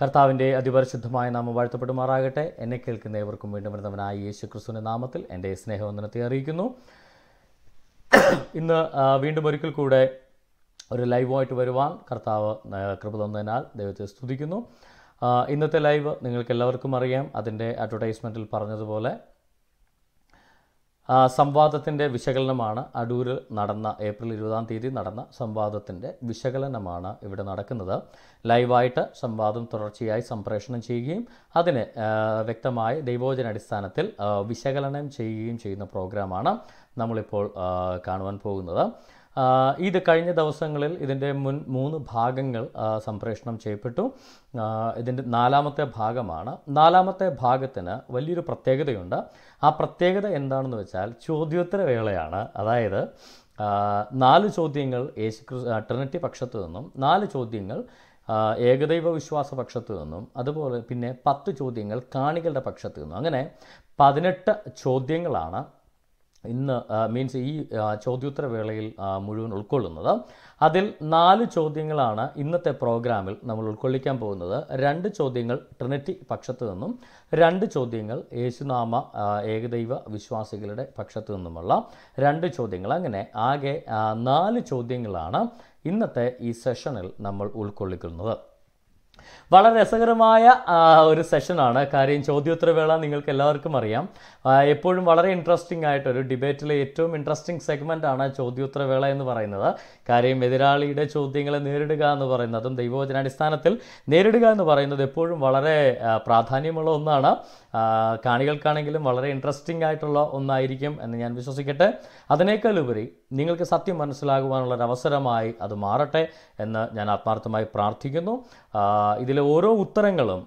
കർത്താവിൻ്റെ അതിപരിശുദ്ധമായ നാമം വാഴ്ത്തപ്പെടുമാറാകട്ടെ എന്നെ കേൾക്കുന്ന ഏവർക്കും വീണ്ടും വരുന്നവനായ യേശു ക്രിസ്തുവിൻ്റെ നാമത്തിൽ എൻ്റെ സ്നേഹവന്ദനത്തെ അറിയിക്കുന്നു ഇന്ന് വീണ്ടും ഒരിക്കൽ കൂടെ ഒരു ലൈവായിട്ട് വരുവാൻ കർത്താവ് കൃപ തന്നതിനാൽ ദൈവത്തെ സ്തുതിക്കുന്നു ഇന്നത്തെ ലൈവ് നിങ്ങൾക്ക് എല്ലാവർക്കും അറിയാം അതിൻ്റെ അഡ്വർടൈസ്മെൻറ്റിൽ പറഞ്ഞതുപോലെ സംവാദത്തിൻ്റെ വിശകലനമാണ് അടൂരിൽ നടന്ന ഏപ്രിൽ ഇരുപതാം തീയതി നടന്ന സംവാദത്തിൻ്റെ വിശകലനമാണ് ഇവിടെ നടക്കുന്നത് ലൈവായിട്ട് സംവാദം തുടർച്ചയായി സംപ്രേഷണം ചെയ്യുകയും അതിന് വ്യക്തമായ ദൈവോചനടിസ്ഥാനത്തിൽ വിശകലനം ചെയ്യുകയും ചെയ്യുന്ന പ്രോഗ്രാമാണ് നമ്മളിപ്പോൾ കാണുവാൻ പോകുന്നത് ഇത് കഴിഞ്ഞ ദിവസങ്ങളിൽ ഇതിൻ്റെ മുൻ മൂന്ന് ഭാഗങ്ങൾ സംപ്രേഷണം ചെയ്യപ്പെട്ടു ഇതിൻ്റെ നാലാമത്തെ ഭാഗമാണ് നാലാമത്തെ ഭാഗത്തിന് വലിയൊരു പ്രത്യേകതയുണ്ട് ആ പ്രത്യേകത എന്താണെന്ന് വെച്ചാൽ ചോദ്യോത്തര വേളയാണ് അതായത് നാല് ചോദ്യങ്ങൾ യേശു ട്രിനിറ്റി പക്ഷത്തു നിന്നും നാല് ചോദ്യങ്ങൾ ഏകദൈവ വിശ്വാസ പക്ഷത്തു നിന്നും അതുപോലെ പിന്നെ പത്ത് ചോദ്യങ്ങൾ കാണികളുടെ പക്ഷത്തു നിന്നും അങ്ങനെ പതിനെട്ട് ചോദ്യങ്ങളാണ് ഇന്ന് മീൻസ് ഈ ചോദ്യോത്തര വേളയിൽ മുഴുവൻ ഉൾക്കൊള്ളുന്നത് അതിൽ നാല് ചോദ്യങ്ങളാണ് ഇന്നത്തെ പ്രോഗ്രാമിൽ നമ്മൾ ഉൾക്കൊള്ളിക്കാൻ പോകുന്നത് രണ്ട് ചോദ്യങ്ങൾ ട്രിനിറ്റി പക്ഷത്തു നിന്നും രണ്ട് ചോദ്യങ്ങൾ യേശുനാമ ഏകദൈവ വിശ്വാസികളുടെ പക്ഷത്തു നിന്നുമുള്ള രണ്ട് ചോദ്യങ്ങൾ അങ്ങനെ ആകെ നാല് ചോദ്യങ്ങളാണ് ഇന്നത്തെ ഈ സെഷനിൽ നമ്മൾ ഉൾക്കൊള്ളിക്കുന്നത് വളരെ രസകരമായ ഒരു സെഷനാണ് കാര്യം ചോദ്യോത്തരവേള നിങ്ങൾക്ക് എല്ലാവർക്കും അറിയാം എപ്പോഴും വളരെ ഇൻട്രസ്റ്റിംഗ് ആയിട്ടൊരു ഡിബേറ്റിലെ ഏറ്റവും ഇൻട്രസ്റ്റിംഗ് ആണ് ചോദ്യോത്തരവേള എന്ന് പറയുന്നത് കാര്യം എതിരാളിയുടെ ചോദ്യങ്ങളെ നേരിടുക എന്ന് പറയുന്നതും ദൈവവചനാടിസ്ഥാനത്തിൽ നേരിടുക എന്ന് പറയുന്നത് എപ്പോഴും വളരെ പ്രാധാന്യമുള്ള ഒന്നാണ് കാണികൾക്കാണെങ്കിലും വളരെ ഇൻട്രസ്റ്റിംഗ് ആയിട്ടുള്ള ഒന്നായിരിക്കും എന്ന് ഞാൻ വിശ്വസിക്കട്ടെ അതിനേക്കാളുപരി നിങ്ങൾക്ക് സത്യം മനസ്സിലാകുവാനുള്ളൊരവസരമായി അത് മാറട്ടെ എന്ന് ഞാൻ ആത്മാർത്ഥമായി പ്രാർത്ഥിക്കുന്നു ഇതിലെ ഓരോ ഉത്തരങ്ങളും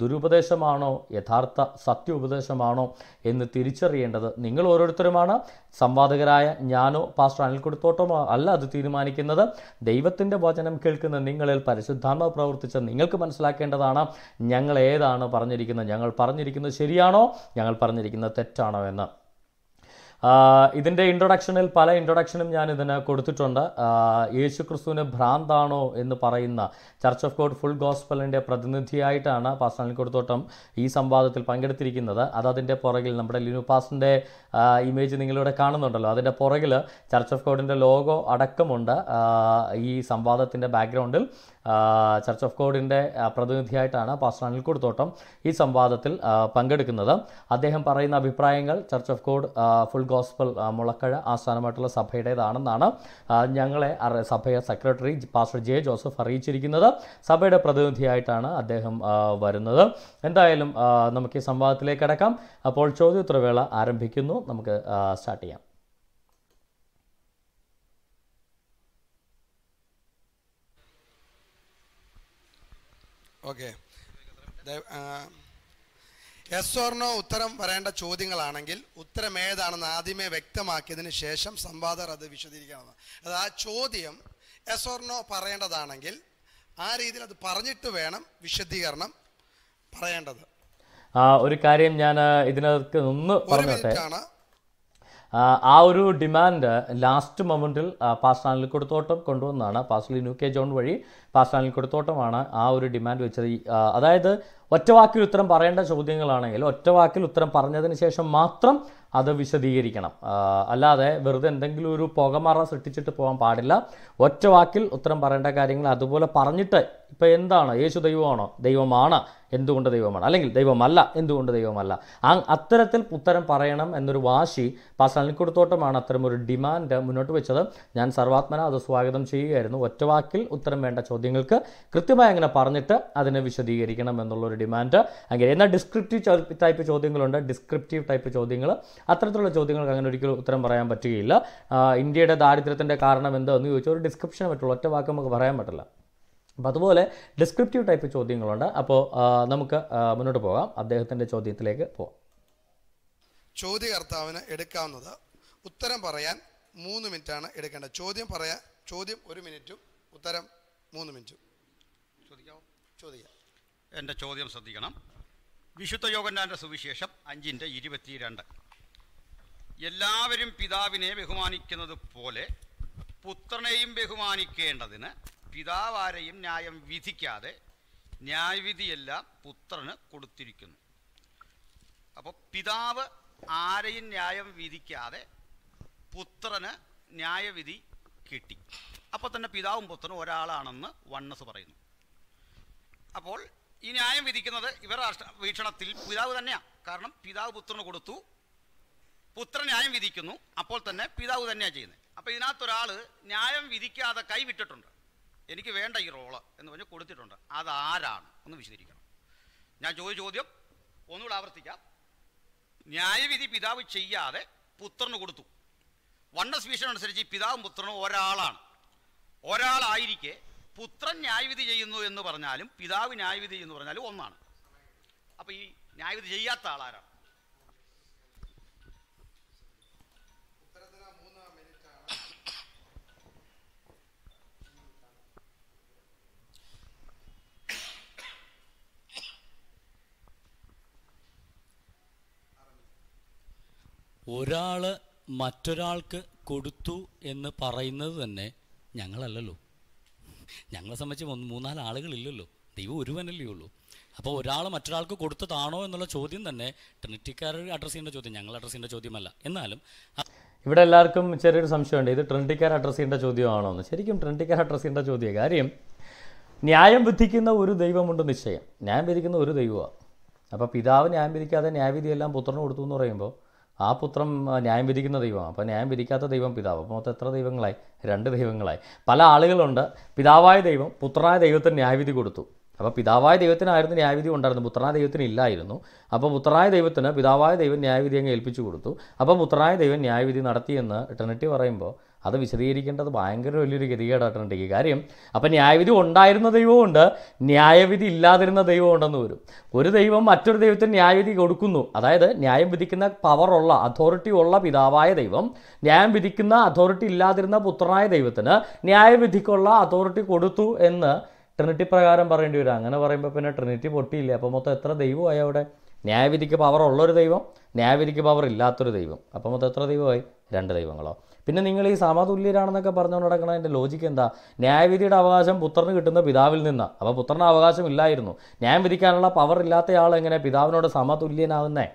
ദുരുപദേശമാണോ യഥാർത്ഥ സത്യ ഉപദേശമാണോ എന്ന് തിരിച്ചറിയേണ്ടത് നിങ്ങൾ ഓരോരുത്തരുമാണ് സംവാദകരായ ഞാനോ പാസ്റ്റർ അനിൽക്കുടുത്തോട്ടമോ അല്ല അത് തീരുമാനിക്കുന്നത് ദൈവത്തിൻ്റെ വചനം കേൾക്കുന്ന നിങ്ങളിൽ പരിശുദ്ധാത്മ പ്രവർത്തിച്ച നിങ്ങൾക്ക് മനസ്സിലാക്കേണ്ടതാണ് ഞങ്ങൾ ഏതാണ് പറഞ്ഞിരിക്കുന്നത് ഞങ്ങൾ പറഞ്ഞിരിക്കുന്നത് ശരിയാണോ ഞങ്ങൾ പറഞ്ഞിരിക്കുന്നത് തെറ്റാണോ എന്ന് ഇതിൻ്റെ ഇൻട്രൊഡക്ഷനിൽ പല ഇൻട്രൊഡക്ഷനും ഞാൻ ഇതിന് കൊടുത്തിട്ടുണ്ട് യേശു ക്രിസ്തുവിന് ഭ്രാന്താണോ എന്ന് പറയുന്ന ചർച്ച് ഓഫ് ഗോഡ് ഫുൾ ഗോസ്പലിൻ്റെ പ്രതിനിധിയായിട്ടാണ് പാസ്റ്റാനിൽ കൊടുത്തോട്ടം ഈ സംവാദത്തിൽ പങ്കെടുത്തിരിക്കുന്നത് അത് അതിൻ്റെ പുറകിൽ നമ്മുടെ ലിനു പാസിൻ്റെ ഇമേജ് നിങ്ങളിവിടെ കാണുന്നുണ്ടല്ലോ അതിൻ്റെ പുറകിൽ ചർച്ച് ഓഫ് ഗോഡിൻ്റെ ലോഗോ അടക്കമുണ്ട് ഈ സംവാദത്തിൻ്റെ ബാക്ക്ഗ്രൗണ്ടിൽ ചർച്ച് ഓഫ് കോഡിൻ്റെ പ്രതിനിധിയായിട്ടാണ് പാസ്റ്റർ അനിൽ കൊടുത്തോട്ടം ഈ സംവാദത്തിൽ പങ്കെടുക്കുന്നത് അദ്ദേഹം പറയുന്ന അഭിപ്രായങ്ങൾ church of God full gospel Mulakuzha ആസ്ഥാനമായിട്ടുള്ള സഭയുടേതാണെന്നാണ് ഞങ്ങളെ സഭയെ സെക്രട്ടറി പാസ്റ്റർ ജെ ജോസഫ് അറിയിച്ചിരിക്കുന്നത് സഭയുടെ പ്രതിനിധിയായിട്ടാണ് അദ്ദേഹം വരുന്നത് എന്തായാലും നമുക്ക് ഈ സംവാദത്തിലേക്ക് കടക്കാം അപ്പോൾ ചോദ്യോത്തരവേള ആരംഭിക്കുന്നു നമുക്ക് സ്റ്റാർട്ട് ചെയ്യാം ഓക്കെ യെസ് ഓർണോ ഉത്തരം വരേണ്ട ചോദ്യങ്ങളാണെങ്കിൽ ഉത്തരം ഏതാണെന്ന് ആദ്യമേ വ്യക്തമാക്കിയതിന് ശേഷം സംവാദർ അത് വിശദീകരിക്കണം അത് ആ ചോദ്യം യെസ് ഓർണോ പറയേണ്ടതാണെങ്കിൽ ആ രീതിയിൽ അത് പറഞ്ഞിട്ട് വേണം വിശദീകരണം പറയേണ്ടത് ഒരു കാര്യം ഞാൻ ഇതിനകത്ത് ഒന്ന് പറഞ്ഞോട്ടെ ആ ഒരു ഡിമാൻഡ് ലാസ്റ്റ് മൊമെന്റിൽ പാസ്റ്റാനിൽ കൊടുത്തോട്ടം കൊണ്ടുവന്നാണ് പാസ്റ്റലി യു കെ ജോൺ വഴി പാസ്റ്റാനിൽ കൊടുത്തോട്ടമാണ് ആ ഒരു ഡിമാൻഡ് വെച്ചത് അതായത് ഒറ്റവാക്കിൽ ഉത്തരം പറയേണ്ട ചോദ്യങ്ങളാണെങ്കിൽ ഒറ്റവാക്കിൽ ഉത്തരം പറഞ്ഞതിന് ശേഷം മാത്രം അത് വിശദീകരിക്കണം അല്ലാതെ വെറുതെ എന്തെങ്കിലും ഒരു പുകമറ സൃഷ്ടിച്ചിട്ട് പോകാൻ പാടില്ല ഒറ്റവാക്കിൽ ഉത്തരം പറയേണ്ട കാര്യങ്ങൾ അതുപോലെ പറഞ്ഞിട്ട് ഇപ്പോൾ എന്താണ് യേശു ദൈവമാണോ ദൈവമാണ് എന്തുകൊണ്ട് ദൈവമാണ് അല്ലെങ്കിൽ ദൈവമല്ല എന്തുകൊണ്ട് ദൈവമല്ല ആ അത്തരത്തിൽ ഉത്തരം പറയണം എന്നൊരു വാശി പാസ്റ്റാലിക്കൊടുത്തോട്ടമാണ് അത്തരം ഒരു ഡിമാൻഡ് മുന്നോട്ട് വെച്ചത് ഞാൻ സർവാത്മന അത് സ്വാഗതം ചെയ്യുകയായിരുന്നു ഒറ്റവാക്കിൽ ഉത്തരം വേണ്ട ചോദ്യം ചോദ്യങ്ങൾക്ക് കൃത്യമായി അങ്ങനെ പറഞ്ഞിട്ട് അതിനെ വിശദീകരിക്കണം എന്നുള്ളൊരു ഡിമാൻഡ് അങ്ങനെ എന്നാൽ ഡിസ്ക്രിപ്റ്റീവ് ടൈപ്പ് ചോദ്യങ്ങളുണ്ട് ഡിസ്ക്രിപ്റ്റീവ് ടൈപ്പ് ചോദ്യങ്ങൾ അത്തരത്തിലുള്ള ചോദ്യങ്ങൾക്ക് അങ്ങനെ ഒരിക്കലും ഉത്തരം പറയാൻ പറ്റുകയില്ല ഇന്ത്യയുടെ ദാരിദ്ര്യത്തിൻ്റെ കാരണം എന്താണെന്ന് ചോദിച്ചാൽ ഒരു ഡിസ്ക്രിപ്ഷൻ പറ്റുള്ളൂ ഒറ്റ വാക്ക് നമുക്ക് പറയാൻ പറ്റില്ല അപ്പോൾ അതുപോലെ ഡിസ്ക്രിപ്റ്റീവ് ടൈപ്പ് ചോദ്യങ്ങളുണ്ട് അപ്പോൾ നമുക്ക് മുന്നോട്ട് പോകാം അദ്ദേഹത്തിൻ്റെ ചോദ്യത്തിലേക്ക് പോകാം ചോദ്യകർത്താവിന് എടുക്കാവുന്നത് ഉത്തരം പറയാൻ മൂന്ന് മിനിറ്റാണ് എടുക്കേണ്ടത് ചോദ്യം പറയാൻ ചോദ്യം ഒരു മിനിറ്റും ഉത്തരം മൂന്ന് മിനിറ്റ് ചോദിക്കാമോ ചോദിക്കാം എൻ്റെ ചോദ്യം ശ്രദ്ധിക്കണം വിശുദ്ധ യോഗന്നാൻ്റെ സുവിശേഷം അഞ്ചിൻ്റെ ഇരുപത്തിരണ്ട് എല്ലാവരും പിതാവിനെ ബഹുമാനിക്കുന്നത് പോലെ പുത്രനെയും ബഹുമാനിക്കേണ്ടതിന് പിതാവാരെയും ന്യായം വിധിക്കാതെ ന്യായവിധിയെല്ലാം പുത്രന് കൊടുത്തിരിക്കുന്നു അപ്പോൾ പിതാവ് ആരെയും ന്യായം വിധിക്കാതെ പുത്രന് ന്യായവിധി കിട്ടി അപ്പോൾ തന്നെ പിതാവും പുത്രനും ഒരാളാണെന്ന് വണ്ണസ് പറയുന്നു അപ്പോൾ ഈ ന്യായം വിധിക്കുന്നത് ഇവരുടെ വീക്ഷണത്തിൽ പിതാവ് തന്നെയാണ് കാരണം പിതാവ് പുത്രന് കൊടുത്തു പുത്രൻ ന്യായം വിധിക്കുന്നു അപ്പോൾ തന്നെ പിതാവ് തന്നെയാണ് ചെയ്യുന്നത് അപ്പോൾ ഇതിനകത്തൊരാൾ ന്യായം വിധിക്കാതെ കൈവിട്ടിട്ടുണ്ട് എനിക്ക് വേണ്ട ഈ റോള് എന്ന് പറഞ്ഞ് കൊടുത്തിട്ടുണ്ട് അതാരാണ് ഒന്ന് വിശദീകരിക്കണം ഞാൻ ചോദിച്ച ചോദ്യം ഒന്നുകൂടെ ആവർത്തിക്കാം ന്യായവിധി പിതാവ് ചെയ്യാതെ പുത്രന് കൊടുത്തു വണ്ണസ് സ്വീഷൻ അനുസരിച്ച് പിതാവും പുത്രനും ഒരാളാണ് ഒരാളായിരിക്കെ പുത്രൻ ന്യായവിധി ചെയ്യുന്നു എന്ന് പറഞ്ഞാലും പിതാവ് ന്യായവിധി എന്ന് പറഞ്ഞാലും ഒന്നാണ് അപ്പോൾ ഈ ന്യായവിധി ചെയ്യാത്ത ആളാരാണ് ഒരാള് മറ്റൊരാൾക്ക് കൊടുത്തു എന്ന് പറയുന്നത് തന്നെ ഞങ്ങളല്ലല്ലോ ഞങ്ങളെ സംബന്ധിച്ച് ഒന്ന് മൂന്നാല് ആളുകളില്ലല്ലോ ദൈവം ഒരുവനല്ലേ ഉള്ളൂ അപ്പോൾ ഒരാൾ മറ്റൊരാൾക്ക് കൊടുത്തതാണോ എന്നുള്ള ചോദ്യം തന്നെ ട്രിനിറ്റിക്കാർ അഡ്രസ് ചെയ്യേണ്ട ചോദ്യം ഞങ്ങൾ അഡ്രസ് ചെയ്യേണ്ട ചോദ്യമല്ല എന്നാലും ഇവിടെ എല്ലാവർക്കും ചെറിയൊരു സംശയമുണ്ട് ഇത് ട്രിനിറ്റിക്കാർ അഡ്രസ് ചെയ്യേണ്ട ചോദ്യമാണോ എന്ന് ശരിക്കും ട്രിനിറ്റിക്കാർ അഡ്രസ് ചെയ്യേണ്ട ചോദ്യം കാര്യം ന്യായം വിധിക്കുന്ന ഒരു ദൈവമുണ്ട് നിശ്ചയം ന്യായം വിധിക്കുന്ന ഒരു ദൈവമാണ് അപ്പോൾ പിതാവ് ന്യായം വിധിക്കാതെ ന്യായവിധിയെല്ലാം പുത്രന് കൊടുത്തു എന്ന് പറയുമ്പോൾ ആ പുത്രം ന്യായം വിധിക്കുന്ന ദൈവമാണ് അപ്പോൾ ന്യായം വിധിക്കാത്ത ദൈവം പിതാവ് അപ്പോൾ മൊത്തം എത്ര ദൈവങ്ങളായി രണ്ട് ദൈവങ്ങളായി പല ആളുകളുണ്ട് പിതാവായ ദൈവം പുത്രനായ ദൈവത്തിന് ന്യായവിധി കൊടുത്തു അപ്പോൾ പിതാവായ ദൈവത്തിനായിരുന്നു ന്യായവിധി ഉണ്ടായിരുന്നു പുത്രനായ ദൈവത്തിന് ഇല്ലായിരുന്നു അപ്പോൾ പുത്രനായ ദൈവത്തിന് പിതാവായ ദൈവം ന്യായവിധി അങ്ങ് ഏൽപ്പിച്ചു കൊടുത്തു അപ്പോൾ പുത്രനായ ദൈവം ന്യായവിധി നടത്തിയെന്ന് എറ്റർണിറ്റി പറയുമ്പോൾ അത് വിശദീകരിക്കേണ്ടത് ഭയങ്കര വലിയൊരു ഗതികേടായിട്ടുണ്ട് ഈ കാര്യം അപ്പം ന്യായവിധി ഉണ്ടായിരുന്ന ദൈവമുണ്ട് ന്യായവിധി ഇല്ലാതിരുന്ന ദൈവമുണ്ടെന്ന് വരും ഒരു ദൈവം മറ്റൊരു ദൈവത്തിന് ന്യായവിധി കൊടുക്കുന്നു അതായത് ന്യായം വിധിക്കുന്ന പവറുള്ള അതോറിറ്റി ഉള്ള പിതാവായ ദൈവം ന്യായം വിധിക്കുന്ന അതോറിറ്റി ഇല്ലാതിരുന്ന പുത്രനായ ദൈവത്തിന് ന്യായവിധിക്കുള്ള അതോറിറ്റി കൊടുത്തു എന്ന് ട്രിനിറ്റി പ്രകാരം പറയേണ്ടി വരും അങ്ങനെ പറയുമ്പോൾ പിന്നെ ട്രിനിറ്റി പൊട്ടിയില്ലേ അപ്പോൾ മൊത്തം എത്ര ദൈവമായി അവിടെ ന്യായവിധിക്ക് പവർ ഉള്ളൊരു ദൈവം ന്യായവിധിക്ക് പവർ ഇല്ലാത്തൊരു ദൈവം അപ്പോൾ മൊത്തം എത്ര ദൈവമായി രണ്ട് ദൈവങ്ങളോ പിന്നെ നിങ്ങൾ ഈ സമതുല്യരാണെന്നൊക്കെ പറഞ്ഞുകൊണ്ട് നടക്കണ അതിൻ്റെ ലോജിക്ക് എന്താ ന്യായവിധിയുടെ അവകാശം പുത്രന് കിട്ടുന്ന പിതാവിൽ നിന്നാണ് അപ്പോൾ പുത്രന് അവകാശം ഇല്ലായിരുന്നു ന്യായം വിധിക്കാനുള്ള പവർ ഇല്ലാത്ത ആൾ എങ്ങനെ പിതാവിനോട് സമതുല്യനാവുന്നേ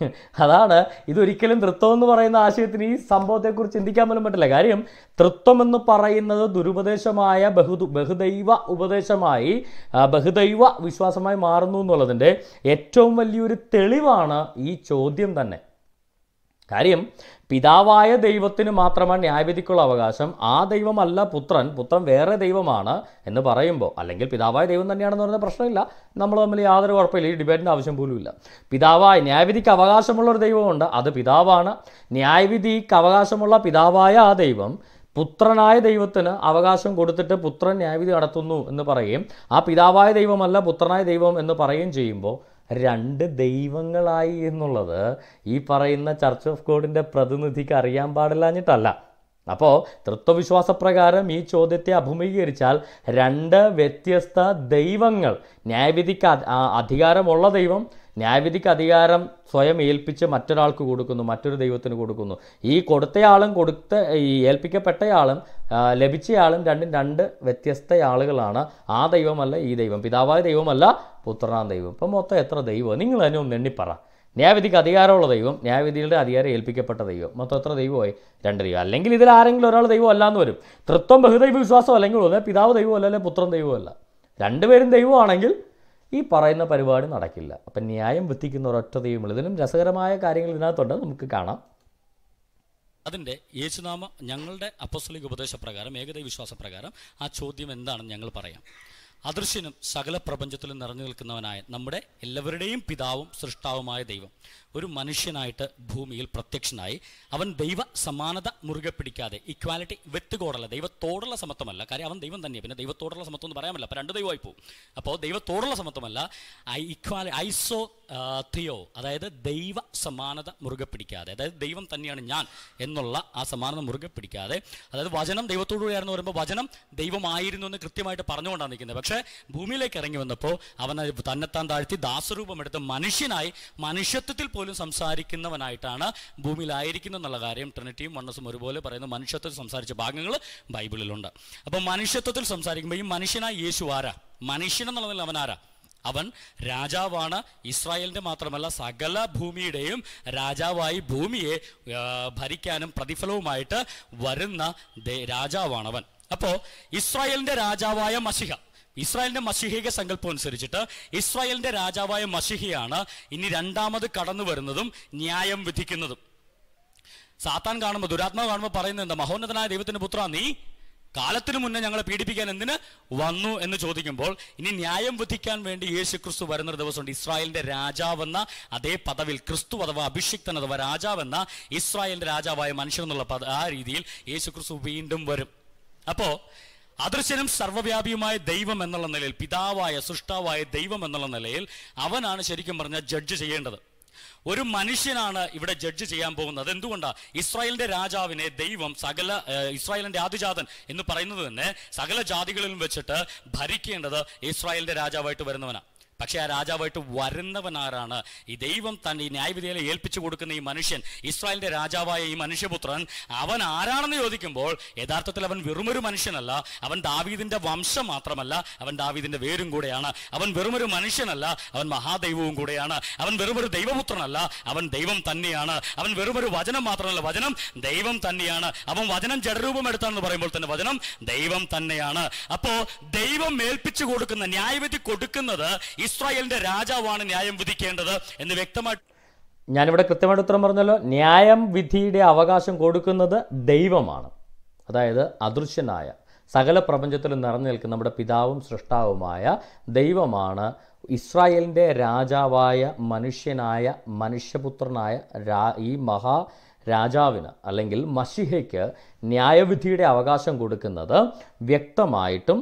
അതാണ് ഇതൊരിക്കലും തൃത്വം എന്ന് പറയുന്ന ആശയത്തിന് ഈ സംഭവത്തെക്കുറിച്ച് ചിന്തിക്കാൻ പോലും പറ്റില്ല കാര്യം തൃത്വം എന്ന് പറയുന്നത് ദുരുപദേശമായ ബഹുദു ബഹുദൈവ ഉപദേശമായി ബഹുദൈവ വിശ്വാസമായി മാറുന്നു എന്നുള്ളതിൻ്റെ ഏറ്റവും വലിയൊരു തെളിവാണ് ഈ ചോദ്യം തന്നെ കാര്യം പിതാവായ ദൈവത്തിന് മാത്രമാണ് ന്യായവിധിക്കുള്ള അവകാശം ആ ദൈവമല്ല പുത്രൻ പുത്രൻ വേറെ ദൈവമാണ് എന്ന് പറയുമ്പോൾ അല്ലെങ്കിൽ പിതാവായ ദൈവം തന്നെയാണെന്ന് പറയുന്ന പ്രശ്നമില്ല നമ്മൾ തമ്മിൽ യാതൊരു കുഴപ്പമില്ല ഈ ഡിബേറ്റിൻ്റെ ആവശ്യം പോലുമില്ല പിതാവായ ന്യായവിധിക്ക് അവകാശമുള്ള ഒരു ദൈവമുണ്ട് അത് പിതാവാണ് ന്യായവിധിക്ക് അവകാശമുള്ള പിതാവായ ആ ദൈവം പുത്രനായ ദൈവത്തിന് അവകാശം കൊടുത്തിട്ട് പുത്രൻ ന്യായവിധി നടത്തുന്നു എന്ന് പറയുകയും ആ പിതാവായ ദൈവമല്ല പുത്രനായ ദൈവം എന്ന് പറയുകയും ചെയ്യുമ്പോൾ രണ്ട് ദൈവങ്ങളായി എന്നുള്ളത് ഈ പറയുന്ന ചർച്ച് ഓഫ് ഗോഡിൻ്റെ പ്രതിനിധിക്ക് അറിയാൻ പാടില്ലാഞ്ഞിട്ടല്ല അപ്പോൾ തൃത്വവിശ്വാസ പ്രകാരം ഈ ചോദ്യത്തെ അഭിമുഖീകരിച്ചാൽ രണ്ട് വ്യത്യസ്ത ദൈവങ്ങൾ ന്യായവിധിക്ക് അധികാരമുള്ള ദൈവം ന്യായവിധിക്ക് അധികാരം സ്വയം ഏൽപ്പിച്ച് മറ്റൊരാൾക്ക് കൊടുക്കുന്നു മറ്റൊരു ദൈവത്തിന് കൊടുക്കുന്നു ഈ കൊടുത്തയാളും കൊടുത്ത ഈ ഏൽപ്പിക്കപ്പെട്ടയാളും ലഭിച്ചയാളും രണ്ടും രണ്ട് വ്യത്യസ്ത ആളുകളാണ് ആ ദൈവമല്ല ഈ ദൈവം പിതാവായ ദൈവമല്ല പുത്രനാം ദൈവം ഇപ്പം മൊത്തം എത്ര ദൈവം നിങ്ങൾ തന്നെ ഒന്ന് എണ്ണിപ്പറ ന്യായവിധിക്ക് അധികാരമുള്ള ദൈവം ന്യായവിധിയുടെ അധികാരം ഏൽപ്പിക്കപ്പെട്ട ദൈവം മൊത്തം എത്ര ദൈവമായി രണ്ട് ദൈവം അല്ലെങ്കിൽ ഇതിൽ ആരെങ്കിലും ഒരാൾ ദൈവം അല്ലാന്ന് വരും തൃത്വം ബഹുദൈവ വിശ്വാസം അല്ലെങ്കിൽ ഒന്ന് പിതാവ് ദൈവമല്ല അല്ലെ പുത്രൻ ദൈവമല്ല രണ്ടുപേരും ദൈവമാണെങ്കിൽ ഈ പറയുന്ന പരിപാടി നടക്കില്ല അപ്പം ന്യായം വെത്തിക്കുന്ന ഒരൊറ്റതയും ദൈവമുള്ളൂ ഇതിലും രസകരമായ കാര്യങ്ങൾ ഇതിനകത്തുണ്ട് നമുക്ക് കാണാം അതിൻ്റെ യേശുനാമ ഞങ്ങളുടെ അപ്പസ്തലിക ഉപദേശപ്രകാരം ഏകദൈ വിശ്വാസപ്രകാരം ആ ചോദ്യം എന്താണെന്ന് ഞങ്ങൾ പറയാം അദൃശ്യനും സകല പ്രപഞ്ചത്തിലും നിറഞ്ഞു നിൽക്കുന്നവനായ നമ്മുടെ എല്ലാവരുടെയും പിതാവും സൃഷ്ടാവുമായ ദൈവം ഒരു മനുഷ്യനായിട്ട് ഭൂമിയിൽ പ്രത്യക്ഷനായി അവൻ ദൈവ സമാനത മുറുകെ പിടിക്കാതെ ഇക്വാലിറ്റി വെത്തുകോടല്ല ദൈവത്തോടുള്ള സമത്വമല്ല കാര്യം അവൻ ദൈവം തന്നെയാണ് പിന്നെ ദൈവത്തോടുള്ള സമത്വം എന്ന് പറയാമല്ല അപ്പോൾ രണ്ട് ദൈവമായി പോകും അപ്പോൾ ദൈവത്തോടുള്ള സമത്വമല്ല ഐ ഇക്വാലി ഐസോ തിയോ അതായത് ദൈവ സമാനത മുറുകെ പിടിക്കാതെ അതായത് ദൈവം തന്നെയാണ് ഞാൻ എന്നുള്ള ആ സമാനത മുറുകെ പിടിക്കാതെ അതായത് വചനം ദൈവത്തോടുകൂടിയായിരുന്നു പറയുമ്പോൾ വചനം ദൈവമായിരുന്നു എന്ന് കൃത്യമായിട്ട് പറഞ്ഞുകൊണ്ടാണ് നിൽക്കുന്നത് പക്ഷേ ഭൂമിയിലേക്ക് ഇറങ്ങി വന്നപ്പോൾ അവൻ തന്നെത്താൻ താഴ്ത്തി ദാസരൂപമെടുത്ത് മനുഷ്യനായി മനുഷ്യത്വത്തിൽ പോലും സംസാരിക്കുന്നവനായിട്ടാണ് ഭൂമിയിലായിരിക്കുന്നത് എന്നുള്ള കാര്യം ട്രിനിറ്റിയും വണ്ണസും ഒരുപോലെ പറയുന്ന മനുഷ്യത്വത്തിൽ സംസാരിച്ച ഭാഗങ്ങൾ ബൈബിളിലുണ്ട് അപ്പോൾ മനുഷ്യത്വത്തിൽ സംസാരിക്കുമ്പോൾ ഈ മനുഷ്യനായ യേശു ആരാ മനുഷ്യൻ എന്നുള്ള അവനാരാ അവൻ രാജാവാണ് ഇസ്രായേലിൻ്റെ മാത്രമല്ല സകല ഭൂമിയുടെയും രാജാവായി ഭൂമിയെ ഭരിക്കാനും പ്രതിഫലവുമായിട്ട് വരുന്ന രാജാവാണവൻ അപ്പോൾ ഇസ്രായേലിൻ്റെ രാജാവായ മഷിഹ ഇസ്രായേലിന്റെ മഷിഹിക സങ്കല്പം അനുസരിച്ചിട്ട് ഇസ്രായേലിന്റെ രാജാവായ മഷിഹിയാണ് ഇനി രണ്ടാമത് കടന്നു വരുന്നതും ന്യായം വിധിക്കുന്നതും സാത്താൻ കാണുമ്പോൾ ദുരാത്മാവ് കാണുമ്പോൾ പറയുന്നത് എന്താ മഹോന്നതനായ ദൈവത്തിന്റെ പുത്ര നീ കാലത്തിനു മുന്നേ ഞങ്ങളെ പീഡിപ്പിക്കാൻ എന്തിന് വന്നു എന്ന് ചോദിക്കുമ്പോൾ ഇനി ന്യായം വിധിക്കാൻ വേണ്ടി യേശു ക്രിസ്തു വരുന്നൊരു ദിവസമുണ്ട് ഇസ്രായേലിന്റെ രാജാവെന്ന അതേ പദവിയിൽ ക്രിസ്തു അഥവാ അഭിഷിക്തൻ അഥവാ രാജാവെന്ന ഇസ്രായേലിന്റെ രാജാവായ മനുഷ്യൻ എന്നുള്ള പദ ആ രീതിയിൽ യേശു ക്രിസ്തു വീണ്ടും വരും അപ്പോൾ അദൃശ്യനും സർവ്വവ്യാപിയുമായ ദൈവം എന്നുള്ള നിലയിൽ പിതാവായ സൃഷ്ടാവായ ദൈവം എന്നുള്ള നിലയിൽ അവനാണ് ശരിക്കും പറഞ്ഞാൽ ജഡ്ജ് ചെയ്യേണ്ടത് ഒരു മനുഷ്യനാണ് ഇവിടെ ജഡ്ജ് ചെയ്യാൻ പോകുന്നത് എന്തുകൊണ്ടാണ് ഇസ്രായേലിന്റെ രാജാവിനെ ദൈവം സകല ഇസ്രായേലിന്റെ ആദിജാതൻ എന്ന് പറയുന്നത് തന്നെ സകല ജാതികളിലും വെച്ചിട്ട് ഭരിക്കേണ്ടത് ഇസ്രായേലിന്റെ രാജാവായിട്ട് വരുന്നവനാണ് പക്ഷേ ആ രാജാവായിട്ട് വരുന്നവനാരാണ് ഈ ദൈവം തന്നെ ഈ ന്യായവിധിയിലെ ഏൽപ്പിച്ചു കൊടുക്കുന്ന ഈ മനുഷ്യൻ ഇസ്രായേലിന്റെ രാജാവായ ഈ മനുഷ്യപുത്രൻ അവൻ ആരാണെന്ന് ചോദിക്കുമ്പോൾ യഥാർത്ഥത്തിൽ അവൻ വെറുമൊരു മനുഷ്യനല്ല അവൻ ദാവീദിന്റെ വംശം മാത്രമല്ല അവൻ ദാവീദിന്റെ വേരും കൂടെയാണ് അവൻ വെറുമൊരു മനുഷ്യനല്ല അവൻ മഹാദൈവവും കൂടെയാണ് അവൻ വെറുമൊരു ദൈവപുത്രനല്ല അവൻ ദൈവം തന്നെയാണ് അവൻ വെറുമൊരു വചനം മാത്രമല്ല വചനം ദൈവം തന്നെയാണ് അവൻ വചനം ജഡരൂപം എടുത്താണെന്ന് പറയുമ്പോൾ തന്നെ വചനം ദൈവം തന്നെയാണ് അപ്പോൾ ദൈവം ഏൽപ്പിച്ചു കൊടുക്കുന്ന ന്യായവിധി കൊടുക്കുന്നത് ഈ ഇസ്രായേലിന്റെ രാജാവാണ് ന്യായം വിധിക്കേണ്ടത് എന്ന് വ്യക്തമായിട്ട് ഞാനിവിടെ കൃത്യമായിട്ട് ഉത്തരം പറഞ്ഞല്ലോ ന്യായം വിധിയുടെ അവകാശം കൊടുക്കുന്നത് ദൈവമാണ് അതായത് അദൃശ്യനായ സകല പ്രപഞ്ചത്തിലും നിറഞ്ഞു നിൽക്കുന്ന നമ്മുടെ പിതാവും സൃഷ്ടാവുമായ ദൈവമാണ് ഇസ്രായേലിൻ്റെ രാജാവായ മനുഷ്യനായ മനുഷ്യപുത്രനായ രാ ഈ മഹാ രാജാവിന് അല്ലെങ്കിൽ മഷിഹയ്ക്ക് ന്യായവിധിയുടെ അവകാശം കൊടുക്കുന്നത് വ്യക്തമായിട്ടും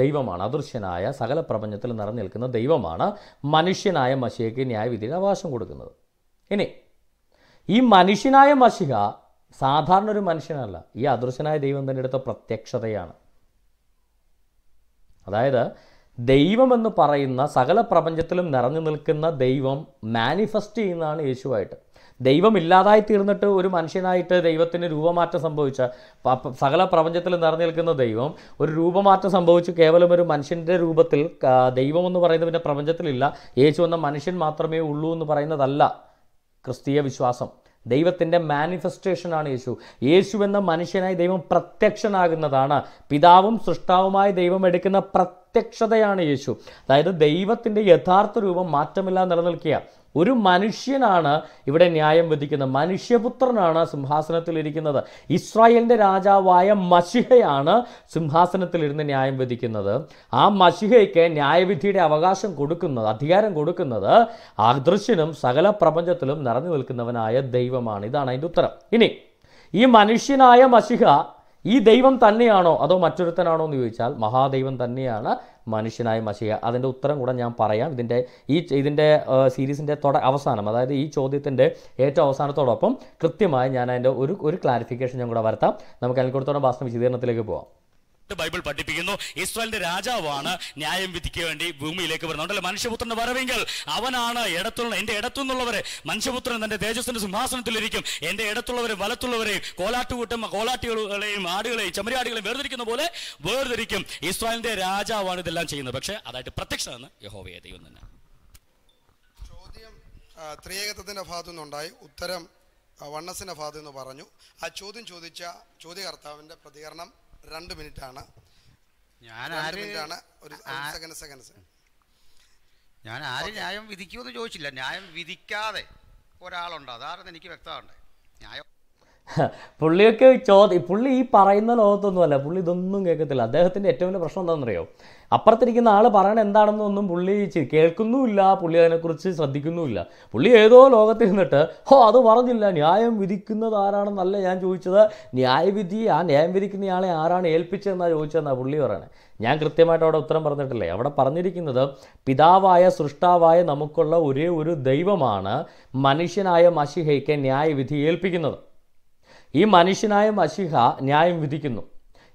ദൈവമാണ് അദൃശ്യനായ സകല പ്രപഞ്ചത്തിൽ നിറഞ്ഞു നിൽക്കുന്ന ദൈവമാണ് മനുഷ്യനായ മഷിഹയ്ക്ക് ന്യായവിധിയുടെ അവകാശം കൊടുക്കുന്നത് ഇനി ഈ മനുഷ്യനായ മഷിഹ സാധാരണ ഒരു മനുഷ്യനല്ല ഈ അദൃശ്യനായ ദൈവം തന്നെ എടുത്ത പ്രത്യക്ഷതയാണ് അതായത് ദൈവമെന്ന് പറയുന്ന സകല പ്രപഞ്ചത്തിലും നിറഞ്ഞു നിൽക്കുന്ന ദൈവം മാനിഫെസ്റ്റ് ചെയ്യുന്നതാണ് യേശുവായിട്ട് ദൈവമില്ലാതായി തീർന്നിട്ട് ഒരു മനുഷ്യനായിട്ട് ദൈവത്തിന് രൂപമാറ്റം സംഭവിച്ച സകല പ്രപഞ്ചത്തിൽ നിറഞ്ഞു നിൽക്കുന്ന ദൈവം ഒരു രൂപമാറ്റം സംഭവിച്ചു കേവലം ഒരു മനുഷ്യൻ്റെ രൂപത്തിൽ ദൈവം എന്ന് പറയുന്നത് പിന്നെ പ്രപഞ്ചത്തിലില്ല യേശു എന്ന മനുഷ്യൻ മാത്രമേ ഉള്ളൂ എന്ന് പറയുന്നതല്ല ക്രിസ്തീയ വിശ്വാസം ദൈവത്തിൻ്റെ മാനിഫെസ്റ്റേഷനാണ് യേശു യേശു എന്ന മനുഷ്യനായി ദൈവം പ്രത്യക്ഷനാകുന്നതാണ് പിതാവും സൃഷ്ടാവുമായി ദൈവം എടുക്കുന്ന പ്രത്യക്ഷതയാണ് യേശു അതായത് ദൈവത്തിൻ്റെ യഥാർത്ഥ രൂപം മാറ്റമില്ലാതെ നിലനിൽക്കുക ഒരു മനുഷ്യനാണ് ഇവിടെ ന്യായം വിധിക്കുന്നത് മനുഷ്യപുത്രനാണ് സിംഹാസനത്തിലിരിക്കുന്നത് ഇസ്രായേലിൻ്റെ രാജാവായ മഷിഹയാണ് സിംഹാസനത്തിലിരുന്ന് ന്യായം വിധിക്കുന്നത് ആ മഷിഹയ്ക്ക് ന്യായവിധിയുടെ അവകാശം കൊടുക്കുന്നത് അധികാരം കൊടുക്കുന്നത് അദൃശ്യനും സകല പ്രപഞ്ചത്തിലും നിറഞ്ഞു നിൽക്കുന്നവനായ ദൈവമാണ് ഇതാണ് അതിൻ്റെ ഉത്തരം ഇനി ഈ മനുഷ്യനായ മഷിഹ ഈ ദൈവം തന്നെയാണോ അതോ മറ്റൊരുത്തനാണോ എന്ന് ചോദിച്ചാൽ മഹാദൈവം തന്നെയാണ് മനുഷ്യനായ മഷിക അതിൻ്റെ ഉത്തരം കൂടെ ഞാൻ പറയാം ഇതിൻ്റെ ഈ ഇതിൻ്റെ സീരീസിൻ്റെ തുട അവസാനം അതായത് ഈ ചോദ്യത്തിൻ്റെ ഏറ്റവും അവസാനത്തോടൊപ്പം കൃത്യമായി ഞാൻ അതിൻ്റെ ഒരു ഒരു ക്ലാരിഫിക്കേഷൻ ഞാൻ കൂടെ വരുത്താം നമുക്ക് അയൽക്കൂടത്തോടെ ഭാഷ വിശദീകരണത്തിലേക്ക് പോകാം ബൈബിൾ പഠിപ്പിക്കുന്നു ഇസ്രായേലിന്റെ രാജാവാണ് ന്യായം വിധിക്ക് വേണ്ടി ഭൂമിയിലേക്ക് വരുന്നത് ഉണ്ടല്ലോ മനുഷ്യപുത്രന്റെ വരവെങ്കിൽ അവനാണ് ഇടത്തുള്ള എന്റെ ഇടത്തുനിന്നുള്ളവരെ മനുഷ്യപുത്രൻ തന്റെ തേജസ്സിന്റെ സിംഹാസനത്തിലിരിക്കും എന്റെ ഇടത്തുള്ളവരെ വലത്തുള്ളവരെയും കോലാട്ടുകൂട്ടം കോലാട്ടുകളെയും ആടുകളെയും ചമരിയാടുകളെയും വേർതിരിക്കുന്ന പോലെ വേർതിരിക്കും ഇസ്രായേലിന്റെ രാജാവാണ് ഇതെല്ലാം ചെയ്യുന്നത് പക്ഷെ അതായിട്ട് പ്രത്യക്ഷമാണ് യഹോവയെ ദൈവം തന്നെ ചോദ്യം ത്രിയേകത്വത്തിന്റെ ഭാഗത്തു നിന്നുണ്ടായി ഉത്തരം വണ്ണസിന്റെ ഭാഗത്തു നിന്ന് പറഞ്ഞു ആ ചോദ്യം ചോദിച്ച ചോദ്യകർത്താവിന്റെ പ്രതികരണം രണ്ട് മിനിറ്റ് ആണ് ഞാൻ ഒരു സെക്കൻഡ് സെക്കൻഡ് ഞാൻ ആര് ന്യായം വിധിക്കുമെന്ന് ചോദിച്ചില്ല ന്യായം വിധിക്കാതെ ഒരാളുണ്ട് അതാരെന്ന് എനിക്ക് വ്യക്തമാണ് ന്യായം പുള്ളിയൊക്കെ ചോദി പുള്ളി ഈ പറയുന്ന ലോകത്തൊന്നുമല്ല പുള്ളി ഇതൊന്നും കേൾക്കത്തില്ല അദ്ദേഹത്തിൻ്റെ ഏറ്റവും വലിയ പ്രശ്നം എന്താണെന്നറിയോ അപ്പുറത്തിരിക്കുന്ന ആൾ പറയണ എന്താണെന്നൊന്നും പുള്ളി കേൾക്കുന്നുമില്ല പുള്ളി അതിനെക്കുറിച്ച് ശ്രദ്ധിക്കുന്നുമില്ല പുള്ളി ഏതോ നിന്നിട്ട് ഹോ അത് പറഞ്ഞില്ല ന്യായം വിധിക്കുന്നത് ആരാണെന്നല്ല ഞാൻ ചോദിച്ചത് ന്യായവിധി ആ ന്യായം വിധിക്കുന്നയാളെ ആരാണ് ഏൽപ്പിച്ചതെന്നാണ് ചോദിച്ചതെന്നാണ് പുള്ളി പറയണത് ഞാൻ കൃത്യമായിട്ട് അവിടെ ഉത്തരം പറഞ്ഞിട്ടില്ലേ അവിടെ പറഞ്ഞിരിക്കുന്നത് പിതാവായ സൃഷ്ടാവായ നമുക്കുള്ള ഒരേ ഒരു ദൈവമാണ് മനുഷ്യനായ മഷിഹയ്ക്ക് ന്യായവിധി ഏൽപ്പിക്കുന്നത് ഈ മനുഷ്യനായ മഷിഹ ന്യായം വിധിക്കുന്നു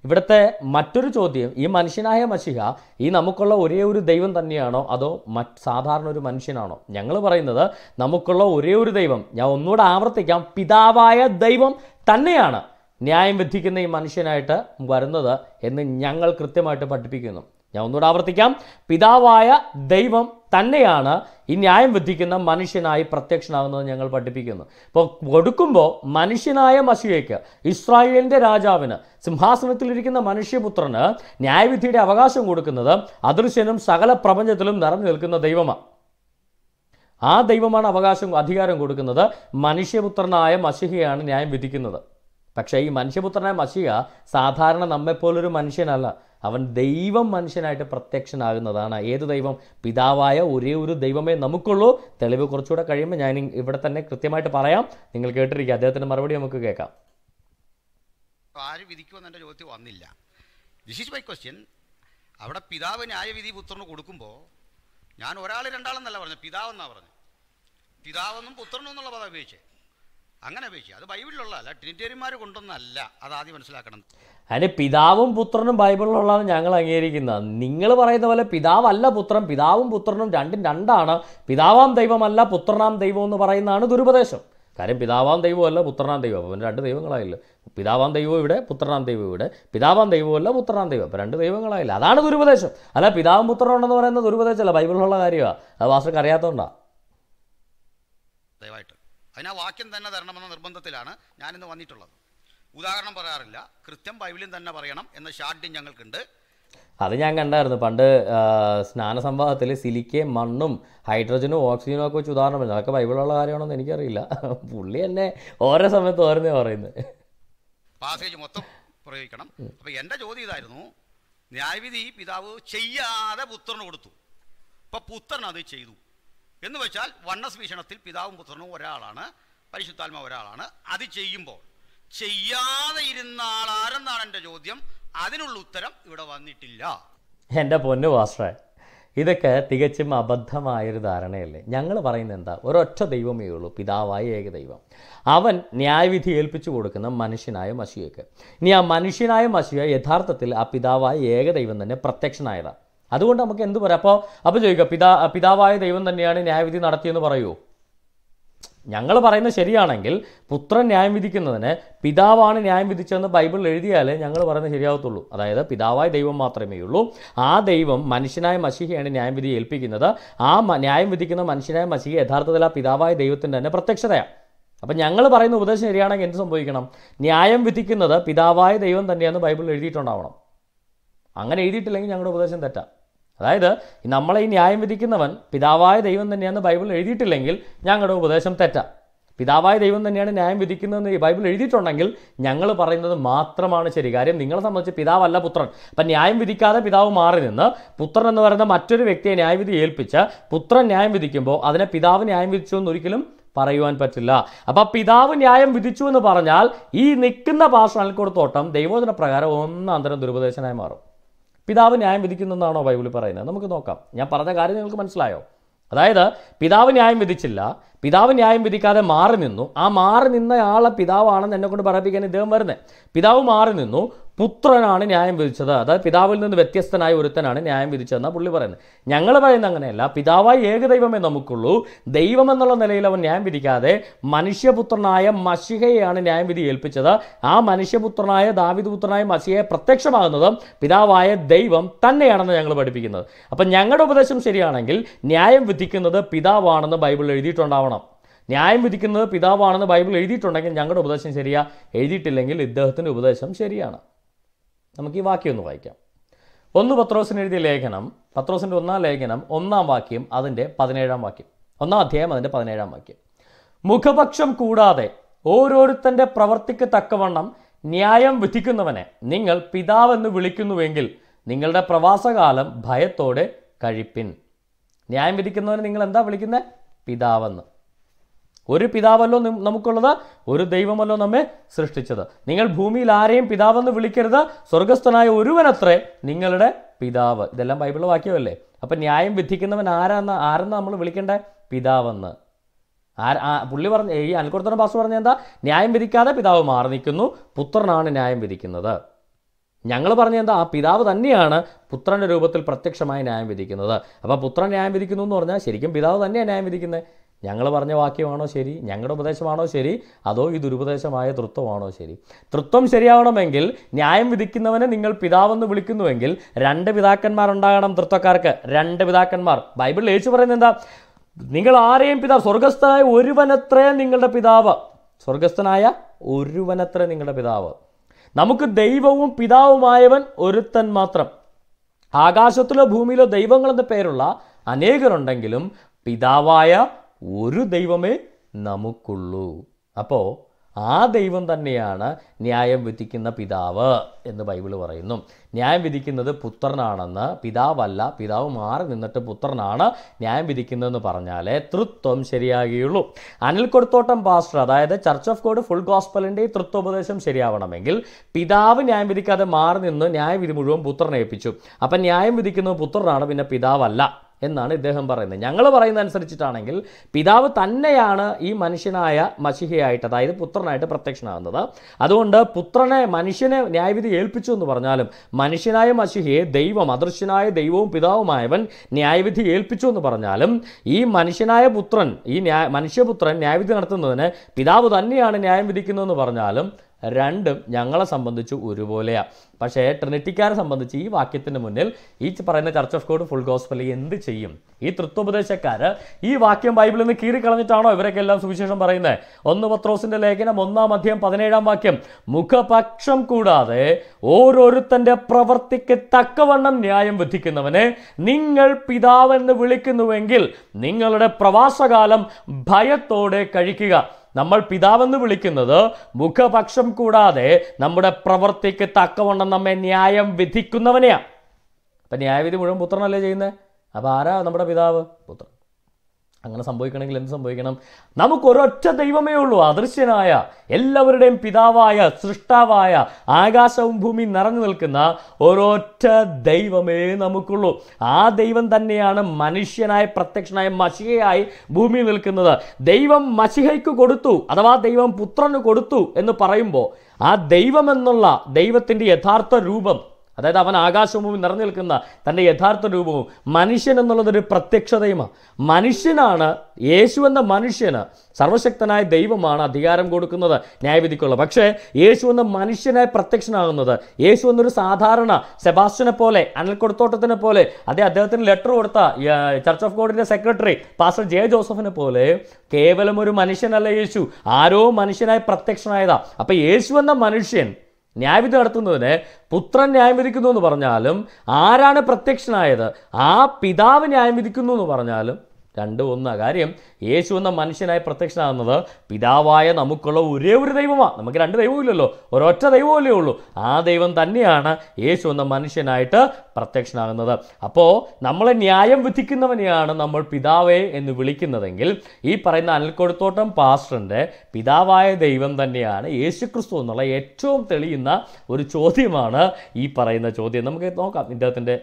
ഇവിടുത്തെ മറ്റൊരു ചോദ്യം ഈ മനുഷ്യനായ മഷിഹ ഈ നമുക്കുള്ള ഒരേ ഒരു ദൈവം തന്നെയാണോ അതോ മറ്റ് സാധാരണ ഒരു മനുഷ്യനാണോ ഞങ്ങൾ പറയുന്നത് നമുക്കുള്ള ഒരേ ഒരു ദൈവം ഞാൻ ഒന്നുകൂടെ ആവർത്തിക്കാം പിതാവായ ദൈവം തന്നെയാണ് ന്യായം വിധിക്കുന്ന ഈ മനുഷ്യനായിട്ട് വരുന്നത് എന്ന് ഞങ്ങൾ കൃത്യമായിട്ട് പഠിപ്പിക്കുന്നു ഞാൻ ഒന്നുകൂടെ ആവർത്തിക്കാം പിതാവായ ദൈവം തന്നെയാണ് ഈ ന്യായം വിധിക്കുന്ന മനുഷ്യനായി പ്രത്യക്ഷനാകുന്നത് ഞങ്ങൾ പഠിപ്പിക്കുന്നു ഇപ്പോൾ കൊടുക്കുമ്പോൾ മനുഷ്യനായ മഷിയേക്ക് ഇസ്രായേലിൻ്റെ രാജാവിന് സിംഹാസനത്തിലിരിക്കുന്ന മനുഷ്യപുത്രന് ന്യായവിധിയുടെ അവകാശം കൊടുക്കുന്നത് അദൃശ്യനും സകല പ്രപഞ്ചത്തിലും നിറഞ്ഞു നിൽക്കുന്ന ദൈവമാണ് ആ ദൈവമാണ് അവകാശം അധികാരം കൊടുക്കുന്നത് മനുഷ്യപുത്രനായ മഷിഹയാണ് ന്യായം വിധിക്കുന്നത് പക്ഷേ ഈ മനുഷ്യപുത്രനായ മഷിഹ സാധാരണ നമ്മെപ്പോലൊരു മനുഷ്യനല്ല അവൻ ദൈവം മനുഷ്യനായിട്ട് പ്രത്യക്ഷനാകുന്നതാണ് ഏത് ദൈവം പിതാവായ ഒരേ ഒരു ദൈവമേ നമുക്കുള്ളൂ തെളിവ് കുറച്ചുകൂടെ കഴിയുമ്പോൾ ഞാൻ ഇവിടെ തന്നെ കൃത്യമായിട്ട് പറയാം നിങ്ങൾ കേട്ടിരിക്കുക അദ്ദേഹത്തിൻ്റെ മറുപടി നമുക്ക് കേൾക്കാം ആരും വിധിക്കുമെന്ന് ചോദ്യത്തിൽ വന്നില്ല ദിസ് ഈസ് മൈ ക്വസ്റ്റ്യൻ അവിടെ പിതാവ് ന്യായവിധി പുത്രന് കൊടുക്കുമ്പോൾ ഞാൻ ഒരാൾ രണ്ടാളെന്നല്ല പറഞ്ഞു പിതാവെന്നാണ് പറഞ്ഞു പിതാവെന്നും പുത്രനും എന്നുള്ള പദം ഉപയോഗിച്ചേ അങ്ങനെ അപേക്ഷ അത് ബൈബിളിലുള്ളതല്ല ട്രിനിറ്റേറിയന്മാർ കൊണ്ടൊന്നല്ല അത് ആദ്യം മനസ്സിലാക്കണം അതിന് പിതാവും പുത്രനും ബൈബിളിലുള്ളതാണ് ഞങ്ങൾ അംഗീകരിക്കുന്നത് നിങ്ങൾ പറയുന്ന പോലെ പിതാവല്ല പുത്രൻ പിതാവും പുത്രനും രണ്ടും രണ്ടാണ് പിതാവാം ദൈവമല്ല പുത്രനാം ദൈവം എന്ന് പറയുന്നതാണ് ദുരുപദേശം കാര്യം പിതാവാം ദൈവമല്ല പുത്രനാം ദൈവം അപ്പം രണ്ട് ദൈവങ്ങളായില്ല പിതാവാം ദൈവം ഇവിടെ പുത്രനാം ദൈവം ഇവിടെ പിതാവാം ദൈവമല്ല പുത്രനാം ദൈവം അപ്പം രണ്ട് ദൈവങ്ങളായില്ല അതാണ് ദുരുപദേശം അല്ല പിതാവും പുത്രനുണ്ടെന്ന് പറയുന്നത് ദുരുപദേശമല്ല ബൈബിളിലുള്ള കാര്യമാണ് അത് വാസർക്ക് അറിയാത്തതുകൊണ്ടാണ് ദയവായിട്ട് അതിനാ വാക്യം തന്നെ തരണമെന്ന നിർബന്ധത്തിലാണ് ഞാനിന്ന് വന്നിട്ടുള്ളത് ഉദാഹരണം പറയാറില്ല കൃത്യം ബൈബിളിൽ തന്നെ പറയണം എന്ന ഷാഡ്യം ഞങ്ങൾക്കുണ്ട് അത് ഞാൻ കണ്ടായിരുന്നു പണ്ട് സ്നാന സംവാദത്തിൽ സിലിക്കയും മണ്ണും ഹൈഡ്രജനും ഓക്സിജനും ഒക്കെ വെച്ച് ഉദാഹരണം പറഞ്ഞു അതൊക്കെ ബൈബിളുള്ള കാര്യമാണെന്ന് എനിക്കറിയില്ല പുള്ളി എന്നെ ഓരോ സമയത്ത് ഓരോന്നേ പറയുന്നത് പാസേജ് മൊത്തം പ്രയോഗിക്കണം അപ്പം എൻ്റെ ചോദ്യം ഇതായിരുന്നു ന്യായവിധി പിതാവ് ചെയ്യാതെ പുത്രന് കൊടുത്തു അപ്പം പുത്രൻ അത് ചെയ്തു എന്ന് വെച്ചാൽ വണ്ണസ് വീക്ഷണത്തിൽ പിതാവും പുത്രനും ഒരാളാണ് പരിശുദ്ധാത്മ ഒരാളാണ് അത് ചെയ്യുമ്പോൾ ചെയ്യാതെ ഇരുന്ന ആൾ എൻ്റെ ചോദ്യം അതിനുള്ള ഉത്തരം ഇവിടെ വന്നിട്ടില്ല എൻ്റെ പൊന്നു വാസ്ട്രേ ഇതൊക്കെ തികച്ചും അബദ്ധമായൊരു ധാരണയല്ലേ ഞങ്ങൾ പറയുന്നത് എന്താ ഒരൊറ്റ ദൈവമേ ഉള്ളൂ പിതാവായ ഏക ദൈവം അവൻ ന്യായവിധി ഏൽപ്പിച്ചു കൊടുക്കുന്ന മനുഷ്യനായ മഷിയയ്ക്ക് ഇനി ആ മനുഷ്യനായ മഷിയ യഥാർത്ഥത്തിൽ ആ പിതാവായ ഏക ദൈവം തന്നെ പ്രത്യക്ഷനായതാണ് അതുകൊണ്ട് നമുക്ക് എന്ത് പറയാം അപ്പോൾ അപ്പോൾ ചോദിക്കുക പിതാ പിതാവായ ദൈവം തന്നെയാണ് ന്യായവിധി നടത്തിയെന്ന് പറയൂ ഞങ്ങൾ പറയുന്നത് ശരിയാണെങ്കിൽ പുത്രൻ ന്യായം വിധിക്കുന്നതിന് പിതാവാണ് ന്യായം വിധിച്ചതെന്ന് ബൈബിൾ എഴുതിയാലേ ഞങ്ങൾ പറയുന്നത് ശരിയാവത്തുള്ളൂ അതായത് പിതാവായ ദൈവം മാത്രമേ ഉള്ളൂ ആ ദൈവം മനുഷ്യനായ മഷിഹയാണ് ന്യായം വിധി ഏൽപ്പിക്കുന്നത് ആ ന്യായം വിധിക്കുന്ന മനുഷ്യനായ മഷിഹ യഥാർത്ഥത്തിൽ ആ പിതാവായ ദൈവത്തിൻ്റെ തന്നെ പ്രത്യക്ഷതയാണ് അപ്പം ഞങ്ങൾ പറയുന്ന ഉപദേശം ശരിയാണെങ്കിൽ എന്ത് സംഭവിക്കണം ന്യായം വിധിക്കുന്നത് പിതാവായ ദൈവം തന്നെയാണെന്ന് ബൈബിൾ എഴുതിയിട്ടുണ്ടാവണം അങ്ങനെ എഴുതിയിട്ടില്ലെങ്കിൽ ഞങ്ങളുടെ ഉപദേശം തെറ്റാം അതായത് നമ്മളെ ഈ ന്യായം വിധിക്കുന്നവൻ പിതാവായ ദൈവം തന്നെയാണ് ബൈബിൾ എഴുതിയിട്ടില്ലെങ്കിൽ ഞങ്ങളുടെ ഉപദേശം തെറ്റാം പിതാവായ ദൈവം തന്നെയാണ് ന്യായം വിധിക്കുന്നതെന്ന് ഈ ബൈബിൾ എഴുതിയിട്ടുണ്ടെങ്കിൽ ഞങ്ങൾ പറയുന്നത് മാത്രമാണ് ശരി കാര്യം നിങ്ങളെ സംബന്ധിച്ച് പിതാവല്ല പുത്രൻ അപ്പം ന്യായം വിധിക്കാതെ പിതാവ് മാറി നിന്ന് പുത്രൻ എന്ന് പറയുന്ന മറ്റൊരു വ്യക്തിയെ ന്യായവിധി ഏൽപ്പിച്ച് പുത്രൻ ന്യായം വിധിക്കുമ്പോൾ അതിനെ പിതാവ് ന്യായം വിധിച്ചു എന്നൊരിക്കലും പറയുവാൻ പറ്റില്ല അപ്പൊ പിതാവ് ന്യായം വിധിച്ചു എന്ന് പറഞ്ഞാൽ ഈ നിൽക്കുന്ന പാർശ്വനൽക്കൊടുത്തോട്ടം ദൈവോചന പ്രകാരം തരം ദുരുപദേശനായി മാറും പിതാവ് ന്യായം വിധിക്കുന്നെന്നാണോ ബൈബിൾ പറയുന്നത് നമുക്ക് നോക്കാം ഞാൻ പറഞ്ഞ കാര്യം നിങ്ങൾക്ക് മനസ്സിലായോ അതായത് പിതാവ് ന്യായം വിധിച്ചില്ല പിതാവ് ന്യായം വിധിക്കാതെ മാറി നിന്നു ആ മാറി ആളെ പിതാവാണെന്ന് എന്നെ കൊണ്ട് പറയിപ്പിക്കാൻ ഇദ്ദേഹം വരുന്നത് പിതാവ് മാറി നിന്നു പുത്രനാണ് ന്യായം വിധിച്ചത് അതായത് പിതാവിൽ നിന്ന് വ്യത്യസ്തനായ ഒരുത്തനാണ് ന്യായം വിധിച്ചതെന്നാണ് പുള്ളി പറയുന്നത് ഞങ്ങൾ പറയുന്നത് അങ്ങനെയല്ല പിതാവായി ഏകദൈവമേ നമുക്കുള്ളൂ ദൈവം എന്നുള്ള നിലയിൽ അവൻ ന്യായം വിധിക്കാതെ മനുഷ്യപുത്രനായ മഷിഹയെയാണ് ന്യായം വിധി ഏൽപ്പിച്ചത് ആ മനുഷ്യപുത്രനായ ദാവിദ് പുത്രനായ മഷിഹയെ പ്രത്യക്ഷമാകുന്നതും പിതാവായ ദൈവം തന്നെയാണെന്ന് ഞങ്ങൾ പഠിപ്പിക്കുന്നത് അപ്പം ഞങ്ങളുടെ ഉപദേശം ശരിയാണെങ്കിൽ ന്യായം വിധിക്കുന്നത് പിതാവാണെന്ന് ബൈബിൾ എഴുതിയിട്ടുണ്ടാവണം ന്യായം വിധിക്കുന്നത് പിതാവാണെന്ന് ബൈബിൾ എഴുതിയിട്ടുണ്ടെങ്കിൽ ഞങ്ങളുടെ ഉപദേശം ശരിയാ എഴുതിയിട്ടില്ലെങ്കിൽ ഇദ്ദേഹത്തിൻ്റെ ഉപദേശം ശരിയാണ് നമുക്ക് ഈ വാക്യം ഒന്ന് വായിക്കാം ഒന്ന് പത്രോസിന് എഴുതിയ ലേഖനം പത്രോസിൻ്റെ ഒന്നാം ലേഖനം ഒന്നാം വാക്യം അതിൻ്റെ പതിനേഴാം വാക്യം ഒന്നാം അധ്യായം അതിൻ്റെ പതിനേഴാം വാക്യം മുഖപക്ഷം കൂടാതെ ഓരോരുത്തൻ്റെ പ്രവൃത്തിക്ക് തക്കവണ്ണം ന്യായം വിധിക്കുന്നവനെ നിങ്ങൾ പിതാവെന്ന് വിളിക്കുന്നുവെങ്കിൽ നിങ്ങളുടെ പ്രവാസകാലം ഭയത്തോടെ കഴിപ്പിൻ ന്യായം വിധിക്കുന്നവനെ നിങ്ങൾ എന്താ വിളിക്കുന്നത് പിതാവെന്ന് ഒരു പിതാവല്ലോ നമുക്കുള്ളത് ഒരു ദൈവമല്ലോ നമ്മെ സൃഷ്ടിച്ചത് നിങ്ങൾ ഭൂമിയിൽ ആരെയും പിതാവെന്ന് വിളിക്കരുത് സ്വർഗസ്ഥനായ ഒരുവനത്രേ നിങ്ങളുടെ പിതാവ് ഇതെല്ലാം ബൈബിളിൽ വാക്യമല്ലേ അപ്പൊ ന്യായം വിധിക്കുന്നവൻ ആരാന്ന് ആരെന്ന് നമ്മൾ വിളിക്കേണ്ടേ പിതാവെന്ന് ആ പുള്ളി പറഞ്ഞ ഈ അൽക്കുർത്തന പാസ് പറഞ്ഞ എന്താ ന്യായം വിധിക്കാതെ പിതാവ് മാറി നിൽക്കുന്നു പുത്രനാണ് ന്യായം വിധിക്കുന്നത് ഞങ്ങൾ പറഞ്ഞ എന്താ ആ പിതാവ് തന്നെയാണ് പുത്രൻ്റെ രൂപത്തിൽ പ്രത്യക്ഷമായി ന്യായം വിധിക്കുന്നത് അപ്പോൾ പുത്രൻ ന്യായം വിധിക്കുന്നു എന്ന് പറഞ്ഞാൽ ശരിക്കും പിതാവ് തന്നെയാണ് ന്യായം വിധിക്കുന്നത് ഞങ്ങൾ പറഞ്ഞ വാക്യമാണോ ശരി ഞങ്ങളുടെ ഉപദേശമാണോ ശരി അതോ ഈ ദുരുപദേശമായ തൃത്വമാണോ ശരി തൃത്വം ശരിയാവണമെങ്കിൽ ന്യായം വിധിക്കുന്നവനെ നിങ്ങൾ പിതാവെന്ന് വിളിക്കുന്നുവെങ്കിൽ രണ്ട് ഉണ്ടാകണം തൃത്വക്കാർക്ക് രണ്ട് പിതാക്കന്മാർ ബൈബിളിൽ ഏച്ചു പറയുന്നത് എന്താ നിങ്ങൾ ആരെയും പിതാവ് സ്വർഗസ്ഥനായ ഒരുവനത്രേ നിങ്ങളുടെ പിതാവ് സ്വർഗസ്ഥനായ ഒരുവനത്രേ നിങ്ങളുടെ പിതാവ് നമുക്ക് ദൈവവും പിതാവുമായവൻ ഒരുത്തൻ മാത്രം ആകാശത്തിലോ ഭൂമിയിലോ ദൈവങ്ങൾ എന്ന പേരുള്ള അനേകരുണ്ടെങ്കിലും പിതാവായ ഒരു ദൈവമേ നമുക്കുള്ളൂ അപ്പോൾ ആ ദൈവം തന്നെയാണ് ന്യായം വിധിക്കുന്ന പിതാവ് എന്ന് ബൈബിൾ പറയുന്നു ന്യായം വിധിക്കുന്നത് പുത്രനാണെന്ന് പിതാവല്ല പിതാവ് മാറി നിന്നിട്ട് പുത്രനാണ് ന്യായം വിധിക്കുന്നതെന്ന് പറഞ്ഞാലേ തൃത്വം ശരിയാകുകയുള്ളൂ അനിൽ കൊടുത്തോട്ടം പാസ്റ്റർ അതായത് ചർച്ച് ഓഫ് ഗോഡ് ഫുൾ ഗോസ്പലിൻ്റെ ഈ തൃത്വോപദേശം ശരിയാവണമെങ്കിൽ പിതാവ് ന്യായം വിധിക്കാതെ മാറി നിന്ന് ന്യായവിധി മുഴുവൻ പുത്രനെ ഏൽപ്പിച്ചു അപ്പം ന്യായം വിധിക്കുന്നത് പുത്രനാണ് പിന്നെ പിതാവല്ല എന്നാണ് ഇദ്ദേഹം പറയുന്നത് ഞങ്ങൾ പറയുന്ന അനുസരിച്ചിട്ടാണെങ്കിൽ പിതാവ് തന്നെയാണ് ഈ മനുഷ്യനായ മഷിഹയായിട്ട് അതായത് പുത്രനായിട്ട് പ്രത്യക്ഷനാകുന്നത് അതുകൊണ്ട് പുത്രനെ മനുഷ്യനെ ന്യായവിധി ഏൽപ്പിച്ചു എന്ന് പറഞ്ഞാലും മനുഷ്യനായ മഷിഹയെ ദൈവം അദൃശ്യനായ ദൈവവും പിതാവുമായവൻ ന്യായവിധി ഏൽപ്പിച്ചു എന്ന് പറഞ്ഞാലും ഈ മനുഷ്യനായ പുത്രൻ ഈ ന്യായ മനുഷ്യപുത്രൻ ന്യായവിധി നടത്തുന്നതിന് പിതാവ് തന്നെയാണ് ന്യായം വിധിക്കുന്നതെന്ന് പറഞ്ഞാലും രണ്ടും ഞങ്ങളെ സംബന്ധിച്ച് ഒരുപോലെയാണ് പക്ഷേ ട്രിനിറ്റിക്കാരെ സംബന്ധിച്ച് ഈ വാക്യത്തിന് മുന്നിൽ ഈ പറയുന്ന church of God full gospel എന്ത് ചെയ്യും ഈ തൃത്വോപദേശക്കാര് ഈ വാക്യം ബൈബിളിൽ നിന്ന് കീറിക്കളഞ്ഞിട്ടാണോ ഇവരൊക്കെ എല്ലാം സുവിശേഷം പറയുന്നത് ഒന്ന് പത്രോസിന്റെ ലേഖനം ഒന്നാം അധ്യയം പതിനേഴാം വാക്യം മുഖപക്ഷം കൂടാതെ ഓരോരുത്തന്റെ പ്രവർത്തിക്ക് തക്കവണ്ണം ന്യായം വിധിക്കുന്നവനെ നിങ്ങൾ പിതാവെന്ന് വിളിക്കുന്നുവെങ്കിൽ നിങ്ങളുടെ പ്രവാസകാലം ഭയത്തോടെ കഴിക്കുക നമ്മൾ പിതാവെന്ന് വിളിക്കുന്നത് മുഖപക്ഷം കൂടാതെ നമ്മുടെ പ്രവൃത്തിക്ക് തക്കവണ്ണം നമ്മെ ന്യായം വിധിക്കുന്നവനെയാണ് അപ്പം ന്യായവിധി മുഴുവൻ പുത്രനല്ലേ ചെയ്യുന്നത് അപ്പോൾ ആരാ നമ്മുടെ പിതാവ് പുത്രൻ അങ്ങനെ സംഭവിക്കണമെങ്കിൽ എന്ത് സംഭവിക്കണം നമുക്ക് ഒരൊറ്റ ദൈവമേ ഉള്ളൂ അദൃശ്യനായ എല്ലാവരുടെയും പിതാവായ സൃഷ്ടാവായ ആകാശവും ഭൂമി നിറഞ്ഞു നിൽക്കുന്ന ഒരൊറ്റ ദൈവമേ നമുക്കുള്ളൂ ആ ദൈവം തന്നെയാണ് മനുഷ്യനായ പ്രത്യക്ഷനായ മഷികയായി ഭൂമി നിൽക്കുന്നത് ദൈവം മഷികയ്ക്ക് കൊടുത്തു അഥവാ ദൈവം പുത്രന് കൊടുത്തു എന്ന് പറയുമ്പോൾ ആ ദൈവമെന്നുള്ള ദൈവത്തിൻ്റെ യഥാർത്ഥ രൂപം അതായത് അവൻ ആകാശവും നിറഞ്ഞു നിൽക്കുന്ന തൻ്റെ യഥാർത്ഥ രൂപവും മനുഷ്യൻ എന്നുള്ളതൊരു പ്രത്യക്ഷതയുമാണ് മനുഷ്യനാണ് യേശു എന്ന മനുഷ്യന് സർവശക്തനായ ദൈവമാണ് അധികാരം കൊടുക്കുന്നത് ന്യായവിധിക്കുള്ള പക്ഷേ യേശു എന്ന മനുഷ്യനായി പ്രത്യക്ഷനാകുന്നത് യേശു എന്നൊരു സാധാരണ സെബാസ്റ്റ്യനെ പോലെ അനൽക്കൊടുത്തോട്ടത്തിനെ പോലെ അതേ അദ്ദേഹത്തിന് ലെറ്റർ കൊടുത്ത ചർച്ച് ഓഫ് ഗോഡിൻ്റെ സെക്രട്ടറി പാസ്റ്റർ ജെ ജോസഫിനെ പോലെ കേവലം ഒരു മനുഷ്യനല്ല യേശു ആരോ മനുഷ്യനായി പ്രത്യക്ഷനായതാ അപ്പോൾ യേശു എന്ന മനുഷ്യൻ ന്യായവിധി നടത്തുന്നതിനെ പുത്രൻ ന്യായം വിധിക്കുന്നു എന്ന് പറഞ്ഞാലും ആരാണ് പ്രത്യക്ഷനായത് ആ പിതാവ് ന്യായം വിധിക്കുന്നു എന്ന് പറഞ്ഞാലും രണ്ട് ഒന്ന് കാര്യം യേശു എന്ന മനുഷ്യനായി പ്രത്യക്ഷനാകുന്നത് പിതാവായ നമുക്കുള്ള ഒരേ ഒരു ദൈവമാണ് നമുക്ക് രണ്ട് ദൈവമില്ലല്ലോ ഒരൊറ്റ ദൈവമല്ലേ ഉള്ളൂ ആ ദൈവം തന്നെയാണ് യേശു എന്ന മനുഷ്യനായിട്ട് പ്രത്യക്ഷനാകുന്നത് അപ്പോൾ നമ്മളെ ന്യായം വിധിക്കുന്നവനെയാണ് നമ്മൾ പിതാവേ എന്ന് വിളിക്കുന്നതെങ്കിൽ ഈ പറയുന്ന അനൽക്കൊടുത്തോട്ടം പാസ്റ്ററിൻ്റെ പിതാവായ ദൈവം തന്നെയാണ് യേശുക്രിസ്തു എന്നുള്ള ഏറ്റവും തെളിയുന്ന ഒരു ചോദ്യമാണ് ഈ പറയുന്ന ചോദ്യം നമുക്ക് നോക്കാം ഇദ്ദേഹത്തിൻ്റെ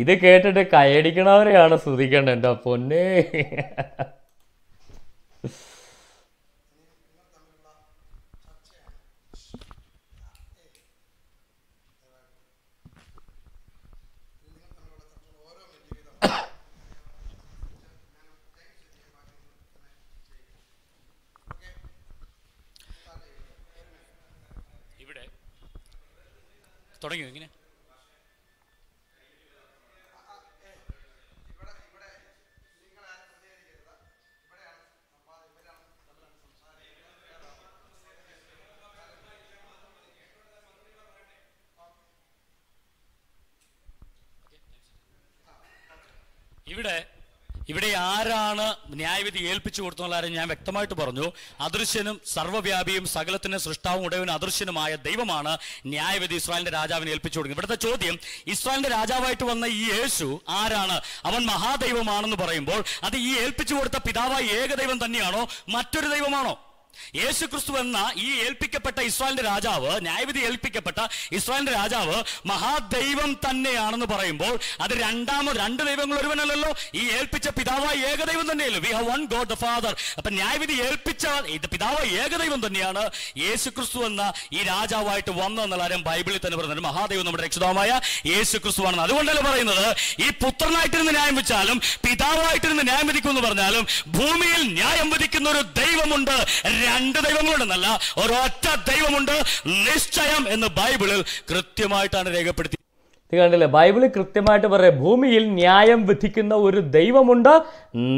ഇത് കേട്ടിട്ട് കൈയടിക്കണവരെയാണ് ശ്രദ്ധിക്കേണ്ടത് എൻ്റെ പൊന്നെ തുടങ്ങിയോ എങ്ങനെ ന്യായവിധി ഏൽപ്പിച്ചു കൊടുത്തു എന്നുള്ള ഞാൻ വ്യക്തമായിട്ട് പറഞ്ഞു അദൃശ്യനും സർവ്വവ്യാപിയും സകലത്തിന് സൃഷ്ടാവും ഉടയവനും അദൃശ്യനുമായ ദൈവമാണ് ന്യായവിധി ഇസ്രായേലിന്റെ രാജാവിനെ ഏൽപ്പിച്ചു കൊടുക്കുന്നത് ഇവിടുത്തെ ചോദ്യം ഇസ്രായേലിന്റെ രാജാവായിട്ട് വന്ന ഈ യേശു ആരാണ് അവൻ മഹാദൈവമാണെന്ന് പറയുമ്പോൾ അത് ഈ ഏൽപ്പിച്ചു കൊടുത്ത പിതാവായ ഏകദൈവം തന്നെയാണോ മറ്റൊരു ദൈവമാണോ ക്രിസ്തു എന്ന ഈ ഏൽപ്പിക്കപ്പെട്ട ഇസ്രായേലിന്റെ രാജാവ് ന്യായവിധി ഏൽപ്പിക്കപ്പെട്ട ഇസ്രായേലിന്റെ രാജാവ് മഹാദൈവം തന്നെയാണെന്ന് പറയുമ്പോൾ അത് രണ്ടാമത് രണ്ട് ദൈവങ്ങൾ ഒരുവനല്ലല്ലോ ഈ ഏൽപ്പിച്ച പിതാവായ ഏകദൈവം തന്നെയല്ലോ we have one God the Father അപ്പൊ ന്യായവിധി ഏൽപ്പിച്ച പിതാവായ ഏകദൈവം തന്നെയാണ് ക്രിസ്തു എന്ന ഈ രാജാവായിട്ട് വന്നതെന്നുള്ള ആരും ബൈബിളിൽ തന്നെ പറയുന്നത് മഹാദൈവം നമ്മുടെ യേശു ക്രിസ്തു ആണെന്ന് അതുകൊണ്ടല്ലേ പറയുന്നത് ഈ പുത്രനായിട്ടിരുന്ന് ന്യായം വെച്ചാലും പിതാവായിട്ടിരുന്ന് ന്യായം വിധിക്കും എന്ന് പറഞ്ഞാലും ഭൂമിയിൽ ന്യായം വിധിക്കുന്ന ഒരു ദൈവമുണ്ട് രണ്ട് ദൈവങ്ങളുണ്ടെന്നല്ല ഒരൊറ്റ ദൈവമുണ്ട് നിശ്ചയം എന്ന് ബൈബിളിൽ കൃത്യമായിട്ടാണ് രേഖപ്പെടുത്തി ഇത് കണ്ടില്ലേ ബൈബിൾ കൃത്യമായിട്ട് പറയാം ഭൂമിയിൽ ന്യായം വിധിക്കുന്ന ഒരു ദൈവമുണ്ട്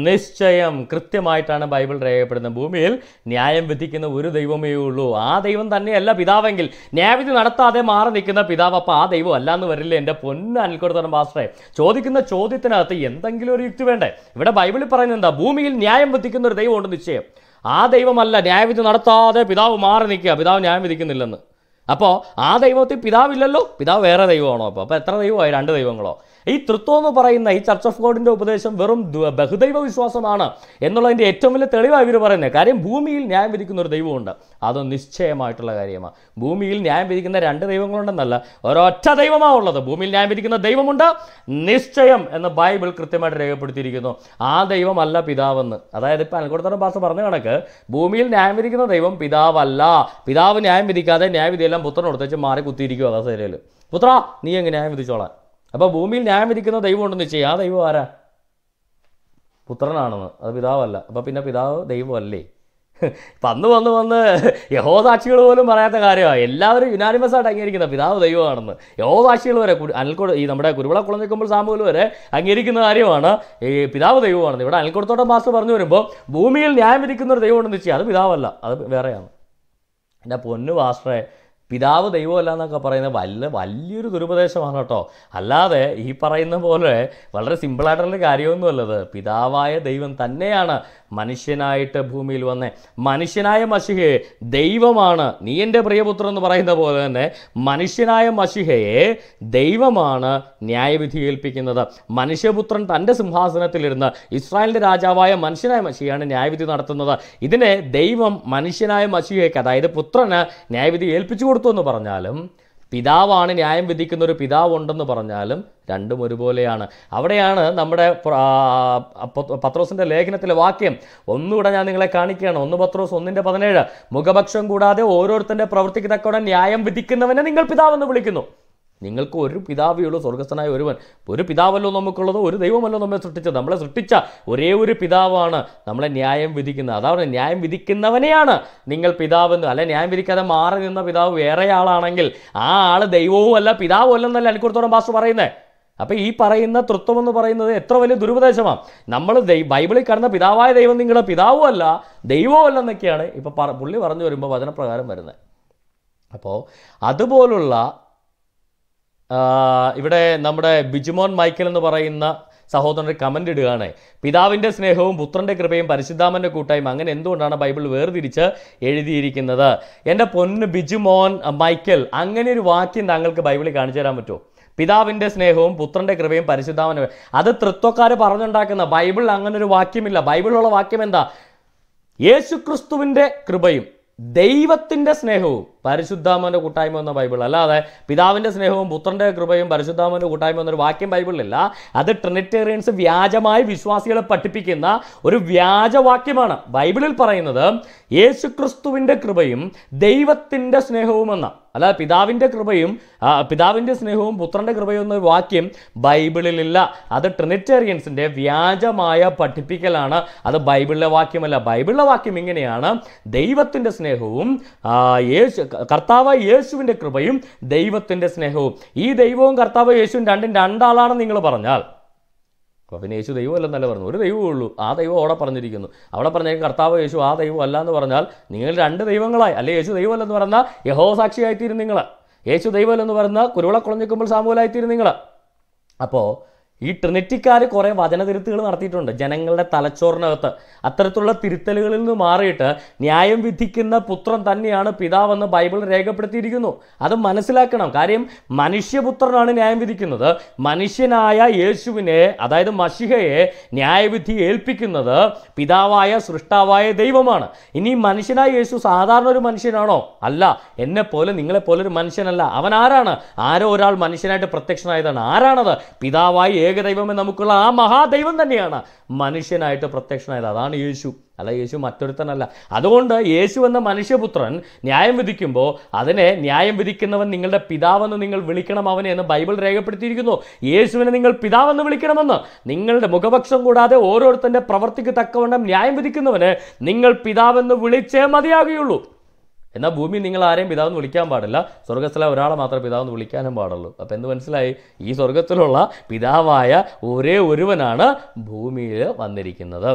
നിശ്ചയം കൃത്യമായിട്ടാണ് ബൈബിൾ രേഖപ്പെടുന്നത് ഭൂമിയിൽ ന്യായം വിധിക്കുന്ന ഒരു ദൈവമേ ഉള്ളൂ ആ ദൈവം തന്നെയല്ല പിതാവെങ്കിൽ ന്യായവിധി നടത്താതെ മാറി നിൽക്കുന്ന പിതാവ് അപ്പം ആ ദൈവം അല്ല എന്ന് വരില്ല എൻ്റെ പൊന്ന് അനിൽക്കൊടുത്തനം പാസ്റ്ററെ ചോദിക്കുന്ന ചോദ്യത്തിനകത്ത് എന്തെങ്കിലും ഒരു യുക്തി വേണ്ടേ ഇവിടെ ബൈബിളിൽ പറയുന്നത് എന്താ ഭൂമിയിൽ ന്യായം വിധിക്കുന്ന ഒരു ദൈവമുണ്ട് നിശ്ചയം ആ ദൈവമല്ല ന്യായവിധി നടത്താതെ പിതാവ് മാറി നിൽക്കുക പിതാവ് ന്യായം വിധിക്കുന്നില്ലെന്ന് അപ്പോൾ ആ ദൈവത്തിൽ പിതാവില്ലല്ലോ പിതാവ് വേറെ ദൈവമാണോ അപ്പോൾ അപ്പോൾ എത്ര ദൈവമായി രണ്ട് ദൈവങ്ങളോ ഈ തൃത്വം എന്ന് പറയുന്ന ഈ ചർച്ച് ഓഫ് ഗോഡിൻ്റെ ഉപദേശം വെറും ബഹുദൈവ വിശ്വാസമാണ് എന്നുള്ളതിൻ്റെ ഏറ്റവും വലിയ തെളിവാണ് ഇവർ പറയുന്നത് കാര്യം ഭൂമിയിൽ ന്യായം വിധിക്കുന്ന ഒരു ദൈവമുണ്ട് അത് നിശ്ചയമായിട്ടുള്ള കാര്യമാണ് ഭൂമിയിൽ ന്യായം വിധിക്കുന്ന രണ്ട് ദൈവങ്ങളുണ്ടെന്നല്ല ഒരൊറ്റ ദൈവമാണ് ഉള്ളത് ഭൂമിയിൽ ന്യായം വിധിക്കുന്ന ദൈവമുണ്ട് നിശ്ചയം എന്ന് ബൈബിൾ കൃത്യമായിട്ട് രേഖപ്പെടുത്തിയിരിക്കുന്നു ആ ദൈവമല്ല പിതാവെന്ന് അതായത് ഇപ്പം അൽക്കൂടത്തരം പാസ് പറഞ്ഞ കണക്ക് ഭൂമിയിൽ ന്യായം വിധിക്കുന്ന ദൈവം പിതാവല്ല പിതാവ് ന്യായം വിധിക്കാതെ ന്യായവിധിയെല്ലാം പുത്രനോടുത്തേച്ച് മാറി കുത്തിയിരിക്കുക സൈലിൽ പുത്ര നീ എങ്ങനെ ന്യായം വിധിച്ചോളാം അപ്പോൾ ഭൂമിയിൽ ന്യായം വിധിക്കുന്ന ദൈവം ഉണ്ടെന്ന് വെച്ചാൽ ആ ദൈവം ആരാ പുത്രനാണെന്ന് അത് പിതാവല്ല അപ്പോൾ പിന്നെ പിതാവ് ദൈവമല്ലേ വന്ന് വന്ന് വന്ന് യഹോദാക്ഷികൾ പോലും പറയാത്ത കാര്യമാണ് എല്ലാവരും യുനാനിമസ് ആയിട്ട് അംഗീകരിക്കുന്ന പിതാവ് ദൈവമാണെന്ന് യഹോദാക്ഷികൾ വരെ അനിൽക്കോട് ഈ നമ്മുടെ കുരുവിള കുളഞ്ഞിക്കുമ്പോൾ സാമ്പുകൾ വരെ അംഗീകരിക്കുന്ന കാര്യമാണ് ഈ പിതാവ് ദൈവമാണെന്ന് ഇവിടെ അനിൽക്കോടത്തോട്ടം മാസ്റ്റർ പറഞ്ഞു വരുമ്പോൾ ഭൂമിയിൽ ന്യായം വിധിക്കുന്ന ഒരു ഉണ്ടെന്ന് വെച്ചാൽ അത് പിതാവല്ല അത് വേറെയാണ് എൻ്റെ പൊന്നു മാസ്റ്ററെ പിതാവ് ദൈവമല്ല എന്നൊക്കെ പറയുന്നത് വല്ല വലിയൊരു ദുരുപദേശമാണ് കേട്ടോ അല്ലാതെ ഈ പറയുന്ന പോലെ വളരെ സിമ്പിളായിട്ടുള്ള കാര്യമൊന്നുമല്ലത് പിതാവായ ദൈവം തന്നെയാണ് മനുഷ്യനായിട്ട് ഭൂമിയിൽ വന്നെ മനുഷ്യനായ മഷിഹയെ ദൈവമാണ് നീ എൻ്റെ പ്രിയപുത്രൻ എന്ന് പറയുന്ന പോലെ തന്നെ മനുഷ്യനായ മഷിഹയെ ദൈവമാണ് ന്യായവിധി ഏൽപ്പിക്കുന്നത് മനുഷ്യപുത്രൻ തൻ്റെ സിംഹാസനത്തിലിരുന്ന് ഇസ്രായേലിൻ്റെ രാജാവായ മനുഷ്യനായ മഷിയാണ് ന്യായവിധി നടത്തുന്നത് ഇതിനെ ദൈവം മനുഷ്യനായ മഷിഹയ്ക്ക് അതായത് പുത്രന് ന്യായവിധി ഏൽപ്പിച്ചു കൊടുത്തു എന്ന് പറഞ്ഞാലും പിതാവാണ് ന്യായം വിധിക്കുന്ന ഒരു പിതാവുണ്ടെന്ന് പറഞ്ഞാലും രണ്ടും ഒരുപോലെയാണ് അവിടെയാണ് നമ്മുടെ പത്രോസിൻ്റെ ലേഖനത്തിലെ വാക്യം ഒന്നുകൂടെ ഞാൻ നിങ്ങളെ കാണിക്കുകയാണ് ഒന്ന് പത്രോസ് ഒന്നിൻ്റെ പതിനേഴ് മുഖപക്ഷം കൂടാതെ ഓരോരുത്തൻ്റെ പ്രവൃത്തിക്ക് ന്യായം വിധിക്കുന്നവനെ നിങ്ങൾ പിതാവെന്ന് വിളിക്കുന്നു നിങ്ങൾക്ക് ഒരു ഉള്ളൂ സ്വർഗസ്ഥനായ ഒരുവൻ ഒരു പിതാവല്ലോ നമുക്കുള്ളത് ഒരു ദൈവമല്ലോ നമ്മെ സൃഷ്ടിച്ചത് നമ്മളെ സൃഷ്ടിച്ച ഒരേ ഒരു പിതാവാണ് നമ്മളെ ന്യായം വിധിക്കുന്നത് അതാണ് ന്യായം വിധിക്കുന്നവനെയാണ് നിങ്ങൾ പിതാവെന്ന് അല്ല ന്യായം വിധിക്കാതെ മാറി നിന്ന പിതാവ് വേറെ ആളാണെങ്കിൽ ആ ആൾ ദൈവവും അല്ല പിതാവും അല്ലെന്നല്ല എനിക്കുറത്തോളം ഭാഷ പറയുന്നത് അപ്പോൾ ഈ പറയുന്ന തൃത്വം എന്ന് പറയുന്നത് എത്ര വലിയ ദുരുപദേശമാണ് നമ്മൾ ബൈബിളിൽ കാണുന്ന പിതാവായ ദൈവം നിങ്ങളുടെ പിതാവും അല്ല ദൈവവും അല്ല എന്നൊക്കെയാണ് ഇപ്പോൾ പുള്ളി പറഞ്ഞു വരുമ്പോൾ വചനപ്രകാരം വരുന്നത് അപ്പോൾ അതുപോലുള്ള ഇവിടെ നമ്മുടെ ബിജുമോൻ മൈക്കൽ എന്ന് പറയുന്ന സഹോദരൻ കമൻ്റ് ഇടുകയാണ് പിതാവിൻ്റെ സ്നേഹവും പുത്രൻ്റെ കൃപയും പരിശുദ്ധാമൻ്റെ കൂട്ടായ്മ അങ്ങനെ എന്തുകൊണ്ടാണ് ബൈബിൾ വേർതിരിച്ച് എഴുതിയിരിക്കുന്നത് എൻ്റെ പൊന്ന് ബിജുമോൻ മൈക്കൽ അങ്ങനെ ഒരു വാക്യം താങ്കൾക്ക് ബൈബിളിൽ കാണിച്ചു തരാൻ പറ്റുമോ പിതാവിൻ്റെ സ്നേഹവും പുത്രൻ്റെ കൃപയും പരിശുദ്ധാമനും അത് തൃത്വക്കാർ പറഞ്ഞുണ്ടാക്കുന്ന ബൈബിളിൽ അങ്ങനെ ഒരു വാക്യമില്ല ബൈബിളിലുള്ള വാക്യം എന്താ യേശുക്രിസ്തുവിൻ്റെ കൃപയും ദൈവത്തിൻ്റെ സ്നേഹവും പരിശുദ്ധാമൻ്റെ കൂട്ടായ്മ എന്ന ബൈബിൾ അല്ലാതെ പിതാവിൻ്റെ സ്നേഹവും പുത്രൻ്റെ കൃപയും പരിശുദ്ധാമൻ്റെ കൂട്ടായ്മ എന്നൊരു വാക്യം ബൈബിളിലില്ല അത് ട്രിനിറ്റേറിയൻസ് വ്യാജമായി വിശ്വാസികളെ പഠിപ്പിക്കുന്ന ഒരു വ്യാജവാക്യമാണ് ബൈബിളിൽ പറയുന്നത് യേശുക്രിസ്തുവിൻ്റെ കൃപയും ദൈവത്തിൻ്റെ സ്നേഹവുമെന്നാണ് അല്ലാതെ പിതാവിൻ്റെ കൃപയും പിതാവിൻ്റെ സ്നേഹവും പുത്രൻ്റെ കൃപയും എന്ന വാക്യം ബൈബിളിലില്ല അത് ട്രിനിറ്റേറിയൻസിൻ്റെ വ്യാജമായ പഠിപ്പിക്കലാണ് അത് ബൈബിളിലെ വാക്യമല്ല ബൈബിളിലെ വാക്യം ഇങ്ങനെയാണ് ദൈവത്തിൻ്റെ സ്നേഹവും യേശു കർത്താവ് യേശുവിൻ്റെ കൃപയും ദൈവത്തിൻ്റെ സ്നേഹവും ഈ ദൈവവും കർത്താവ് യേശുവും രണ്ടും രണ്ടാളാണെന്ന് നിങ്ങൾ പറഞ്ഞാൽ അപ്പോൾ പിന്നെ യേശു ദൈവമല്ലെന്നല്ല പറഞ്ഞു ഒരു ദൈവമേ ഉള്ളൂ ആ ദൈവം അവിടെ പറഞ്ഞിരിക്കുന്നു അവിടെ പറഞ്ഞാൽ കർത്താവ് യേശു ആ ദൈവം അല്ല എന്ന് പറഞ്ഞാൽ നിങ്ങൾ രണ്ട് ദൈവങ്ങളായി അല്ലെ യേശു ദൈവമല്ലെന്ന് പറഞ്ഞാൽ യഹോ സാക്ഷിയായിത്തീരും നിങ്ങൾ യേശു ദൈവമല്ലെന്ന് പറഞ്ഞാൽ കുരുവിള കുളഞ്ഞിക്കുമ്പോൾ സാമൂലായിത്തീരും നിങ്ങൾ അപ്പോൾ ഈ ട്രിനിറ്റിക്കാർ കുറേ തിരുത്തുകൾ നടത്തിയിട്ടുണ്ട് ജനങ്ങളുടെ തലച്ചോറിനകത്ത് അത്തരത്തിലുള്ള തിരുത്തലുകളിൽ നിന്ന് മാറിയിട്ട് ന്യായം വിധിക്കുന്ന പുത്രൻ തന്നെയാണ് പിതാവെന്ന് ബൈബിൾ രേഖപ്പെടുത്തിയിരിക്കുന്നു അത് മനസ്സിലാക്കണം കാര്യം മനുഷ്യപുത്രനാണ് ന്യായം വിധിക്കുന്നത് മനുഷ്യനായ യേശുവിനെ അതായത് മഷിഹയെ ന്യായവിധി ഏൽപ്പിക്കുന്നത് പിതാവായ സൃഷ്ടാവായ ദൈവമാണ് ഇനി മനുഷ്യനായ യേശു സാധാരണ ഒരു മനുഷ്യനാണോ അല്ല എന്നെപ്പോലെ നിങ്ങളെപ്പോലെ ഒരു മനുഷ്യനല്ല അവൻ ആരാണ് ആരോ ഒരാൾ മനുഷ്യനായിട്ട് പ്രത്യക്ഷനായതാണ് ആരാണത് പിതാവായി ഏകദൈവമേ നമുക്കുള്ള ആ മഹാദൈവം തന്നെയാണ് മനുഷ്യനായിട്ട് പ്രത്യക്ഷനായത് അതാണ് യേശു അല്ല യേശു മറ്റൊരുത്തനല്ല അതുകൊണ്ട് യേശു എന്ന മനുഷ്യപുത്രൻ ന്യായം വിധിക്കുമ്പോൾ അതിനെ ന്യായം വിധിക്കുന്നവൻ നിങ്ങളുടെ പിതാവെന്ന് നിങ്ങൾ വിളിക്കണം അവനെ എന്ന് ബൈബിൾ രേഖപ്പെടുത്തിയിരിക്കുന്നു യേശുവിനെ നിങ്ങൾ പിതാവെന്ന് വിളിക്കണമെന്ന് നിങ്ങളുടെ മുഖപക്ഷം കൂടാതെ ഓരോരുത്തൻ്റെ പ്രവർത്തിക്ക് തക്കവണ്ണം ന്യായം വിധിക്കുന്നവന് നിങ്ങൾ പിതാവെന്ന് വിളിച്ചേ മതിയാകുകയുള്ളൂ എന്നാൽ ഭൂമി നിങ്ങൾ ആരെയും പിതാവെന്ന് വിളിക്കാൻ പാടില്ല സ്വർഗ്ഗത്തിലെ ഒരാളെ മാത്രം പിതാവെന്ന് വിളിക്കാനും പാടുള്ളൂ അപ്പോൾ എന്ത് മനസ്സിലായി ഈ സ്വർഗത്തിലുള്ള പിതാവായ ഒരേ ഒരുവനാണ് ഭൂമിയിൽ വന്നിരിക്കുന്നത്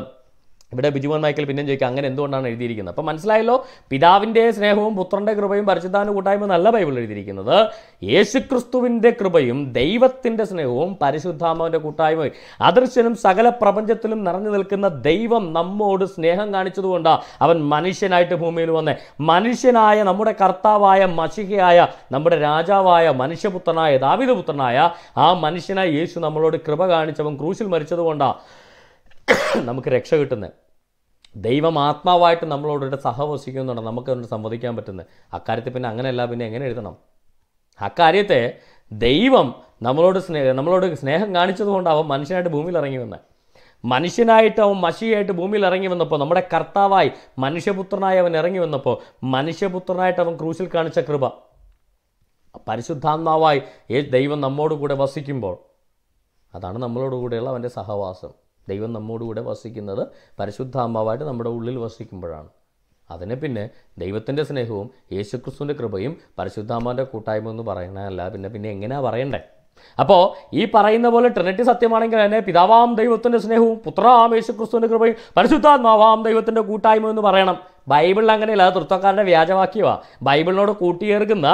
ഇവിടെ ബിജുമോൻ മൈക്കൽ പിന്നെ ചോദിക്കുക അങ്ങനെ എന്തുകൊണ്ടാണ് എഴുതിയിരിക്കുന്നത് അപ്പോൾ മനസ്സിലായല്ലോ പിതാവിൻ്റെ സ്നേഹവും പുത്രൻ്റെ കൃപയും പരിശുദ്ധാന കൂട്ടായ്മ നല്ല ബൈബിൾ എഴുതിയിരിക്കുന്നത് യേശുക്രിസ്തുവിൻ്റെ കൃപയും ദൈവത്തിൻ്റെ സ്നേഹവും പരിശുദ്ധാമാവിൻ്റെ കൂട്ടായ്മ അദൃശ്യനും സകല പ്രപഞ്ചത്തിലും നിറഞ്ഞു നിൽക്കുന്ന ദൈവം നമ്മോട് സ്നേഹം കാണിച്ചതുകൊണ്ടാണ് അവൻ മനുഷ്യനായിട്ട് ഭൂമിയിൽ വന്നേ മനുഷ്യനായ നമ്മുടെ കർത്താവായ മഷികയായ നമ്മുടെ രാജാവായ മനുഷ്യപുത്രനായ ദാവിദപുത്രനായ ആ മനുഷ്യനായ യേശു നമ്മളോട് കൃപ കാണിച്ചവൻ ക്രൂശിൽ മരിച്ചതുകൊണ്ടാണ് നമുക്ക് രക്ഷ കിട്ടുന്നത് ദൈവം ആത്മാവായിട്ട് നമ്മളോടെ സഹവസിക്കുന്നുണ്ട് നമുക്ക് അതുകൊണ്ട് സംവദിക്കാൻ പറ്റുന്നത് അക്കാര്യത്തെ പിന്നെ അങ്ങനെയല്ല പിന്നെ എങ്ങനെ എഴുതണം അക്കാര്യത്തെ ദൈവം നമ്മളോട് സ്നേഹം നമ്മളോട് സ്നേഹം കാണിച്ചതുകൊണ്ട് അവൻ മനുഷ്യനായിട്ട് ഭൂമിയിൽ ഇറങ്ങി വന്നത് മനുഷ്യനായിട്ട് അവൻ മഷിയായിട്ട് ഭൂമിയിൽ ഇറങ്ങി വന്നപ്പോൾ നമ്മുടെ കർത്താവായി മനുഷ്യപുത്രനായി അവൻ ഇറങ്ങി വന്നപ്പോൾ മനുഷ്യപുത്രനായിട്ട് അവൻ ക്രൂശിൽ കാണിച്ച കൃപ പരിശുദ്ധാത്മാവായി ദൈവം നമ്മോടുകൂടെ വസിക്കുമ്പോൾ അതാണ് നമ്മളോടുകൂടെയുള്ള അവൻ്റെ സഹവാസം ദൈവം നമ്മോടുകൂടെ വസിക്കുന്നത് അമ്മാവായിട്ട് നമ്മുടെ ഉള്ളിൽ വസിക്കുമ്പോഴാണ് അതിനെ പിന്നെ ദൈവത്തിൻ്റെ സ്നേഹവും യേശുക്രിസ്തുവിൻ്റെ കൃപയും പരിശുദ്ധാമാൻ്റെ കൂട്ടായ്മ എന്ന് പറയണല്ല പിന്നെ പിന്നെ എങ്ങനെയാ പറയണ്ടേ അപ്പോൾ ഈ പറയുന്ന പോലെ ട്രിനിറ്റി സത്യമാണെങ്കിൽ തന്നെ പിതാവാം ദൈവത്തിൻ്റെ സ്നേഹവും പുത്രാം യേശുക്രിസ്തുവിൻ്റെ കൃപയും പരിശുദ്ധാത്മാവാം ദൈവത്തിൻ്റെ കൂട്ടായ്മ എന്ന് പറയണം ബൈബിളിൽ അങ്ങനെയല്ല അത് തൃത്വക്കാരുടെ വ്യാജവാക്യമാണ് ബൈബിളിനോട് കൂട്ടിയേർക്കുന്ന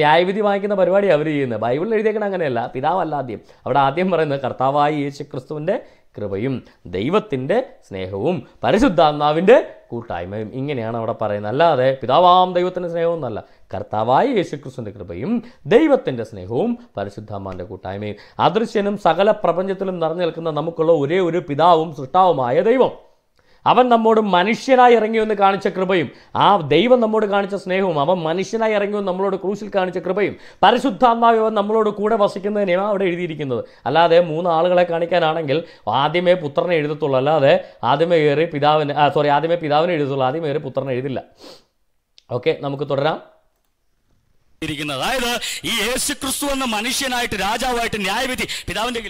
ന്യായവിധി വാങ്ങിക്കുന്ന പരിപാടി അവർ ചെയ്യുന്നത് ബൈബിളിൽ എഴുതിയേക്കണ അങ്ങനെയല്ല പിതാവല്ല ആദ്യം അവിടെ ആദ്യം പറയുന്നത് കർത്താവായി യേശുക്രിസ്തുവിൻ്റെ കൃപയും ദൈവത്തിൻ്റെ സ്നേഹവും പരിശുദ്ധാത്മാവിൻ്റെ കൂട്ടായ്മയും ഇങ്ങനെയാണ് അവിടെ പറയുന്നത് അല്ലാതെ പിതാവാം ദൈവത്തിൻ്റെ സ്നേഹവും എന്നല്ല കർത്താവായ യേശുക്രിസ്തുവിൻ്റെ കൃപയും ദൈവത്തിൻ്റെ സ്നേഹവും പരിശുദ്ധാമാൻ്റെ കൂട്ടായ്മയും അദൃശ്യനും സകല പ്രപഞ്ചത്തിലും നിറഞ്ഞു നിൽക്കുന്ന നമുക്കുള്ള ഒരേ ഒരു പിതാവും സൃഷ്ടാവുമായ ദൈവം അവൻ നമ്മോട് മനുഷ്യനായി ഇറങ്ങിയെന്ന് കാണിച്ച കൃപയും ആ ദൈവം നമ്മോട് കാണിച്ച സ്നേഹവും അവൻ മനുഷ്യനായി ഇറങ്ങിയെന്ന് നമ്മളോട് ക്രൂശിൽ കാണിച്ച കൃപയും പരിശുദ്ധാത്മാവ് അവൻ നമ്മളോട് കൂടെ വസിക്കുന്നതിനെയാണ് അവിടെ എഴുതിയിരിക്കുന്നത് അല്ലാതെ മൂന്ന് ആളുകളെ കാണിക്കാനാണെങ്കിൽ ആദ്യമേ പുത്രനെ എഴുതത്തുള്ളൂ അല്ലാതെ ആദ്യമേ കയറി പിതാവിന് സോറി ആദ്യമേ പിതാവിനെ എഴുതത്തുള്ളൂ ആദ്യമേ കയറി പുത്രനെ എഴുതില്ല ഓക്കെ നമുക്ക് തുടരാം അതായത് ഈ യേശു ക്രിസ്തു എന്ന മനുഷ്യനായിട്ട് രാജാവായിട്ട് ന്യായവിധി പിതാവിൻ്റെ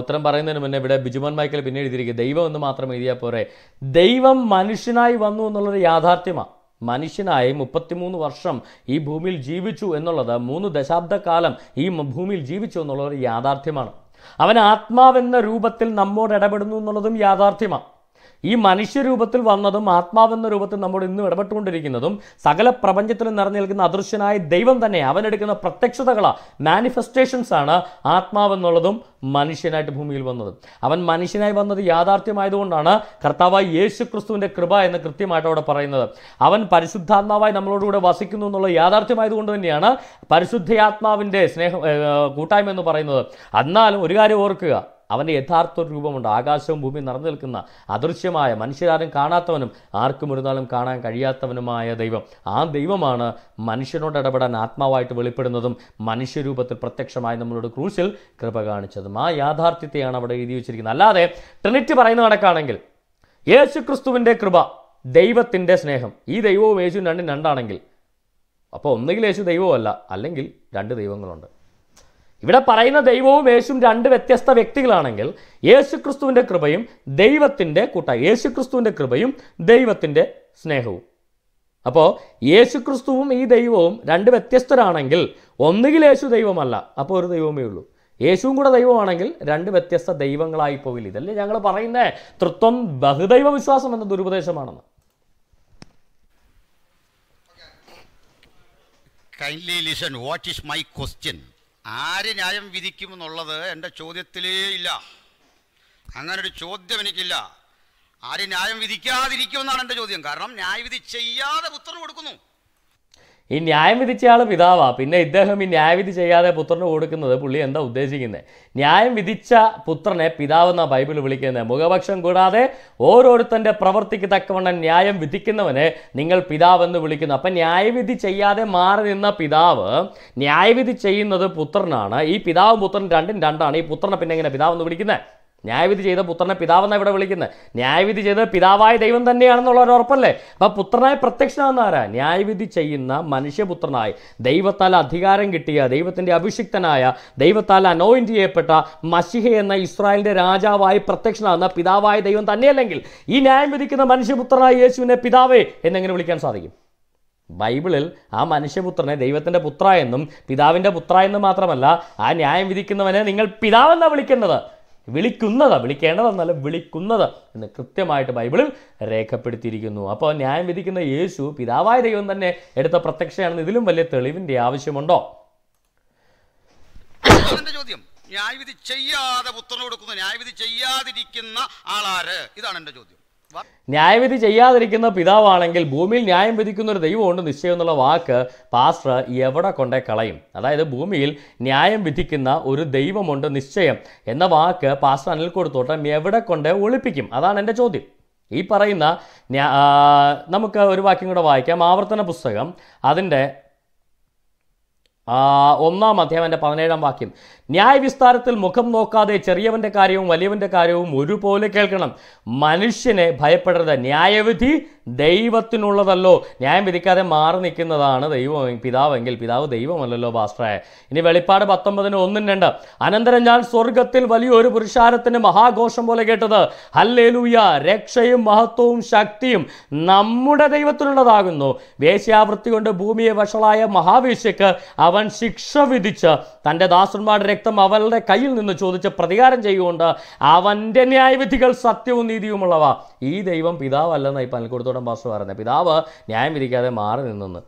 ഉത്തരം പറയുന്നതിന് മുന്നേ ഇവിടെ ബിജുമോൻ മൈക്കൽ പിന്നെ എഴുതിയിരിക്കുക ദൈവം എന്ന് മാത്രം എഴുതിയാൽ പോരെ ദൈവം മനുഷ്യനായി വന്നു എന്നുള്ളൊരു യാഥാർത്ഥ്യമാണ് മനുഷ്യനായി മുപ്പത്തിമൂന്ന് വർഷം ഈ ഭൂമിയിൽ ജീവിച്ചു എന്നുള്ളത് മൂന്ന് ദശാബ്ദക്കാലം ഈ ഭൂമിയിൽ ജീവിച്ചു എന്നുള്ളൊരു യാഥാർത്ഥ്യമാണ് അവൻ ആത്മാവെന്ന രൂപത്തിൽ നമ്മോട് ഇടപെടുന്നു എന്നുള്ളതും യാഥാർത്ഥ്യമാണ് ഈ മനുഷ്യരൂപത്തിൽ വന്നതും ആത്മാവെന്ന രൂപത്തിൽ നമ്മോട് ഇന്നും ഇടപെട്ടുകൊണ്ടിരിക്കുന്നതും സകല പ്രപഞ്ചത്തിലും നിറഞ്ഞു നിൽക്കുന്ന അദൃശ്യനായ ദൈവം തന്നെ അവനെടുക്കുന്ന പ്രത്യക്ഷതകളാണ് മാനിഫെസ്റ്റേഷൻസ് ആണ് ആത്മാവെന്നുള്ളതും മനുഷ്യനായിട്ട് ഭൂമിയിൽ വന്നത് അവൻ മനുഷ്യനായി വന്നത് യാഥാർത്ഥ്യമായതുകൊണ്ടാണ് കർത്താവായി യേശു ക്രിസ്തുവിൻ്റെ കൃപ എന്ന് കൃത്യമായിട്ട് അവിടെ പറയുന്നത് അവൻ പരിശുദ്ധാത്മാവായി നമ്മളോടുകൂടെ വസിക്കുന്നു എന്നുള്ള യാഥാർത്ഥ്യമായതുകൊണ്ട് തന്നെയാണ് പരിശുദ്ധയാത്മാവിൻ്റെ സ്നേഹം കൂട്ടായ്മ എന്ന് പറയുന്നത് എന്നാലും ഒരു കാര്യം ഓർക്കുക അവൻ്റെ യഥാർത്ഥ രൂപമുണ്ട് ആകാശവും ഭൂമി നിറഞ്ഞു നിൽക്കുന്ന അദൃശ്യമായ മനുഷ്യരാരും കാണാത്തവനും ആർക്കും ഒരു നാളും കാണാൻ കഴിയാത്തവനുമായ ദൈവം ആ ദൈവമാണ് മനുഷ്യനോട് ഇടപെടാൻ ആത്മാവായിട്ട് വെളിപ്പെടുന്നതും മനുഷ്യരൂപത്തിൽ പ്രത്യക്ഷമായി നമ്മളോട് ക്രൂശിൽ കൃപ കാണിച്ചതും ആ യാഥാർത്ഥ്യത്തെയാണ് അവിടെ എഴുതി വെച്ചിരിക്കുന്നത് അല്ലാതെ ട്രിനിറ്റി പറയുന്ന കണക്കാണെങ്കിൽ യേശു ക്രിസ്തുവിൻ്റെ കൃപ ദൈവത്തിൻ്റെ സ്നേഹം ഈ ദൈവവും യേശുവും രണ്ടും രണ്ടാണെങ്കിൽ അപ്പോൾ ഒന്നുകിൽ യേശു ദൈവമല്ല അല്ലെങ്കിൽ രണ്ട് ദൈവങ്ങളുണ്ട് ഇവിടെ പറയുന്ന ദൈവവും യേശുവും രണ്ട് വ്യത്യസ്ത വ്യക്തികളാണെങ്കിൽ യേശുക്രിസ്തുവിൻ്റെ കൃപയും ദൈവത്തിൻ്റെ കൂട്ടായി യേശുക്രിസ്തുവിൻ്റെ കൃപയും ദൈവത്തിൻ്റെ സ്നേഹവും അപ്പോൾ യേശുക്രിസ്തുവും ഈ ദൈവവും രണ്ട് വ്യത്യസ്തരാണെങ്കിൽ ഒന്നുകിൽ യേശു ദൈവമല്ല അപ്പോൾ ഒരു ദൈവമേ ഉള്ളൂ യേശുവും കൂടെ ദൈവമാണെങ്കിൽ രണ്ട് വ്യത്യസ്ത ദൈവങ്ങളായി പോകില്ല ഇതല്ലേ ഞങ്ങൾ പറയുന്നത് തൃത്വം ബഹുദൈവ വിശ്വാസം എന്ന ദുരുപദേശമാണെന്ന് Kindly listen what is my question ആര് ന്യായം വിധിക്കുമെന്നുള്ളത് എൻ്റെ ചോദ്യത്തിലേ ഇല്ല അങ്ങനൊരു ചോദ്യം എനിക്കില്ല ആര് ന്യായം വിധിക്കാതിരിക്കുമെന്നാണ് എൻ്റെ ചോദ്യം കാരണം ന്യായവിധി ചെയ്യാതെ പുത്രന് കൊടുക്കുന്നു ഈ ന്യായം വിധിച്ചയാൾ പിതാവാ പിന്നെ ഇദ്ദേഹം ഈ ന്യായവിധി ചെയ്യാതെ പുത്രന് കൊടുക്കുന്നത് പുള്ളി എന്താ ഉദ്ദേശിക്കുന്നത് ന്യായം വിധിച്ച പുത്രനെ പിതാവെന്ന ബൈബിൾ വിളിക്കുന്നത് മുഖപക്ഷം കൂടാതെ ഓരോരുത്തൻ്റെ പ്രവൃത്തിക്ക് തക്കവണ്ണം ന്യായം വിധിക്കുന്നവനെ നിങ്ങൾ പിതാവെന്ന് വിളിക്കുന്നു അപ്പം ന്യായവിധി ചെയ്യാതെ മാറി നിന്ന പിതാവ് ന്യായവിധി ചെയ്യുന്നത് പുത്രനാണ് ഈ പിതാവും പുത്രൻ രണ്ടും രണ്ടാണ് ഈ പുത്രനെ പിന്നെ എങ്ങനെ പിതാവെന്ന് വിളിക്കുന്നത് ന്യായവിധി ചെയ്ത പുത്രനെ പിതാവെന്നാണ് ഇവിടെ വിളിക്കുന്നത് ന്യായവിധി ചെയ്ത പിതാവായ ദൈവം തന്നെയാണെന്നുള്ള ഒരു ഉറപ്പല്ലേ അപ്പം പുത്രനായ പ്രത്യക്ഷനാകുന്ന ആരാ ന്യായവിധി ചെയ്യുന്ന മനുഷ്യപുത്രനായി ദൈവത്താൽ അധികാരം കിട്ടിയ ദൈവത്തിൻ്റെ അഭിഷിക്തനായ ദൈവത്താൽ അനോയിൻറ്റ് ചെയ്യപ്പെട്ട മഷിഹ എന്ന ഇസ്രായേലിൻ്റെ രാജാവായി പ്രത്യക്ഷനാകുന്ന പിതാവായ ദൈവം തന്നെയല്ലെങ്കിൽ ഈ ന്യായം വിധിക്കുന്ന മനുഷ്യപുത്രനായ യേശുവിനെ പിതാവേ എന്നെങ്ങനെ വിളിക്കാൻ സാധിക്കും ബൈബിളിൽ ആ മനുഷ്യപുത്രനെ ദൈവത്തിൻ്റെ പുത്ര എന്നും പിതാവിൻ്റെ പുത്ര എന്നും മാത്രമല്ല ആ ന്യായം വിധിക്കുന്നവനെ നിങ്ങൾ പിതാവെന്നാണ് വിളിക്കേണ്ടത് വിളിക്കുന്നത് വിളിക്കേണ്ടതെന്നല്ല വിളിക്കുന്നത് എന്ന് കൃത്യമായിട്ട് ബൈബിളിൽ രേഖപ്പെടുത്തിയിരിക്കുന്നു അപ്പോൾ ന്യായം വിധിക്കുന്ന യേശു പിതാവായ ദൈവം തന്നെ എടുത്ത പ്രത്യക്ഷയാണെന്ന് ഇതിലും വലിയ തെളിവിൻ്റെ ആവശ്യമുണ്ടോ ചോദ്യം ന്യായവിധി ചെയ്യാതെ പുത്രന് കൊടുക്കുന്ന ന്യായവിധി ചെയ്യാതിരിക്കുന്ന ആളാര് ഇതാണ് എന്റെ ചോദ്യം ന്യായവിധി ചെയ്യാതിരിക്കുന്ന പിതാവാണെങ്കിൽ ഭൂമിയിൽ ന്യായം വിധിക്കുന്ന ഒരു ദൈവമുണ്ട് നിശ്ചയം എന്നുള്ള വാക്ക് പാസ്റ്റർ എവിടെ കൊണ്ടേ കളയും അതായത് ഭൂമിയിൽ ന്യായം വിധിക്കുന്ന ഒരു ദൈവമുണ്ട് നിശ്ചയം എന്ന വാക്ക് പാസ്റ്റർ അനിൽ കൊടുത്തോട്ടം എവിടെ കൊണ്ടേ ഒളിപ്പിക്കും അതാണ് എൻ്റെ ചോദ്യം ഈ പറയുന്ന നമുക്ക് ഒരു വാക്യം കൂടെ വായിക്കാം ആവർത്തന പുസ്തകം അതിൻ്റെ ഒന്നാം അധ്യായം എൻ്റെ പതിനേഴാം വാക്യം ന്യായവിസ്താരത്തിൽ മുഖം നോക്കാതെ ചെറിയവൻ്റെ കാര്യവും വലിയവൻ്റെ കാര്യവും ഒരുപോലെ കേൾക്കണം മനുഷ്യനെ ഭയപ്പെടരുത് ന്യായവിധി ദൈവത്തിനുള്ളതല്ലോ ന്യായം വിധിക്കാതെ മാറി നിൽക്കുന്നതാണ് ദൈവം പിതാവെങ്കിൽ പിതാവ് ദൈവമല്ലല്ലോ പാസ്റ്ററായ ഇനി വെളിപ്പാട് പത്തൊമ്പതിന് ഒന്നും രണ്ട് അനന്തരം ഞാൻ സ്വർഗത്തിൽ വലിയൊരു പുരുഷാരത്തിന് മഹാഘോഷം പോലെ കേട്ടത് ഹല്ലേലൂയ രക്ഷയും മഹത്വവും ശക്തിയും നമ്മുടെ ദൈവത്തിനുള്ളതാകുന്നു വേശ്യാവൃത്തി കൊണ്ട് ഭൂമിയെ വഷളായ മഹാവേശ്യക്ക് അവൻ ശിക്ഷ വിധിച്ച് തൻ്റെ ദാസന്മാരുടെ രക്തം അവളുടെ കയ്യിൽ നിന്ന് ചോദിച്ച പ്രതികാരം ചെയ്യുകൊണ്ട് അവൻ്റെ ന്യായവിധികൾ സത്യവും നീതിയുമുള്ളവ ഈ ദൈവം പിതാവല്ലെന്നായി പനിക്കൊടുത്തോടം പാസ്റ്റർ പറയുന്നത് പിതാവ് ന്യായം വിധിക്കാതെ മാറി നിന്നെന്ന്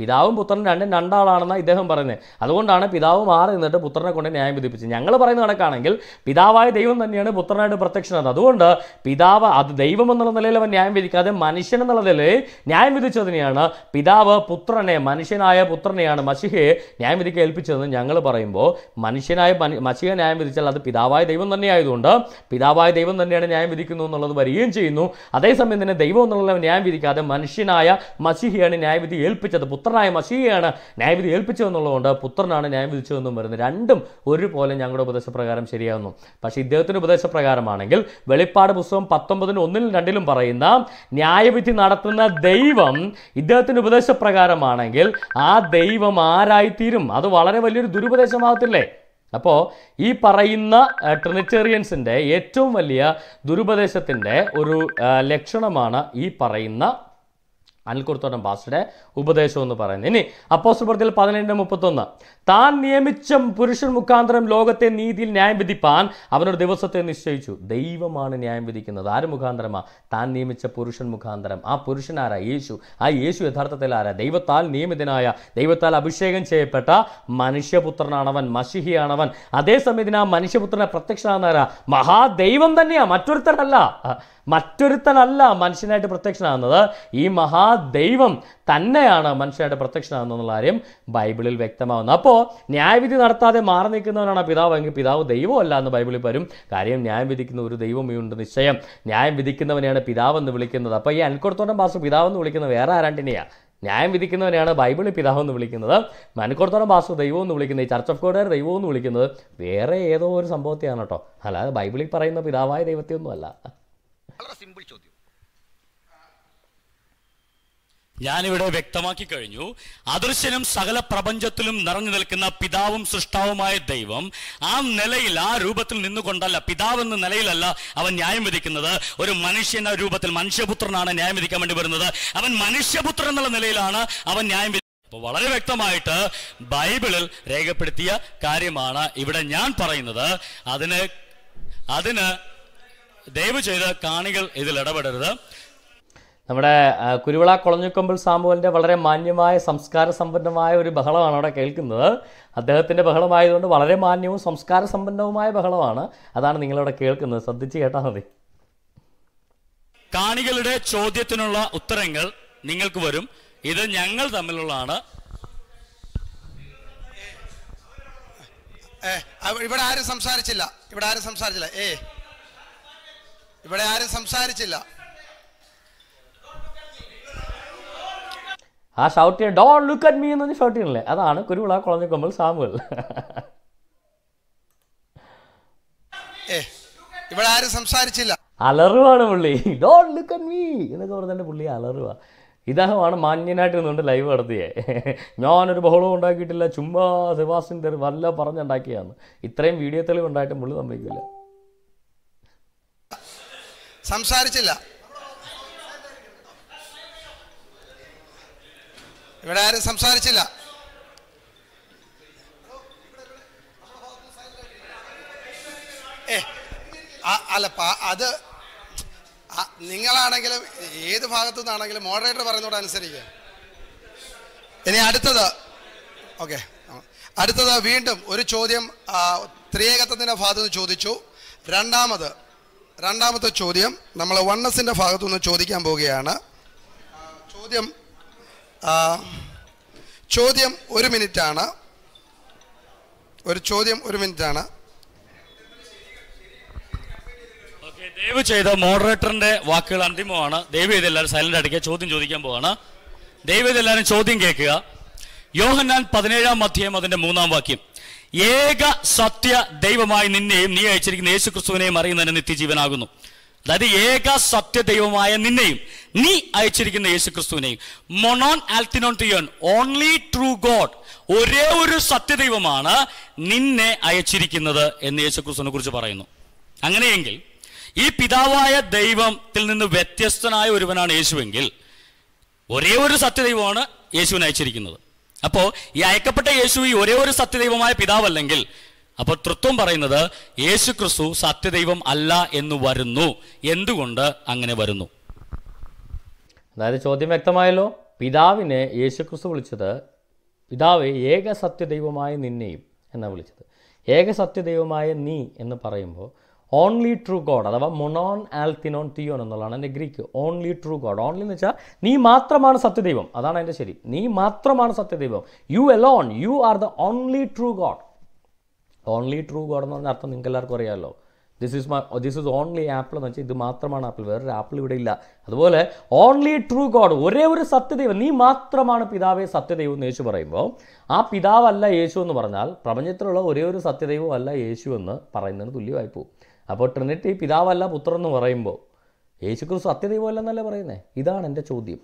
പിതാവും പുത്രനും രണ്ടും രണ്ടാളാണെന്ന് ഇദ്ദേഹം പറയുന്നത് അതുകൊണ്ടാണ് പിതാവ് മാറി നിന്നിട്ട് പുത്രനെ കൊണ്ട് ന്യായം വിധിപ്പിച്ചത് ഞങ്ങൾ പറയുന്ന കണക്കാണെങ്കിൽ പിതാവായ ദൈവം തന്നെയാണ് പുത്രനായിട്ട് പ്രത്യക്ഷനത് അതുകൊണ്ട് പിതാവ് അത് ദൈവം എന്നുള്ള നിലയിൽ അവൻ ന്യായം വിധിക്കാതെ മനുഷ്യൻ എന്നുള്ള നിലയിൽ ന്യായം വിധിച്ചതിനെയാണ് പിതാവ് പുത്രനെ മനുഷ്യനായ പുത്രനെയാണ് മഷിഹയെ ന്യായം വിധിക്ക് ഏൽപ്പിച്ചതെന്ന് ഞങ്ങൾ പറയുമ്പോൾ മനുഷ്യനായ മഷിഹ ന്യായം വിധിച്ചാൽ അത് പിതാവായ ദൈവം തന്നെയായതുകൊണ്ട് പിതാവായ ദൈവം തന്നെയാണ് ന്യായം വിധിക്കുന്നു എന്നുള്ളത് വരികയും ചെയ്യുന്നു അതേസമയം തന്നെ ദൈവം എന്നുള്ള ന്യായം വിധിക്കാതെ മനുഷ്യനായ മഷിഹയാണ് വിധി ഏൽപ്പിച്ചത് പുത്രനായ മഷിയാണ് ന്യായവിധി ഏൽപ്പിച്ചതെന്നുള്ളതുകൊണ്ട് പുത്രനാണ് ന്യായം വിധിച്ചതെന്നും വരുന്നത് രണ്ടും ഒരുപോലെ ഞങ്ങളുടെ ഉപദേശപ്രകാരം ശരിയാകുന്നു പക്ഷേ ഇദ്ദേഹത്തിൻ്റെ ഉപദേശപ്രകാരമാണെങ്കിൽ വെളിപ്പാട് പുസ്തകം പത്തൊമ്പതിന് ഒന്നിലും രണ്ടിലും പറയുന്ന ന്യായവിധി നടത്തുന്ന ദൈവം ഇദ്ദേഹത്തിൻ്റെ ഉപദേശപ്രകാരമാണെങ്കിൽ ആ ദൈവം ആരായിത്തീരും അത് വളരെ വലിയൊരു ദുരുപദേശമാകത്തില്ലേ അപ്പോൾ ഈ പറയുന്ന ട്രിനിറ്റേറിയൻസിൻ്റെ ഏറ്റവും വലിയ ദുരുപദേശത്തിൻ്റെ ഒരു ലക്ഷണമാണ് ഈ പറയുന്ന അൽക്കുർത്തോട്ടം പാസ്റ്ററുടെ ഉപദേശം എന്ന് പറയുന്നത് ഇനി അപ്പോസ്റ്റൽ പ്രവർത്തികൾ പതിനെട്ട് മുപ്പത്തൊന്ന് താൻ നിയമിച്ച പുരുഷൻ മുഖാന്തരം ലോകത്തെ നീതിയിൽ ന്യായം വിധിപ്പാൻ അവനൊരു ദിവസത്തെ നിശ്ചയിച്ചു ദൈവമാണ് ന്യായം വിധിക്കുന്നത് ആര് മുഖാന്തരമാ താൻ നിയമിച്ച പുരുഷൻ മുഖാന്തരം ആ പുരുഷൻ ആരാ യേശു ആ യേശു യഥാർത്ഥത്തിൽ ആരാ ദൈവത്താൽ നിയമിതനായ ദൈവത്താൽ അഭിഷേകം ചെയ്യപ്പെട്ട മനുഷ്യപുത്രനാണവൻ മഷിഹിയാണവൻ അതേസമയത്തിന് ആ മനുഷ്യപുത്രനെ പ്രത്യക്ഷനാകുന്നാരാ മഹാദൈവം തന്നെയാ മറ്റൊരുത്തരല്ല മറ്റൊരുത്തനല്ല മനുഷ്യനായിട്ട് പ്രത്യക്ഷനാകുന്നത് ഈ മഹാദൈവം തന്നെയാണ് മനുഷ്യരുടെ പ്രത്യക്ഷനാകുന്നുള്ള കാര്യം ബൈബിളിൽ വ്യക്തമാകുന്നു അപ്പോൾ ന്യായവിധി നടത്താതെ മാറി നിൽക്കുന്നവനാണ് എങ്കിൽ പിതാവ് ദൈവമല്ല എന്ന് ബൈബിളിൽ വരും കാര്യം ന്യായം വിധിക്കുന്ന ഒരു ദൈവമേ ഉണ്ട് നിശ്ചയം ന്യായം വിധിക്കുന്നവനെയാണ് പിതാവെന്ന് വിളിക്കുന്നത് അപ്പോൾ ഈ അൻകുടത്തോട്ടം പാസ് പിതാവെന്ന് വിളിക്കുന്ന വേറെ ആരാണ്ടിനെയാണ് ന്യായം വിധിക്കുന്നവനെയാണ് ബൈബിളിൽ പിതാവെന്ന് എന്ന് വിളിക്കുന്നത് മനക്കോർത്തോളം പാസ് ദൈവം എന്ന് വിളിക്കുന്നത് ഈ ചർച്ച് ഓഫ് ഗോഡുകാർ ദൈവം എന്ന് വിളിക്കുന്നത് വേറെ ഏതോ ഒരു സംഭവത്തെയാണ് കേട്ടോ അല്ലാതെ ബൈബിളിൽ പറയുന്ന പിതാവായ ദൈവത്തെ ഒന്നുമല്ല വളരെ സിമ്പിൾ ഞാനിവിടെ വ്യക്തമാക്കി കഴിഞ്ഞു അദൃശ്യനും സകല പ്രപഞ്ചത്തിലും നിറഞ്ഞു നിൽക്കുന്ന പിതാവും സൃഷ്ടാവുമായ ദൈവം ആ നിലയിൽ ആ രൂപത്തിൽ നിന്നുകൊണ്ടല്ല പിതാവ് എന്ന നിലയിലല്ല അവൻ ന്യായം വിധിക്കുന്നത് ഒരു മനുഷ്യൻ ആ രൂപത്തിൽ മനുഷ്യപുത്രനാണ് ന്യായം വിധിക്കാൻ വേണ്ടി വരുന്നത് അവൻ മനുഷ്യപുത്രൻ എന്നുള്ള നിലയിലാണ് അവൻ ന്യായം അപ്പോൾ വളരെ വ്യക്തമായിട്ട് ബൈബിളിൽ രേഖപ്പെടുത്തിയ കാര്യമാണ് ഇവിടെ ഞാൻ പറയുന്നത് അതിന് അതിന് ദയവ് ചെയ്ത് കാണികൾ ഇതിൽ ഇടപെടരുത് നമ്മുടെ കുരുവിള കൊളഞ്ഞുക്കമ്പൽ സാമുവലിൻ്റെ വളരെ മാന്യമായ സംസ്കാര സമ്പന്നമായ ഒരു ബഹളമാണ് അവിടെ കേൾക്കുന്നത് അദ്ദേഹത്തിൻ്റെ ബഹളമായതുകൊണ്ട് വളരെ മാന്യവും സംസ്കാര സമ്പന്നവുമായ ബഹളമാണ് അതാണ് നിങ്ങളവിടെ കേൾക്കുന്നത് ശ്രദ്ധിച്ച് കേട്ടാൽ മതി കാണികളുടെ ചോദ്യത്തിനുള്ള ഉത്തരങ്ങൾ നിങ്ങൾക്ക് വരും ഇത് ഞങ്ങൾ തമ്മിലുള്ളതാണ് ഇവിടെ ആരും സംസാരിച്ചില്ല ഇവിടെ ആരും സംസാരിച്ചില്ല ഏ ഇവിടെ ആരും സംസാരിച്ചില്ല ആ ഷൗട്ട് ചെയ്യണം ഡോൺ ലുക്ക് അറ്റ് മീ എന്ന് പറഞ്ഞ് ഷൗട്ട് ചെയ്യണല്ലേ അതാണ് കുരുവിള കുളഞ്ഞ കൊമ്പൽ സാമുവൽ ഇവിടെ ആരും സംസാരിച്ചില്ല അലറുവാണ് പുള്ളി ഡോൺ ലുക്ക് അറ്റ് മീ എന്നൊക്കെ പറഞ്ഞതിൻ്റെ പുള്ളി അലറുവ ഇദ്ദേഹമാണ് മാന്യനായിട്ട് നിന്നുകൊണ്ട് ലൈവ് നടത്തിയേ ഞാനൊരു ബഹളവും ഉണ്ടാക്കിയിട്ടില്ല ചുമ്മാ സെബാസ്റ്റിൻ വല്ല പറഞ്ഞുണ്ടാക്കിയാണ് ഇത്രയും വീഡിയോ തെളിവ് ഉണ്ടായിട്ടും പുള്ളി സംഭവിക്കില്ല സംസാരിച്ചില്ല ഇവിടെ ആരും സംസാരിച്ചില്ല അല്ല അത് നിങ്ങളാണെങ്കിലും ഏത് ഭാഗത്തു നിന്നാണെങ്കിലും മോഡറേറ്റർ പറയുന്നതോട് അനുസരിക്കുക ഇനി അടുത്തത് ഓക്കെ അടുത്തത് വീണ്ടും ഒരു ചോദ്യം ത്രിയേകത്വത്തിൻ്റെ ഭാഗത്തു നിന്ന് ചോദിച്ചു രണ്ടാമത് രണ്ടാമത്തെ ചോദ്യം നമ്മൾ വണ്ണസിൻ്റെ ഭാഗത്തു നിന്ന് ചോദിക്കാൻ പോവുകയാണ് ചോദ്യം ചോദ്യം ഒരു മിനിറ്റാണ് ഒരു ചോദ്യം ഒരു മിനിറ്റാണ് ദയവ് ചെയ്ത മോഡറേറ്ററിന്റെ വാക്കുകൾ അന്തിമമാണ് ദയവ് ചെയ്ത് എല്ലാവരും സൈലന്റ് അടിക്കുക ചോദ്യം ചോദിക്കാൻ പോവാണ് ദയവ് ചെയ്ത് എല്ലാവരും ചോദ്യം കേൾക്കുക യോഹന്നാൻ പതിനേഴാം അധ്യായം അതിന്റെ മൂന്നാം വാക്യം ഏക സത്യ ദൈവമായി നിന്നെയും നീ അയച്ചിരിക്കുന്ന യേശു ക്രിസ്തുവിനെയും അറിയുന്നതിന് നിത്യജീവനാകുന്നു അതായത് ഏക സത്യ ദൈവമായ നിന്നെയും നീ അയച്ചിരിക്കുന്ന യേശു ക്രിസ്തുവിനെയും മൊണോൺ ആൽത്തിനോൺ തിയോൺ ഓൺലി ട്രൂ ഗോഡ് ഒരേ ഒരു സത്യദൈവമാണ് നിന്നെ അയച്ചിരിക്കുന്നത് എന്ന് യേശു ക്രിസ്തുവിനെ കുറിച്ച് പറയുന്നു അങ്ങനെയെങ്കിൽ ഈ പിതാവായ ദൈവത്തിൽ നിന്ന് വ്യത്യസ്തനായ ഒരുവനാണ് യേശുവെങ്കിൽ ഒരേ ഒരു സത്യദൈവമാണ് യേശുവിനെ അയച്ചിരിക്കുന്നത് അപ്പോൾ ഈ അയക്കപ്പെട്ട യേശു ഈ ഒരേ ഒരു സത്യദൈവമായ പിതാവല്ലെങ്കിൽ അപ്പോൾ തൃത്വം പറയുന്നത് യേശു ക്രിസ്തു സത്യദൈവം അല്ല എന്ന് വരുന്നു എന്തുകൊണ്ട് അങ്ങനെ വരുന്നു അതായത് ചോദ്യം വ്യക്തമായല്ലോ പിതാവിനെ യേശുക്രിസ്തു വിളിച്ചത് പിതാവ് ഏക സത്യദൈവമായ നിന്നെയും എന്നാണ് വിളിച്ചത് ഏക സത്യദൈവമായ നീ എന്ന് പറയുമ്പോൾ ഓൺലി ട്രൂ ഗോഡ് അഥവാ മൊണോൺ ആൽത്തിനോൺ തിയോൺ എന്നുള്ളതാണ് എൻ്റെ Greek only true God only എന്ന് വെച്ചാൽ നീ മാത്രമാണ് സത്യദൈവം അതാണ് എൻ്റെ ശരി നീ മാത്രമാണ് സത്യദൈവം you alone you are the only true God only true God എന്ന് പറഞ്ഞ അർത്ഥം നിങ്ങൾക്ക് എല്ലാവർക്കും അറിയാമല്ലോ this is my this is only apple എന്ന് വെച്ചാൽ ഇത് മാത്രമാണ് ആപ്പിൾ വേറൊരു ആപ്പിൾ ഇവിടെ ഇല്ല അതുപോലെ ഓൺലി ട്രൂ ഗോഡ് ഒരേ ഒരു സത്യദൈവം നീ മാത്രമാണ് പിതാവേ സത്യദൈവം എന്ന് യേശു പറയുമ്പോൾ ആ പിതാവല്ല യേശു എന്ന് പറഞ്ഞാൽ പ്രപഞ്ചത്തിലുള്ള ഒരേ ഒരു സത്യദൈവം അല്ല യേശു എന്ന് പറയുന്നതിന് തുല്യമായി പോകും അപ്പോൾ ട്രിനിറ്റി പിതാവല്ല പുത്രൻ എന്ന് പറയുമ്പോൾ യേശുക്രിസ്തു സത്യദൈവം അല്ലെന്നല്ലേ പറയുന്നത് ഇതാണ് എൻ്റെ ചോദ്യം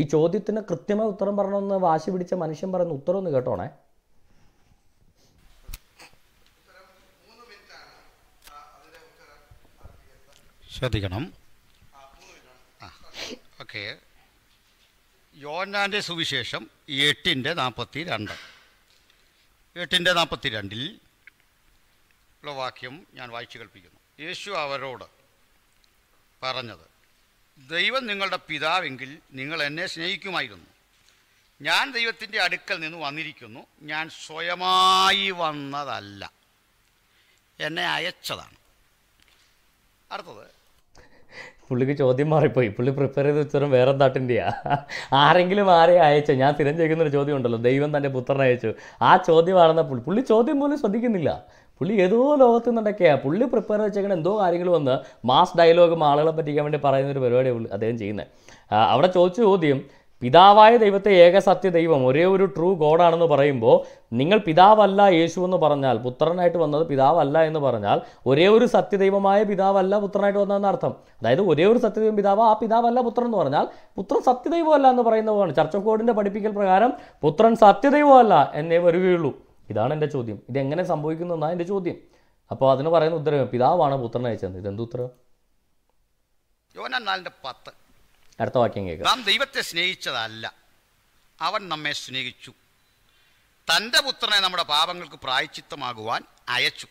ഈ ചോദ്യത്തിന് കൃത്യമായ ഉത്തരം പറയണമെന്ന് വാശി പിടിച്ച മനുഷ്യൻ പറയുന്ന ഒന്ന് കേട്ടോണേ ശ്രദ്ധിക്കണം ഓക്കെ യോനാൻ്റെ സുവിശേഷം എട്ടിൻ്റെ നാൽപ്പത്തി രണ്ട് എട്ടിൻ്റെ നാൽപ്പത്തി രണ്ടിൽ ഉള്ള വാക്യം ഞാൻ വായിച്ചു കൽപ്പിക്കുന്നു യേശു അവരോട് പറഞ്ഞത് ദൈവം നിങ്ങളുടെ പിതാവെങ്കിൽ നിങ്ങൾ എന്നെ സ്നേഹിക്കുമായിരുന്നു ഞാൻ ദൈവത്തിൻ്റെ അടുക്കൽ നിന്ന് വന്നിരിക്കുന്നു ഞാൻ സ്വയമായി വന്നതല്ല എന്നെ അയച്ചതാണ് അടുത്തത് പുള്ളിക്ക് ചോദ്യം മാറിപ്പോയി പുള്ളി പ്രിപ്പയർ ചെയ്ത ഉത്തരം വേറെ എന്താട്ടിൻ്റെയാ ആരെങ്കിലും ആരെ അയച്ചു ഞാൻ സ്ഥിരം ചെയ്യുന്നൊരു ചോദ്യം ഉണ്ടല്ലോ ദൈവം തൻ്റെ പുത്രനെ അയച്ചു ആ ചോദ്യമാണെന്ന പുള്ളി പുള്ളി ചോദ്യം പോലും ശ്രദ്ധിക്കുന്നില്ല പുള്ളി ഏതോ ലോകത്ത് നിന്നൊക്കെയാണ് പുള്ളി പ്രിപ്പയർ വെച്ചേക്കണ എന്തോ കാര്യങ്ങൾ വന്ന് മാസ് ഡയലോഗും ആളുകളെ പറ്റിക്കാൻ വേണ്ടി പറയുന്നൊരു പരിപാടിയാണ് അദ്ദേഹം ചെയ്യുന്നത് അവിടെ ചോദിച്ച ചോദ്യം പിതാവായ ദൈവത്തെ ഏകസത്യ ദൈവം ഒരേ ഒരു ട്രൂ ഗോഡാണെന്ന് പറയുമ്പോൾ നിങ്ങൾ പിതാവല്ല യേശു എന്ന് പറഞ്ഞാൽ പുത്രനായിട്ട് വന്നത് പിതാവല്ല എന്ന് പറഞ്ഞാൽ ഒരേ ഒരു സത്യദൈവമായ പിതാവല്ല പുത്രനായിട്ട് വന്നതെന്ന് അർത്ഥം അതായത് ഒരേ ഒരു സത്യദൈവം പിതാവ് ആ പിതാവല്ല പുത്രൻ എന്ന് പറഞ്ഞാൽ പുത്രൻ സത്യദൈവമല്ല എന്ന് പോലെയാണ് ചർച്ച കോഡിൻ്റെ പഠിപ്പിക്കൽ പ്രകാരം പുത്രൻ സത്യദൈവമല്ല എന്നേ വരികയുള്ളൂ ഇതാണ് എൻ്റെ ചോദ്യം ഇതെങ്ങനെ എന്നാണ് എൻ്റെ ചോദ്യം അപ്പോൾ അതിന് പറയുന്ന ഉത്തരവ് പിതാവാണ് പുത്രൻ അയച്ചത് ഇതെന്ത് ഉത്തരവ് പത്ത് അടുത്ത വാക്യം കേൾക്കാം നാം ദൈവത്തെ സ്നേഹിച്ചതല്ല അവൻ നമ്മെ സ്നേഹിച്ചു തൻ്റെ പുത്രനെ നമ്മുടെ പാപങ്ങൾക്ക് പ്രായച്ചിത്തമാകുവാൻ അയച്ചു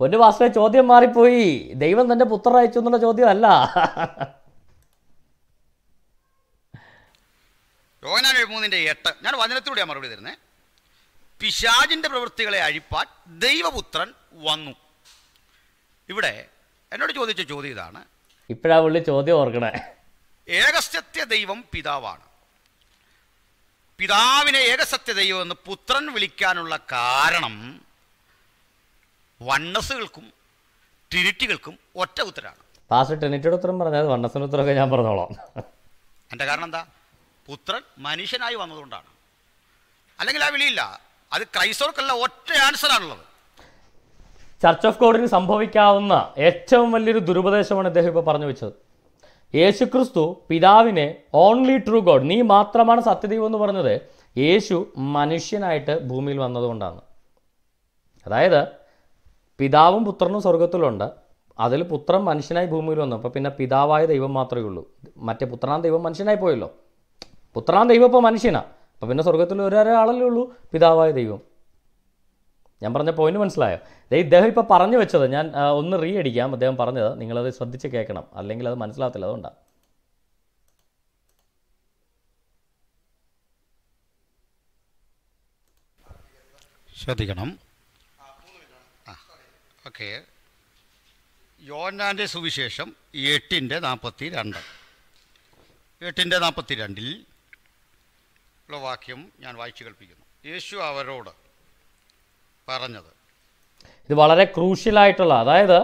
പൊന്നുവാസ്തുവെ ചോദ്യം മാറിപ്പോയി ദൈവം തൻ്റെ പുത്രൻ അയച്ചു എന്നുള്ള ചോദ്യമല്ല യോനാൻ മൂന്നിന്റെ എട്ട് ഞാൻ വചനത്തിലൂടെയാണ് മറുപടി തരുന്നത് പിശാജിൻ്റെ പ്രവൃത്തികളെ അഴിപ്പാൻ ദൈവപുത്രൻ വന്നു ഇവിടെ എന്നോട് ചോദിച്ച ചോദ്യം ഇതാണ് ഇപ്പോഴാ പുള്ളി ചോദ്യം ഓർക്കണേ ഏകസത്യ ദൈവം പിതാവാണ് പിതാവിനെ ഏകസത്യ ദൈവം എന്ന് പുത്രൻ വിളിക്കാനുള്ള കാരണം വണ്ണസുകൾക്കും ട്രിനിറ്റികൾക്കും ഒറ്റ ഉത്തരാണ് ഉത്തരം പറഞ്ഞത് വണ്ണസിന് ഉത്തരമൊക്കെ ഞാൻ പറഞ്ഞോളാം എൻ്റെ കാരണം എന്താ പുത്രൻ മനുഷ്യനായി വന്നതുകൊണ്ടാണ് അല്ലെങ്കിൽ ആ വിളിയില്ല അത് ക്രൈസ്തവർക്കല്ല ഒറ്റ ആൻസറാണുള്ളത് ചർച്ച് ഓഫ് ഗോഡിന് സംഭവിക്കാവുന്ന ഏറ്റവും വലിയൊരു ദുരുപദേശമാണ് ഇദ്ദേഹം ഇപ്പോൾ പറഞ്ഞു വെച്ചത് യേശുക്രിസ്തു പിതാവിനെ ഓൺലി ട്രൂ ഗോഡ് നീ മാത്രമാണ് സത്യദൈവം എന്ന് പറഞ്ഞത് യേശു മനുഷ്യനായിട്ട് ഭൂമിയിൽ വന്നതുകൊണ്ടാണ് അതായത് പിതാവും പുത്രനും സ്വർഗത്തിലുണ്ട് അതിൽ പുത്രൻ മനുഷ്യനായി ഭൂമിയിൽ വന്നു അപ്പോൾ പിന്നെ പിതാവായ ദൈവം മാത്രമേ ഉള്ളൂ മറ്റേ പുത്രനാം ദൈവം മനുഷ്യനായി പോയല്ലോ പുത്രനാം ദൈവം ഇപ്പോൾ മനുഷ്യനാണ് അപ്പോൾ പിന്നെ സ്വർഗത്തിൽ ഒരൊരാളല്ലേ ഉള്ളൂ പിതാവായ ദൈവം ഞാൻ പറഞ്ഞ പോയിന്റ് മനസ്സിലായോ അതെ ഇദ്ദേഹം ഇപ്പോൾ പറഞ്ഞു വെച്ചത് ഞാൻ ഒന്ന് റീ അടിക്കാം അദ്ദേഹം പറഞ്ഞത് നിങ്ങളത് ശ്രദ്ധിച്ച് കേൾക്കണം അല്ലെങ്കിൽ അത് മനസ്സിലാകത്തില്ല അതുകൊണ്ടാണ് ശ്രദ്ധിക്കണം ഓക്കെ യോനാൻ്റെ സുവിശേഷം എട്ടിൻ്റെ നാൽപ്പത്തി രണ്ട് എട്ടിൻ്റെ നാൽപ്പത്തി രണ്ടിൽ ഉള്ള വാക്യം ഞാൻ വായിച്ചു കേൾപ്പിക്കുന്നു യേശു അവരോട് പറഞ്ഞത് ഇത് വളരെ ക്രൂഷ്യലായിട്ടുള്ള അതായത്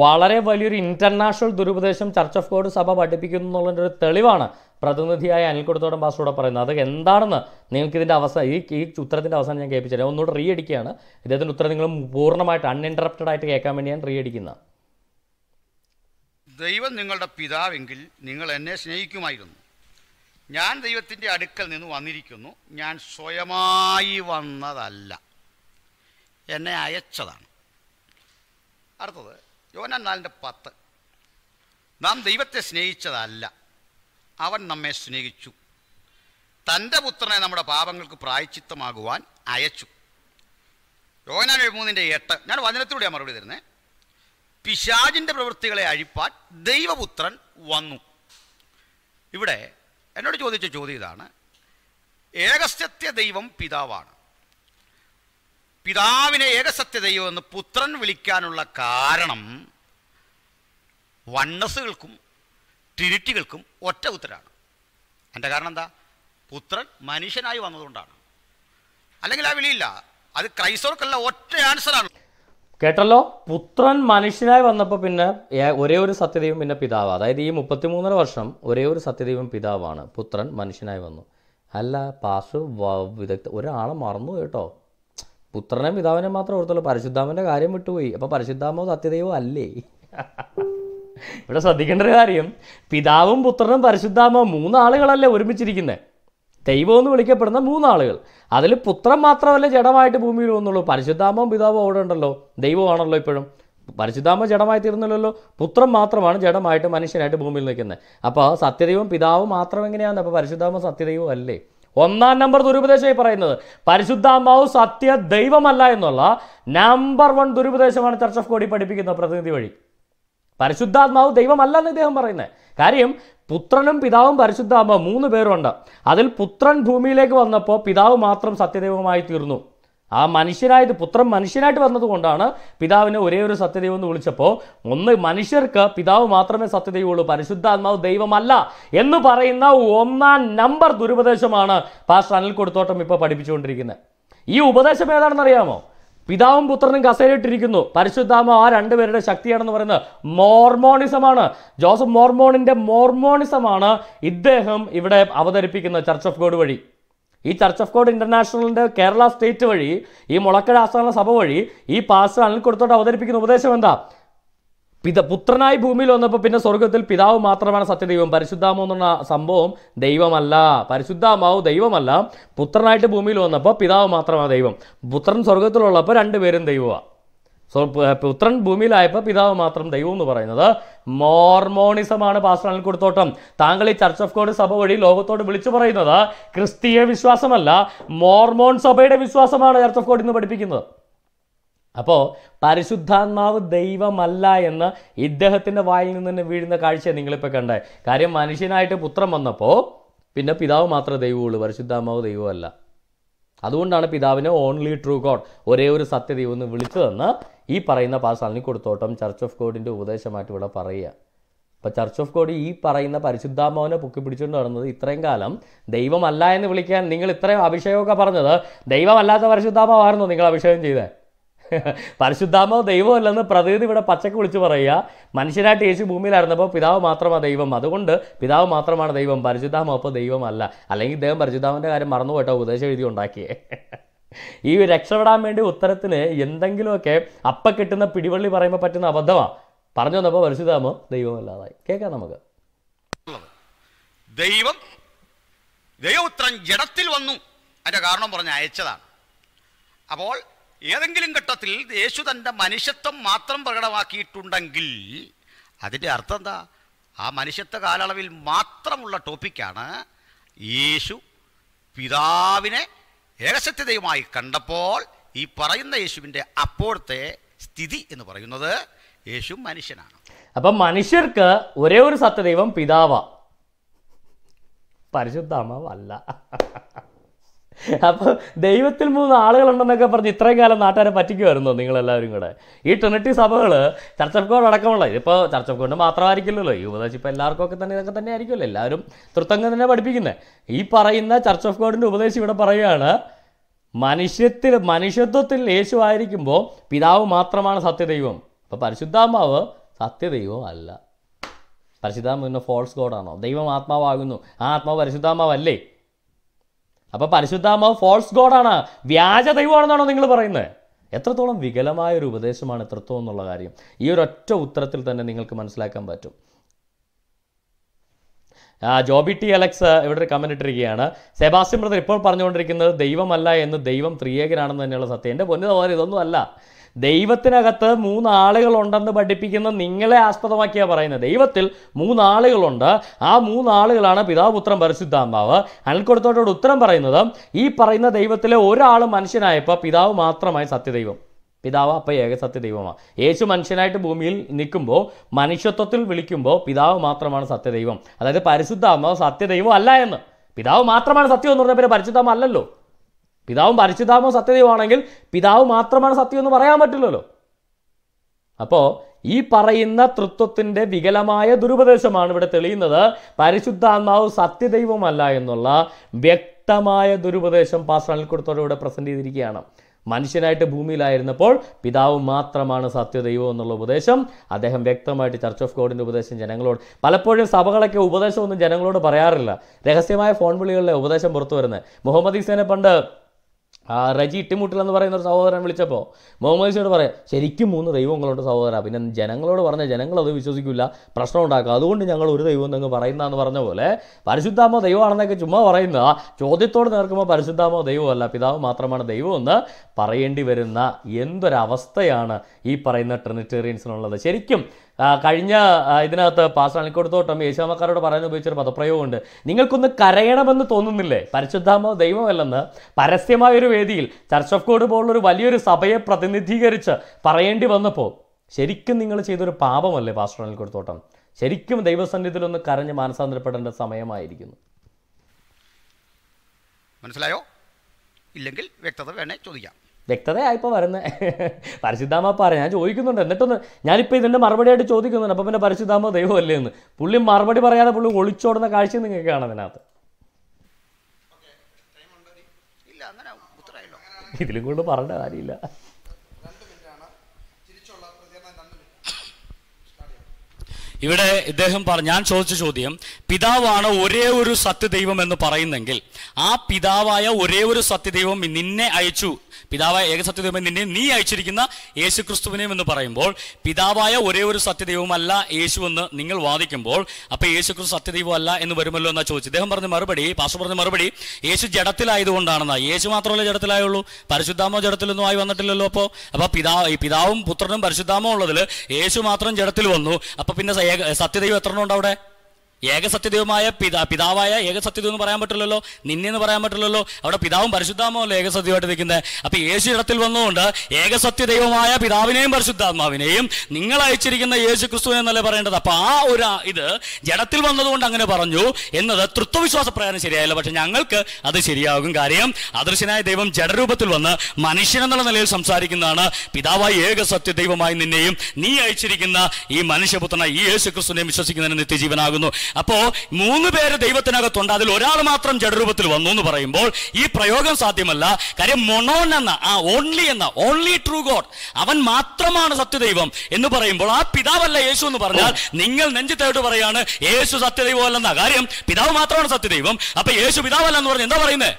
വളരെ വലിയൊരു ഇന്റർനാഷണൽ ദുരുപദേശം ചർച്ച് ഓഫ് ഗോഡ് സഭ പഠിപ്പിക്കുന്നു ഒരു തെളിവാണ് പ്രതിനിധിയായ അനിൽക്കുടത്തോടൻ പാസ്റ്റോടെ പറയുന്നത് അത് എന്താണെന്ന് നിങ്ങൾക്ക് ഇതിൻ്റെ അവസാനം ഈ ഈ ഉത്തരത്തിൻ്റെ അവസാനം ഞാൻ കേൾപ്പിച്ചു ഒന്നുകൂടെ റീ അടിക്കുകയാണ് ഇദ്ദേഹത്തിൻ്റെ ഉത്തരം നിങ്ങൾ പൂർണ്ണമായിട്ട് അൺഇൻറ്ററപ്റ്റഡ് ആയിട്ട് കേൾക്കാൻ വേണ്ടി ഞാൻ റീ അടിക്കുന്ന ദൈവം നിങ്ങളുടെ പിതാവെങ്കിൽ നിങ്ങൾ എന്നെ സ്നേഹിക്കുമായിരുന്നു ഞാൻ ദൈവത്തിൻ്റെ അടുക്കൽ നിന്ന് വന്നിരിക്കുന്നു ഞാൻ സ്വയമായി വന്നതല്ല എന്നെ അയച്ചതാണ് അടുത്തത് യോന നാലിൻ്റെ പത്ത് നാം ദൈവത്തെ സ്നേഹിച്ചതല്ല അവൻ നമ്മെ സ്നേഹിച്ചു തൻ്റെ പുത്രനെ നമ്മുടെ പാപങ്ങൾക്ക് പ്രായച്ചിത്തമാകുവാൻ അയച്ചു യോനാൻ എഴുപൂന്നിൻ്റെ എട്ട് ഞാൻ വചനത്തിലൂടെ മറുപടി തരുന്നത് പിശാജിൻ്റെ പ്രവൃത്തികളെ അഴിപ്പാൻ ദൈവപുത്രൻ വന്നു ഇവിടെ എന്നോട് ചോദിച്ച ചോദ്യം ഇതാണ് ഏകസ്ത്യത്യ ദൈവം പിതാവാണ് പിതാവിനെ ഏകസത്യതയോ എന്ന് പുത്രൻ വിളിക്കാനുള്ള കാരണം വണ്ണസുകൾക്കും ട്രിനിറ്റികൾക്കും ഒറ്റ ഉത്തരാണ് എൻ്റെ കാരണം എന്താ പുത്രൻ മനുഷ്യനായി വന്നതുകൊണ്ടാണ് അല്ലെങ്കിൽ ആ വിളിയില്ല അത് ക്രൈസ്തവർക്കല്ല ഒറ്റ ആൻസറാണ് കേട്ടല്ലോ പുത്രൻ മനുഷ്യനായി വന്നപ്പോൾ പിന്നെ ഒരേ ഒരു സത്യദൈവം പിന്നെ പിതാവ് അതായത് ഈ മൂന്നര വർഷം ഒരേ ഒരു സത്യദൈവം പിതാവാണ് പുത്രൻ മനുഷ്യനായി വന്നു അല്ല പാസ് വിദഗ്ധ ഒരാളെ മറന്നു കേട്ടോ പുത്രനെ പിതാവിനെ മാത്രം ഓർത്തുള്ളൂ പരിശുദ്ധാമൻ്റെ കാര്യം വിട്ടുപോയി അപ്പോൾ പരശുദ്ധാമോ സത്യദൈവോ അല്ലേ ഇവിടെ ശ്രദ്ധിക്കേണ്ട ഒരു കാര്യം പിതാവും പുത്രനും പരശുദ്ധാമോ മൂന്നാളുകളല്ലേ ഒരുമിച്ചിരിക്കുന്നത് ദൈവം എന്ന് വിളിക്കപ്പെടുന്ന മൂന്നാളുകൾ അതിൽ പുത്രൻ മാത്രമല്ല ജഡമായിട്ട് ഭൂമിയിൽ വന്നുള്ളൂ പരശുദ്ധാമോ പിതാവും അവിടെ ഉണ്ടല്ലോ ദൈവമാണല്ലോ ഇപ്പോഴും പരിശുദ്ധാമ ജഡമായി തീർന്നില്ലല്ലോ പുത്രൻ മാത്രമാണ് ജഡമായിട്ട് മനുഷ്യനായിട്ട് ഭൂമിയിൽ നിൽക്കുന്നത് അപ്പോൾ സത്യദൈവം പിതാവ് മാത്രം എങ്ങനെയാണ് അപ്പോൾ പരിശുദ്ധാമ സത്യദൈവം അല്ലേ ഒന്നാം നമ്പർ ദുരുപദേശമായി പറയുന്നത് പരിശുദ്ധാമാവ് സത്യ ദൈവമല്ല എന്നുള്ള നമ്പർ വൺ ദുരുപദേശമാണ് ചർച്ച് ഓഫ് കോടി പഠിപ്പിക്കുന്ന പ്രതിനിധി വഴി പരിശുദ്ധാത്മാവ് ദൈവമല്ല എന്ന് ഇദ്ദേഹം പറയുന്നത് കാര്യം പുത്രനും പിതാവും പരിശുദ്ധാത്മാവ് മൂന്ന് പേരുണ്ട് അതിൽ പുത്രൻ ഭൂമിയിലേക്ക് വന്നപ്പോൾ പിതാവ് മാത്രം സത്യദൈവമായി തീർന്നു ആ മനുഷ്യനായത് പുത്രൻ മനുഷ്യനായിട്ട് വന്നതുകൊണ്ടാണ് പിതാവിനെ ഒരേ ഒരു സത്യദൈവം എന്ന് വിളിച്ചപ്പോൾ ഒന്ന് മനുഷ്യർക്ക് പിതാവ് മാത്രമേ സത്യദൈവമുള്ളൂ പരിശുദ്ധാത്മാവ് ദൈവമല്ല എന്ന് പറയുന്ന ഒന്നാം നമ്പർ ദുരുപദേശമാണ് പാസ്റ്റർ അനിൽ കൊടുത്തോട്ടം ഇപ്പോൾ പഠിപ്പിച്ചുകൊണ്ടിരിക്കുന്നത് ഈ ഉപദേശം അറിയാമോ പിതാവും പുത്രനും കസേരയിട്ടിരിക്കുന്നു പരിശുദ്ധാമ ആ രണ്ടുപേരുടെ ശക്തിയാണെന്ന് പറയുന്നത് മോർമോണിസമാണ് ജോസഫ് മോർമോണിൻ്റെ മോർമോണിസമാണ് ഇദ്ദേഹം ഇവിടെ അവതരിപ്പിക്കുന്ന ചർച്ച് ഓഫ് ഗോഡ് വഴി ഈ ചർച്ച് ഓഫ് ഗോഡ് ഇൻ്റർനാഷണലിൻ്റെ കേരള സ്റ്റേറ്റ് വഴി ഈ മുളക്കഴ ആസ്ഥാന സഭ വഴി ഈ പാസ്റ്റർ അനിൽ കൊടുത്തോട്ട് അവതരിപ്പിക്കുന്ന ഉപദേശം എന്താ പിത പുത്രനായി ഭൂമിയിൽ വന്നപ്പോൾ പിന്നെ സ്വർഗത്തിൽ പിതാവ് മാത്രമാണ് സത്യദൈവം പരിശുദ്ധാമോ എന്നുള്ള സംഭവം ദൈവമല്ല പരിശുദ്ധാമാവ് ദൈവമല്ല പുത്രനായിട്ട് ഭൂമിയിൽ വന്നപ്പോൾ പിതാവ് മാത്രമാണ് ദൈവം പുത്രൻ സ്വർഗത്തിലുള്ളപ്പോൾ രണ്ടുപേരും ദൈവമാണ് സോ പുത്രൻ ഭൂമിയിലായപ്പോൾ പിതാവ് മാത്രം ദൈവം എന്ന് പറയുന്നത് മോർമോണിസമാണ് പാസ്റ്റർ അനിൽ കൊടുത്തോട്ടം താങ്കൾ ഈ ചർച്ച് ഓഫ് ഗോഡ് സഭ വഴി ലോകത്തോട് വിളിച്ചു പറയുന്നത് ക്രിസ്തീയ വിശ്വാസമല്ല മോർമോൺ സഭയുടെ വിശ്വാസമാണ് ചർച്ച് ഓഫ് ഗോഡ് ഇന്ന് പഠിപ്പിക്കുന്നത് അപ്പോൾ പരിശുദ്ധാത്മാവ് ദൈവമല്ല എന്ന് ഇദ്ദേഹത്തിൻ്റെ വായിൽ നിന്ന് തന്നെ വീഴുന്ന കാഴ്ച നിങ്ങളിപ്പോൾ കണ്ടേ കാര്യം മനുഷ്യനായിട്ട് പുത്രം വന്നപ്പോൾ പിന്നെ പിതാവ് മാത്രമേ ദൈവമുള്ളൂ പരിശുദ്ധാത്മാവ് ദൈവമല്ല അതുകൊണ്ടാണ് പിതാവിനെ ഓൺലി ട്രൂ ഗോഡ് ഒരേ ഒരു സത്യദൈവം എന്ന് വിളിച്ചതെന്ന് ഈ പറയുന്ന പാസ് കൊടുത്തോട്ടം ചർച്ച് ഓഫ് ഗോഡിൻ്റെ ഉപദേശമായിട്ട് ഇവിടെ പറയുക അപ്പോൾ ചർച്ച് ഓഫ് ഗോഡ് ഈ പറയുന്ന പരിശുദ്ധാമോനെ പൊക്കി പിടിച്ചുകൊണ്ട് നടന്നത് ഇത്രയും കാലം ദൈവമല്ല എന്ന് വിളിക്കാൻ നിങ്ങൾ ഇത്രയും അഭിഷേകമൊക്കെ പറഞ്ഞത് ദൈവമല്ലാത്ത പരിശുദ്ധാമാവായിരുന്നു നിങ്ങൾ അഭിഷേകം ചെയ്തേ പരിശുദ്ധാമോ ദൈവമല്ലെന്ന് പ്രതിനിധി ഇവിടെ പച്ചക്ക് വിളിച്ച് പറയുക മനുഷ്യനായിട്ട് യേശു ഭൂമിയിലായിരുന്നപ്പോൾ പിതാവ് മാത്രമാണ് ദൈവം അതുകൊണ്ട് പിതാവ് മാത്രമാണ് ദൈവം പരിശുദ്ധാമോ അപ്പോൾ ദൈവമല്ല അല്ലെങ്കിൽ ദൈവം പരിശുദ്ധാമൻ്റെ കാര്യം മറന്നുപോയിട്ടോ ഉപദേശം എഴുതി ഉണ്ടാക്കിയേ ഈ രക്ഷപ്പെടാൻ വേണ്ടി ഉത്തരത്തിന് എന്തെങ്കിലുമൊക്കെ അപ്പ കിട്ടുന്ന പിടിവള്ളി പറയുമ്പോൾ പറ്റുന്ന അബദ്ധമാണ് പറഞ്ഞു വന്നപ്പോൾ പരിശുദ്ധാമോ ദൈവമല്ലാതായി കേൾക്കാം നമുക്ക് ദൈവം ദൈവോത്രം ജഡത്തിൽ വന്നു അതിൻ്റെ കാരണം പറഞ്ഞ് അയച്ചതാണ് അപ്പോൾ ഏതെങ്കിലും ഘട്ടത്തിൽ യേശു തൻ്റെ മനുഷ്യത്വം മാത്രം പ്രകടമാക്കിയിട്ടുണ്ടെങ്കിൽ അതിൻ്റെ അർത്ഥം എന്താ ആ മനുഷ്യത്വ കാലയളവിൽ മാത്രമുള്ള ടോപ്പിക്കാണ് യേശു പിതാവിനെ ഏകസത്യതയുമായി കണ്ടപ്പോൾ ഈ പറയുന്ന യേശുവിൻ്റെ അപ്പോഴത്തെ സ്ഥിതി എന്ന് പറയുന്നത് യേശു മനുഷ്യനാണ് അപ്പം മനുഷ്യർക്ക് ഒരേ ഒരു സത്യദൈവം പിതാവ പരിശുദ്ധാമാവല്ല അപ്പോൾ ദൈവത്തിൽ മൂന്ന് ആളുകളുണ്ടെന്നൊക്കെ പറഞ്ഞ് ഇത്രയും കാലം നാട്ടുകാരെ പറ്റിക്കുമായിരുന്നു നിങ്ങളെല്ലാവരും കൂടെ ഈ ട്രിനിറ്റി സഭകൾ ചർച്ച് ഓഫ് ഗോഡ് അടക്കമുള്ള ഇതിപ്പോൾ ചർച്ച് ഓഫ് ഗോഡ് മാത്രമായിരിക്കില്ലല്ലോ ഈ ഉപദേശം ഇപ്പോൾ എല്ലാവർക്കും ഒക്കെ തന്നെ ഇതൊക്കെ തന്നെ ആയിരിക്കുമല്ലോ എല്ലാവരും തൃത്തങ്ങ് തന്നെ പഠിപ്പിക്കുന്നത് ഈ പറയുന്ന ചർച്ച് ഓഫ് ഗോഡിൻ്റെ ഉപദേശം ഇവിടെ പറയുകയാണ് മനുഷ്യത്തിൽ മനുഷ്യത്വത്തിൽ യേശു ആയിരിക്കുമ്പോൾ പിതാവ് മാത്രമാണ് സത്യദൈവം അപ്പോൾ പരിശുദ്ധാമാവ് സത്യദൈവം അല്ല പരിശുദ്ധാമ പിന്നെ ഫോൾസ് ഗോഡാണോ ദൈവം ആത്മാവാകുന്നു ആ ആത്മാവ് പരിശുദ്ധാമാവല്ലേ അപ്പോൾ പരിശുദ്ധാമാവ് ഫോൾസ് ഗോഡാണ് വ്യാജ ദൈവമാണെന്നാണോ നിങ്ങൾ പറയുന്നത് എത്രത്തോളം വികലമായ ഒരു ഉപദേശമാണ് എത്രത്തോളം എന്നുള്ള കാര്യം ഈ ഒരു ഒറ്റ ഉത്തരത്തിൽ തന്നെ നിങ്ങൾക്ക് മനസ്സിലാക്കാൻ പറ്റും ജോബി ടി അലക്സ് ഇവിടെ ഒരു കമൻറ്റ് ഇട്ടിരിക്കുകയാണ് സെബാസ്റ്റ്യൻ ബ്രദർ ഇപ്പോൾ പറഞ്ഞുകൊണ്ടിരിക്കുന്നത് ദൈവമല്ല എന്ന് ദൈവം ത്രിയേകനാണെന്ന് തന്നെയുള്ള സത്യം എൻ്റെ പൊന്നു തോന്നുന്നു ഇതൊന്നും അല്ല ദൈവത്തിനകത്ത് മൂന്നാളുകളുണ്ടെന്ന് പഠിപ്പിക്കുന്ന നിങ്ങളെ ആസ്പദമാക്കിയാണ് പറയുന്നത് ദൈവത്തിൽ മൂന്നാളുകളുണ്ട് ആ മൂന്നാളുകളാണ് പിതാപുത്രം പരിശുദ്ധാമ്പാവ് അനിൽക്കൊടുത്തോട്ടോട് ഉത്തരം പറയുന്നത് ഈ പറയുന്ന ദൈവത്തിലെ ഒരാൾ മനുഷ്യനായപ്പോൾ പിതാവ് മാത്രമായി സത്യദൈവം പിതാവ് അപ്പം ഏക സത്യദൈവമാണ് യേശു മനുഷ്യനായിട്ട് ഭൂമിയിൽ നിൽക്കുമ്പോൾ മനുഷ്യത്വത്തിൽ വിളിക്കുമ്പോൾ പിതാവ് മാത്രമാണ് സത്യദൈവം അതായത് പരിശുദ്ധാത്മാവ് സത്യദൈവം അല്ല എന്ന് പിതാവ് മാത്രമാണ് സത്യം എന്ന് പറഞ്ഞ പിന്നെ പരിശുദ്ധാമ അല്ലല്ലോ പിതാവും പരിശുദ്ധാമോ സത്യദൈവമാണെങ്കിൽ പിതാവ് മാത്രമാണ് സത്യം എന്ന് പറയാൻ പറ്റില്ലല്ലോ അപ്പോൾ ഈ പറയുന്ന തൃത്വത്തിൻ്റെ വികലമായ ദുരുപദേശമാണ് ഇവിടെ തെളിയുന്നത് പരിശുദ്ധാത്മാവ് സത്യദൈവമല്ല എന്നുള്ള വ്യക്തമായ ദുരുപദേശം പാസ്റ്റർ കൊടുത്തോടെ പ്രസൻറ്റ് ചെയ്തിരിക്കുകയാണ് മനുഷ്യനായിട്ട് ഭൂമിയിലായിരുന്നപ്പോൾ പിതാവ് മാത്രമാണ് സത്യദൈവം എന്നുള്ള ഉപദേശം അദ്ദേഹം വ്യക്തമായിട്ട് ചർച്ച് ഓഫ് ഗോഡിൻ്റെ ഉപദേശം ജനങ്ങളോട് പലപ്പോഴും സഭകളൊക്കെ ഉപദേശമൊന്നും ജനങ്ങളോട് പറയാറില്ല രഹസ്യമായ ഫോൺ വിളികളിലെ ഉപദേശം പുറത്തു വരുന്നത് മുഹമ്മദ് ഈസേനെ പണ്ട് ആ റജി ഇട്ടിമുട്ടിൽ എന്ന് പറയുന്ന ഒരു സഹോദരൻ വിളിച്ചപ്പോൾ മുഹമ്മദ് ഷീയോട് പറയാം ശരിക്കും മൂന്ന് ദൈവങ്ങളുണ്ട് സഹോദര പിന്നെ ജനങ്ങളോട് പറഞ്ഞ ജനങ്ങളത് വിശ്വസിക്കില്ല പ്രശ്നം ഉണ്ടാക്കുക അതുകൊണ്ട് ഞങ്ങൾ ഒരു ദൈവം എന്നങ്ങ് പറയുന്നതെന്ന് പറഞ്ഞ പോലെ പരിശുദ്ധാമോ ദൈവമാണെന്നൊക്കെ ചുമ്മാ പറയുന്ന ചോദ്യത്തോട് നേർക്കുമ്പോൾ പരിശുദ്ധാമോ ദൈവമല്ല പിതാവ് മാത്രമാണ് ദൈവമെന്ന് പറയേണ്ടി വരുന്ന എന്തൊരവസ്ഥയാണ് ഈ പറയുന്ന ട്രിനിറ്റേറിയൻസിനുള്ളത് ശരിക്കും കഴിഞ്ഞ ഇതിനകത്ത് പാസ് അണിക്കൊടുത്തോട്ടം യേശുമാക്കാരോട് പറയാൻ ഉപയോഗിച്ചൊരു പദപ്രയോഗമുണ്ട് നിങ്ങൾക്കൊന്ന് കരയണമെന്ന് തോന്നുന്നില്ലേ പരിശുദ്ധാമോ ദൈവമല്ലെന്ന് പരസ്യമായ ഒരു വേദിയിൽ ചർച്ച് ഓഫ് കോഡ് പോലുള്ളൊരു വലിയൊരു സഭയെ പ്രതിനിധീകരിച്ച് പറയേണ്ടി വന്നപ്പോൾ ശരിക്കും നിങ്ങൾ ചെയ്തൊരു പാപമല്ലേ പാസ്റ്റർ അണിക്കൊടുത്തോട്ടം ശരിക്കും ദൈവസന്നിധിയിലൊന്ന് കരഞ്ഞ് മാനസാന്തരപ്പെടേണ്ട സമയമായിരിക്കുന്നു മനസ്സിലായോ ഇല്ലെങ്കിൽ വ്യക്തത വേണേ ചോദിക്കാം ഇപ്പോൾ വരുന്നത് പരിശുദ്ധാമ പറയാം ഞാൻ ചോദിക്കുന്നുണ്ട് എന്നിട്ടൊന്ന് ഞാനിപ്പോൾ ഇതിൻ്റെ മറുപടിയായിട്ട് ചോദിക്കുന്നുണ്ട് അപ്പം പിന്നെ പരിശുദ്ധാമ ദൈവമല്ലേ എന്ന് പുള്ളി മറുപടി പറയാതെ പുള്ളി ഒളിച്ചോടുന്ന കാഴ്ച നിങ്ങൾക്ക് കാണാം അതിനകത്ത് ഇതിലും കൊണ്ട് പറഞ്ഞ കാര്യമില്ല ഇവിടെ ഇദ്ദേഹം പറ ഞാൻ ചോദിച്ച ചോദ്യം പിതാവാണ് ഒരേ ഒരു സത്യദൈവം എന്ന് പറയുന്നെങ്കിൽ ആ പിതാവായ ഒരേ ഒരു സത്യദൈവം നിന്നെ അയച്ചു പിതാവായ ഏക സത്യദൈവം നിന്നെ നീ അയച്ചിരിക്കുന്ന യേശു ക്രിസ്തുവിനെയും എന്ന് പറയുമ്പോൾ പിതാവായ ഒരേ ഒരു സത്യദൈവമല്ല യേശു എന്ന് നിങ്ങൾ വാദിക്കുമ്പോൾ അപ്പൊ യേശു ക്രിസ്തു സത്യദൈവമല്ല എന്ന് വരുമല്ലോ എന്നാ ചോദിച്ചു ഇദ്ദേഹം പറഞ്ഞ മറുപടി പാസ്റ്റർ പറഞ്ഞ മറുപടി യേശു ജഡത്തിലായതുകൊണ്ടാണെന്നാ യേശു മാത്രമല്ല ജഡത്തിലായുള്ളൂ പരിശുദ്ധാമോ ജഡത്തിലൊന്നും ആയി വന്നിട്ടില്ലല്ലോ അപ്പോൾ അപ്പൊ പിതാ പിതാവും പുത്രനും പരിശുദ്ധാമോ ഉള്ളതിൽ യേശു മാത്രം ജഡത്തിൽ വന്നു അപ്പൊ പിന്നെ സത്യദൈവം എത്ര അവിടെ ഏകസത്യദൈവമായ പിതാ പിതാവായ ഏകസത്യദൈവം എന്ന് പറയാൻ പറ്റില്ലല്ലോ നിന്നെ എന്ന് പറയാൻ പറ്റില്ലല്ലോ അവിടെ പിതാവും പരിശുദ്ധാമാവല്ലോ ഏകസത്യമായിട്ട് നിൽക്കുന്നത് അപ്പൊ യേശു ഇടത്തിൽ വന്നുകൊണ്ട് ഏകസത്യദൈവമായ പിതാവിനെയും പരിശുദ്ധാത്മാവിനെയും നിങ്ങൾ അയച്ചിരിക്കുന്ന യേശു ക്രിസ്തു എന്നല്ലേ പറയേണ്ടത് അപ്പൊ ആ ഒരു ഇത് ജഡത്തിൽ വന്നതുകൊണ്ട് അങ്ങനെ പറഞ്ഞു എന്നത് തൃത്വവിശ്വാസ പ്രകാരം ശരിയായില്ല പക്ഷെ ഞങ്ങൾക്ക് അത് ശരിയാകും കാര്യം അദൃശ്യനായ ദൈവം ജഡരൂപത്തിൽ വന്ന് മനുഷ്യൻ എന്നുള്ള നിലയിൽ സംസാരിക്കുന്നതാണ് പിതാവായി ഏകസത്യ ദൈവമായി നിന്നെയും നീ അയച്ചിരിക്കുന്ന ഈ മനുഷ്യപുത്രനായി ഈ യേശു ക്രിസ്തുവിനെയും വിശ്വസിക്കുന്നതിന് നിത്യജീവനാകുന്നു അപ്പോ മൂന്ന് പേര് ദൈവത്തിനകത്തുണ്ട് അതിൽ ഒരാൾ മാത്രം ജഡരൂപത്തിൽ വന്നു എന്ന് പറയുമ്പോൾ ഈ പ്രയോഗം സാധ്യമല്ല കാര്യം മൊണോൻ എന്ന ആ ഓൺലി എന്ന ഓൺലി ട്രൂ ഗോഡ് അവൻ മാത്രമാണ് സത്യദൈവം എന്ന് പറയുമ്പോൾ ആ പിതാവല്ല യേശു എന്ന് പറഞ്ഞാൽ നിങ്ങൾ തേട്ട് പറയാണ് യേശു സത്യദൈവം അല്ലെന്ന കാര്യം പിതാവ് മാത്രമാണ് സത്യദൈവം അപ്പൊ യേശു പിതാവല്ല എന്ന് പറഞ്ഞ് എന്താ പറയുന്നത്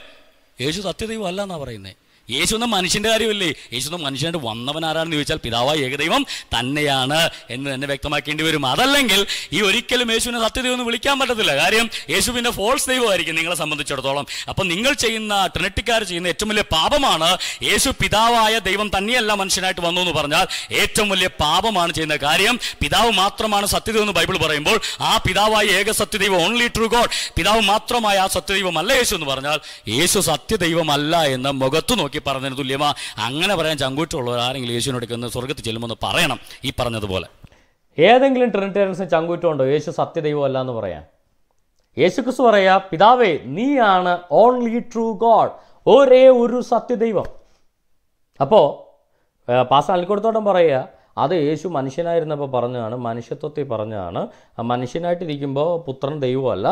യേശു സത്യദൈവം അല്ല എന്നാ പറയുന്നത് യേശു മനുഷ്യന്റെ മനുഷ്യൻ്റെ കാര്യമില്ലേ യേശു മനുഷ്യനായിട്ട് വന്നവൻ ആരാണെന്ന് ചോദിച്ചാൽ പിതാവായ ഏകദൈവം തന്നെയാണ് എന്ന് തന്നെ വ്യക്തമാക്കേണ്ടി വരും അതല്ലെങ്കിൽ ഈ ഒരിക്കലും യേശുവിനെ സത്യദൈവം വിളിക്കാൻ പറ്റത്തില്ല കാര്യം യേശു പിന്നെ ഫോൾസ് ദൈവമായിരിക്കും നിങ്ങളെ സംബന്ധിച്ചിടത്തോളം അപ്പൊ നിങ്ങൾ ചെയ്യുന്ന ട്രിനിറ്റിക്കാർ ചെയ്യുന്ന ഏറ്റവും വലിയ പാപമാണ് യേശു പിതാവായ ദൈവം തന്നെയല്ല മനുഷ്യനായിട്ട് വന്നു എന്ന് പറഞ്ഞാൽ ഏറ്റവും വലിയ പാപമാണ് ചെയ്യുന്ന കാര്യം പിതാവ് മാത്രമാണ് സത്യദൈവം എന്ന് ബൈബിൾ പറയുമ്പോൾ ആ പിതാവായ ഏക സത്യദൈവം ഓൺലി ട്രൂ ഗോഡ് പിതാവ് മാത്രമായ ആ സത്യദൈവമല്ല യേശു എന്ന് പറഞ്ഞാൽ യേശു സത്യദൈവമല്ല എന്ന് മുഖത്ത് നോക്കി നോക്കി പറഞ്ഞതിന് തുല്യമാ അങ്ങനെ പറയാൻ ചങ്കൂറ്റുള്ളവർ ആരെങ്കിലും യേശുവിനോടൊക്കെ ഒന്ന് സ്വർഗത്തിൽ ചെല്ലുമെന്ന് പറയണം ഈ പറഞ്ഞതുപോലെ ഏതെങ്കിലും ട്രിനിറ്റേറിയൻസിന് ചങ്കൂറ്റമുണ്ടോ യേശു സത്യദൈവമല്ല എന്ന് പറയാൻ യേശുക്രിസ്തു പറയാ പിതാവേ നീയാണ് ഓൺലി ട്രൂ ഗോഡ് ഒരേ ഒരു സത്യദൈവം അപ്പോൾ പാസ് അൽക്കൊടുത്തോട്ടം പറയുക അത് യേശു മനുഷ്യനായിരുന്നപ്പോൾ പറഞ്ഞതാണ് മനുഷ്യത്വത്തിൽ പറഞ്ഞതാണ് മനുഷ്യനായിട്ടിരിക്കുമ്പോൾ പുത്രൻ ദൈവമല്ല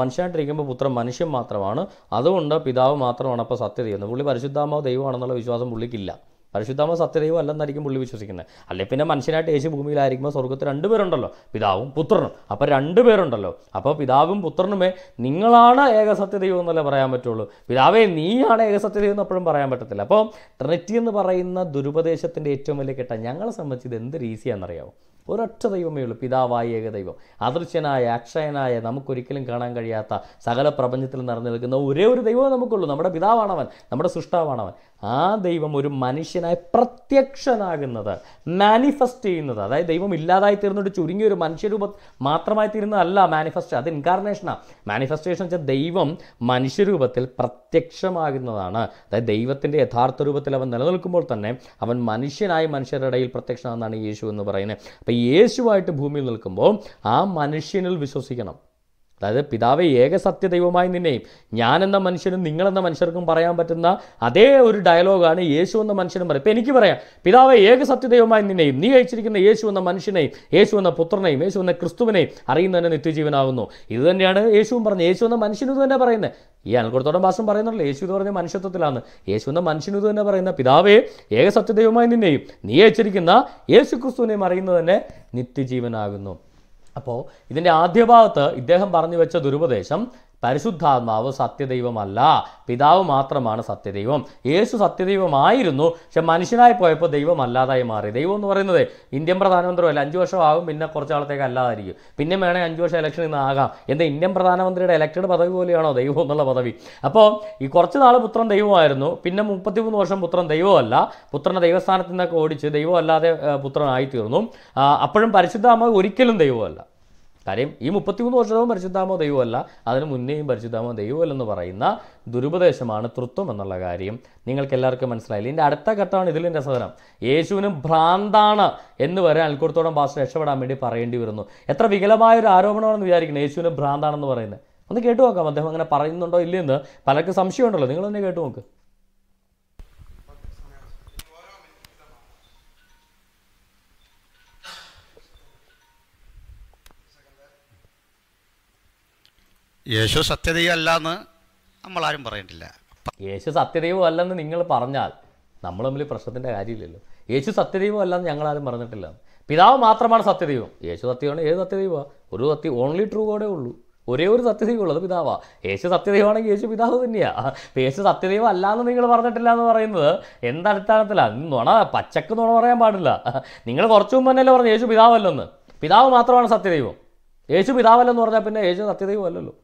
മനുഷ്യനായിട്ടിരിക്കുമ്പോൾ പുത്രൻ മനുഷ്യൻ മാത്രമാണ് അതുകൊണ്ട് പിതാവ് മാത്രമാണ് അപ്പോൾ സത്യത ചെയ്യുന്നത് പുള്ളി പരിശുദ്ധാമാവ് ദൈവമാണെന്നുള്ള വിശ്വാസം പുള്ളിക്കില്ല പരിശുദ്ധാമ സത്യദൈവം അല്ലെന്നായിരിക്കും പുള്ളി വിശ്വസിക്കുന്നത് അല്ലെ പിന്നെ മനുഷ്യനായിട്ട് യേശു ഭൂമിയിലായിരിക്കുമ്പോൾ സ്വർഗത്തിൽ രണ്ടുപേരുണ്ടല്ലോ പിതാവും പുത്രനും അപ്പോൾ രണ്ടുപേരുണ്ടല്ലോ അപ്പോൾ പിതാവും പുത്രനുമേ നിങ്ങളാണ് ഏകസത്യദൈവം എന്നല്ലേ പറയാൻ പറ്റുള്ളൂ പിതാവേ നീയാണ് ഏകസത്യദൈവം എന്ന് അപ്പോഴും പറയാൻ പറ്റത്തില്ല അപ്പോൾ ട്രിനിറ്റി എന്ന് പറയുന്ന ദുരുപദേശത്തിൻ്റെ ഏറ്റവും വലിയ കെട്ട ഞങ്ങളെ സംബന്ധിച്ച് ഇത് എന്ത് ഈസിയാണെന്നറിയാമോ ഒരൊറ്റ ദൈവമേ ഉള്ളൂ പിതാവായി ഏകദൈവം അദൃശ്യനായ അക്ഷയനായ നമുക്കൊരിക്കലും കാണാൻ കഴിയാത്ത സകല പ്രപഞ്ചത്തിൽ നിറഞ്ഞു നിൽക്കുന്ന ഒരേ ഒരു ദൈവം നമുക്കുള്ളൂ നമ്മുടെ പിതാവാണവൻ നമ്മുടെ സൃഷ്ടാവാണവൻ ആ ദൈവം ഒരു മനുഷ്യൻ മനുഷ്യനായി പ്രത്യക്ഷനാകുന്നത് മാനിഫെസ്റ്റ് ചെയ്യുന്നത് അതായത് ദൈവം ഇല്ലാതായി തീർന്നിട്ട് ചുരുങ്ങിയ ഒരു മനുഷ്യരൂപം മാത്രമായി തീരുന്നതല്ല മാനിഫെസ്റ്റ് അത് ഇൻകാർണേഷനാണ് മാനിഫെസ്റ്റേഷൻ വെച്ചാൽ ദൈവം മനുഷ്യരൂപത്തിൽ പ്രത്യക്ഷമാകുന്നതാണ് അതായത് ദൈവത്തിൻ്റെ യഥാർത്ഥ രൂപത്തിൽ അവൻ നിലനിൽക്കുമ്പോൾ തന്നെ അവൻ മനുഷ്യനായി മനുഷ്യരുടെ ഇടയിൽ പ്രത്യക്ഷനാണെന്നാണ് യേശു എന്ന് പറയുന്നത് അപ്പോൾ യേശുവായിട്ട് ഭൂമിയിൽ നിൽക്കുമ്പോൾ ആ മനുഷ്യനിൽ വിശ്വസിക്കണം അതായത് പിതാവ് ഏക സത്യദൈവമായി നിന്നെയും ഞാനെന്ന മനുഷ്യനും നിങ്ങളെന്ന മനുഷ്യർക്കും പറയാൻ പറ്റുന്ന അതേ ഒരു ഡയലോഗാണ് യേശു എന്ന മനുഷ്യനും പറയും ഇപ്പം എനിക്ക് പറയാം പിതാവ് ഏക സത്യദൈവമായി നിന്നെയും നീ അയച്ചിരിക്കുന്ന യേശു എന്ന മനുഷ്യനെയും യേശു എന്ന പുത്രനെയും യേശു എന്ന ക്രിസ്തുവിനെയും അറിയുന്നതിന് നിത്യജീവനാകുന്നു ഇത് തന്നെയാണ് യേശുവും പറഞ്ഞത് യേശു എന്ന മനുഷ്യനും ഇത് തന്നെ പറയുന്നത് ഈ അനൽക്കുടത്തോടം ഭാഷം പറയുന്നില്ല യേശു എന്ന് പറഞ്ഞ മനുഷ്യത്വത്തിലാണ് യേശു എന്ന മനുഷ്യനും ഇത് തന്നെ പറയുന്ന പിതാവെ ഏക സത്യദൈവമായി നിന്നെയും നീ അയച്ചിരിക്കുന്ന യേശു ക്രിസ്തുവിനെയും അറിയുന്നത് തന്നെ നിത്യജീവനാകുന്നു അപ്പോൾ ഇതിൻ്റെ ആദ്യ ഭാഗത്ത് ഇദ്ദേഹം പറഞ്ഞു വെച്ച ദുരുപദേശം പരിശുദ്ധാത്മാവ് സത്യദൈവമല്ല പിതാവ് മാത്രമാണ് സത്യദൈവം യേശു സത്യദൈവമായിരുന്നു പക്ഷെ മനുഷ്യനായി പോയപ്പോൾ അല്ലാതായി മാറി ദൈവം എന്ന് പറയുന്നത് ഇന്ത്യൻ പ്രധാനമന്ത്രിയല്ല അഞ്ച് വർഷം ആകും പിന്നെ കുറച്ച് ആളത്തേക്ക് അല്ലാതായിരിക്കും പിന്നെ വേണേൽ അഞ്ച് വർഷം ഇലക്ഷൻ ഇന്ന് ആകാം എന്ത് ഇന്ത്യൻ പ്രധാനമന്ത്രിയുടെ ഇലക്ടഡ് പദവി പോലെയാണോ ദൈവം എന്നുള്ള പദവി അപ്പോൾ ഈ കുറച്ച് നാൾ പുത്രൻ ദൈവമായിരുന്നു പിന്നെ മുപ്പത്തിമൂന്ന് വർഷം പുത്രൻ ദൈവമല്ല പുത്രനെ ദൈവസ്ഥാനത്ത് നിന്നൊക്കെ ഓടിച്ച് ദൈവമല്ലാതെ പുത്രനായി തീർന്നു അപ്പോഴും പരിശുദ്ധാമ ഒരിക്കലും ദൈവമല്ല കാര്യം ഈ മുപ്പത്തിമൂന്ന് വർഷവും പരിശുദ്ധാമോ ദൈവമല്ല അതിന് മുന്നേയും പരിശുദ്ധാമോ ദൈവമല്ലെന്ന് പറയുന്ന ദുരുപദേശമാണ് തൃത്വം എന്നുള്ള കാര്യം നിങ്ങൾക്ക് എല്ലാവർക്കും മനസ്സിലായില്ല എൻ്റെ അടുത്ത ഘട്ടമാണ് ഇതിൽ രസകരം യേശുവിനും ഭ്രാന്താണ് എന്ന് വരെ അൽക്കുടത്തോടം ഭാഷ രക്ഷപ്പെടാൻ വേണ്ടി പറയേണ്ടി വരുന്നു എത്ര വികലമായ ഒരു ആരോപണമാണെന്ന് വിചാരിക്കുന്നത് യേശുവിനും ഭ്രാന്താണെന്ന് പറയുന്നത് ഒന്ന് കേട്ടു നോക്കാം അദ്ദേഹം അങ്ങനെ പറയുന്നുണ്ടോ ഇല്ലയെന്ന് പലർക്കും സംശയമുണ്ടല്ലോ നിങ്ങൾ കേട്ടു നോക്ക് യേശു സത്യതയും അല്ല എന്ന് നമ്മളാരും പറയണ്ടില്ല യേശു സത്യദൈവം അല്ലെന്ന് നിങ്ങൾ പറഞ്ഞാൽ നമ്മൾ തമ്മിൽ പ്രശ്നത്തിൻ്റെ കാര്യമില്ലല്ലോ യേശു സത്യദൈവം അല്ലെന്ന് ഞങ്ങളാരും പറഞ്ഞിട്ടില്ല പിതാവ് മാത്രമാണ് സത്യദൈവം യേശു സത്യമാണ് ഏത് സത്യദൈവമാണ് ഒരു സത്യം ഓൺലി ട്രൂ കൂടെ ഉള്ളൂ ഒരേ ഒരു സത്യദൈവം ഉള്ളത് പിതാവാ യേശു സത്യദൈവമാണെങ്കിൽ യേശു പിതാവ് തന്നെയാ യേശു സത്യദൈവം അല്ലാന്ന് നിങ്ങൾ പറഞ്ഞിട്ടില്ല എന്ന് പറയുന്നത് എന്തടിസ്ഥാനത്തിലാണ് നുണ പച്ചക്ക് നുണ പറയാൻ പാടില്ല നിങ്ങൾ കുറച്ചു മുമ്പ് തന്നെയല്ലേ പറഞ്ഞു യേശു പിതാവല്ലെന്ന് പിതാവ് മാത്രമാണ് സത്യദൈവം യേശു പിതാവല്ലെന്ന് പറഞ്ഞാൽ പിന്നെ യേശു സത്യദൈവം അല്ലല്ലോ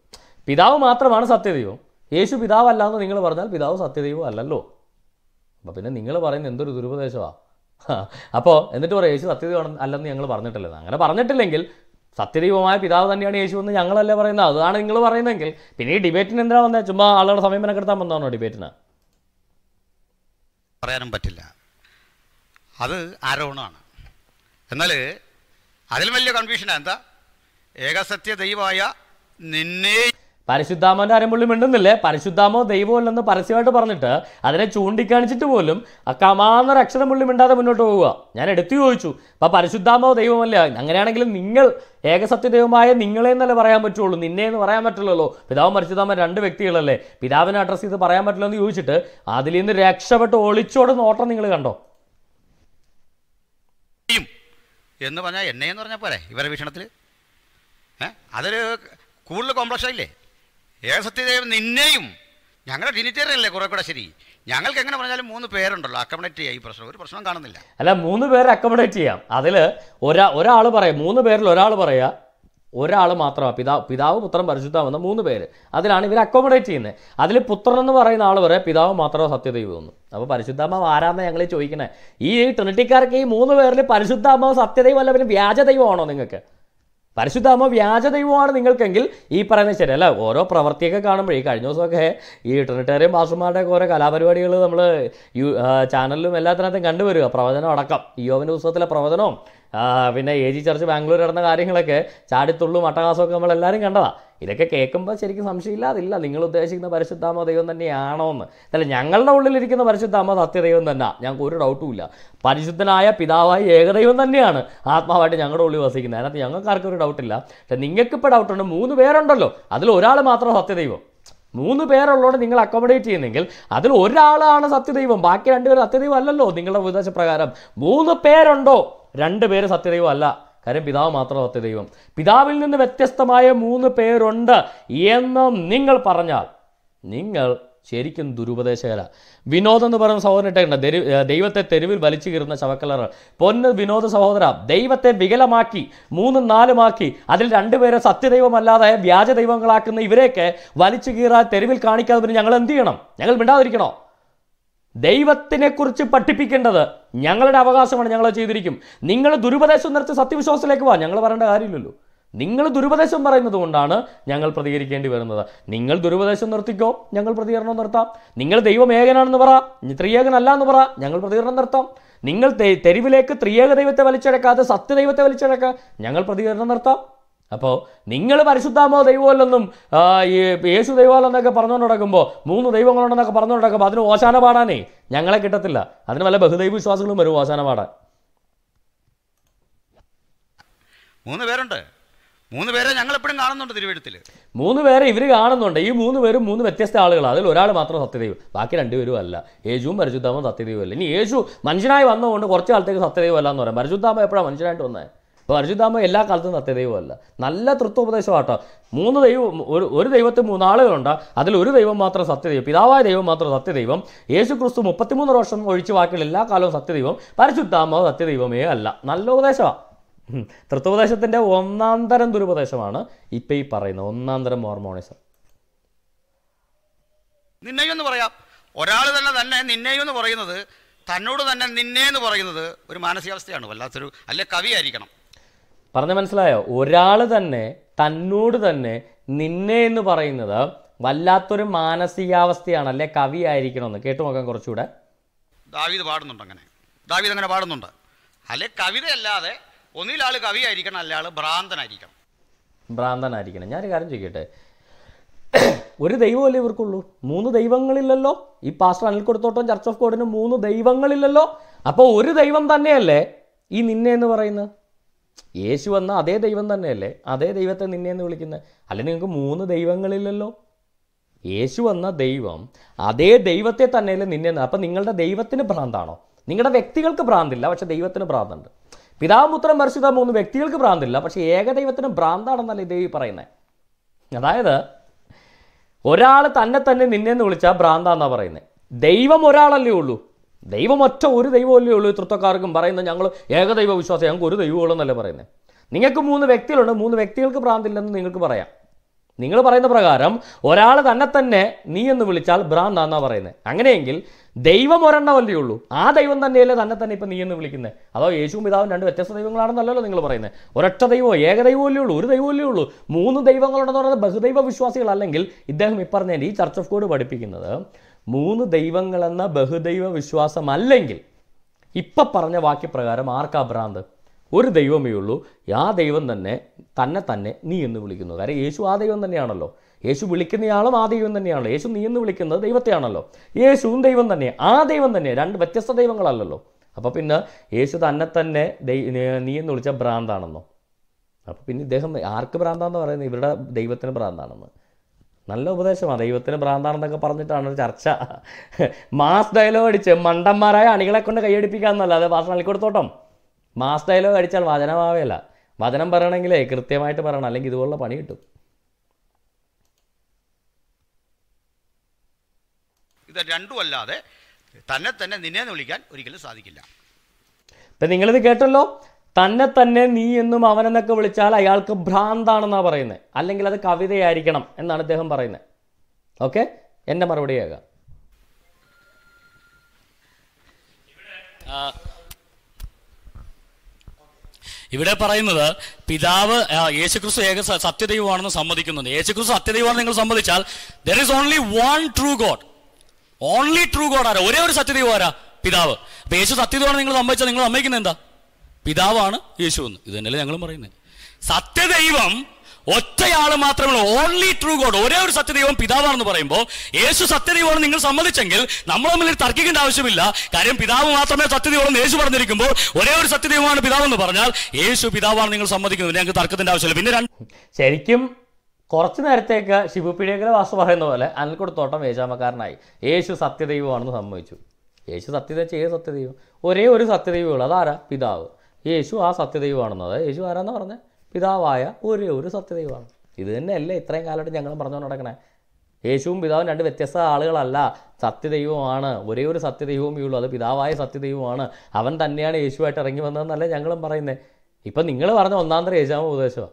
പിതാവ് മാത്രമാണ് സത്യദൈവം യേശു പിതാവല്ല എന്ന് നിങ്ങൾ പറഞ്ഞാൽ പിതാവ് സത്യദൈവം അല്ലല്ലോ അപ്പോൾ പിന്നെ നിങ്ങൾ പറയുന്ന എന്തൊരു ദുരുപദേശമാണ് അപ്പോൾ എന്നിട്ട് പറയാം യേശു സത്യദൈവം അല്ലെന്ന് ഞങ്ങൾ പറഞ്ഞിട്ടില്ല അങ്ങനെ പറഞ്ഞിട്ടില്ലെങ്കിൽ സത്യദൈവമായ പിതാവ് തന്നെയാണ് യേശു എന്ന് ഞങ്ങളല്ലേ പറയുന്നത് അതാണ് നിങ്ങൾ പറയുന്നതെങ്കിൽ പിന്നെ ഈ ഡിബേറ്റിന് എന്താ വന്നത് ചുമ്മാ ആളുകളുടെ സമയം മെനക്കെടുത്താൻ വന്നതാണോ ഡിബേറ്റിന് പറയാനും പറ്റില്ല അത് ആരോണമാണ് എന്നാൽ അതിൽ വലിയ കൺഫ്യൂഷനാണ് എന്താ ഏകസത്യ ദൈവമായ നിന്നെയും പരിശുദ്ധാമൻ്റെ ആരെങ്കിലും മിണ്ടുന്നില്ലേ പരിശുദ്ധാമോ അല്ലെന്ന് പരസ്യമായിട്ട് പറഞ്ഞിട്ട് അതിനെ ചൂണ്ടിക്കാണിച്ചിട്ട് പോലും അക്കമാന്നൊരു അക്ഷരം പുള്ളി മിണ്ടാതെ മുന്നോട്ട് പോവുക ഞാൻ എടുത്തു ചോദിച്ചു അപ്പോൾ പരിശുദ്ധാമോ ദൈവമല്ല അങ്ങനെയാണെങ്കിലും നിങ്ങൾ ഏകസത്യദൈവമായ നിങ്ങളെ എന്നല്ലേ പറയാൻ പറ്റുള്ളൂ നിന്നെ എന്ന് പറയാൻ പറ്റില്ലല്ലോ പിതാവും പരിശുദ്ധാമൻ രണ്ട് വ്യക്തികളല്ലേ പിതാവിനെ അഡ്രസ്സ് ചെയ്ത് പറയാൻ പറ്റില്ല എന്ന് ചോദിച്ചിട്ട് അതിൽ നിന്ന് രക്ഷപ്പെട്ട് ഒളിച്ചോട് നോട്ടം നിങ്ങൾ കണ്ടോ എന്ന് പറഞ്ഞാൽ എന്നെ എന്ന് പറഞ്ഞാൽ പോരെ ഇവരുടെ ഭീഷണത്തിൽ അതൊരു കൂടുതൽ കോംപ്ലക്സ് ആയില്ലേ ഏ സത്യദേവൻ നിന്നെയും ഞങ്ങളുടെ ട്രിനിറ്റേറിയൻ അല്ലേ കുറെ കൂടെ ശരി ഞങ്ങൾക്ക് എങ്ങനെ പറഞ്ഞാലും മൂന്ന് പേരുണ്ടല്ലോ അക്കോമഡേറ്റ് ചെയ്യാം ഈ പ്രശ്നം ഒരു പ്രശ്നം കാണുന്നില്ല അല്ല മൂന്ന് പേരെ അക്കോമഡേറ്റ് ചെയ്യാം അതിൽ ഒരാ ഒരാൾ പറയാം മൂന്ന് പേരിൽ ഒരാൾ പറയുക ഒരാൾ മാത്രമാണ് പിതാവ് പിതാവ് പുത്രൻ പരിശുദ്ധമെന്ന മൂന്ന് പേര് അതിലാണ് ഇവർ അക്കോമഡേറ്റ് ചെയ്യുന്നത് അതിൽ പുത്രൻ എന്ന് പറയുന്ന ആൾ വരെ പിതാവ് മാത്രമേ സത്യദൈവമെന്നു അപ്പോൾ പരിശുദ്ധാമാവ് ആരാന്നാണ് ഞങ്ങൾ ചോദിക്കണേ ഈ ട്രിനിറ്റിക്കാർക്ക് ഈ മൂന്ന് പേരിൽ പരിശുദ്ധാമാവ് സത്യദൈവം അല്ല പിന്നെ വ്യാജദൈവമാണോ നിങ്ങൾക്ക് അമ്മ വ്യാജ ദൈവമാണ് നിങ്ങൾക്കെങ്കിൽ ഈ പറയുന്നത് അല്ല ഓരോ പ്രവൃത്തിയൊക്കെ കാണുമ്പോൾ ഈ കഴിഞ്ഞ ദിവസമൊക്കെ ഈ ട്രിനിറ്റേറിയൻ പാസ്റ്റർമാരുടെയൊക്കെ ഓരോ കലാപരിപാടികൾ നമ്മൾ യു ചാനലിലും എല്ലാത്തിനകത്തും കണ്ടുവരിക പ്രവചനം അടക്കം യോവന പുസ്തകത്തിലെ പ്രവചനവും പിന്നെ എ ജി ചർച്ച് ബാംഗ്ലൂർ നടന്ന കാര്യങ്ങളൊക്കെ ചാടിത്തുള്ളും അട്ടഹാസമൊക്കെ നമ്മൾ എല്ലാവരും കണ്ടതാണ് ഇതൊക്കെ കേൾക്കുമ്പോൾ ശരിക്കും സംശയമില്ലാതില്ല നിങ്ങൾ ഉദ്ദേശിക്കുന്ന പരിശുദ്ധാമ ദൈവം തന്നെയാണോ എന്ന് അല്ല ഞങ്ങളുടെ ഉള്ളിലിരിക്കുന്ന പരിശുദ്ധാമ സത്യദൈവം തന്നെ ഞങ്ങൾക്ക് ഒരു ഡൗട്ടും ഇല്ല പരിശുദ്ധനായ പിതാവായി ഏകദൈവം തന്നെയാണ് ആത്മാവായിട്ട് ഞങ്ങളുടെ ഉള്ളിൽ വസിക്കുന്നത് അതിനകത്ത് ഞങ്ങൾക്ക് ആർക്കും ഒരു ഡൗട്ടില്ല പക്ഷെ ഇപ്പോൾ ഡൗട്ടുണ്ട് മൂന്ന് പേരുണ്ടല്ലോ അതിൽ ഒരാൾ മാത്രം സത്യദൈവം മൂന്ന് പേരുള്ളതുകൊണ്ട് നിങ്ങൾ അക്കോമഡേറ്റ് ചെയ്യുന്നെങ്കിൽ അതിൽ ഒരാളാണ് സത്യദൈവം ബാക്കി രണ്ടുപേരും സത്യദൈവം അല്ലല്ലോ നിങ്ങളുടെ ഉപദേശപ്രകാരം മൂന്ന് പേരുണ്ടോ രണ്ട് പേര് സത്യദൈവം അല്ല കാര്യം പിതാവ് മാത്രം സത്യദൈവം പിതാവിൽ നിന്ന് വ്യത്യസ്തമായ മൂന്ന് പേരുണ്ട് എന്ന് നിങ്ങൾ പറഞ്ഞാൽ നിങ്ങൾ ശരിക്കും ദുരുപദേശകര വിനോദം എന്ന് പറയുന്ന സഹോദരൻ ദൈവത്തെ തെരുവിൽ വലിച്ചു കീറുന്ന ശവക്കലറ് പൊന്ന് വിനോദ സഹോദര ദൈവത്തെ വികലമാക്കി മൂന്നും നാലുമാക്കി അതിൽ രണ്ടുപേരെ സത്യദൈവമല്ലാതെ വ്യാജ ദൈവങ്ങളാക്കുന്ന ഇവരെയൊക്കെ വലിച്ചു കീറാൻ തെരുവിൽ കാണിക്കാതെ പിന്നെ ഞങ്ങൾ എന്ത് ചെയ്യണം ഞങ്ങൾ മിണ്ടാതിരിക്കണോ ദൈവത്തിനെ കുറിച്ച് പഠിപ്പിക്കേണ്ടത് ഞങ്ങളുടെ അവകാശമാണ് ഞങ്ങൾ ചെയ്തിരിക്കും നിങ്ങൾ ദുരുപദേശം നിറച്ച് സത്യവിശ്വാസത്തിലേക്ക് വാ ഞങ്ങൾ പറയേണ്ട കാര്യമില്ലല്ലോ നിങ്ങൾ ദുരുപദേശം പറയുന്നത് കൊണ്ടാണ് ഞങ്ങൾ പ്രതികരിക്കേണ്ടി വരുന്നത് നിങ്ങൾ ദുരുപദേശം നിർത്തിക്കോ ഞങ്ങൾ പ്രതികരണം നിർത്താം നിങ്ങൾ ദൈവം ഏകനാണെന്ന് പറ ത്രിയേകനല്ല എന്ന് പറ ഞങ്ങൾ പ്രതികരണം നിർത്താം നിങ്ങൾ തെരുവിലേക്ക് ത്രിയേക ദൈവത്തെ വലിച്ചടക്കാതെ സത്യദൈവത്തെ വലിച്ചടക്കുക ഞങ്ങൾ പ്രതികരണം നിർത്താം അപ്പോൾ നിങ്ങൾ പരിശുദ്ധാമോ ദൈവമല്ലെന്നും ഈ യേശു ദൈവമല്ലെന്നൊക്കെ പറഞ്ഞുകൊണ്ട് നടക്കുമ്പോൾ മൂന്ന് ദൈവങ്ങളുണ്ടെന്നൊക്കെ പറഞ്ഞുകൊണ്ട് നടക്കുമ്പോൾ അതിന് ഓശാന പാടാനേ ഞങ്ങളെ കിട്ടത്തില്ല അതിന് വല്ല ബഹുദൈവ വിശ്വാസങ്ങളും വരും ഓശാന പാടാൻ മൂന്ന് പേരുണ്ട് മൂന്ന് പേരെ ഞങ്ങൾ എപ്പോഴും കാണുന്നുണ്ട് തിരുവഴുത്തിൽ മൂന്ന് പേരെ ഇവർ കാണുന്നുണ്ട് ഈ മൂന്ന് പേരും മൂന്ന് വ്യത്യസ്ത ആളുകളാണ് അതിൽ ഒരാൾ മാത്രം സത്യദൈവം ബാക്കി രണ്ടുപേരും അല്ല യേശുവും പരിശുദ്ധാമോ സത്യദൈവം അല്ല ഇനി യേശു മനുഷ്യനായി വന്നതുകൊണ്ട് കുറച്ച് കാലത്തേക്ക് സത്യദൈവം അല്ല എന്ന് പറയാം പരിശുദ്ധാമോ എപ്പോഴാണ് മനുഷ്യനായിട്ട് വന്നത് ഇപ്പോൾ എല്ലാ കാലത്തും സത്യദൈവമല്ല നല്ല ആട്ടോ മൂന്ന് ദൈവം ഒരു ഒരു ദൈവത്തിൽ മൂന്നാളുകളുണ്ട് അതിൽ ഒരു ദൈവം മാത്രം സത്യദൈവം പിതാവായ ദൈവം മാത്രം സത്യദൈവം യേശു ക്രിസ്തു മുപ്പത്തിമൂന്ന് വർഷം ഒഴിച്ച് ബാക്കിയുള്ള എല്ലാ കാലവും സത്യദൈവം പരിശുദ്ധാമ സത്യദൈവമേ അല്ല നല്ല ഉപദേശമാണ് തൃത്വോപദേശത്തിൻ്റെ ഒന്നാം തരം ദുരുപദേശമാണ് ഇപ്പം ഈ പറയുന്നത് ഒന്നാം തരം മോർമോണിസം എന്ന് പറയാം ഒരാൾ തന്നെ തന്നെ എന്ന് പറയുന്നത് തന്നോട് തന്നെ നിന്നെ എന്ന് പറയുന്നത് ഒരു മാനസികാവസ്ഥയാണ് വല്ലാത്തൊരു അല്ലെ കവിയായിരിക്കണം പറഞ്ഞ മനസ്സിലായോ ഒരാൾ തന്നെ തന്നോട് തന്നെ നിന്നെ എന്ന് പറയുന്നത് വല്ലാത്തൊരു മാനസികാവസ്ഥയാണ് അല്ലെ കവി ആയിരിക്കണമെന്ന് കേട്ടു നോക്കാം കുറച്ചുകൂടെ ദാവീദ് പാടുന്നുണ്ട് അങ്ങനെ ദാവീദ് അങ്ങനെ പാടുന്നുണ്ട് അല്ലെ കവിതയല്ലാതെ ഒന്നിലാൾ കവി ആയിരിക്കണം അല്ല ആള് ഭ്രാന്തനായിരിക്കണം ഭ്രാന്തനായിരിക്കണം ഞാനൊരു കാര്യം ചോദിക്കട്ടെ ഒരു ദൈവമല്ലേ ഇവർക്കുള്ളൂ മൂന്ന് ദൈവങ്ങളില്ലല്ലോ ഈ pastor Anil Koduthottam church of കോഡിന് മൂന്ന് ദൈവങ്ങളില്ലല്ലോ അപ്പോൾ ഒരു ദൈവം തന്നെയല്ലേ ഈ നിന്നെ എന്ന് പറയുന്നത് യേശു വന്ന അതേ ദൈവം തന്നെയല്ലേ അതേ ദൈവത്തെ നിന്നെ എന്ന് വിളിക്കുന്നത് അല്ലെ നിങ്ങൾക്ക് മൂന്ന് ദൈവങ്ങളില്ലല്ലോ യേശു വന്ന ദൈവം അതേ ദൈവത്തെ തന്നെയല്ലേ നിന്നെ അപ്പം നിങ്ങളുടെ ദൈവത്തിന് ഭ്രാന്താണോ നിങ്ങളുടെ വ്യക്തികൾക്ക് ഭ്രാന്തില്ല പക്ഷേ ദൈവത്തിന് ഭ്രാന്തുണ്ട് പിതാമുത്രം പരിശുദ്ധ മൂന്ന് വ്യക്തികൾക്ക് ഭ്രാന്തില്ല പക്ഷേ ഏകദൈവത്തിന് ഭ്രാന്താണെന്നല്ലേ ദേവി പറയുന്നത് അതായത് ഒരാൾ തന്നെ തന്നെ നിന്നെ എന്ന് വിളിച്ചാൽ ഭ്രാന്താന്നാണ് പറയുന്നത് ദൈവം ഒരാളല്ലേ ഉള്ളൂ ദൈവമൊറ്റ ഒരു ദൈവമല്ലേ ഉള്ളൂ തൃത്വക്കാർക്കും പറയുന്നത് ഞങ്ങൾ ഏകദൈവ വിശ്വാസം ഞങ്ങൾക്ക് ഒരു ദൈവമുള്ളൂ എന്നല്ലേ പറയുന്നത് നിങ്ങൾക്ക് മൂന്ന് വ്യക്തികളുണ്ട് മൂന്ന് വ്യക്തികൾക്ക് ഭ്രാന്തില്ലെന്ന് നിങ്ങൾക്ക് പറയാം നിങ്ങൾ പറയുന്ന പ്രകാരം ഒരാൾ തന്നെ തന്നെ നീ എന്ന് വിളിച്ചാൽ ഭ്രാന്താന്നാ പറയുന്നത് അങ്ങനെയെങ്കിൽ ദൈവം ഒരെണ്ണമല്ലേ ഉള്ളൂ ആ ദൈവം തന്നെയല്ലേ തന്നെ തന്നെ ഇപ്പം നീ എന്ന് വിളിക്കുന്നത് അതോ യേശുവും പിതാവും രണ്ട് വ്യത്യസ്ത ദൈവങ്ങളാണെന്നല്ലോ നിങ്ങൾ പറയുന്നത് ഒരൊറ്റ ദൈവമോ ഏക ദൈവമല്ലേ ഉള്ളൂ ഒരു ദൈവമല്ലേ ഉള്ളൂ മൂന്ന് ദൈവങ്ങളുണ്ടെന്ന് പറയുന്നത് ബഹുദൈവ വിശ്വാസികൾ അല്ലെങ്കിൽ ഇദ്ദേഹം ഇപ്പറഞ്ഞതിൻ്റെ ഈ ചർച്ച് ഓഫ് കോഡ് പഠിപ്പിക്കുന്നത് മൂന്ന് ദൈവങ്ങളെന്ന ബഹുദൈവ വിശ്വാസമല്ലെങ്കിൽ ഇപ്പം പറഞ്ഞ വാക്യപ്രകാരം ആർക്കാ ഭ്രാന്ത് ഒരു ദൈവമേ ഉള്ളൂ ആ ദൈവം തന്നെ തന്നെ തന്നെ നീ എന്ന് വിളിക്കുന്നു കാര്യം യേശു ആ ദൈവം തന്നെയാണല്ലോ യേശു വിളിക്കുന്നയാളും ആ ദൈവം തന്നെയാണല്ലോ യേശു നീ എന്ന് വിളിക്കുന്നത് ദൈവത്തെയാണല്ലോ യേശുവും ദൈവം തന്നെ ആ ദൈവം തന്നെ രണ്ട് വ്യത്യസ്ത ദൈവങ്ങളല്ലല്ലോ അപ്പോൾ പിന്നെ യേശു തന്നെ തന്നെ നീ എന്ന് വിളിച്ച ഭ്രാന്താണെന്നോ അപ്പോൾ പിന്നെ ഇദ്ദേഹം ആർക്ക് ഭ്രാന്താന്ന് പറയുന്നത് ഇവരുടെ ദൈവത്തിന് ഭ്രാന്താണെന്ന് നല്ല ഉപദേശമാണ് ദൈവത്തിന് ഭ്രാന്താണെന്നൊക്കെ പറഞ്ഞിട്ടാണ് ഒരു ചർച്ച മാസ് ഡയലോഗ് അടിച്ച് മണ്ടന്മാരായ അണികളെ കൊണ്ട് കൈയടിപ്പിക്കാമെന്നല്ല അത് ഭാഷ കൊടുത്തോട്ടം മാസ് ഡയലോഗ് അടിച്ചാൽ വചനമാവേല വചനം പറയണമെങ്കിലേ കൃത്യമായിട്ട് പറയണം അല്ലെങ്കിൽ ഇതുപോലുള്ള പണി കിട്ടും ഇത് രണ്ടും അല്ലാതെ തന്നെ തന്നെ നിന്നെ വിളിക്കാൻ ഒരിക്കലും സാധിക്കില്ല അപ്പം നിങ്ങളിത് കേട്ടല്ലോ തന്നെ തന്നെ നീ എന്നും അവനെന്നൊക്കെ വിളിച്ചാൽ അയാൾക്ക് ഭ്രാന്താണെന്നാണ് പറയുന്നത് അല്ലെങ്കിൽ അത് കവിതയായിരിക്കണം എന്നാണ് അദ്ദേഹം പറയുന്നത് ഓക്കെ മറുപടി ആകാം ഇവിടെ പറയുന്നത് പിതാവ് യേശുക്രിസ്തു ഏക സത്യദൈവമാണെന്ന് സമ്മതിക്കുന്നുണ്ട് യേശുക്രിസ്തു സത്യദൈവമാണെന്ന് നിങ്ങൾ സമ്മതിച്ചാൽ there is only one true God only true God ആരാ ഒരേ ഒരു സത്യദൈവം ആരാ പിതാവ് അപ്പൊ യേശു സത്യദൈവമാണ് നിങ്ങൾ സമ്മതിച്ചാൽ നിങ്ങൾ സമ്മതിക്കുന്നത് എന്താ പിതാവാണ് യേശു എന്ന് ഇത് തന്നെയല്ലേ ഞങ്ങൾ പറയുന്നത് സത്യദൈവം ഒറ്റയാൾ മാത്രമേ ഓൺലി ട്രൂ ഗോഡ് ഒരേ ഒരു സത്യദൈവം പിതാവാണെന്ന് പറയുമ്പോൾ യേശു സത്യദൈവമാണ് നിങ്ങൾ സമ്മതിച്ചെങ്കിൽ നമ്മൾ തമ്മിൽ തർക്കിക്കേണ്ട ആവശ്യമില്ല കാര്യം പിതാവ് മാത്രമേ സത്യദൈവമെന്ന് യേശു പറഞ്ഞിരിക്കുമ്പോൾ ഒരേ ഒരു സത്യദൈവമാണ് പിതാവെന്ന് പറഞ്ഞാൽ യേശു പിതാവാണ് നിങ്ങൾ സമ്മതിക്കുന്നത് ഞങ്ങൾക്ക് തർക്കത്തിന്റെ ആവശ്യമില്ല പിന്നെ രണ്ട് ശരിക്കും കുറച്ച് നേരത്തേക്ക് ശിവപീഡിയകര വാസ് പറയുന്ന പോലെ തോട്ടം വേജാമക്കാരനായി യേശു സത്യദൈവമാണെന്ന് സമ്മതിച്ചു യേശു സത്യത ഏത് സത്യദൈവം ഒരേ ഒരു സത്യദൈവമുള്ളൂ അതാരാ പിതാവ് യേശു ആ സത്യദൈവമാണെന്ന് അതായത് യേശു ആരാന്ന് പറഞ്ഞ പിതാവായ ഒരേ ഒരു സത്യദൈവമാണ് ഇത് തന്നെയല്ലേ ഇത്രയും കാലമായിട്ട് ഞങ്ങൾ പറഞ്ഞുകൊണ്ട് നടക്കണേ യേശുവും പിതാവും രണ്ട് വ്യത്യസ്ത ആളുകളല്ല സത്യദൈവമാണ് ഒരേ ഒരു സത്യദൈവമേ ഉള്ളൂ അത് പിതാവായ സത്യദൈവമാണ് അവൻ തന്നെയാണ് യേശുവായിട്ട് ഇറങ്ങി വന്നതെന്നല്ലേ ഞങ്ങളും പറയുന്നത് ഇപ്പം നിങ്ങൾ പറഞ്ഞ തരം യേശാമ ഉപദേശമാണ്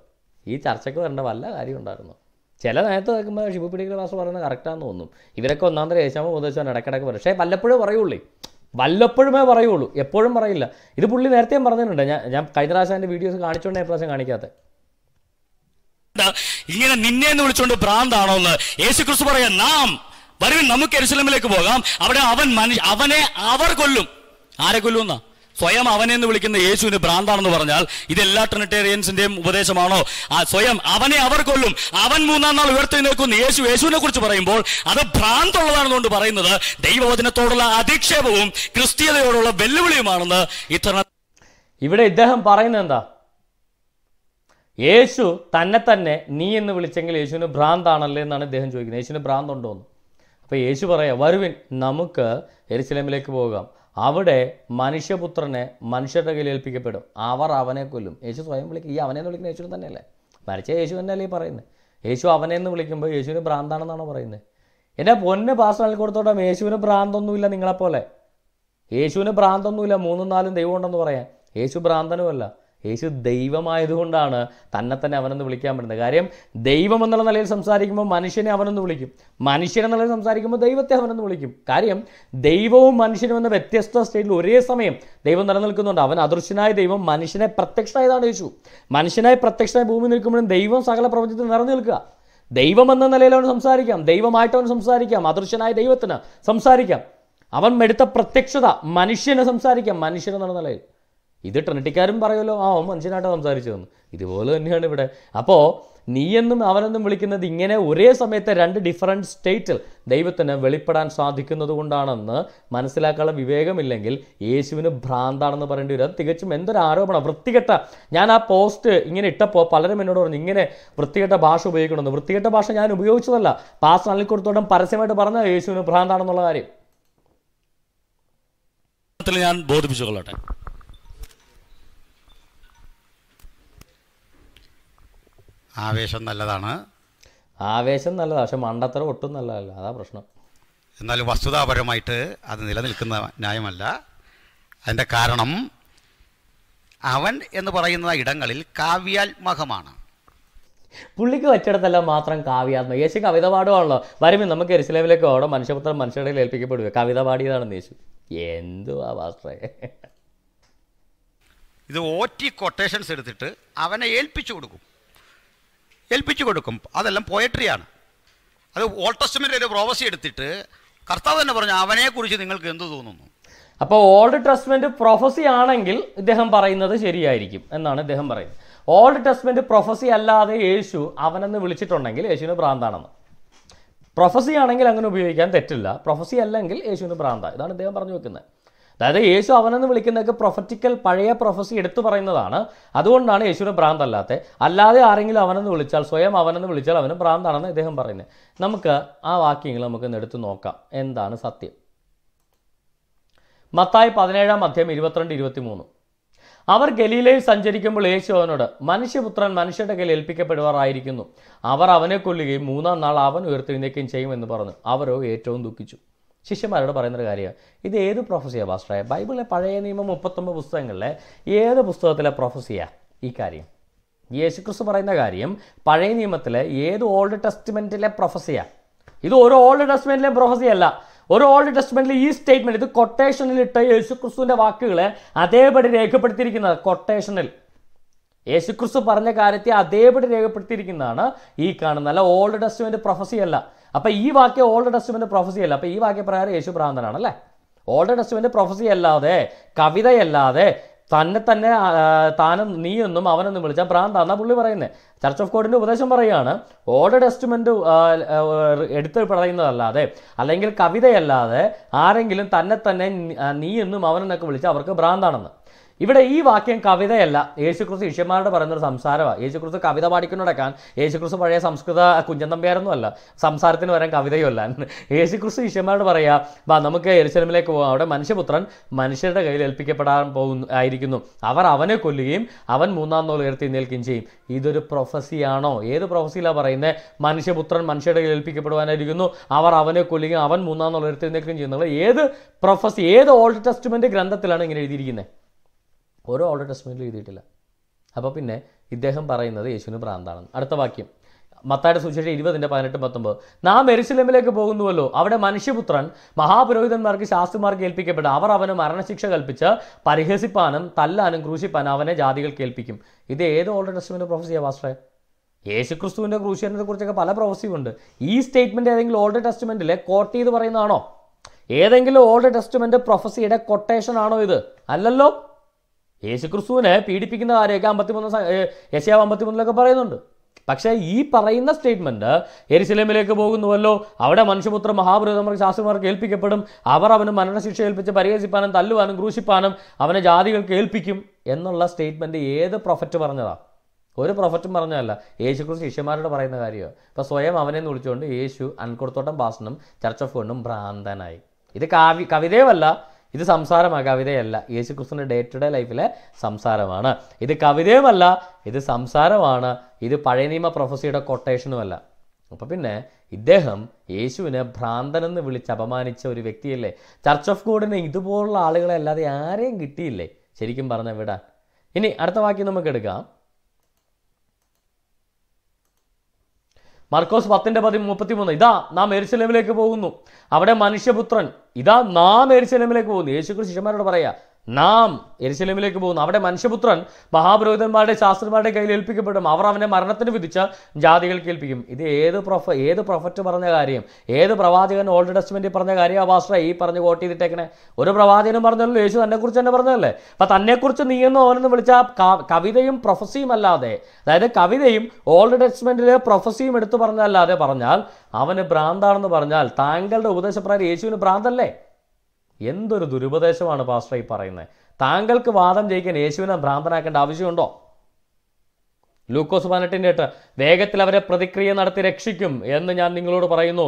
ഈ ചർച്ചയ്ക്ക് വരേണ്ട വല്ല കാര്യം ഉണ്ടായിരുന്നു ചില നേരത്തെ നോക്കുമ്പോൾ ഷിബു പിടിക്കൽ പറയുന്നത് കറക്റ്റാണെന്ന് തോന്നും ഇവരൊക്കെ തരം യേശാമ ഉപദേശമാണ് ഇടയ്ക്കിടയ്ക്ക് പക്ഷേ വല്ലപ്പോഴേ പറയുള്ളൂ വല്ലപ്പോഴുമേ പറയുള്ളൂ എപ്പോഴും പറയില്ല ഇത് പുള്ളി നേരത്തെ പറഞ്ഞിട്ടുണ്ട് ഞാൻ ഞാൻ കഴിഞ്ഞ പ്രാവശ്യം എന്റെ വീഡിയോസ് കാണിച്ചുകൊണ്ടേ പ്രാവശ്യം കാണിക്കാത്ത ഇങ്ങനെ നിന്നെ എന്ന് വിളിച്ചുകൊണ്ട് ഭ്രാന്താണോ എന്ന് യേശു ക്രിസ്തു പറയാം നാം വരുവിൻ നമുക്ക് എരുസലമിലേക്ക് പോകാം അവിടെ അവൻ മനുഷ്യ അവനെ അവർ കൊല്ലും ആരെ കൊല്ലുമെന്നാ സ്വയം അവനെന്ന് വിളിക്കുന്ന യേശുവിന് ഭ്രാന്താണെന്ന് പറഞ്ഞാൽ ഇതെല്ലാ ട്രിനിറ്റേറിയൻസിന്റെയും ഉപദേശമാണോ ആ സ്വയം അവനെ അവർ കൊല്ലും അവൻ മൂന്നാം നാൾ ഉയർത്തെഴുന്നേൽക്കുന്ന യേശു യേശുവിനെ കുറിച്ച് പറയുമ്പോൾ അത് ഭ്രാന്തുള്ളതാണെന്നുകൊണ്ട് പറയുന്നത് ദൈവവചനത്തോടുള്ള അധിക്ഷേപവും ക്രിസ്തീയതയോടുള്ള വെല്ലുവിളിയുമാണെന്ന് ഇത്ര ഇവിടെ ഇദ്ദേഹം പറയുന്നത് എന്താ യേശു തന്നെ തന്നെ നീ എന്ന് വിളിച്ചെങ്കിൽ യേശുവിന് ഭ്രാന്താണല്ലേ എന്നാണ് ഇദ്ദേഹം ചോദിക്കുന്നത് യേശുവിന് എന്ന് അപ്പോൾ യേശു പറയാ വരുവിൻ നമുക്ക് എരിശിലമിലേക്ക് പോകാം അവിടെ മനുഷ്യപുത്രനെ മനുഷ്യരുടെ കയ്യിൽ ഏൽപ്പിക്കപ്പെടും അവർ അവനെ കൊല്ലും യേശു സ്വയം വിളിക്കും ഈ അവനെ എന്ന് വിളിക്കുന്ന യേശു തന്നെയല്ലേ മരിച്ച യേശു തന്നെയല്ലേ ഈ പറയുന്നത് യേശു അവനെ എന്ന് വിളിക്കുമ്പോൾ യേശുവിന് ഭ്രാന്താണെന്നാണ് പറയുന്നത് എന്നെ പൊന്ന് പാസ്റ്ററിൽ കൊടുത്തോട്ടാം യേശുവിന് ഭ്രാന്തൊന്നുമില്ല നിങ്ങളെപ്പോലെ യേശുവിന് ഭ്രാന്തൊന്നുമില്ല മൂന്നും നാലും ദൈവം ഉണ്ടെന്ന് പറയാൻ യേശു ഭ്രാന്തനുമല്ല യേശു ദൈവമായതുകൊണ്ടാണ് തന്നെ തന്നെ അവനെന്ന് വിളിക്കാൻ പറ്റുന്നത് കാര്യം ദൈവം എന്നുള്ള നിലയിൽ സംസാരിക്കുമ്പോൾ മനുഷ്യനെ അവനെന്ന് വിളിക്കും മനുഷ്യനെന്ന നിലയിൽ സംസാരിക്കുമ്പോൾ ദൈവത്തെ അവനെന്ന് വിളിക്കും കാര്യം ദൈവവും മനുഷ്യനും എന്ന വ്യത്യസ്ത സ്റ്റേറ്റിൽ ഒരേ സമയം ദൈവം നിലനിൽക്കുന്നുണ്ട് അവൻ അദൃശ്യനായ ദൈവം മനുഷ്യനെ പ്രത്യക്ഷനായതാണ് യേശു മനുഷ്യനായ പ്രത്യക്ഷനായ ഭൂമി നിൽക്കുമ്പോഴും ദൈവം സകല പ്രപഞ്ചത്തിൽ നിറഞ്ഞു നിൽക്കുക ദൈവം എന്ന നിലയിൽ അവൻ സംസാരിക്കാം ദൈവമായിട്ട് അവൻ സംസാരിക്കാം അദൃശ്യനായ ദൈവത്തിന് സംസാരിക്കാം അവൻ മെടുത്ത പ്രത്യക്ഷത മനുഷ്യനെ സംസാരിക്കാം മനുഷ്യനെന്നുള്ള നിലയിൽ ഇത് ട്രിനിറ്റിക്കാരും പറയുമല്ലോ ആ ഓ മനുഷ്യനായിട്ട് സംസാരിച്ചതെന്ന് ഇതുപോലെ തന്നെയാണ് ഇവിടെ അപ്പോൾ നീയെന്നും അവനെന്നും വിളിക്കുന്നത് ഇങ്ങനെ ഒരേ സമയത്തെ രണ്ട് ഡിഫറൻറ്റ് സ്റ്റേറ്റിൽ ദൈവത്തിന് വെളിപ്പെടാൻ സാധിക്കുന്നത് കൊണ്ടാണെന്ന് മനസ്സിലാക്കാനുള്ള വിവേകമില്ലെങ്കിൽ യേശുവിന് ഭ്രാന്താണെന്ന് പറയേണ്ടി വരും അത് തികച്ചും എന്തൊരു ആരോപണം വൃത്തികെട്ട ഞാൻ ആ പോസ്റ്റ് ഇങ്ങനെ ഇട്ടപ്പോൾ പലരും എന്നോട് പറഞ്ഞു ഇങ്ങനെ വൃത്തികെട്ട ഭാഷ ഉപയോഗിക്കണമെന്ന് വൃത്തികെട്ട ഭാഷ ഞാൻ ഉപയോഗിച്ചതല്ല പാസ് കൊടുത്തോടം പരസ്യമായിട്ട് പറഞ്ഞ യേശുവിന് ഭ്രാന്താണെന്നുള്ള കാര്യം ഞാൻ ബോധിപ്പിച്ചുകൊള്ളട്ടെ ആവേശം നല്ലതാണ് ആവേശം നല്ലതാണ് പക്ഷെ മണ്ടത്തരം ഒട്ടും നല്ലതല്ല അതാ പ്രശ്നം എന്നാലും വസ്തുതാപരമായിട്ട് അത് നിലനിൽക്കുന്ന ന്യായമല്ല അതിൻ്റെ കാരണം അവൻ എന്ന് പറയുന്ന ഇടങ്ങളിൽ കാവ്യാത്മകമാണ് പുള്ളിക്ക് വച്ചിടത്തെല്ലാം മാത്രം കാവ്യാത്മ യേശു കവിത പാടുവാണല്ലോ വരുമ്പോൾ നമുക്ക് എരിശിലേമിലേക്ക് ഓടാം മനുഷ്യപുത്രം മനുഷ്യരുടെ ഏൽപ്പിക്കപ്പെടുക കവിത പാടിയതാണെന്ന് യേശു എന്തുവാ പാസ്റ്ററെ ഇത് ഓറ്റി കൊട്ടേഷൻസ് എടുത്തിട്ട് അവനെ ഏൽപ്പിച്ചു കൊടുക്കും ഏൽപ്പിച്ചു കൊടുക്കും അതെല്ലാം പോയട്രിയാണ് അത് ഓൾഡ് ഒരു പ്രോവസി എടുത്തിട്ട് കർത്താവ് തന്നെ പറഞ്ഞു അവനെക്കുറിച്ച് നിങ്ങൾക്ക് എന്ത് തോന്നുന്നു അപ്പോൾ ഓൾഡ് ടെസ്റ്റ്മെന്റ് പ്രൊഫസി ആണെങ്കിൽ ഇദ്ദേഹം പറയുന്നത് ശരിയായിരിക്കും എന്നാണ് ഇദ്ദേഹം പറയുന്നത് ഓൾഡ് ടെസ്റ്റ്മെന്റ് പ്രൊഫസി അല്ലാതെ യേശു അവനെന്ന് വിളിച്ചിട്ടുണ്ടെങ്കിൽ യേശുവിന് ഭ്രാന്താണെന്ന് പ്രൊഫസി ആണെങ്കിൽ അങ്ങനെ ഉപയോഗിക്കാൻ തെറ്റില്ല പ്രൊഫസി അല്ലെങ്കിൽ യേശുവിന് ഭ്രാന്ത ഇതാണ് ഇദ്ദേഹം പറഞ്ഞു വെക്കുന്നത് അതായത് യേശു അവനെന്ന് വിളിക്കുന്നതൊക്കെ പ്രൊഫറ്റിക്കൽ പഴയ പ്രൊഫസി എടുത്തു പറയുന്നതാണ് അതുകൊണ്ടാണ് യേശുവിനെ ഭ്രാന്ത് അല്ലാത്ത അല്ലാതെ ആരെങ്കിലും അവനെന്ന് വിളിച്ചാൽ സ്വയം അവനെന്ന് വിളിച്ചാൽ അവന് ഭ്രാന്താണെന്ന് ഇദ്ദേഹം പറയുന്നത് നമുക്ക് ആ വാക്യങ്ങൾ നമുക്ക് എടുത്തു നോക്കാം എന്താണ് സത്യം മത്തായി പതിനേഴാം മധ്യം ഇരുപത്തിരണ്ട് മൂന്ന് അവർ ഗലീലയിൽ സഞ്ചരിക്കുമ്പോൾ യേശു അവനോട് മനുഷ്യപുത്രൻ മനുഷ്യരുടെ കയ്യിൽ ഏൽപ്പിക്കപ്പെടുവാറായിരിക്കുന്നു അവർ അവനെ കൊല്ലുകയും മൂന്നാം നാൾ അവൻ ഉയർത്തെഴുന്നേക്കുകയും ചെയ്യുമെന്ന് പറഞ്ഞു അവരോ ഏറ്റവും ദുഃഖിച്ചു ശിഷ്യന്മാരോട് പറയുന്നൊരു കാര്യം ഇത് ഏത് പ്രൊഫസിയാണ് പാസ്റ്ററെ ബൈബിളിലെ പഴയ നിയമം മുപ്പത്തൊമ്പത് പുസ്തകങ്ങളിലെ ഏത് പുസ്തകത്തിലെ പ്രൊഫസിയാണ് ഈ കാര്യം യേശുക്രിസ്തു പറയുന്ന കാര്യം പഴയ നിയമത്തിലെ ഏത് ഓൾഡ് ടെസ്റ്റ്മെൻറ്റിലെ പ്രൊഫസിയാണ് ഇത് ഒരു ഓൾഡ് ടെസ്റ്റ്മെൻറ്റിലെ പ്രൊഫസിയല്ല ഒരു ഓൾഡ് ടെസ്റ്റ്മെൻറ്റിൽ ഈ സ്റ്റേറ്റ്മെൻറ്റ് ഇത് കൊട്ടേഷനിലിട്ട യേശുക്രിസ്തുവിൻ്റെ വാക്കുകളെ അതേപടി രേഖപ്പെടുത്തിയിരിക്കുന്നത് കൊട്ടേഷനിൽ യേശുക്രിസ്തു പറഞ്ഞ കാര്യത്തെ അതേപടി രേഖപ്പെടുത്തിയിരിക്കുന്നതാണ് ഈ കാണുന്ന അല്ല ഓൾഡ് ടെസ്റ്റ്മെൻറ്റ് പ്രൊഫസി അല്ല അപ്പോൾ ഈ വാക്യം ഓൾഡ് ടെസ്റ്റ്മെൻറ്റ് പ്രൊഫസി അല്ല അപ്പോൾ ഈ വാക്യ പ്രകാരം യേശു ഭ്രാന്തനാണ് അല്ലേ ഓൾഡ് ടെസ്റ്റ്മെൻറ്റ് പ്രൊഫസി അല്ലാതെ കവിതയല്ലാതെ തന്നെ തന്നെ താനും നീയൊന്നും അവനൊന്നും വിളിച്ചാൽ ഭ്രാന്താന്നാ പുള്ളി പറയുന്നത് ചർച്ച് ഓഫ് കോഡിന്റെ ഉപദേശം പറയുകയാണ് ഓൾഡ് ടെസ്റ്റ്മെൻറ്റ് എടുത്ത് പറയുന്നതല്ലാതെ അല്ലെങ്കിൽ കവിതയല്ലാതെ ആരെങ്കിലും തന്നെ തന്നെ നീയെന്നും അവനെന്നൊക്കെ വിളിച്ചാൽ അവർക്ക് ഭ്രാന്താണെന്ന് ഇവിടെ ഈ വാക്യം കവിതയല്ല യേശുക്രിസ്തു ശിഷ്യന്മാരോട് പറയുന്നൊരു സംസാരമാണ് യേശുക്രിസ്തു കവിത പാടിക്കുന്നടക്കാൻ യേശുക്രിസ്തു പഴയ സംസ്കൃത കുഞ്ഞന്തമ്പ്യാരൊന്നും അല്ല സംസാരത്തിന് വരാൻ കവിതയുമല്ല യേശുക്രിസ്തു ശിഷ്യന്മാരോട് പറയാ വാ നമുക്ക് എരിശലമിലേക്ക് പോകാം അവിടെ മനുഷ്യപുത്രൻ മനുഷ്യരുടെ കയ്യിൽ ഏൽപ്പിക്കപ്പെടാൻ പോകുന്നു ആയിരിക്കുന്നു അവർ അവനെ കൊല്ലുകയും അവൻ മൂന്നാം നോൾ ഉയർത്തി നിൽക്കുകയും ചെയ്യും ഇതൊരു പ്രൊഫസിയാണോ ഏത് പ്രൊഫസിയിലാണ് പറയുന്നത് മനുഷ്യപുത്രൻ മനുഷ്യരുടെ കയ്യിൽ ഏൽപ്പിക്കപ്പെടുവാനായിരിക്കുന്നു അവർ അവനെ കൊല്ലുകയും അവൻ മൂന്നാം നോൾ ഉയർത്തി നിൽക്കുകയും ചെയ്യുന്നത് ഏത് പ്രൊഫസി ഏത് ഓൾഡ് ടെസ്റ്റ്മെൻറ്റ് ഗ്രന്ഥത്തിലാണ് ഇങ്ങനെ എഴുതിയിരിക്കുന്നത് ഓരോ ഓൾഡ് ടെസ്റ്റ്മെൻറ്റിൽ എഴുതിയിട്ടില്ല അപ്പോൾ പിന്നെ ഇദ്ദേഹം പറയുന്നത് യേശുവിന് ഭ്രാന്താണെന്ന് അടുത്ത വാക്യം മത്തായുടെ സുവിശേഷം ഇരുപതിൻ്റെ പതിനെട്ട് പത്തൊമ്പത് നാം എരിശിലമിലേക്ക് പോകുന്നുവല്ലോ അവിടെ മനുഷ്യപുത്രൻ മഹാപുരോഹിതന്മാർക്ക് ശാസ്ത്രിമാർക്ക് ഏൽപ്പിക്കപ്പെട്ട അവർ അവന് മരണശിക്ഷ കൽപ്പിച്ച് പരിഹസിപ്പാനും തല്ലാനും ക്രൂശിപ്പാനും അവനെ ജാതികൾ കേൾപ്പിക്കും ഇത് ഏത് ഓൾഡ് ടെസ്റ്റ്മെൻറ്റ് പ്രൊഫസിയാണ് വാസ്റ്ററെ യേശുക്രിസ്തുവിൻ്റെ ക്രൂശീകരണത്തെ കുറിച്ചൊക്കെ പല ഉണ്ട് ഈ സ്റ്റേറ്റ്മെൻറ്റ് ഏതെങ്കിലും ഓൾഡ് ടെസ്റ്റ്മെൻറ്റിലെ കോട്ട് ചെയ്ത് പറയുന്നതാണോ ഏതെങ്കിലും ഓൾഡ് ടെസ്റ്റ്മെൻറ്റ് പ്രൊഫസിയുടെ കൊട്ടേഷൻ ആണോ ഇത് അല്ലല്ലോ യേശുക്രിസ്തുവിനെ പീഡിപ്പിക്കുന്ന കാര്യമൊക്കെ അമ്പത്തിമൂന്ന് യശയാവ് അമ്പത്തിമൂന്നിലൊക്കെ പറയുന്നുണ്ട് പക്ഷേ ഈ പറയുന്ന സ്റ്റേറ്റ്മെൻറ്റ് എരിസലേമിലേക്ക് പോകുന്നുവല്ലോ അവിടെ മനുഷ്യപുത്ര മഹാപുരോധമർ ശാസ്ത്രമാർക്ക് ഏൽപ്പിക്കപ്പെടും അവർ അവന് മരണശിക്ഷ ഏൽപ്പിച്ച് പരിഹസിപ്പാനും തല്ലുവാനും ക്രൂശിപ്പാനും അവനെ ജാതികൾക്ക് ഏൽപ്പിക്കും എന്നുള്ള സ്റ്റേറ്റ്മെൻറ്റ് ഏത് പ്രൊഫറ്റ് പറഞ്ഞതാണ് ഒരു പ്രൊഫറ്റും പറഞ്ഞതല്ല യേശുക്രിസ്തു ശിഷ്യന്മാരോട് പറയുന്ന കാര്യമാണ് അപ്പോൾ സ്വയം അവനെന്ന് വിളിച്ചുകൊണ്ട് യേശു അൻകുടത്തോട്ടം ബാസനും ചർച്ച് ഓഫ് ഗോണ്ടും ഭ്രാന്തനായി ഇത് കാവി കവിതയുമല്ല ഇത് സംസാരമാണ് കവിതയല്ല യേശു ക്രിസ്തുവിൻ്റെ ഡേ ടു ഡേ ലൈഫിലെ സംസാരമാണ് ഇത് കവിതയുമല്ല ഇത് സംസാരമാണ് ഇത് പഴയ നിയമ പ്രൊഫസിയുടെ കൊട്ടേഷനുമല്ല അപ്പോൾ പിന്നെ ഇദ്ദേഹം യേശുവിനെ ഭ്രാന്തനെന്ന് വിളിച്ച് അപമാനിച്ച ഒരു വ്യക്തിയല്ലേ ചർച്ച് ഓഫ് ഗോഡിന് ഇതുപോലുള്ള ആളുകളെ അല്ലാതെ ആരെയും കിട്ടിയില്ലേ ശരിക്കും പറഞ്ഞ വിടാൻ ഇനി അടുത്ത വാക്യം നമുക്ക് എടുക്കാം മർക്കോസ് പത്തിൻ്റെ പതി മൂന്ന് ഇതാ നാം എരിശലമിലേക്ക് പോകുന്നു അവിടെ മനുഷ്യപുത്രൻ ഇതാ നാം എരിശലമിലേക്ക് പോകുന്നു യേശുക്രിസ്തു ശിഷ്യന്മാരോട് പറയാ നാം എരിശലമിലേക്ക് പോകുന്നു അവിടെ മനുഷ്യപുത്രൻ മഹാപുരോഹിതന്മാരുടെ ശാസ്ത്രന്മാരുടെ കയ്യിൽ ഏൽപ്പിക്കപ്പെടും അവർ അവനെ മരണത്തിന് വിധിച്ച ജാതികൾക്ക് ഏൽപ്പിക്കും ഇത് ഏത് പ്രൊഫ ഏത് പ്രൊഫറ്റ് പറഞ്ഞ കാര്യം ഏത് പ്രവാചകൻ ഓൾഡ് ടെസ്റ്റ്മെൻറ്റിൽ പറഞ്ഞ കാര്യം അവാസ്ട്ര ഈ പറഞ്ഞ് വോട്ട് ചെയ്തിട്ടേക്കണേ ഒരു പ്രവാചകനും പറഞ്ഞല്ലോ യേശു തന്നെക്കുറിച്ച് തന്നെ പറഞ്ഞതല്ലേ അപ്പം തന്നെക്കുറിച്ച് നീ എന്ന് ഓനെന്ന് വിളിച്ച കവിതയും പ്രൊഫസിയും അല്ലാതെ അതായത് കവിതയും ഓൾഡ് ടെസ്റ്റ്മെൻറ്റിലെ പ്രൊഫസിയും എടുത്തു പറഞ്ഞതല്ലാതെ പറഞ്ഞാൽ അവന് ഭ്രാന്താണെന്ന് പറഞ്ഞാൽ താങ്കളുടെ ഉപദേശപ്രകാരം യേശുവിന് ഭ്രാന്തല്ലേ എന്തൊരു ദുരുപദേശമാണ് പാസ്റ്റർ ഈ പറയുന്നത് താങ്കൾക്ക് വാദം ജയിക്കാൻ യേശുവിനെ ഭ്രാന്തനാക്കേണ്ട ആവശ്യമുണ്ടോ ലൂക്കോസ് പതിനെട്ടിൻ്റെ എട്ട് വേഗത്തിൽ അവരെ പ്രതിക്രിയ നടത്തി രക്ഷിക്കും എന്ന് ഞാൻ നിങ്ങളോട് പറയുന്നു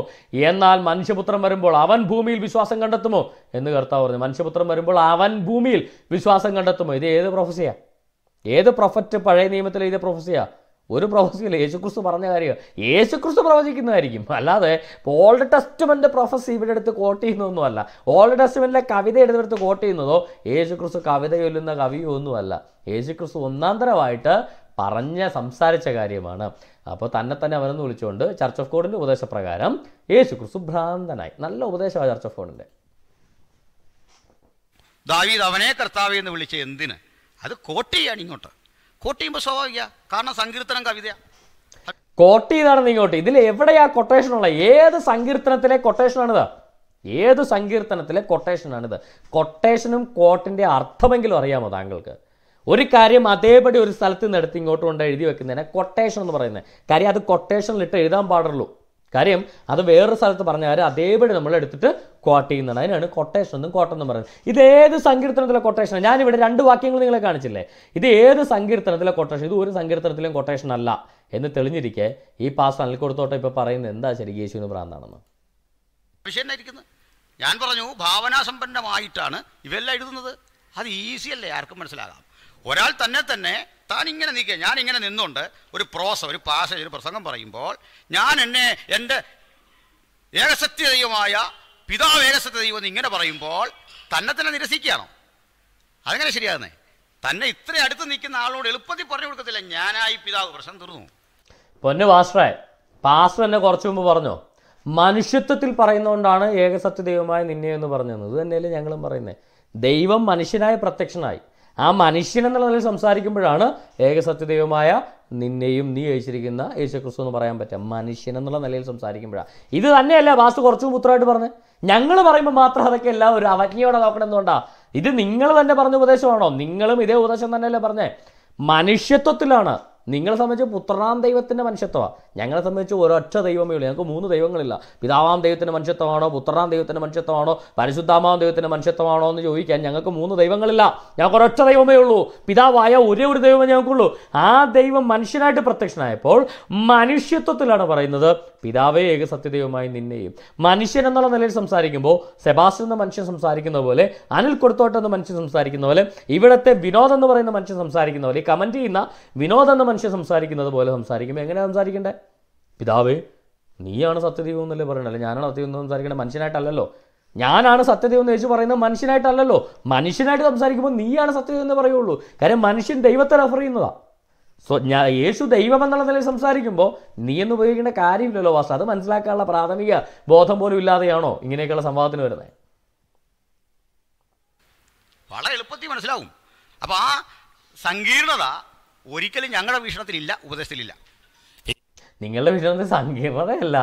എന്നാൽ മനുഷ്യപുത്രൻ വരുമ്പോൾ അവൻ ഭൂമിയിൽ വിശ്വാസം കണ്ടെത്തുമോ എന്ന് കർത്താവ് പറഞ്ഞു മനുഷ്യപുത്രൻ വരുമ്പോൾ അവൻ ഭൂമിയിൽ വിശ്വാസം കണ്ടെത്തുമോ ഇത് ഏത് പ്രൊഫസിയാണ് ഏത് പ്രൊഫറ്റ് പഴയ നിയമത്തിൽ ഇത് പ്രൊഫസിയാണ് ഒരു പ്രൊഫസിയല്ല യേശുക്രിസ്തു പറഞ്ഞ കാര്യം യേശുക്രിസ്തു പ്രവചിക്കുന്നതായിരിക്കും അല്ലാതെ ഓൾഡ് ടെസ്റ്റ്മെൻ്റ് പ്രൊഫസി ഇവിടെ എടുത്ത് കോട്ട് അല്ല ഓൾഡ് ടെസ്റ്റ്മെന്റിലെ കവിത എടുത്തെടുത്ത് കോട്ട് ചെയ്യുന്നതോ യേശുക്രിസ്തു കവിത ചൊല്ലുന്ന കവിയോ ഒന്നുമല്ല യേശുക്രിസ്തു ഒന്നാന്തരമായിട്ട് പറഞ്ഞ സംസാരിച്ച കാര്യമാണ് അപ്പോൾ തന്നെ തന്നെ അവനെന്ന് വിളിച്ചുകൊണ്ട് ചർച്ച് ഓഫ് കോഡിൻ്റെ ഉപദേശപ്രകാരം യേശു ക്രിസ്തു ഭ്രാന്തനായി നല്ല ഉപദേശമാണ് ചർച്ച് ഓഫ് കോഡിൻ്റെ ദാവീദ് അവനെ കർത്താവ് എന്ന് വിളിച്ച എന്തിന് അത് കോട്ട് ചെയ്യാണ് ഇങ്ങോട്ട് കോട്ടിയുമ്പോൾ സ്വാഭാവിക കാരണം സങ്കീർത്തനം കവിതയാണ് കോട്ടി നടന്ന് ഇങ്ങോട്ട് ഇതിൽ എവിടെയാ കൊട്ടേഷനുള്ള ഏത് സങ്കീർത്തനത്തിലെ കൊട്ടേഷനാണിത് ഏത് സങ്കീർത്തനത്തിലെ കൊട്ടേഷനാണിത് കൊട്ടേഷനും കോട്ടിൻ്റെ അർത്ഥമെങ്കിലും അറിയാമോ താങ്കൾക്ക് ഒരു കാര്യം അതേപടി ഒരു സ്ഥലത്ത് നിന്ന് എടുത്ത് ഇങ്ങോട്ട് കൊണ്ട് എഴുതി വെക്കുന്നതിനെ കൊട്ടേഷൻ എന്ന് പറയുന്നത് കാര്യം അത് കൊട്ടേഷനിലിട്ട് എഴുതാൻ പാടുള്ളൂ കാര്യം അത് വേറൊരു സ്ഥലത്ത് പറഞ്ഞാൽ അതേപടി നമ്മൾ എടുത്തിട്ട് കോട്ട് ചെയ്യുന്നതാണ് അതിനാണ് കൊട്ടേഷൻ എന്നും കോട്ട എന്നും പറയുന്നത് ഇത് ഏത് സങ്കീർത്തനത്തിലെ കൊട്ടേഷൻ ഞാനിവിടെ രണ്ട് വാക്യങ്ങൾ നിങ്ങളെ കാണിച്ചില്ലേ ഇത് ഏത് സങ്കീർത്തനത്തിലെ കൊട്ടേഷൻ ഇത് ഒരു സങ്കീർത്തനത്തിലും കൊട്ടേഷൻ അല്ല എന്ന് തെളിഞ്ഞിരിക്കെ ഈ പാസ് കൊടുത്തോട്ടെ ഇപ്പോൾ പറയുന്നത് എന്താ ശരി യേശുവിന് ഭ്രാന്താണെന്ന് ഞാൻ പറഞ്ഞു ഭാവനാസമ്പന്നമായിട്ടാണ് ഇവയെല്ലാം എഴുതുന്നത് അത് ഈസിയല്ലേ ആർക്കും മനസ്സിലാകാം ഒരാൾ തന്നെ തന്നെ താനിങ്ങനെ ഇങ്ങനെ നിൽക്കുക ഞാൻ ഇങ്ങനെ നിന്നുകൊണ്ട് ഒരു പ്രോസ ഒരു പാസേജ് ഒരു പ്രസംഗം പറയുമ്പോൾ ഞാൻ എന്നെ എൻ്റെ ഏകസത്യ ദൈവമായ പിതാവ് ഏകസത്യ ദൈവം എന്ന് ഇങ്ങനെ പറയുമ്പോൾ തന്നെ തന്നെ നിരസിക്കുകയാണോ അതങ്ങനെ ശരിയാകുന്നേ തന്നെ ഇത്ര അടുത്ത് നിൽക്കുന്ന ആളോട് എളുപ്പത്തിൽ പറഞ്ഞു കൊടുക്കത്തില്ല ഞാനായി പിതാവ് പ്രശ്നം തീർന്നു പൊന്നു പാസ്റ്ററെ പാസ് തന്നെ കുറച്ചു മുമ്പ് പറഞ്ഞോ മനുഷ്യത്വത്തിൽ പറയുന്നതുകൊണ്ടാണ് ഏകസത്യ ദൈവമായ നിന്നെ എന്ന് പറഞ്ഞത് ഇത് തന്നെയല്ലേ ഞങ്ങളും പറയുന്നത് ദൈവം മനുഷ്യനായി പ്രത്യക്ഷനായി ആ മനുഷ്യൻ എന്നുള്ള നിലയിൽ സംസാരിക്കുമ്പോഴാണ് ഏകസത്യദൈവമായ നിന്നെയും നീ അയച്ചിരിക്കുന്ന യേശുക്രിസ്തു എന്ന് പറയാൻ പറ്റുക മനുഷ്യൻ എന്നുള്ള നിലയിൽ സംസാരിക്കുമ്പോഴാണ് ഇത് തന്നെയല്ല വാസ്തു കുറച്ചു പുത്രമായിട്ട് പറഞ്ഞ് ഞങ്ങൾ പറയുമ്പോൾ മാത്രം അതൊക്കെ എല്ലാം ഒരു അവജ്ഞയോടെ നോക്കണമെന്നുകൊണ്ടാണ് ഇത് നിങ്ങൾ തന്നെ പറഞ്ഞ ഉപദേശമാണോ നിങ്ങളും ഇതേ ഉപദേശം തന്നെയല്ലേ പറഞ്ഞേ മനുഷ്യത്വത്തിലാണ് നിങ്ങളെ സംബന്ധിച്ച് പുത്രനാം ദൈവത്തിൻ്റെ മനുഷ്യത്വമാണ് ഞങ്ങളെ സംബന്ധിച്ച് ഒരൊറ്റ ദൈവമേ ഉള്ളൂ ഞങ്ങൾക്ക് മൂന്ന് ദൈവങ്ങളില്ല പിതാവാം ദൈവത്തിൻ്റെ മനുഷ്യത്വമാണോ പുത്രനാം ദൈവത്തിൻ്റെ മനുഷ്യത്വമാണോ പരിശുദ്ധാമാം ദൈവത്തിൻ്റെ മനുഷ്യത്വമാണോ എന്ന് ചോദിക്കാൻ ഞങ്ങൾക്ക് മൂന്ന് ദൈവങ്ങളില്ല ഞങ്ങൾക്ക് ഒരൊറ്റ ദൈവമേ ഉള്ളൂ പിതാവായ ഒരേ ഒരു ദൈവമേ ഞങ്ങൾക്കുള്ളൂ ആ ദൈവം മനുഷ്യനായിട്ട് പ്രത്യക്ഷനായപ്പോൾ മനുഷ്യത്വത്തിലാണ് പറയുന്നത് പിതാവേ ഏക സത്യദൈവമായി നിന്നെയും മനുഷ്യൻ എന്നുള്ള നിലയിൽ സംസാരിക്കുമ്പോൾ സെബാസ്റ്റ്യൻ എന്ന മനുഷ്യൻ സംസാരിക്കുന്ന പോലെ അനിൽ കൊടുത്തോട്ടെന്ന് മനുഷ്യൻ സംസാരിക്കുന്ന പോലെ ഇവിടുത്തെ വിനോദ് എന്ന് പറയുന്ന മനുഷ്യൻ സംസാരിക്കുന്ന പോലെ കമൻറ്റ് ചെയ്യുന്ന വിനോദ് എന്ന മനുഷ്യൻ സംസാരിക്കുന്നത് പോലെ സംസാരിക്കുമ്പോൾ എങ്ങനെ സംസാരിക്കണ്ടേ പിതാവേ നീയാണ് സത്യദൈവം എന്നല്ലേ പറയണല്ലേ ഞാനാണ് സത്യദൈവം എന്ന് സംസാരിക്കേണ്ടത് മനുഷ്യനായിട്ടല്ലല്ലോ ഞാനാണ് സത്യദൈവം എന്ന് യേശു പറയുന്നത് മനുഷ്യനായിട്ടല്ലല്ലോ മനുഷ്യനായിട്ട് സംസാരിക്കുമ്പോൾ നീയാണ് സത്യദൈവം എന്ന് പറയുള്ളൂ കാര്യം മനുഷ്യൻ ദൈവത്തെ റെഫർ ചെയ്യുന്നതാ സോ ഞാൻ യേശു ദൈവം എന്നുള്ള നിലയിൽ സംസാരിക്കുമ്പോൾ നീ എന്ന് ഉപയോഗിക്കേണ്ട കാര്യമില്ലല്ലോ വാസ്തു അത് മനസ്സിലാക്കാനുള്ള പ്രാഥമിക ബോധം പോലും ഇല്ലാതെയാണോ ഇങ്ങനെയൊക്കെയുള്ള സംവാദത്തിന് വരുന്നത് വളരെ എളുപ്പത്തിൽ മനസ്സിലാവും അപ്പോൾ ആ സങ്കീർണത ഒരിക്കലും ഞങ്ങളുടെ വീക്ഷണത്തിലില്ല ഉപദേശത്തിലില്ല നിങ്ങളുടെ വിഷയത്തിൽ സങ്കീർണതയല്ല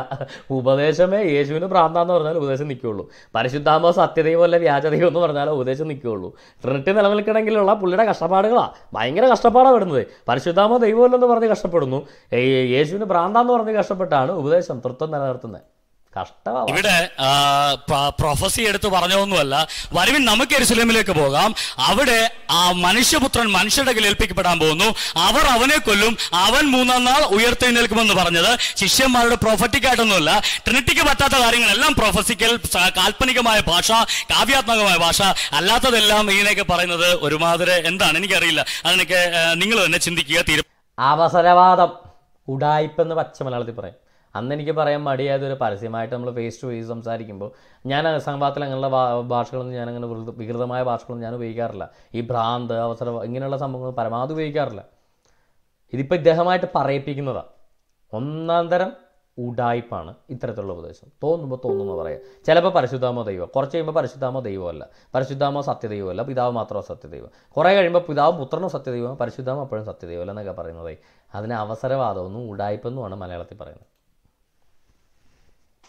ഉപദേശമേ യേശുവിന് പ്രാന്താന്ന് പറഞ്ഞാൽ ഉപദേശം നിൽക്കുകയുള്ളൂ പരിശുദ്ധാമോ സത്യതയോ അല്ല വ്യാജതയോ എന്ന് പറഞ്ഞാൽ ഉപദേശം നിൽക്കുകയുള്ളൂ ട്രിനിറ്റി നിലനിൽക്കണമെങ്കിലുള്ള പുള്ളിയുടെ കഷ്ടപ്പാടുകളാണ് ഭയങ്കര കഷ്ടപ്പാടാണ് പെടുന്നത് പരിശുദ്ധാമോ ദൈവമല്ലെന്ന് പറഞ്ഞ് കഷ്ടപ്പെടുന്നു യേശുവിന് പ്രാന്താന്ന് പറഞ്ഞ് കഷ്ടപ്പെട്ടാണ് ഉപദേശം തൃത്വം നിലനിർത്തുന്നത് ഇവിടെ പ്രൊഫസി എടുത്ത് പറഞ്ഞതൊന്നുമല്ല വരുവിൻ നമുക്ക് എരുസലേമിലേക്ക് പോകാം അവിടെ ആ മനുഷ്യപുത്രൻ മനുഷ്യരുടെ കയ്യിൽ ഏൽപ്പിക്കപ്പെടാൻ പോകുന്നു അവർ അവനെ കൊല്ലും അവൻ മൂന്നാം നാൾ ഉയർത്തെഴുന്നേൽക്കുമെന്ന് പറഞ്ഞത് ശിഷ്യന്മാരുടെ പ്രൊഫറ്റിക്കായിട്ടൊന്നുമല്ല ട്രിനിറ്റിക്ക് പറ്റാത്ത കാര്യങ്ങളെല്ലാം പ്രൊഫസിക്കൽ കാൽപ്പനികമായ ഭാഷ കാവ്യാത്മകമായ ഭാഷ അല്ലാത്തതെല്ലാം ഇതിനൊക്കെ പറയുന്നത് ഒരുമാതിരി എന്താണ് എനിക്കറിയില്ല അതിനൊക്കെ നിങ്ങൾ തന്നെ ചിന്തിക്കുക തീരുമാനം അവസരവാദം ഉടായ്പെന്ന് പച്ച മലയാളത്തിൽ പറയാം അന്ന് എനിക്ക് പറയാൻ ഒരു പരസ്യമായിട്ട് നമ്മൾ ഫേസ് ടു ഫേസ് സംസാരിക്കുമ്പോൾ ഞാൻ സംഭവത്തിൽ അങ്ങനെയുള്ള ഭാഷകളൊന്നും ഞാനങ്ങനെ വികൃതമായ ഭാഷകളൊന്നും ഞാൻ ഉപയോഗിക്കാറില്ല ഈ ഭ്രാന്ത് അവസരം ഇങ്ങനെയുള്ള സംഭവങ്ങൾ പരമാവധി ഉപയോഗിക്കാറില്ല ഇതിപ്പോൾ ഇദ്ദേഹമായിട്ട് പറയിപ്പിക്കുന്നതാണ് ഒന്നാം തരം ഉടായ്പാണ് ഇത്തരത്തിലുള്ള ഉപദേശം തോന്നുമ്പോൾ തോന്നുന്നു പറയാം ചിലപ്പോൾ പരിശുദ്ധാമോ ദൈവം കുറച്ച് കഴിയുമ്പോൾ പരിശുദ്ധാമോ ദൈവമല്ല പരിശുദ്ധാമോ സത്യദൈവമല്ല പിതാവ് മാത്രമോ സത്യദൈവം കുറേ കഴിയുമ്പോൾ പിതാവ് പുത്രനും സത്യദൈവം പരിശുദ്ധാമോ അപ്പോഴും സത്യദൈവമല്ല എന്നൊക്കെ പറയുന്നത് അതിന് അവസരവാദമൊന്നും ഉടായ്പെന്നുമാണ് മലയാളത്തിൽ പറയുന്നത്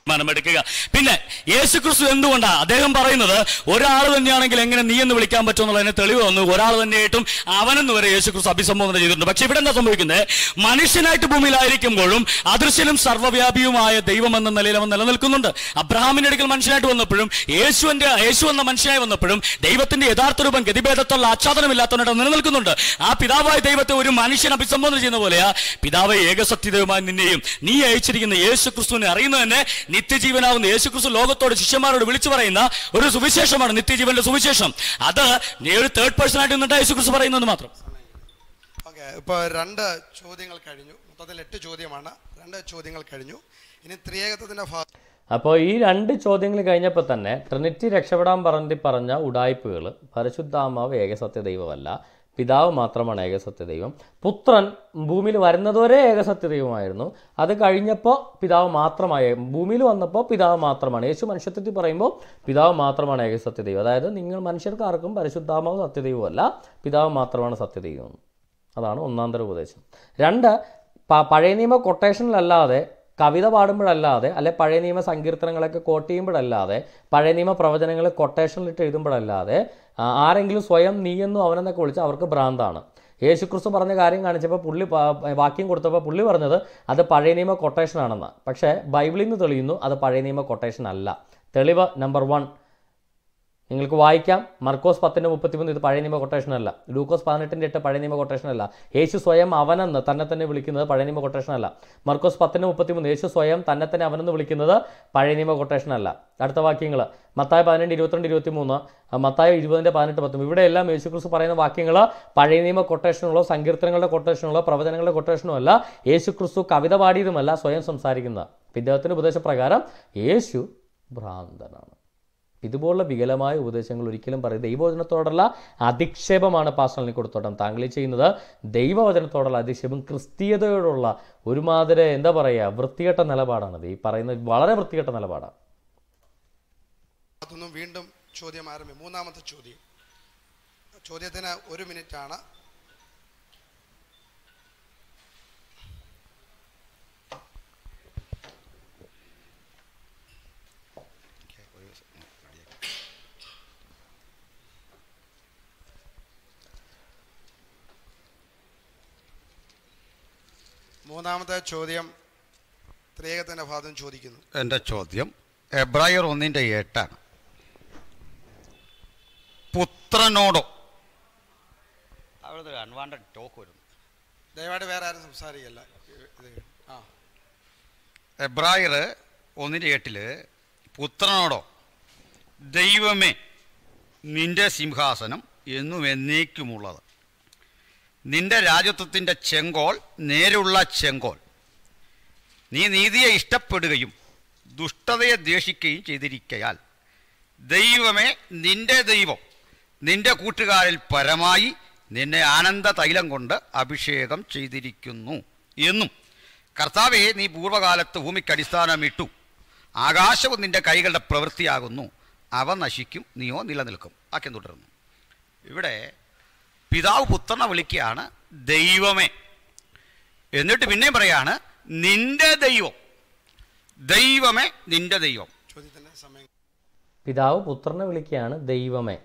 തീരുമാനമെടുക്കുക പിന്നെ യേശുക്രിസ്തു എന്തുകൊണ്ടാണ് അദ്ദേഹം പറയുന്നത് ഒരാൾ തന്നെയാണെങ്കിൽ എങ്ങനെ നീ എന്ന് വിളിക്കാൻ എന്നെ തെളിവ് വന്നു ഒരാൾ തന്നെയായിട്ടും അവനെന്ന് വരെ യേശുക്രിസ്തു അഭിസംബോധന ചെയ്തിട്ടുണ്ട് പക്ഷെ ഇവിടെ എന്താ സംഭവിക്കുന്നത് മനുഷ്യനായിട്ട് ഭൂമിയിലായിരിക്കുമ്പോഴും അദൃശ്യനും സർവ്വവ്യാപിയുമായ ദൈവം എന്ന നിലയിൽ അവൻ നിലനിൽക്കുന്നുണ്ട് അബ്രഹാമിന്റെ അടുക്കൽ മനുഷ്യനായിട്ട് വന്നപ്പോഴും യേശുവിന്റെ യേശു എന്ന മനുഷ്യനായി വന്നപ്പോഴും ദൈവത്തിന്റെ യഥാർത്ഥ രൂപം ഗതിഭേദത്തുള്ള ആച്ഛാദനമില്ലാത്തവനായിട്ട് നിലനിൽക്കുന്നുണ്ട് ആ പിതാവായ ദൈവത്തെ ഒരു മനുഷ്യൻ അഭിസംബോധന ചെയ്യുന്ന പോലെയാ പിതാവ് ഏകസത്യദൈവമായി നിന്നെയും നീ അയച്ചിരിക്കുന്ന യേശു ക്രിസ്തുവിനെ അറിയുന്നതന്നെ തന്നെ നിത്യജീവനാവുന്ന യേശുക്രിസ്തു ലോകത്തോട് ശിഷ്യന്മാരോട് വിളിച്ചു പറയുന്ന ഒരു സുവിശേഷമാണ് നിത്യജീവന്റെ സുവിശേഷം അത് ഒരു തേർഡ് പേഴ്സൺ ആയിട്ട് നിന്നിട്ട് യേശുക്രിസ്തു പറയുന്നത് മാത്രം ഇപ്പൊ രണ്ട് ചോദ്യങ്ങൾ കഴിഞ്ഞു മൊത്തത്തിൽ എട്ട് ചോദ്യമാണ് രണ്ട് ചോദ്യങ്ങൾ കഴിഞ്ഞു ഇനി ത്രിയേകത്തിന്റെ ഭാഗം അപ്പോൾ ഈ രണ്ട് ചോദ്യങ്ങൾ കഴിഞ്ഞപ്പോൾ തന്നെ ട്രിനിറ്റി രക്ഷപ്പെടാൻ പറഞ്ഞി പറഞ്ഞ ഉടായ്പകൾ പരിശുദ്ധാമാവ് ഏകസത്യ ദൈവമല്ല പിതാവ് മാത്രമാണ് ഏകസത്യ ദൈവം പുത്രൻ ഭൂമിയിൽ വരുന്നതുവരെ ഏകസത്യ ദൈവമായിരുന്നു അത് കഴിഞ്ഞപ്പോൾ പിതാവ് മാത്രമായി ഭൂമിയിൽ വന്നപ്പോൾ പിതാവ് മാത്രമാണ് യേശു മനുഷ്യത്വത്തിൽ പറയുമ്പോൾ പിതാവ് മാത്രമാണ് ഏകസത്യ ദൈവം അതായത് നിങ്ങൾ മനുഷ്യർക്ക് ആർക്കും പരിശുദ്ധാമാവ് അല്ല പിതാവ് മാത്രമാണ് സത്യദൈവം അതാണ് ഒന്നാന്തര ഉപദേശം രണ്ട് പഴയ നിയമ കൊട്ടേഷനിലല്ലാതെ കവിത പാടുമ്പോഴല്ലാതെ അല്ലെ പഴയ നിയമ സങ്കീർത്തനങ്ങളൊക്കെ കോട്ട് ചെയ്യുമ്പോഴല്ലാതെ പഴയ നിയമ പ്രവചനങ്ങൾ കൊട്ടേഷനിലിട്ട് എഴുതുമ്പോഴല്ലാതെ ആരെങ്കിലും സ്വയം നീയെന്നും അവനെന്നൊക്കെ വിളിച്ച് അവർക്ക് ഭ്രാന്താണ് യേശുക്രിസ്തു പറഞ്ഞ കാര്യം കാണിച്ചപ്പോൾ പുള്ളി വാക്യം കൊടുത്തപ്പോൾ പുള്ളി പറഞ്ഞത് അത് പഴയ നിയമ കൊട്ടേഷനാണെന്ന് പക്ഷേ ബൈബിളിൽ നിന്ന് തെളിയുന്നു അത് പഴയ നിയമ കൊട്ടേഷൻ അല്ല തെളിവ് നമ്പർ വൺ നിങ്ങൾക്ക് വായിക്കാം മർക്കോസ് പത്തിൻ്റെ മുപ്പത്തിമൂന്ന് ഇത് പഴയ നിയമ കൊട്ടേഷനല്ല ലൂക്കോസ് പതിനെട്ടിൻ്റെ എട്ട് പഴയ നിയമ കൊട്ടേഷനല്ല യേശു സ്വയം അവനെന്ന് തന്നെ തന്നെ വിളിക്കുന്നത് പഴയ നിയമ കൊട്ടേഷനല്ല മർക്കോസ് പത്തിൻ്റെ മുപ്പത്തിമൂന്ന് യേശു സ്വയം തന്നെ തന്നെ അവനെന്ന് വിളിക്കുന്നത് പഴയ നിയമ കൊട്ടേഷനല്ല അടുത്ത വാക്യങ്ങൾ മത്തായ പതിനെണ്ട് ഇരുപത്തിരണ്ട് ഇരുപത്തി മൂന്ന് മത്തായ ഇരുപതിൻ്റെ പതിനെട്ട് പത്തും ഇവിടെയെല്ലാം ക്രിസ്തു പറയുന്ന വാക്യങ്ങൾ പഴയ നിയമ കൊട്ടേഷനുകളോ സങ്കീർത്തനങ്ങളുടെ കൊട്ടേഷനുകളോ പ്രവചനങ്ങളുടെ കൊട്ടേഷനോ അല്ല ക്രിസ്തു കവിത പാടിയതുമല്ല സ്വയം സംസാരിക്കുന്നത് ഇദ്ദേഹത്തിൻ്റെ ഉപദേശപ്രകാരം യേശു ഭ്രാന്തനാണ് ഇതുപോലുള്ള വികലമായ ഉപദേശങ്ങൾ ഒരിക്കലും പറയും ദൈവവചനത്തോടുള്ള അധിക്ഷേപമാണ് പാസ്റ്റലിനെ കൊടുത്തോട്ടം താങ്കൾ ചെയ്യുന്നത് ദൈവവചനത്തോടുള്ള അധിക്ഷേപം ക്രിസ്തീയതയോടുള്ള ഒരുമാതിരി എന്താ പറയുക വൃത്തികെട്ട നിലപാടാണ് ഈ പറയുന്നത് വളരെ വൃത്തികെട്ട നിലപാടാണ് അതൊന്നും വീണ്ടും ചോദ്യം ആരംഭിക്കും മൂന്നാമത്തെ ചോദ്യം ചോദ്യത്തിന് ഒരു മിനിറ്റാണ് മൂന്നാമത്തെ ചോദ്യം ത്രിയേകത്തിൻ്റെ ഭാഗം ചോദിക്കുന്നു എൻ്റെ ചോദ്യം എബ്രായർ ഒന്നിൻ്റെ ഏട്ടാണ് പുത്രനോടോ അവിടെ അൺവാണ്ടഡ് ടോക്ക് വരുന്നു ദയവായിട്ട് വേറെ ആരും സംസാരിക്കല്ല ആ എബ്രായർ ഒന്നിൻ്റെ എട്ടിൽ പുത്രനോടോ ദൈവമേ നിന്റെ സിംഹാസനം എന്നും എന്നേക്കുമുള്ളത് നിന്റെ രാജ്യത്വത്തിൻ്റെ ചെങ്കോൾ നേരുള്ള ചെങ്കോൾ നീ നീതിയെ ഇഷ്ടപ്പെടുകയും ദുഷ്ടതയെ ദ്വേഷിക്കുകയും ചെയ്തിരിക്കയാൽ ദൈവമേ നിന്റെ ദൈവം നിന്റെ കൂട്ടുകാരിൽ പരമായി നിന്നെ ആനന്ദ തൈലം കൊണ്ട് അഭിഷേകം ചെയ്തിരിക്കുന്നു എന്നും കർത്താവെ നീ പൂർവ്വകാലത്ത് ഭൂമിക്ക് അടിസ്ഥാനമിട്ടു ആകാശവും നിന്റെ കൈകളുടെ പ്രവൃത്തിയാകുന്നു അവ നശിക്കും നീയോ നിലനിൽക്കും ആക്കി തുടരുന്നു ഇവിടെ പിതാവ് പുത്രനെ വിളിക്കുകയാണ് ദൈവമേ എന്നിട്ട് പിന്നെയും പറയാണ് നിന്റെ ദൈവം ദൈവമേ നിന്റെ ദൈവം പിതാവ് പുത്രനെ വിളിക്കുകയാണ് ദൈവമേ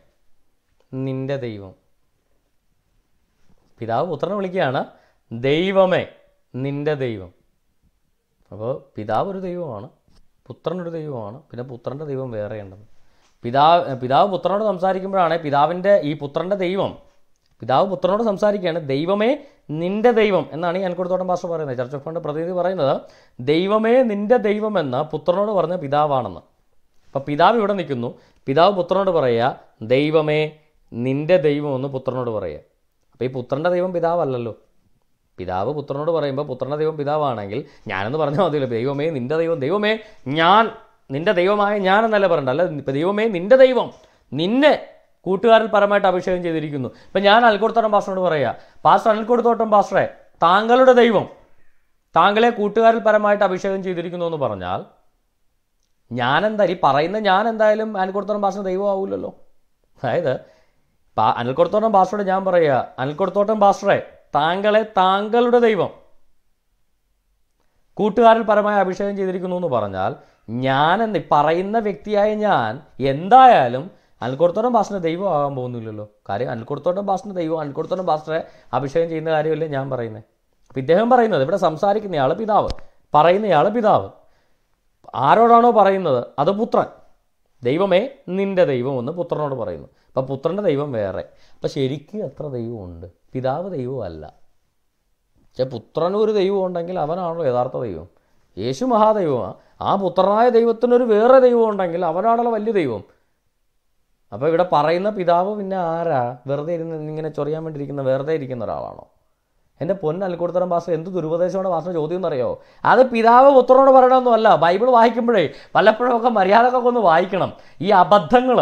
നിന്റെ ദൈവം പിതാവ് പുത്രനെ വിളിക്കുകയാണ് ദൈവമേ നിന്റെ ദൈവം അപ്പോൾ പിതാവ് ഒരു ദൈവമാണ് പുത്രൻ ഒരു ദൈവമാണ് പിന്നെ പുത്രൻ്റെ ദൈവം വേറെ ഉണ്ടെന്ന് പിതാവ് പിതാവ് പുത്രനോട് സംസാരിക്കുമ്പോഴാണ് പിതാവിൻ്റെ ഈ പുത്രൻ്റെ ദൈവം പിതാവ് പുത്രനോട് സംസാരിക്കുകയാണ് ദൈവമേ നിന്റെ ദൈവം എന്നാണ് ഈ അൻകുടത്തോട്ടം ഭാഷ പറയുന്നത് ചർച്ച് ഓഫ് ഫണ്ട് പ്രതിനിധി പറയുന്നത് ദൈവമേ നിന്റെ ദൈവമെന്ന് പുത്രനോട് പറഞ്ഞ പിതാവാണെന്ന് അപ്പോൾ പിതാവ് ഇവിടെ നിൽക്കുന്നു പിതാവ് പുത്രനോട് പറയുക ദൈവമേ നിന്റെ ദൈവമെന്ന് പുത്രനോട് പറയുക അപ്പോൾ ഈ പുത്രൻ്റെ ദൈവം പിതാവല്ലല്ലോ പിതാവ് പുത്രനോട് പറയുമ്പോൾ പുത്രൻ്റെ ദൈവം പിതാവാണെങ്കിൽ ഞാനെന്ന് പറഞ്ഞാൽ മതിയല്ലോ ദൈവമേ നിന്റെ ദൈവം ദൈവമേ ഞാൻ നിന്റെ ദൈവമായ ഞാൻ എന്നല്ലേ പറയണ്ട അല്ല ദൈവമേ നിന്റെ ദൈവം നിന്നെ കൂട്ടുകാരിൽ പരമായിട്ട് അഭിഷേകം ചെയ്തിരിക്കുന്നു ഇപ്പം ഞാൻ അൽക്കോടത്തോട്ടം പാസ്റ്ററോട് പറയുക പാസ്റ്റർ അൽക്കോടത്തോട്ടം പാസ്റ്ററെ താങ്കളുടെ ദൈവം താങ്കളെ കൂട്ടുകാരിൽ പരമായിട്ട് അഭിഷേകം ചെയ്തിരിക്കുന്നു എന്ന് പറഞ്ഞാൽ ഞാനെന്താ ഈ പറയുന്ന ഞാൻ എന്തായാലും അനിൽക്കുടത്തോളം പാസ്റ്റർ ദൈവമാവില്ലല്ലോ അതായത് അനിൽക്കുടത്തോളം പാസ്റ്ററോട് ഞാൻ പറയുക അനിൽക്കുടത്തോട്ടം പാസ്റ്ററെ താങ്കളെ താങ്കളുടെ ദൈവം കൂട്ടുകാരിൽ പരമായി അഭിഷേകം ചെയ്തിരിക്കുന്നു എന്ന് പറഞ്ഞാൽ ഞാൻ എന്ന് പറയുന്ന വ്യക്തിയായ ഞാൻ എന്തായാലും അൽക്കുർത്തോട്ടം ഭാസ്ന ദൈവം ആകാൻ പോകുന്നില്ലല്ലോ കാര്യം അൽക്കുർത്തോട്ടം ഭാസ്ന ദൈവം അൽക്കുർത്തോട്ടം ഭാസ്നെ അഭിഷേകം ചെയ്യുന്ന കാര്യമല്ലേ ഞാൻ പറയുന്നത് അപ്പം ഇദ്ദേഹം പറയുന്നത് ഇവിടെ സംസാരിക്കുന്നയാൾ പിതാവ് പറയുന്നയാൾ പിതാവ് ആരോടാണോ പറയുന്നത് അത് പുത്രൻ ദൈവമേ നിൻ്റെ ദൈവം എന്ന് പുത്രനോട് പറയുന്നു അപ്പം പുത്രൻ്റെ ദൈവം വേറെ അപ്പം ശരിക്കും എത്ര ദൈവമുണ്ട് പിതാവ് ദൈവമല്ല പക്ഷെ പുത്രന് ഒരു ദൈവം ഉണ്ടെങ്കിൽ അവനാണല്ലോ യഥാർത്ഥ ദൈവം യേശു മഹാദൈവമാണ് ആ പുത്രനായ ദൈവത്തിനൊരു വേറെ ദൈവം ഉണ്ടെങ്കിൽ അവനാണല്ലോ വലിയ ദൈവം അപ്പോൾ ഇവിടെ പറയുന്ന പിതാവ് പിന്നെ ആരാ വെറുതെ ഇരുന്ന് ഇങ്ങനെ ചൊറിയാൻ വേണ്ടിയിരിക്കുന്ന വെറുതെ ഇരിക്കുന്ന ഒരാളാണോ എൻ്റെ പൊന്നൽക്കൂടുത്തരം ഭാഷ എന്ത് ദുരുപദേശമാണ് ഭാഷ ചോദ്യം എന്നറിയോ അത് പിതാവ് പുത്രനോട് പറയണമെന്നല്ല ബൈബിൾ വായിക്കുമ്പോഴേ വല്ലപ്പോഴൊക്കെ മര്യാദക്കൊക്കെ ഒന്ന് വായിക്കണം ഈ അബദ്ധങ്ങൾ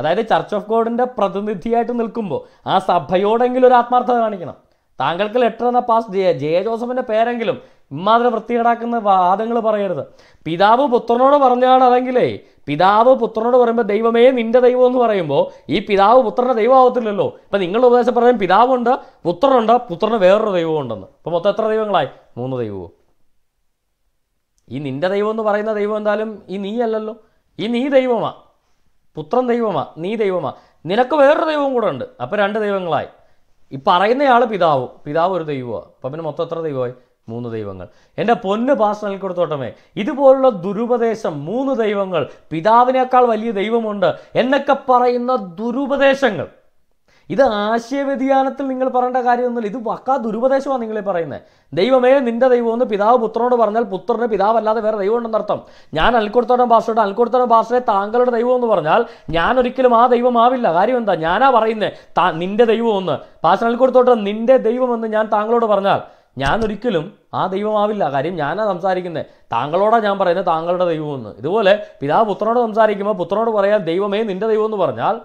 അതായത് ചർച്ച് ഓഫ് ഗോഡിൻ്റെ പ്രതിനിധിയായിട്ട് നിൽക്കുമ്പോൾ ആ സഭയോടെങ്കിലും ഒരു ആത്മാർത്ഥത കാണിക്കണം താങ്കൾക്ക് ലെറ്റർ എന്ന പാസ് ജെ ജോസഫിൻ്റെ പേരെങ്കിലും ഇമ്മാതിരി വൃത്തികേടാക്കുന്ന വാദങ്ങൾ പറയരുത് പിതാവ് പുത്രനോട് പറഞ്ഞാണ് അതെങ്കിലേ പിതാവ് പുത്രനോട് പറയുമ്പോൾ ദൈവമേ നിന്റെ ദൈവം എന്ന് പറയുമ്പോൾ ഈ പിതാവ് പുത്രൻ്റെ ദൈവമാവത്തില്ലല്ലോ ഇപ്പൊ നിങ്ങൾ ഉപദേശം പിതാവുണ്ട് പുത്രനുണ്ട് പുത്രന് വേറൊരു ദൈവം ഉണ്ടെന്ന് ഇപ്പൊ മൊത്തം എത്ര ദൈവങ്ങളായി മൂന്ന് ദൈവവും ഈ നിന്റെ ദൈവം എന്ന് പറയുന്ന ദൈവം എന്തായാലും ഈ നീ അല്ലല്ലോ ഈ നീ ദൈവമാ പുത്രൻ ദൈവമാ നീ ദൈവമാ നിനക്ക് വേറൊരു ദൈവവും കൂടെ ഉണ്ട് അപ്പോൾ രണ്ട് ദൈവങ്ങളായി ഈ പറയുന്നയാള് പിതാവ് പിതാവ് ഒരു ദൈവമാണ് അപ്പൊ പിന്നെ മൊത്തം എത്ര ദൈവമായി മൂന്ന് ദൈവങ്ങൾ എൻ്റെ പൊന്ന് പാസ് നൽകിക്കൊടുത്തോട്ടമേ ഇതുപോലുള്ള ദുരുപദേശം മൂന്ന് ദൈവങ്ങൾ പിതാവിനേക്കാൾ വലിയ ദൈവമുണ്ട് എന്നൊക്കെ പറയുന്ന ദുരുപദേശങ്ങൾ ഇത് ആശയവ്യതിയാനത്തിൽ നിങ്ങൾ പറയേണ്ട കാര്യമൊന്നുമില്ല ഇത് വക്കാ ദുരുപദേശമാണ് നിങ്ങളെ പറയുന്നത് ദൈവമേ നിന്റെ ദൈവമെന്ന് പിതാവ് പുത്രനോട് പറഞ്ഞാൽ പുത്രന് പിതാവല്ലാതെ വേറെ ദൈവം ഉണ്ടെന്നർത്ഥം ഞാൻ അൽക്കൊടുത്തോടം ഭാഷയോട് അൽക്കൊടുത്തോടം ഭാഷയെ താങ്കളുടെ ദൈവം എന്ന് പറഞ്ഞാൽ ഞാൻ ഒരിക്കലും ആ ദൈവമാവില്ല കാര്യം എന്താ ഞാനാ പറയുന്നത് നിന്റെ ദൈവമെന്ന് ഭാഷ അൽക്കൊടുത്തോട്ടം നിന്റെ ദൈവമെന്ന് ഞാൻ താങ്കളോട് പറഞ്ഞാൽ ഞാൻ ഒരിക്കലും ആ ദൈവമാവില്ല കാര്യം ഞാനാ സംസാരിക്കുന്നത് താങ്കളോടാ ഞാൻ പറയുന്നത് താങ്കളുടെ ദൈവമെന്ന് ഇതുപോലെ പിതാവ് പുത്രനോട് സംസാരിക്കുമ്പോൾ പുത്രനോട് പറയാൻ ദൈവമേ നിന്റെ ദൈവം എന്ന് പറഞ്ഞാൽ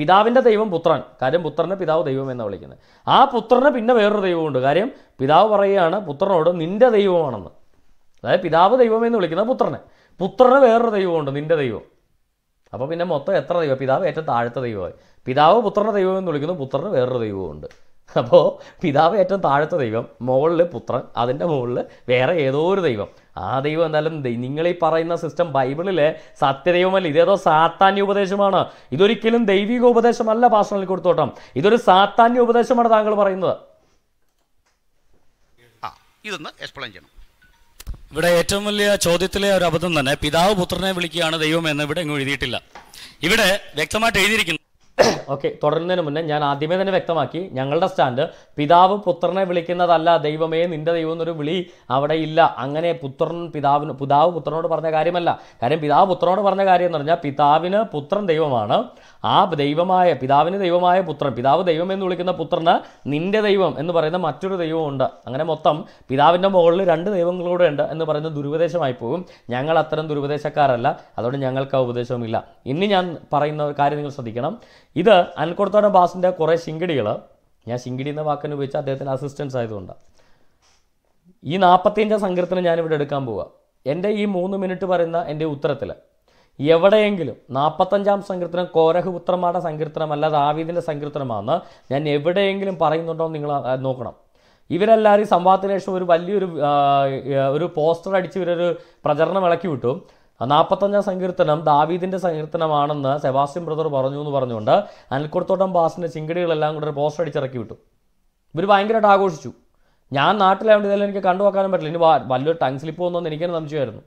പിതാവിൻ്റെ ദൈവം പുത്രൻ കാര്യം പുത്രനെ പിതാവ് ദൈവം എന്നാണ് വിളിക്കുന്നത് ആ പുത്രന് പിന്നെ വേറൊരു ദൈവമുണ്ട് കാര്യം പിതാവ് പറയുകയാണ് പുത്രനോട് നിന്റെ ദൈവമാണെന്ന് അതായത് പിതാവ് എന്ന് വിളിക്കുന്നത് പുത്രനെ പുത്രന് വേറൊരു ദൈവമുണ്ട് നിന്റെ ദൈവം അപ്പോൾ പിന്നെ മൊത്തം എത്ര ദൈവം പിതാവ് ഏറ്റവും താഴത്തെ ദൈവമായി പിതാവ് പുത്രൻ്റെ ദൈവം എന്ന് വിളിക്കുന്നു പുത്രന് വേറൊരു ദൈവമുണ്ട് അപ്പോൾ പിതാവ് ഏറ്റവും താഴത്തെ ദൈവം മുകളിൽ പുത്രൻ അതിൻ്റെ മുകളിൽ വേറെ ഏതോ ഒരു ദൈവം ആ ദൈവം എന്തായാലും നിങ്ങൾ ഈ പറയുന്ന സിസ്റ്റം ബൈബിളിലെ സത്യദൈവമല്ല ഇതേതോ സാത്താന്യ ഉപദേശമാണ് ഇതൊരിക്കലും ദൈവിക ഉപദേശമല്ല ഭാഷണിൽ കൊടുത്തോട്ടം ഇതൊരു സാത്താന്യ ഉപദേശമാണ് താങ്കൾ പറയുന്നത് ഇതൊന്ന് എക്സ്പ്ലെയിൻ ചെയ്യണം ഇവിടെ ഏറ്റവും വലിയ ചോദ്യത്തിലെ ഒരു അബദ്ധം തന്നെ പിതാവ് പുത്രനെ വിളിക്കുകയാണ് ദൈവം എന്ന് ഇവിടെ എങ്ങും എഴുതിയിട്ടില്ല ഇവിടെ വ്യക്തമായിട്ട് എഴുതിയിരിക്കുന്നു ഓക്കെ തുടരുന്നതിന് മുന്നേ ഞാൻ ആദ്യമേ തന്നെ വ്യക്തമാക്കി ഞങ്ങളുടെ സ്റ്റാൻഡ് പിതാവ് പുത്രനെ വിളിക്കുന്നതല്ല ദൈവമേ നിന്റെ ദൈവം എന്നൊരു വിളി അവിടെ ഇല്ല അങ്ങനെ പുത്രൻ പിതാവിന് പിതാവ് പുത്രനോട് പറഞ്ഞ കാര്യമല്ല കാര്യം പിതാവ് പുത്രനോട് പറഞ്ഞ കാര്യം എന്ന് പറഞ്ഞാൽ പിതാവിന് പുത്രൻ ദൈവമാണ് ആ ദൈവമായ പിതാവിന് ദൈവമായ പുത്രൻ പിതാവ് ദൈവം എന്ന് വിളിക്കുന്ന പുത്രന് നിന്റെ ദൈവം എന്ന് പറയുന്ന മറ്റൊരു ദൈവമുണ്ട് അങ്ങനെ മൊത്തം പിതാവിൻ്റെ മുകളിൽ രണ്ട് ദൈവങ്ങളൂടെ ഉണ്ട് എന്ന് പറയുന്ന ദുരുപദേശമായി പോകും ഞങ്ങൾ അത്തരം ദുരുപദേശക്കാരല്ല അതുകൊണ്ട് ഞങ്ങൾക്ക് ആ ഉപദേശവുമില്ല ഇനി ഞാൻ പറയുന്ന ഒരു കാര്യം നിങ്ങൾ ശ്രദ്ധിക്കണം ഇത് അനിൽക്കൊടുത്തോടെ ബാസിൻ്റെ കുറേ ശിങ്കിടികൾ ഞാൻ ശിങ്കിടി എന്ന വാക്കിന് ഉപയോഗിച്ച് അദ്ദേഹത്തിൻ്റെ അസിസ്റ്റൻസ് ആയതുകൊണ്ട് ഈ നാൽപ്പത്തിയഞ്ചാം സങ്കീർത്തനം ഞാനിവിടെ എടുക്കാൻ പോവുക എൻ്റെ ഈ മൂന്ന് മിനിറ്റ് പറയുന്ന എൻ്റെ ഉത്തരത്തിൽ എവിടെയെങ്കിലും നാൽപ്പത്തഞ്ചാം സങ്കീർത്തനം കോരഹ് പുത്രന്മാരുടെ സങ്കീർത്തനമല്ല ദാവീദിൻ്റെ സങ്കീർത്തനമാണെന്ന് ഞാൻ എവിടെയെങ്കിലും പറയുന്നുണ്ടോ എന്ന് നിങ്ങൾ നോക്കണം ഇവരെല്ലാവരും സംവാദത്തിന് ശേഷം ഒരു വലിയൊരു ഒരു പോസ്റ്റർ അടിച്ച് ഇവരൊരു പ്രചരണം ഇളക്കി വിട്ടു നാൽപ്പത്തഞ്ചാം സങ്കീർത്തനം ദാവീദിന്റെ സങ്കീർത്തനമാണെന്ന് സെബാസ്റ്റ്യൻ ബ്രദർ പറഞ്ഞു എന്ന് പറഞ്ഞുകൊണ്ട് അനിൽക്കുടത്തോട്ടം ബാസിൻ്റെ ചിങ്കടികളെല്ലാം കൂടെ ഒരു പോസ്റ്റർ അടിച്ചിറക്കി വിട്ടു ഇവർ ഭയങ്കരമായിട്ട് ആഘോഷിച്ചു ഞാൻ നാട്ടിലായതുകൊണ്ട് ഇതെല്ലാം എനിക്ക് കണ്ടു വെക്കാനും പറ്റില്ല ഇനി വലിയൊരു ടങ് സ്ലിപ്പ് വന്നോന്ന് എനിക്കെന്നെ സംശയമായിരുന്നു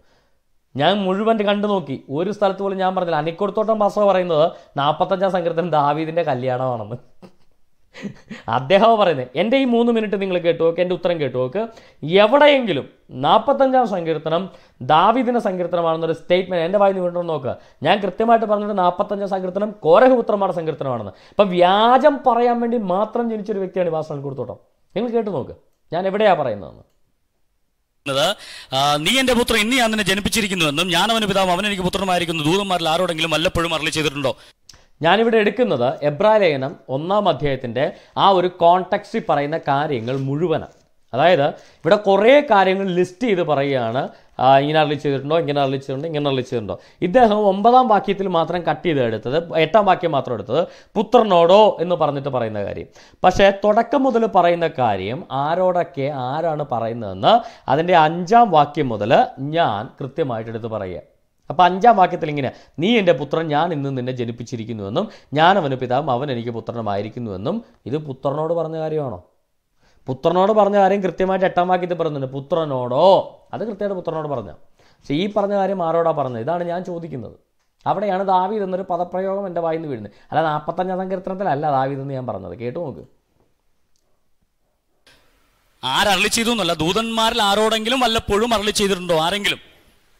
ഞാൻ മുഴുവൻ കണ്ടു നോക്കി ഒരു സ്ഥലത്ത് പോലും ഞാൻ പറഞ്ഞില്ല അനിക്കുടത്തോട്ടം ബാസ പറയുന്നത് നാൽപ്പത്തഞ്ചാം സങ്കീർത്തനം ദാവീദിന്റെ കല്യാണമാണെന്ന് അദ്ദേഹമാണ് പറയുന്നത് എൻ്റെ ഈ മൂന്ന് മിനിറ്റ് നിങ്ങൾ കേട്ടു നോക്ക് എൻ്റെ ഉത്തരം കേട്ടു നോക്ക് എവിടെയെങ്കിലും നാൽപ്പത്തഞ്ചാം സങ്കീർത്തനം ദാവിദിന സങ്കീർത്തനമാണെന്നൊരു സ്റ്റേറ്റ്മെൻറ്റ് എൻ്റെ വായിൽ വീണ്ടും നോക്കുക ഞാൻ കൃത്യമായിട്ട് പറഞ്ഞിട്ട് നാൽപ്പത്തഞ്ചാം സങ്കീർത്തനം കോരഹപുത്രമാരുടെ സങ്കീർത്തനമാണെന്ന് അപ്പം വ്യാജം പറയാൻ വേണ്ടി മാത്രം ജനിച്ചൊരു വ്യക്തിയാണ് വാസനൽ കൊടുത്തോട്ടം നിങ്ങൾ കേട്ടു നോക്ക് ഞാൻ എവിടെയാണ് പറയുന്നതെന്ന് നീ എന്റെ പുത്രൻ ഇനി ഞാൻ നിന്നെ ജനിപ്പിച്ചിരിക്കുന്നുവെന്നും ഞാൻ അവന് പിതാവ് അവൻ എനിക്ക് പുത്രനായിരിക്കുന്നു ദൂതന്മാരിൽ ആരോടെങ്കിലും വല്ലപ്പോഴും അറിയിച്ചു ചെയ്തിട്ടുണ്ടോ ഞാനിവിടെ എടുക്കുന്നത് എബ്രാലേഖനം ഒന്നാം അധ്യായത്തിൻ്റെ ആ ഒരു കോണ്ടെക്സ്റ്റിൽ പറയുന്ന കാര്യങ്ങൾ മുഴുവന അതായത് ഇവിടെ കുറേ കാര്യങ്ങൾ ലിസ്റ്റ് ചെയ്ത് പറയുകയാണ് ഇങ്ങനെ അറിയിച്ച് ചെയ്തിട്ടുണ്ടോ ഇങ്ങനെ അറിയിച്ച് ചെയ്തിട്ടുണ്ടോ ഇങ്ങനെ അറിയിച്ച് ചെയ്തിട്ടുണ്ടോ ഇദ്ദേഹം ഒമ്പതാം വാക്യത്തിൽ മാത്രം കട്ട് ചെയ്ത് എടുത്തത് എട്ടാം വാക്യം മാത്രം എടുത്തത് പുത്രനോടോ എന്ന് പറഞ്ഞിട്ട് പറയുന്ന കാര്യം പക്ഷേ തുടക്കം മുതൽ പറയുന്ന കാര്യം ആരോടൊക്കെ ആരാണ് പറയുന്നതെന്ന് അതിൻ്റെ അഞ്ചാം വാക്യം മുതൽ ഞാൻ കൃത്യമായിട്ട് എടുത്ത് പറയുക അപ്പോൾ അഞ്ചാം വാക്യത്തിൽ ഇങ്ങനെ നീ എൻ്റെ പുത്രൻ ഞാൻ ഇന്ന് നിന്നെ ജനിപ്പിച്ചിരിക്കുന്നുവെന്നും ഞാൻ അവന് പിതാവും അവൻ എനിക്ക് പുത്രനുമായിരിക്കുന്നുവെന്നും ഇത് പുത്രനോട് പറഞ്ഞ കാര്യമാണോ പുത്രനോട് പറഞ്ഞ കാര്യം കൃത്യമായിട്ട് എട്ടാം വാക്യത്തിൽ പറയുന്നുണ്ട് പുത്രനോടോ അത് കൃത്യമായിട്ട് പുത്രനോട് പറഞ്ഞ പക്ഷേ ഈ പറഞ്ഞ കാര്യം ആരോടാ പറഞ്ഞത് ഇതാണ് ഞാൻ ചോദിക്കുന്നത് അവിടെയാണ് ദാവീദ് എന്നൊരു പദപ്രയോഗം എൻ്റെ വായിൽ നിന്ന് വീഴുന്നത് അല്ല നാൽപ്പത്തഞ്ചാം സങ്കീർത്തനത്തിലല്ല ദാവീദ് എന്ന് ഞാൻ പറഞ്ഞത് കേട്ടു നോക്ക് ആരളി ചെയ്തു എന്നല്ല ദൂതന്മാരിൽ ആരോടെങ്കിലും വല്ലപ്പോഴും അരളി ചെയ്തിട്ടുണ്ടോ ആരെങ്കിലും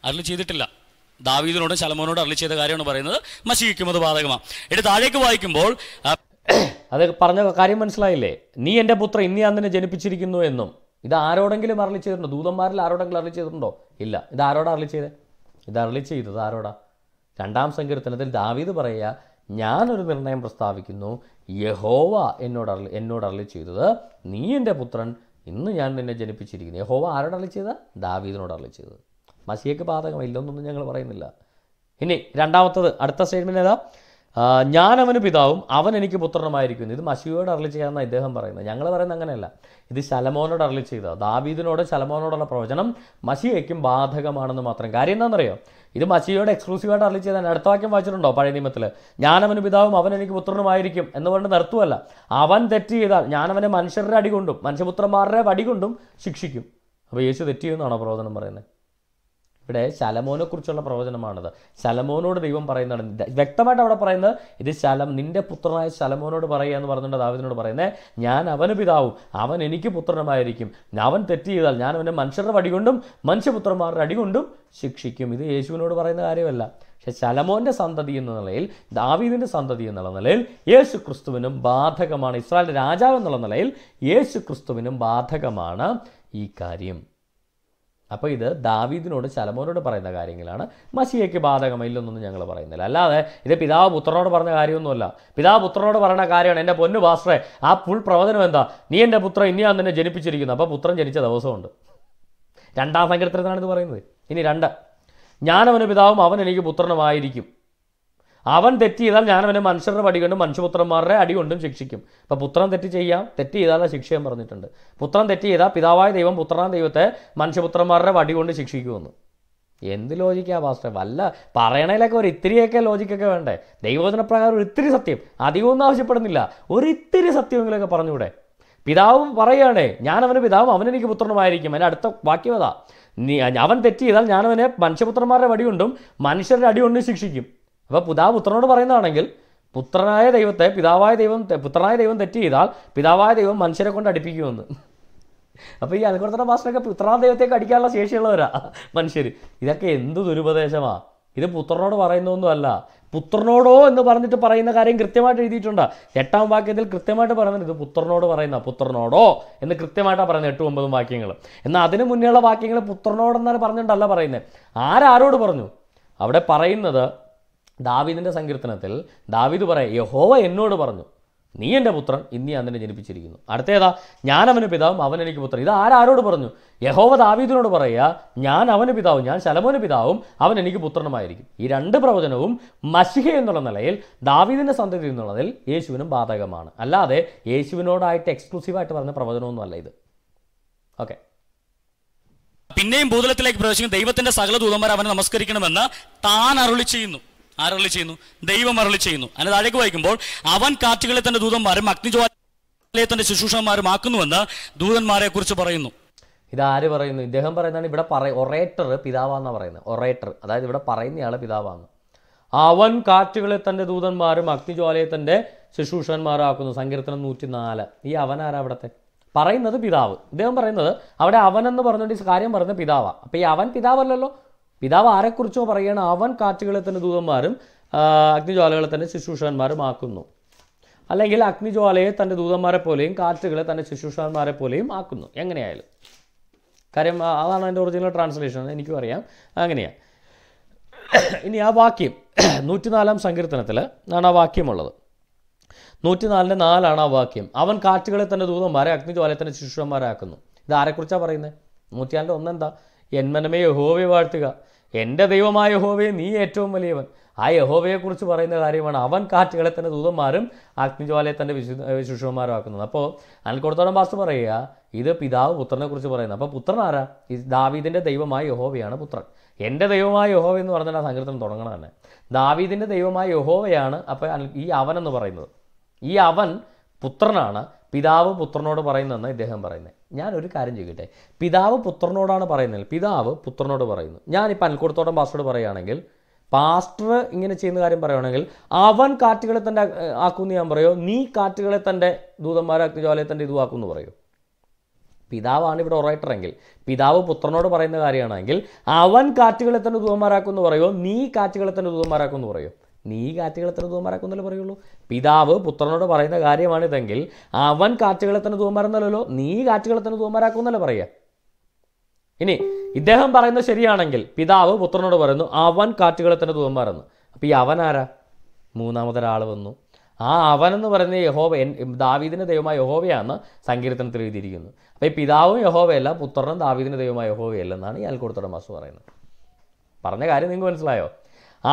അരളി ചെയ്തിട്ടില്ല ദാവീദിനോട് ശലമോനോട് അരളി ചെയ്ത കാര്യമാണ് പറയുന്നത് മഷിക്കും അത് ബാധകമാണ് എടി താഴേക്ക് വായിക്കുമ്പോൾ അത് പറഞ്ഞ കാര്യം മനസ്സിലായില്ലേ നീ എൻ്റെ പുത്ര ഇന്നീ അന്നിനെ ജനിപ്പിച്ചിരിക്കുന്നു എന്നും ഇത് ആരോടെങ്കിലും അരളി ചെയ്തിട്ടുണ്ടോ ദൂതന്മാരിൽ ആരോടെങ്കിലും അരളി ചെയ്തിട്ടുണ്ടോ ഇല്ല ഇത് ആരോടാ അരളി ചെയ്തേ ഇത് അരളി ചെയ്തത് ആരോടാ രണ്ടാം സങ്കീർത്തനത്തിൽ ദാവീദ് പറയുക ഞാനൊരു നിർണയം പ്രസ്താവിക്കുന്നു യഹോവ എന്നോട് അറി എന്നോട് അരളി ചെയ്തത് നീ എൻ്റെ പുത്രൻ ഇന്ന് ഞാൻ നിന്നെ ജനിപ്പിച്ചിരിക്കുന്നു യഹോവ ആരോട് അരളി ചെയ്ത ദാവീദിനോട് അരളി ചെയ്തത് മസിയക്ക് ബാധകമില്ല എന്നൊന്നും ഞങ്ങൾ പറയുന്നില്ല ഇനി രണ്ടാമത്തത് അടുത്ത സ്റ്റേറ്റ്മെൻ്റ് ഏതാ ഞാൻ പിതാവും അവൻ എനിക്ക് പുത്രനുമായിരിക്കുന്നു ഇത് മസിയോട് അരളി ചെയ്യാമെന്ന് ഇദ്ദേഹം പറയുന്നത് ഞങ്ങൾ പറയുന്നത് അങ്ങനെയല്ല ഇത് ശലമോനോട് അരളി ചെയ്ത ദാവീദിനോട് ശലമോനോടുള്ള പ്രവചനം മസിയയ്ക്കും ബാധകമാണെന്ന് മാത്രം കാര്യം എന്താണെന്നറിയോ ഇത് മസിയോട് എക്സ്ക്ലൂസീവായിട്ട് അരളി ചെയ്താൽ അടുത്ത വാക്യം വായിച്ചിട്ടുണ്ടോ പഴയ നിയമത്തിൽ ഞാനവന് പിതാവും അവൻ എനിക്ക് പുത്രനുമായിരിക്കും എന്ന് പറഞ്ഞ് നിർത്തുമല്ല അവൻ തെറ്റ് ചെയ്താൽ ഞാനവനെ മനുഷ്യരുടെ അടികൊണ്ടും മനുഷ്യപുത്രന്മാരുടെ അടികൊണ്ടും ശിക്ഷിക്കും അപ്പോൾ യേശു തെറ്റിയെന്നാണോ പ്രവചനം പറയുന്നത് ഇവിടെ ശലമോനെക്കുറിച്ചുള്ള പ്രവചനമാണത് ശലമോനോട് ദൈവം പറയുന്നത് വ്യക്തമായിട്ട് അവിടെ പറയുന്നത് ഇത് ശലം നിന്റെ പുത്രനായ ശലമോനോട് പറയുക എന്ന് പറഞ്ഞിട്ട് ദാവിദിനോട് പറയുന്നത് ഞാൻ അവന് പിതാവും അവൻ എനിക്ക് പുത്രനുമായിരിക്കും അവൻ തെറ്റ് ചെയ്താൽ ഞാൻ അവനെ മനുഷ്യരുടെ വടികൊണ്ടും മനുഷ്യപുത്രന്മാരുടെ അടികൊണ്ടും ശിക്ഷിക്കും ഇത് യേശുവിനോട് പറയുന്ന കാര്യമല്ല പക്ഷെ ശലമോന്റെ സന്തതി എന്ന നിലയിൽ ദാവീദിന്റെ സന്തതി എന്നുള്ള നിലയിൽ യേശു ക്രിസ്തുവിനും ബാധകമാണ് ഇസ്രായേൽ രാജാവ് എന്നുള്ള നിലയിൽ യേശു ക്രിസ്തുവിനും ബാധകമാണ് ഈ കാര്യം അപ്പോൾ ഇത് ദാവീദിനോട് ശലമോനോട് പറയുന്ന കാര്യങ്ങളാണ് മസിയയ്ക്ക് ബാധകമില്ലെന്നൊന്നും ഞങ്ങൾ പറയുന്നില്ല അല്ലാതെ ഇത് പിതാവ് പുത്രനോട് പറഞ്ഞ കാര്യമൊന്നുമല്ല പിതാവ് പുത്രനോട് പറയുന്ന കാര്യമാണ് എൻ്റെ പൊന്നു പാസ്റ്ററെ ആ ഫുൾ പ്രവചനം എന്താ നീ എൻ്റെ പുത്രൻ ഇനിയാണ് തന്നെ ജനിപ്പിച്ചിരിക്കുന്നത് അപ്പോൾ പുത്രൻ ജനിച്ച ദിവസമുണ്ട് രണ്ടാം സങ്കീർത്തനത്തിനാണ് ഇത് പറയുന്നത് ഇനി രണ്ട് ഞാനവന് പിതാവും അവൻ എനിക്ക് പുത്രനുമായിരിക്കും അവൻ തെറ്റ് ചെയ്താൽ ഞാൻ അവനെ മനുഷ്യരുടെ പടി കൊണ്ടും മനുഷ്യപുത്രന്മാരുടെ അടി കൊണ്ടും ശിക്ഷിക്കും അപ്പോൾ പുത്രൻ തെറ്റ് ചെയ്യാം തെറ്റ് ചെയ്താലുള്ള ശിക്ഷയും പറഞ്ഞിട്ടുണ്ട് പുത്രൻ തെറ്റ് ചെയ്താൽ പിതാവായ ദൈവം പുത്രനായ ദൈവത്തെ മനുഷ്യപുത്രന്മാരുടെ വടി കൊണ്ട് ശിക്ഷിക്കുമെന്ന് എന്ത് ലോജിക്കാ പാസ്റ്റർ വല്ല പറയണതിലൊക്കെ ഒരു ഇത്തിരിയൊക്കെ ലോജിക്കൊക്കെ വേണ്ടേ ദൈവവചനപ്രകാരം ഒരു ഇത്തിരി സത്യം അധികമൊന്നും ആവശ്യപ്പെടുന്നില്ല ഒരു ഇത്തിരി സത്യമെങ്കിലൊക്കെ പറഞ്ഞുകൂടെ പിതാവും പറയുകയാണ് ഞാൻ അവന് പിതാവും അവനെനിക്ക് പുത്രനുമായിരിക്കും എൻ്റെ അടുത്ത വാക്യം അതാ അവൻ തെറ്റ് ചെയ്താൽ ഞാനവനെ മനുഷ്യപുത്രന്മാരുടെ വടി കൊണ്ടും മനുഷ്യരുടെ അടി കൊണ്ടും ശിക്ഷിക്കും അപ്പോൾ പിതാവ് പുത്രനോട് പറയുന്നതാണെങ്കിൽ പുത്രനായ ദൈവത്തെ പിതാവായ ദൈവം പുത്രനായ ദൈവം തെറ്റ് ചെയ്താൽ പിതാവായ ദൈവം മനുഷ്യരെ കൊണ്ട് അടിപ്പിക്കുമെന്ന് അപ്പോൾ ഈ അനുഗ്രഹത്തിൻ്റെ മാസ്റ്ററൊക്കെ പുത്രനായ ദൈവത്തേക്ക് അടിക്കാനുള്ള ശേഷിയുള്ളവരാ മനുഷ്യർ ഇതൊക്കെ എന്ത് ദുരുപദേശമാണ് ഇത് പുത്രനോട് പറയുന്നൊന്നുമല്ല പുത്രനോടോ എന്ന് പറഞ്ഞിട്ട് പറയുന്ന കാര്യം കൃത്യമായിട്ട് എഴുതിയിട്ടുണ്ട് എട്ടാം വാക്യത്തിൽ കൃത്യമായിട്ട് പറയുന്നത് ഇത് പുത്രനോട് പറയുന്ന പുത്രനോടോ എന്ന് കൃത്യമായിട്ടാണ് പറയുന്നത് എട്ടും ഒമ്പതും വാക്യങ്ങൾ എന്നാൽ അതിന് മുന്നേയുള്ള വാക്യങ്ങൾ പുത്രനോടെന്നാണ് പറഞ്ഞിട്ടല്ല പറയുന്നത് ആരാരോട് പറഞ്ഞു അവിടെ പറയുന്നത് ദാവീദിൻ്റെ സങ്കീർത്തനത്തിൽ ദാവീദ് പറയാം യഹോവ എന്നോട് പറഞ്ഞു നീ എൻ്റെ പുത്രൻ ഇന്നീ ഞാൻ നിന്നെ ജനിപ്പിച്ചിരിക്കുന്നു അടുത്തേതാ ഞാൻ അവന് പിതാവും അവൻ എനിക്ക് പുത്രൻ ഇത് ആരാരോട് പറഞ്ഞു യഹോവ ദാവീദിനോട് പറയുക ഞാൻ അവന് പിതാവും ഞാൻ ശലമോന് പിതാവും അവൻ എനിക്ക് പുത്രനുമായിരിക്കും ഈ രണ്ട് പ്രവചനവും മഷിഹ എന്നുള്ള നിലയിൽ ദാവീദിൻ്റെ സന്തതി എന്നുള്ളതിൽ യേശുവിനും ബാധകമാണ് അല്ലാതെ യേശുവിനോടായിട്ട് എക്സ്ക്ലൂസീവായിട്ട് പറഞ്ഞ പ്രവചനമൊന്നുമല്ല ഇത് ഓക്കെ പിന്നെയും ഭൂതലത്തിലേക്ക് പ്രവേശിക്കുന്ന ദൈവത്തിന്റെ സകല ദൂതന്മാർ അവനെ നമസ്കരിക്കണമെന്ന് താൻ അരുളി ചെയ്യുന്നു ആരളി ചെയ്യുന്നു ദൈവം അരളി ചെയ്യുന്നു അതിന് താഴേക്ക് വായിക്കുമ്പോൾ അവൻ കാറ്റുകളെ തന്റെ ദൂതന്മാരും അഗ്നിജ്വാലയെ തന്റെ ശുശ്രൂഷന്മാരും ആക്കുന്നുവെന്ന് ദൂതന്മാരെ കുറിച്ച് പറയുന്നു ആര് പറയുന്നു ഇദ്ദേഹം പറയുന്നതാണ് ഇവിടെ പറയ ഒറേറ്റർ പിതാവാന്നാ പറയുന്നത് ഒറേറ്റർ അതായത് ഇവിടെ പറയുന്നയാൾ പിതാവാണ് അവൻ കാറ്റുകളെ തന്റെ ദൂതന്മാരും അഗ്നിജ്വാലയെ തൻ്റെ ശുശ്രൂഷന്മാരാക്കുന്നു സങ്കീർത്തനം നൂറ്റി നാല് ഈ അവനാരാ അവിടത്തെ പറയുന്നത് പിതാവ് ഇദ്ദേഹം പറയുന്നത് അവിടെ അവൻ എന്ന് പറഞ്ഞുകൊണ്ട് ഈ കാര്യം പറയുന്നത് പിതാവാണ് അപ്പോൾ ഈ അവൻ പിതാവല്ലല്ലോ പിതാവ് ആരെക്കുറിച്ചോ പറയുകയാണ് അവൻ കാറ്റുകളെ തന്നെ ദൂതന്മാരും അഗ്നിജ്വാലകളെ തന്നെ ശുശ്രൂഷകന്മാരും ആക്കുന്നു അല്ലെങ്കിൽ അഗ്നിജ്വാലയെ തൻ്റെ ദൂതന്മാരെ പോലെയും കാറ്റുകളെ തൻ്റെ ശുശ്രൂഷകന്മാരെ പോലെയും ആക്കുന്നു എങ്ങനെയായാലും കാര്യം അതാണ് അതിൻ്റെ ഒറിജിനൽ ട്രാൻസ്ലേഷൻ എനിക്കും അറിയാം അങ്ങനെയാണ് ഇനി ആ വാക്യം നൂറ്റിനാലാം സങ്കീർത്തനത്തിൽ ആണ് ആ വാക്യമുള്ളത് നൂറ്റിനാലിൻ്റെ നാലാണ് ആ വാക്യം അവൻ കാറ്റുകളെ തന്നെ ദൂതന്മാരെ അഗ്നിജ്വാലയെ തന്നെ ശിശുഷന്മാരാക്കുന്നു ഇത് ആരെക്കുറിച്ചാണ് പറയുന്നത് നൂറ്റിനാലിൻ്റെ ഒന്നെന്താ എന്മനമേ യഹോവയെ വാഴ്ത്തുക എൻ്റെ ദൈവമായ യഹോവയെ നീ ഏറ്റവും വലിയവൻ ആ യഹോവയെക്കുറിച്ച് പറയുന്ന കാര്യമാണ് അവൻ കാറ്റുകളെ തന്നെ ദൂതന്മാരും അഗ്നിജ്വാലയെ തന്നെ വിശു ശിശുമാരും അപ്പോൾ അനൽക്കോടത്തോളം പാസ്റ്റ് പറയുക ഇത് പിതാവ് കുറിച്ച് പറയുന്നത് അപ്പോൾ പുത്രൻ ആരാ ഈ ദാവീദിൻ്റെ ദൈവമായ യഹോവയാണ് പുത്രൻ എൻ്റെ ദൈവമായ യഹോവ എന്ന് പറഞ്ഞാൽ ആ സങ്കീർത്തനം തുടങ്ങണം തന്നെ ദാവീദിൻ്റെ ദൈവമായ യഹോവയാണ് അപ്പോൾ ഈ അവൻ എന്ന് പറയുന്നത് ഈ അവൻ പുത്രനാണ് പിതാവ് പുത്രനോട് പറയുന്നതെന്ന് ഇദ്ദേഹം പറയുന്നത് ഞാൻ ഒരു കാര്യം ചെയ്യട്ടെ പിതാവ് പുത്രനോടാണ് പറയുന്നത് പിതാവ് പുത്രനോട് പറയുന്നു ഞാനിപ്പോൾ അൽക്കൂടത്തോട്ടം പാസ്റ്റോട് പറയുകയാണെങ്കിൽ പാസ്റ്റർ ഇങ്ങനെ ചെയ്യുന്ന കാര്യം പറയുകയാണെങ്കിൽ അവൻ കാറ്റുകളെ തന്നെ ആക്കുമെന്ന് ഞാൻ പറയോ നീ കാറ്റുകളെ തന്നെ ദൂതന്മാരാക്കി ജോലയെ തന്നെ ഇതുവാക്കുമെന്ന് പറയൂ പിതാവാണ് ഇവിടെ ഒറൈറ്ററെങ്കിൽ പിതാവ് പുത്രനോട് പറയുന്ന കാര്യമാണെങ്കിൽ അവൻ കാറ്റുകളെ തന്നെ ദൂതന്മാരാക്കുമെന്ന് പറയുമോ നീ കാറ്റുകളെ തന്നെ ദൂതന്മാരാക്കുമെന്ന് പറയുമോ നീ കാറ്റുകളെ തന്നെ തൂമാറാക്കുന്നല്ലോ പറയുള്ളൂ പിതാവ് പുത്രനോട് പറയുന്ന കാര്യമാണിതെങ്കിൽ അവൻ കാറ്റുകളെ തന്നെ തൂമാറുന്നല്ലോ നീ കാറ്റുകളെ തന്നെ തൂമാറാക്കുന്നല്ലോ പറയുക ഇനി ഇദ്ദേഹം പറയുന്നത് ശരിയാണെങ്കിൽ പിതാവ് പുത്രനോട് പറയുന്നു അവൻ കാറ്റുകളെ തന്നെ തൂമാറുന്നു അപ്പോൾ ഈ അവൻ ആരാ മൂന്നാമതൊരാൾ വന്നു ആ അവൻ എന്ന് പറയുന്ന യഹോവ ദാവീദിൻ്റെ ദൈവമായ യഹോവയാണ് സങ്കീർത്തനത്തിൽ എഴുതിയിരിക്കുന്നത് അപ്പോൾ ഈ പിതാവും യഹോവയല്ല പുത്രനും ദാവീദിൻ്റെ ദൈവമായ യഹോവയല്ലെന്നാണ് ഈ അൽക്കൂടത്തോടെ മാസം പറയുന്നത് പറഞ്ഞ കാര്യം നിങ്ങൾക്ക് മനസ്സിലായോ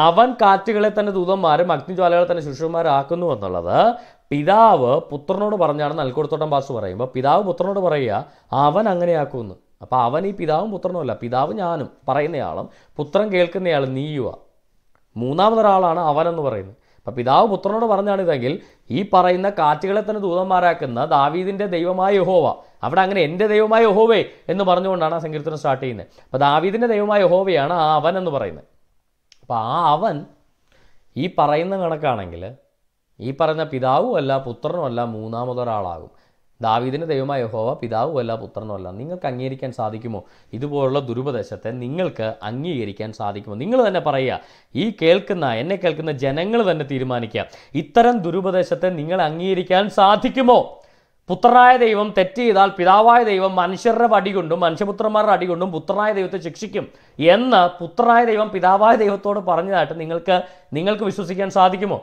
അവൻ കാറ്റുകളെ തന്നെ ദൂതന്മാരും അഗ്നിജ്വാലകളെ തന്നെ ശിശുമാരാക്കുന്നു എന്നുള്ളത് പിതാവ് പുത്രനോട് പറഞ്ഞാണ് നൽകൊടുത്തോട്ടം പാസ് പറയുമ്പോൾ പിതാവ് പുത്രനോട് പറയുക അവൻ അങ്ങനെയാക്കുമെന്ന് അപ്പോൾ അവൻ ഈ പിതാവും പുത്രനുമല്ല പിതാവ് ഞാനും പറയുന്നയാളും പുത്രൻ കേൾക്കുന്നയാൾ നീയുവാ മൂന്നാമതൊരാളാണ് അവനെന്ന് പറയുന്നത് അപ്പം പിതാവ് പുത്രനോട് പറഞ്ഞാണിതെങ്കിൽ ഈ പറയുന്ന കാറ്റുകളെ തന്നെ ദൂതന്മാരാക്കുന്ന ദാവീദിൻ്റെ ദൈവമായ യഹോവ അവിടെ അങ്ങനെ എൻ്റെ ദൈവമായ യഹോവേ എന്ന് പറഞ്ഞുകൊണ്ടാണ് ആ സങ്കീർത്തനം സ്റ്റാർട്ട് ചെയ്യുന്നത് അപ്പോൾ ദാവീദിൻ്റെ ദൈവമായ യഹോവയാണ് ആ അവൻ എന്ന് പറയുന്നത് അപ്പം ആ അവൻ ഈ പറയുന്ന കണക്കാണെങ്കിൽ ഈ പറയുന്ന പിതാവും അല്ല പുത്രനും അല്ല മൂന്നാമതൊരാളാകും ദാവീദിന് ദൈവമായ യഹോവ പിതാവും അല്ല പുത്രനും അല്ല നിങ്ങൾക്ക് അംഗീകരിക്കാൻ സാധിക്കുമോ ഇതുപോലുള്ള ദുരുപദേശത്തെ നിങ്ങൾക്ക് അംഗീകരിക്കാൻ സാധിക്കുമോ നിങ്ങൾ തന്നെ പറയുക ഈ കേൾക്കുന്ന എന്നെ കേൾക്കുന്ന ജനങ്ങൾ തന്നെ തീരുമാനിക്കുക ഇത്തരം ദുരുപദേശത്തെ നിങ്ങൾ അംഗീകരിക്കാൻ സാധിക്കുമോ പുത്രനായ ദൈവം തെറ്റ് ചെയ്താൽ പിതാവായ ദൈവം മനുഷ്യരുടെ അടികൊണ്ടും മനുഷ്യപുത്രന്മാരുടെ അടികൊണ്ടും പുത്രനായ ദൈവത്തെ ശിക്ഷിക്കും എന്ന് പുത്രനായ ദൈവം പിതാവായ ദൈവത്തോട് പറഞ്ഞതായിട്ട് നിങ്ങൾക്ക് നിങ്ങൾക്ക് വിശ്വസിക്കാൻ സാധിക്കുമോ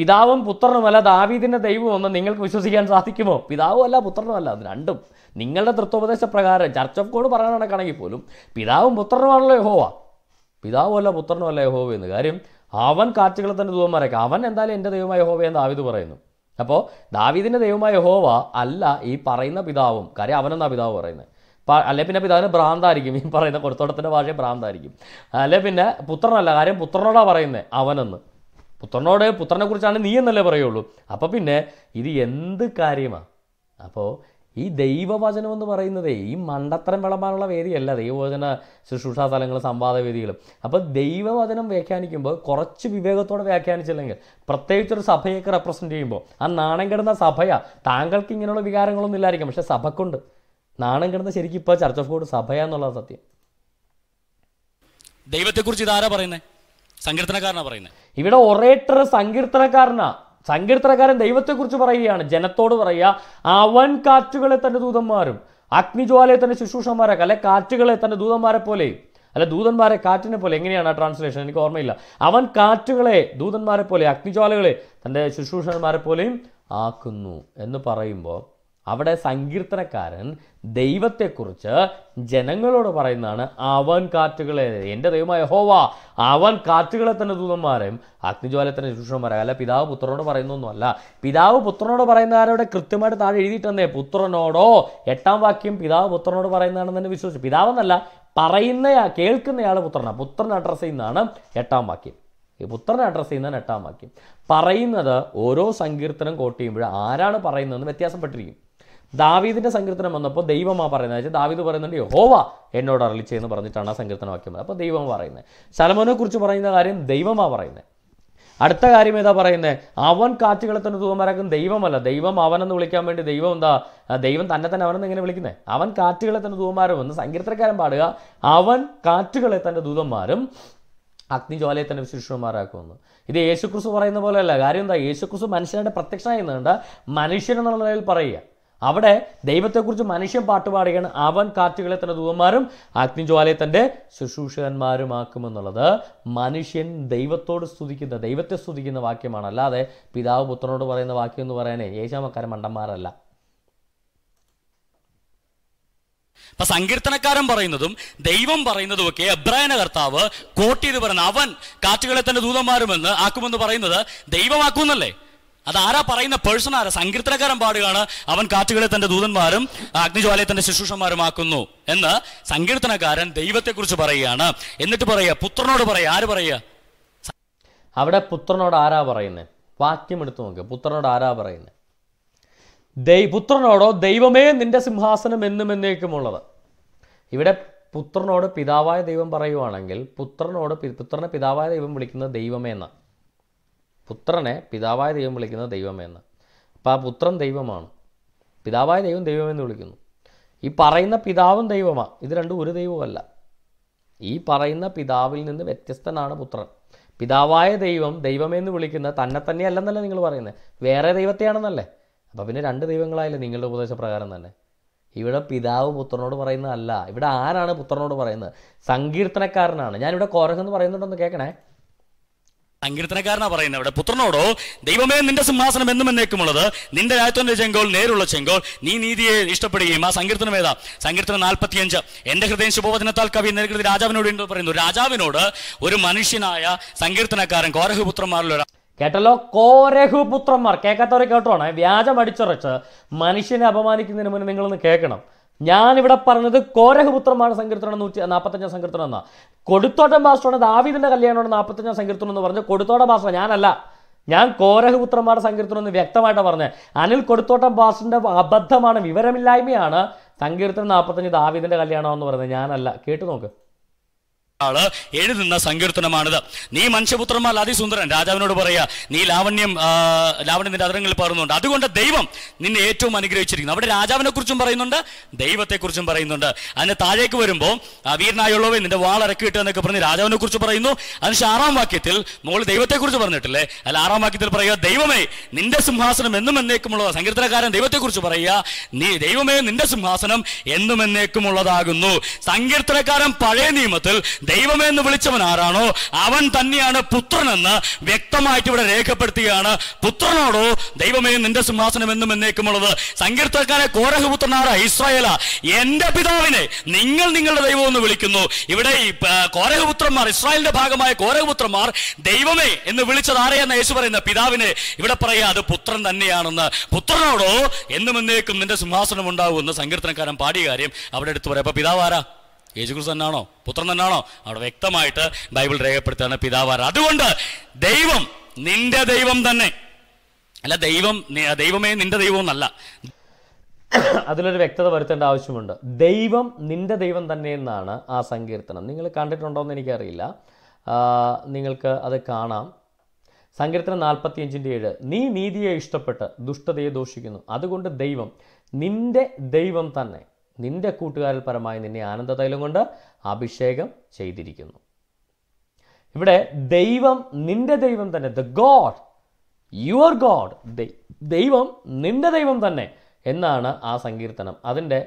പിതാവും പുത്രനുമല്ല ദാവീദിൻ്റെ ദൈവമെന്ന് നിങ്ങൾക്ക് വിശ്വസിക്കാൻ സാധിക്കുമോ പിതാവും അല്ല പുത്രനുമല്ല അത് രണ്ടും നിങ്ങളുടെ തൃത്വോപദേശ പ്രകാരം ചർച്ച് ഓഫ് കോഡ് പറയാൻ നടക്കുകയാണെങ്കിൽ പോലും പിതാവും പുത്രനുമാണല്ലോ യഹോവ അല്ല പുത്രനുമല്ല യഹോവ എന്ന് കാര്യം അവൻ കാറ്റുകളെ തന്നെ ദൂതന്മാരൊക്കെ അവൻ എന്തായാലും എൻ്റെ ദൈവമായ യഹോവ എന്ന് ദാവീദ് പറയുന്നു അപ്പോൾ ദാവീദിൻ്റെ ദൈവമായ യഹോവ അല്ല ഈ പറയുന്ന പിതാവും കാര്യം അവനെന്നാ പിതാവ് പറയുന്നത് അല്ലെ പിന്നെ പിതാവിന് ഭ്രാന്തായിരിക്കും ഈ പറയുന്ന കൊടുത്തോടത്തിൻ്റെ ഭാഷയെ ഭ്രാന്തായിരിക്കും അല്ലെ പിന്നെ പുത്രനല്ല കാര്യം പുത്രനോടാ പറയുന്നത് അവനെന്ന് പുത്രനോട് പുത്രനെ കുറിച്ചാണ് നീ എന്നല്ലേ പറയുള്ളൂ അപ്പോൾ പിന്നെ ഇത് എന്ത് കാര്യമാണ് അപ്പോൾ ഈ ദൈവവചനം എന്ന് പറയുന്നത് ഈ മണ്ടത്തരം വിളമ്പാനുള്ള വേദിയല്ല ദൈവവചന ശുശ്രൂഷാ സ്ഥലങ്ങൾ സംവാദ വേദികൾ അപ്പോൾ ദൈവവചനം വ്യാഖ്യാനിക്കുമ്പോൾ കുറച്ച് വിവേകത്തോടെ വ്യാഖ്യാനിച്ചില്ലെങ്കിൽ ഒരു സഭയൊക്കെ റെപ്രസെൻ്റ് ചെയ്യുമ്പോൾ ആ നാണം കിടന്ന സഭയാ താങ്കൾക്ക് ഇങ്ങനെയുള്ള വികാരങ്ങളൊന്നും ഇല്ലായിരിക്കും പക്ഷേ സഭക്കുണ്ട് നാണം കിടന്ന ശരിക്കും ഇപ്പോൾ ചർച്ച് ഓഫ് ഗോഡ് സഭയ എന്നുള്ളത് സത്യം ദൈവത്തെക്കുറിച്ച് ഇതാരാ പറയുന്നത് സങ്കീർത്തനക്കാരനാ പറയുന്നത് ഇവിടെ ഒറേറ്റർ സങ്കീർത്തനക്കാരനാ സങ്കീർത്തനക്കാരൻ ദൈവത്തെക്കുറിച്ച് പറയുകയാണ് ജനത്തോട് പറയുക അവൻ കാറ്റുകളെ തന്റെ ദൂതന്മാരും അഗ്നിജ്വാലയെ തന്റെ ശുശ്രൂഷന്മാരെ അല്ലെ കാറ്റുകളെ തന്റെ ദൂതന്മാരെ പോലെ അല്ല ദൂതന്മാരെ കാറ്റിനെ പോലെ എങ്ങനെയാണ് ആ ട്രാൻസ്ലേഷൻ എനിക്ക് ഓർമ്മയില്ല അവൻ കാറ്റുകളെ ദൂതന്മാരെ പോലെ അഗ്നിജ്വാലകളെ തൻ്റെ ശുശ്രൂഷന്മാരെ പോലെയും ആക്കുന്നു എന്ന് പറയുമ്പോൾ അവിടെ സങ്കീർത്തനക്കാരൻ ദൈവത്തെക്കുറിച്ച് ജനങ്ങളോട് പറയുന്നതാണ് അവൻ കാറ്റുകളെ എൻ്റെ ദൈവമായ ഹോവ അവൻ കാറ്റുകളെ തന്നെ ദൂതന്മാരെയും അഗ്നിജ്വാലത്തിൻ്റെ ശുശ്രൂഷന്മാരെ അല്ല പിതാവ് പുത്രനോട് പറയുന്നൊന്നുമല്ല പിതാവ് പുത്രനോട് പറയുന്ന ആരോടെ കൃത്യമായിട്ട് താഴെ തന്നെ പുത്രനോടോ എട്ടാം വാക്യം പിതാവ് പുത്രനോട് പറയുന്നതാണെന്ന് തന്നെ വിശ്വസിച്ചു പിതാവെന്നല്ല പറയുന്നയാ കേൾക്കുന്നയാൾ പുത്രനാണ് പുത്രൻ അഡ്രസ്സ് ചെയ്യുന്നതാണ് എട്ടാം വാക്യം ഈ പുത്രനെ അഡ്രസ്സ് ചെയ്യുന്നതാണ് എട്ടാം വാക്യം പറയുന്നത് ഓരോ സങ്കീർത്തനം കോട്ട് ചെയ്യുമ്പോഴും ആരാണ് പറയുന്നതെന്ന് വ്യത്യാസപ്പെട്ടിരിക്കും ദാവീദിൻ്റെ സങ്കീർത്തനം വന്നപ്പോൾ ദൈവമാ പറയുന്നത് വെച്ചാൽ ദാവീദ് പറയുന്നുണ്ട് യഹോവ എന്നോട് അരളിച്ചേ എന്ന് പറഞ്ഞിട്ടാണ് ആ സങ്കീർത്തന വാക്യം അപ്പോൾ ദൈവം പറയുന്നത് ശലമോനെ കുറിച്ച് പറയുന്ന കാര്യം ദൈവമാ പറയുന്നത് അടുത്ത കാര്യം ഏതാ പറയുന്നത് അവൻ കാറ്റുകളെ തന്നെ തൂവന്മാരാക്കും ദൈവമല്ല ദൈവം അവനെന്ന് വിളിക്കാൻ വേണ്ടി ദൈവം എന്താ ദൈവം തന്നെ തന്നെ അവനെന്ന് എങ്ങനെ വിളിക്കുന്നത് അവൻ കാറ്റുകളെ തന്നെ എന്ന് സങ്കീർത്തനക്കാരൻ പാടുക അവൻ കാറ്റുകളെ തന്നെ ദൂതന്മാരും അഗ്നിജ്വാലയെ തന്നെ ശിശുമാരാക്കുമെന്ന് ഇത് യേശുക്രിസ്തു പറയുന്ന പോലെയല്ല കാര്യം എന്താ യേശുക്രിസ്തു മനുഷ്യനായിട്ട് പ്രത്യക്ഷനായിരുന്നുണ്ട് മനുഷ്യൻ എന്നുള്ള നിലയിൽ പറയുക അവിടെ ദൈവത്തെക്കുറിച്ച് മനുഷ്യൻ പാട്ടുപാടുകയാണ് അവൻ കാറ്റുകളെ തന്റെ ദൂതന്മാരും അഗ്നിജ്വാലയെ തൻ്റെ ശുശ്രൂഷകന്മാരുമാക്കുമെന്നുള്ളത് മനുഷ്യൻ ദൈവത്തോട് സ്തുതിക്കുന്ന ദൈവത്തെ സ്തുതിക്കുന്ന വാക്യമാണ് അല്ലാതെ പിതാവ് പുത്രനോട് പറയുന്ന വാക്യം എന്ന് പറയാനേ യേശാമക്കാരൻ മണ്ടന്മാരല്ല അപ്പൊ സങ്കീർത്തനക്കാരൻ പറയുന്നതും ദൈവം ഒക്കെ എബ്രായന കർത്താവ് കോട്ടിയത് പറഞ്ഞ അവൻ കാറ്റുകളെ തന്റെ ദൂതന്മാരുമെന്ന് ആക്കുമെന്ന് പറയുന്നത് ദൈവമാക്കുമെന്നല്ലേ അതാരാ പറയുന്ന പേഴ്സൺ ആരാ സങ്കീർത്തനക്കാരൻ പാടുകയാണ് അവൻ കാറ്റുകളെ തന്റെ ദൂതന്മാരും അഗ്നിജ്വാലയെ തന്റെ ആക്കുന്നു എന്ന് സങ്കീർത്തനക്കാരൻ ദൈവത്തെക്കുറിച്ച് പറയുകയാണ് എന്നിട്ട് പറയുക പുത്രനോട് പറയുക ആര് പറയുക അവിടെ പുത്രനോട് ആരാ പറയുന്നത് വാക്യം എടുത്തു നോക്കുക പുത്രനോട് ആരാ പറയുന്നത് ദൈ പുത്രനോടോ ദൈവമേ നിന്റെ സിംഹാസനം എന്നും എന്നേക്കുമുള്ളത് ഇവിടെ പുത്രനോട് പിതാവായ ദൈവം പറയുവാണെങ്കിൽ പുത്രനോട് പുത്രനെ പിതാവായ ദൈവം വിളിക്കുന്നത് ദൈവമേ എന്നാണ് പുത്രനെ പിതാവായ ദൈവം വിളിക്കുന്നത് ദൈവമെന്ന് അപ്പോൾ ആ പുത്രൻ ദൈവമാണ് പിതാവായ ദൈവം ദൈവമെന്ന് വിളിക്കുന്നു ഈ പറയുന്ന പിതാവും ദൈവമാണ് ഇത് രണ്ടും ഒരു ദൈവമല്ല ഈ പറയുന്ന പിതാവിൽ നിന്ന് വ്യത്യസ്തനാണ് പുത്രൻ പിതാവായ ദൈവം ദൈവമെന്ന് വിളിക്കുന്ന തന്നെ തന്നെയല്ലെന്നല്ലേ നിങ്ങൾ പറയുന്നത് വേറെ ദൈവത്തെയാണെന്നല്ലേ അപ്പോൾ പിന്നെ രണ്ട് ദൈവങ്ങളായില്ലേ നിങ്ങളുടെ ഉപദേശപ്രകാരം തന്നെ ഇവിടെ പിതാവ് പുത്രനോട് പറയുന്നതല്ല ഇവിടെ ആരാണ് പുത്രനോട് പറയുന്നത് സങ്കീർത്തനക്കാരനാണ് ഞാനിവിടെ കോരഹെന്ന് പറയുന്നുണ്ടെന്ന് കേൾക്കണേ സങ്കീർത്തനക്കാരനാ പറയുന്നത് അവിടെ പുത്രനോടോ ദൈവമേ നിന്റെ സിംഹാസനം എന്നും എന്നേക്കുമുള്ളത് നിന്റെ രാജ്യത്തിന്റെ ചെങ്കോൾ നേരുള്ള ചെങ്കോൾ നീ നീതിയെ ഇഷ്ടപ്പെടുകയും ആ സങ്കീർത്തനം ഏതാ സങ്കീർത്തനം നാൽപ്പത്തിയഞ്ച് എന്റെ ഹൃദയം ശുഭവചനത്താൽ കവി നേരിടുന്ന രാജാവിനോട് എന്ന് പറയുന്നു രാജാവിനോട് ഒരു മനുഷ്യനായ സങ്കീർത്തനക്കാരൻ കോരഹുപുത്രന്മാരിൽ കേട്ടല്ലോ കോരഹുപുത്രന്മാർ കേൾക്കാത്തവരെ കേട്ടോ വ്യാജം അടിച്ചുറച്ച് മനുഷ്യനെ അപമാനിക്കുന്നതിന് മുന്നേ നിങ്ങളൊന്ന് കേൾക്കണം ഞാനിവിടെ പറഞ്ഞത് കോരഹപുത്രമാണ് സങ്കീർത്തനം നൂറ്റി നാൽപ്പത്തഞ്ചാം സങ്കീർത്തനം എന്ന കൊടുത്തോട്ടം മാസ്റ്ററാണ് ദാവീദിൻ്റെ കല്യാണമാണ് നാൽപ്പത്തഞ്ചാം സങ്കീർത്തനം എന്ന് പറഞ്ഞ് കൊടുത്തോട്ടം മാസ്റ്റർ ഞാനല്ല ഞാൻ കോരഹപുത്രമാരുടെ സങ്കീർത്തനം എന്ന് വ്യക്തമായിട്ട് പറഞ്ഞത് അനിൽ കൊടുത്തോട്ടം പാസ്റ്ററിൻ്റെ അബദ്ധമാണ് വിവരമില്ലായ്മയാണ് സങ്കീർത്തനം നാൽപ്പത്തഞ്ച് ദാവിദിന്റെ കല്യാണം എന്ന് പറയുന്നത് ഞാനല്ല കേട്ടു നോക്ക് ആള് എഴുതുന്ന സങ്കീർത്തനമാണിത് നീ മനുഷ്യപുത്രന്മാർ അതിസുന്ദരൻ രാജാവിനോട് പറയുക നീ ലാവണ്യം ലാവണ്യത്തിന്റെ അതിരങ്ങളിൽ പാടുന്നുണ്ട് അതുകൊണ്ട് ദൈവം നിന്നെ ഏറ്റവും അനുഗ്രഹിച്ചിരിക്കുന്നു അവിടെ രാജാവിനെ കുറിച്ചും പറയുന്നുണ്ട് ദൈവത്തെക്കുറിച്ചും പറയുന്നുണ്ട് അതിന് താഴേക്ക് വരുമ്പോൾ വീരനായുള്ളവേ നിന്റെ വാൾ ഇറക്കിയിട്ട് എന്നൊക്കെ പറഞ്ഞ് രാജാവിനെ കുറിച്ച് പറയുന്നു അതിനുശേഷം ആറാം വാക്യത്തിൽ ദൈവത്തെ ദൈവത്തെക്കുറിച്ച് പറഞ്ഞിട്ടില്ലേ അല്ല ആറാം വാക്യത്തിൽ പറയുക ദൈവമേ നിന്റെ സിംഹാസനം എന്നും എന്നേക്കുമുള്ളതാ സങ്കീർത്തനക്കാരൻ ദൈവത്തെക്കുറിച്ച് പറയുക നീ ദൈവമേ നിന്റെ സിംഹാസനം എന്നും എന്നേക്കുമുള്ളതാകുന്നു സങ്കീർത്തനക്കാരൻ പഴയ നിയമത്തിൽ ദൈവമെന്ന് വിളിച്ചവൻ ആരാണോ അവൻ തന്നെയാണ് പുത്രനെന്ന് വ്യക്തമായിട്ട് ഇവിടെ രേഖപ്പെടുത്തുകയാണ് പുത്രനോടോ ദൈവമേ നിന്റെ സിംഹാസനം എന്നും എന്നേക്കുമുള്ളത് സങ്കീർത്തക്കാരെ കോരഹപുത്രനാറ ഇസ്രായേല എന്റെ പിതാവിനെ നിങ്ങൾ നിങ്ങളുടെ ദൈവം എന്ന് വിളിക്കുന്നു ഇവിടെ ഈ കോരഹപുത്രന്മാർ ഇസ്രായേലിന്റെ ഭാഗമായ കോരഹപുത്രന്മാർ ദൈവമേ എന്ന് വിളിച്ചത് ആരെയെന്ന് യേശു പറയുന്ന പിതാവിനെ ഇവിടെ പറയുക അത് പുത്രൻ തന്നെയാണെന്ന് പുത്രനോടോ എന്നും എന്നേക്കും നിന്റെ സിംഹാസനം എന്ന് സങ്കീർത്തനക്കാരൻ പാടിയ കാര്യം അവിടെ എടുത്തു പറയാം അപ്പൊ പിതാവാരാ യേശുക്രിസ്തു തന്നാണോ പുത്രൻ തന്നാണോ അവിടെ വ്യക്തമായിട്ട് ബൈബിൾ രേഖപ്പെടുത്തുകയാണ് പിതാവാർ അതുകൊണ്ട് ദൈവം നിന്റെ ദൈവം തന്നെ അല്ല ദൈവം ദൈവമേ നിന്റെ ദൈവം എന്നല്ല അതിലൊരു വ്യക്തത വരുത്തേണ്ട ആവശ്യമുണ്ട് ദൈവം നിന്റെ ദൈവം തന്നെ എന്നാണ് ആ സങ്കീർത്തനം നിങ്ങൾ കണ്ടിട്ടുണ്ടോ എന്ന് എനിക്കറിയില്ല നിങ്ങൾക്ക് അത് കാണാം സങ്കീർത്തനം നാൽപ്പത്തിയഞ്ചിൻ്റെ ഏഴ് നീ നീതിയെ ഇഷ്ടപ്പെട്ട് ദുഷ്ടതയെ ദോഷിക്കുന്നു അതുകൊണ്ട് ദൈവം നിന്റെ ദൈവം തന്നെ നിന്റെ കൂട്ടുകാരിൽ പരമായി നിന്നെ ആനന്ദതൈലം കൊണ്ട് അഭിഷേകം ചെയ്തിരിക്കുന്നു ഇവിടെ ദൈവം നിന്റെ ദൈവം തന്നെ ദ ഗോഡ് യുവർ ഗോഡ് ദൈവം നിന്റെ ദൈവം തന്നെ എന്നാണ് ആ സങ്കീർത്തനം അതിൻ്റെ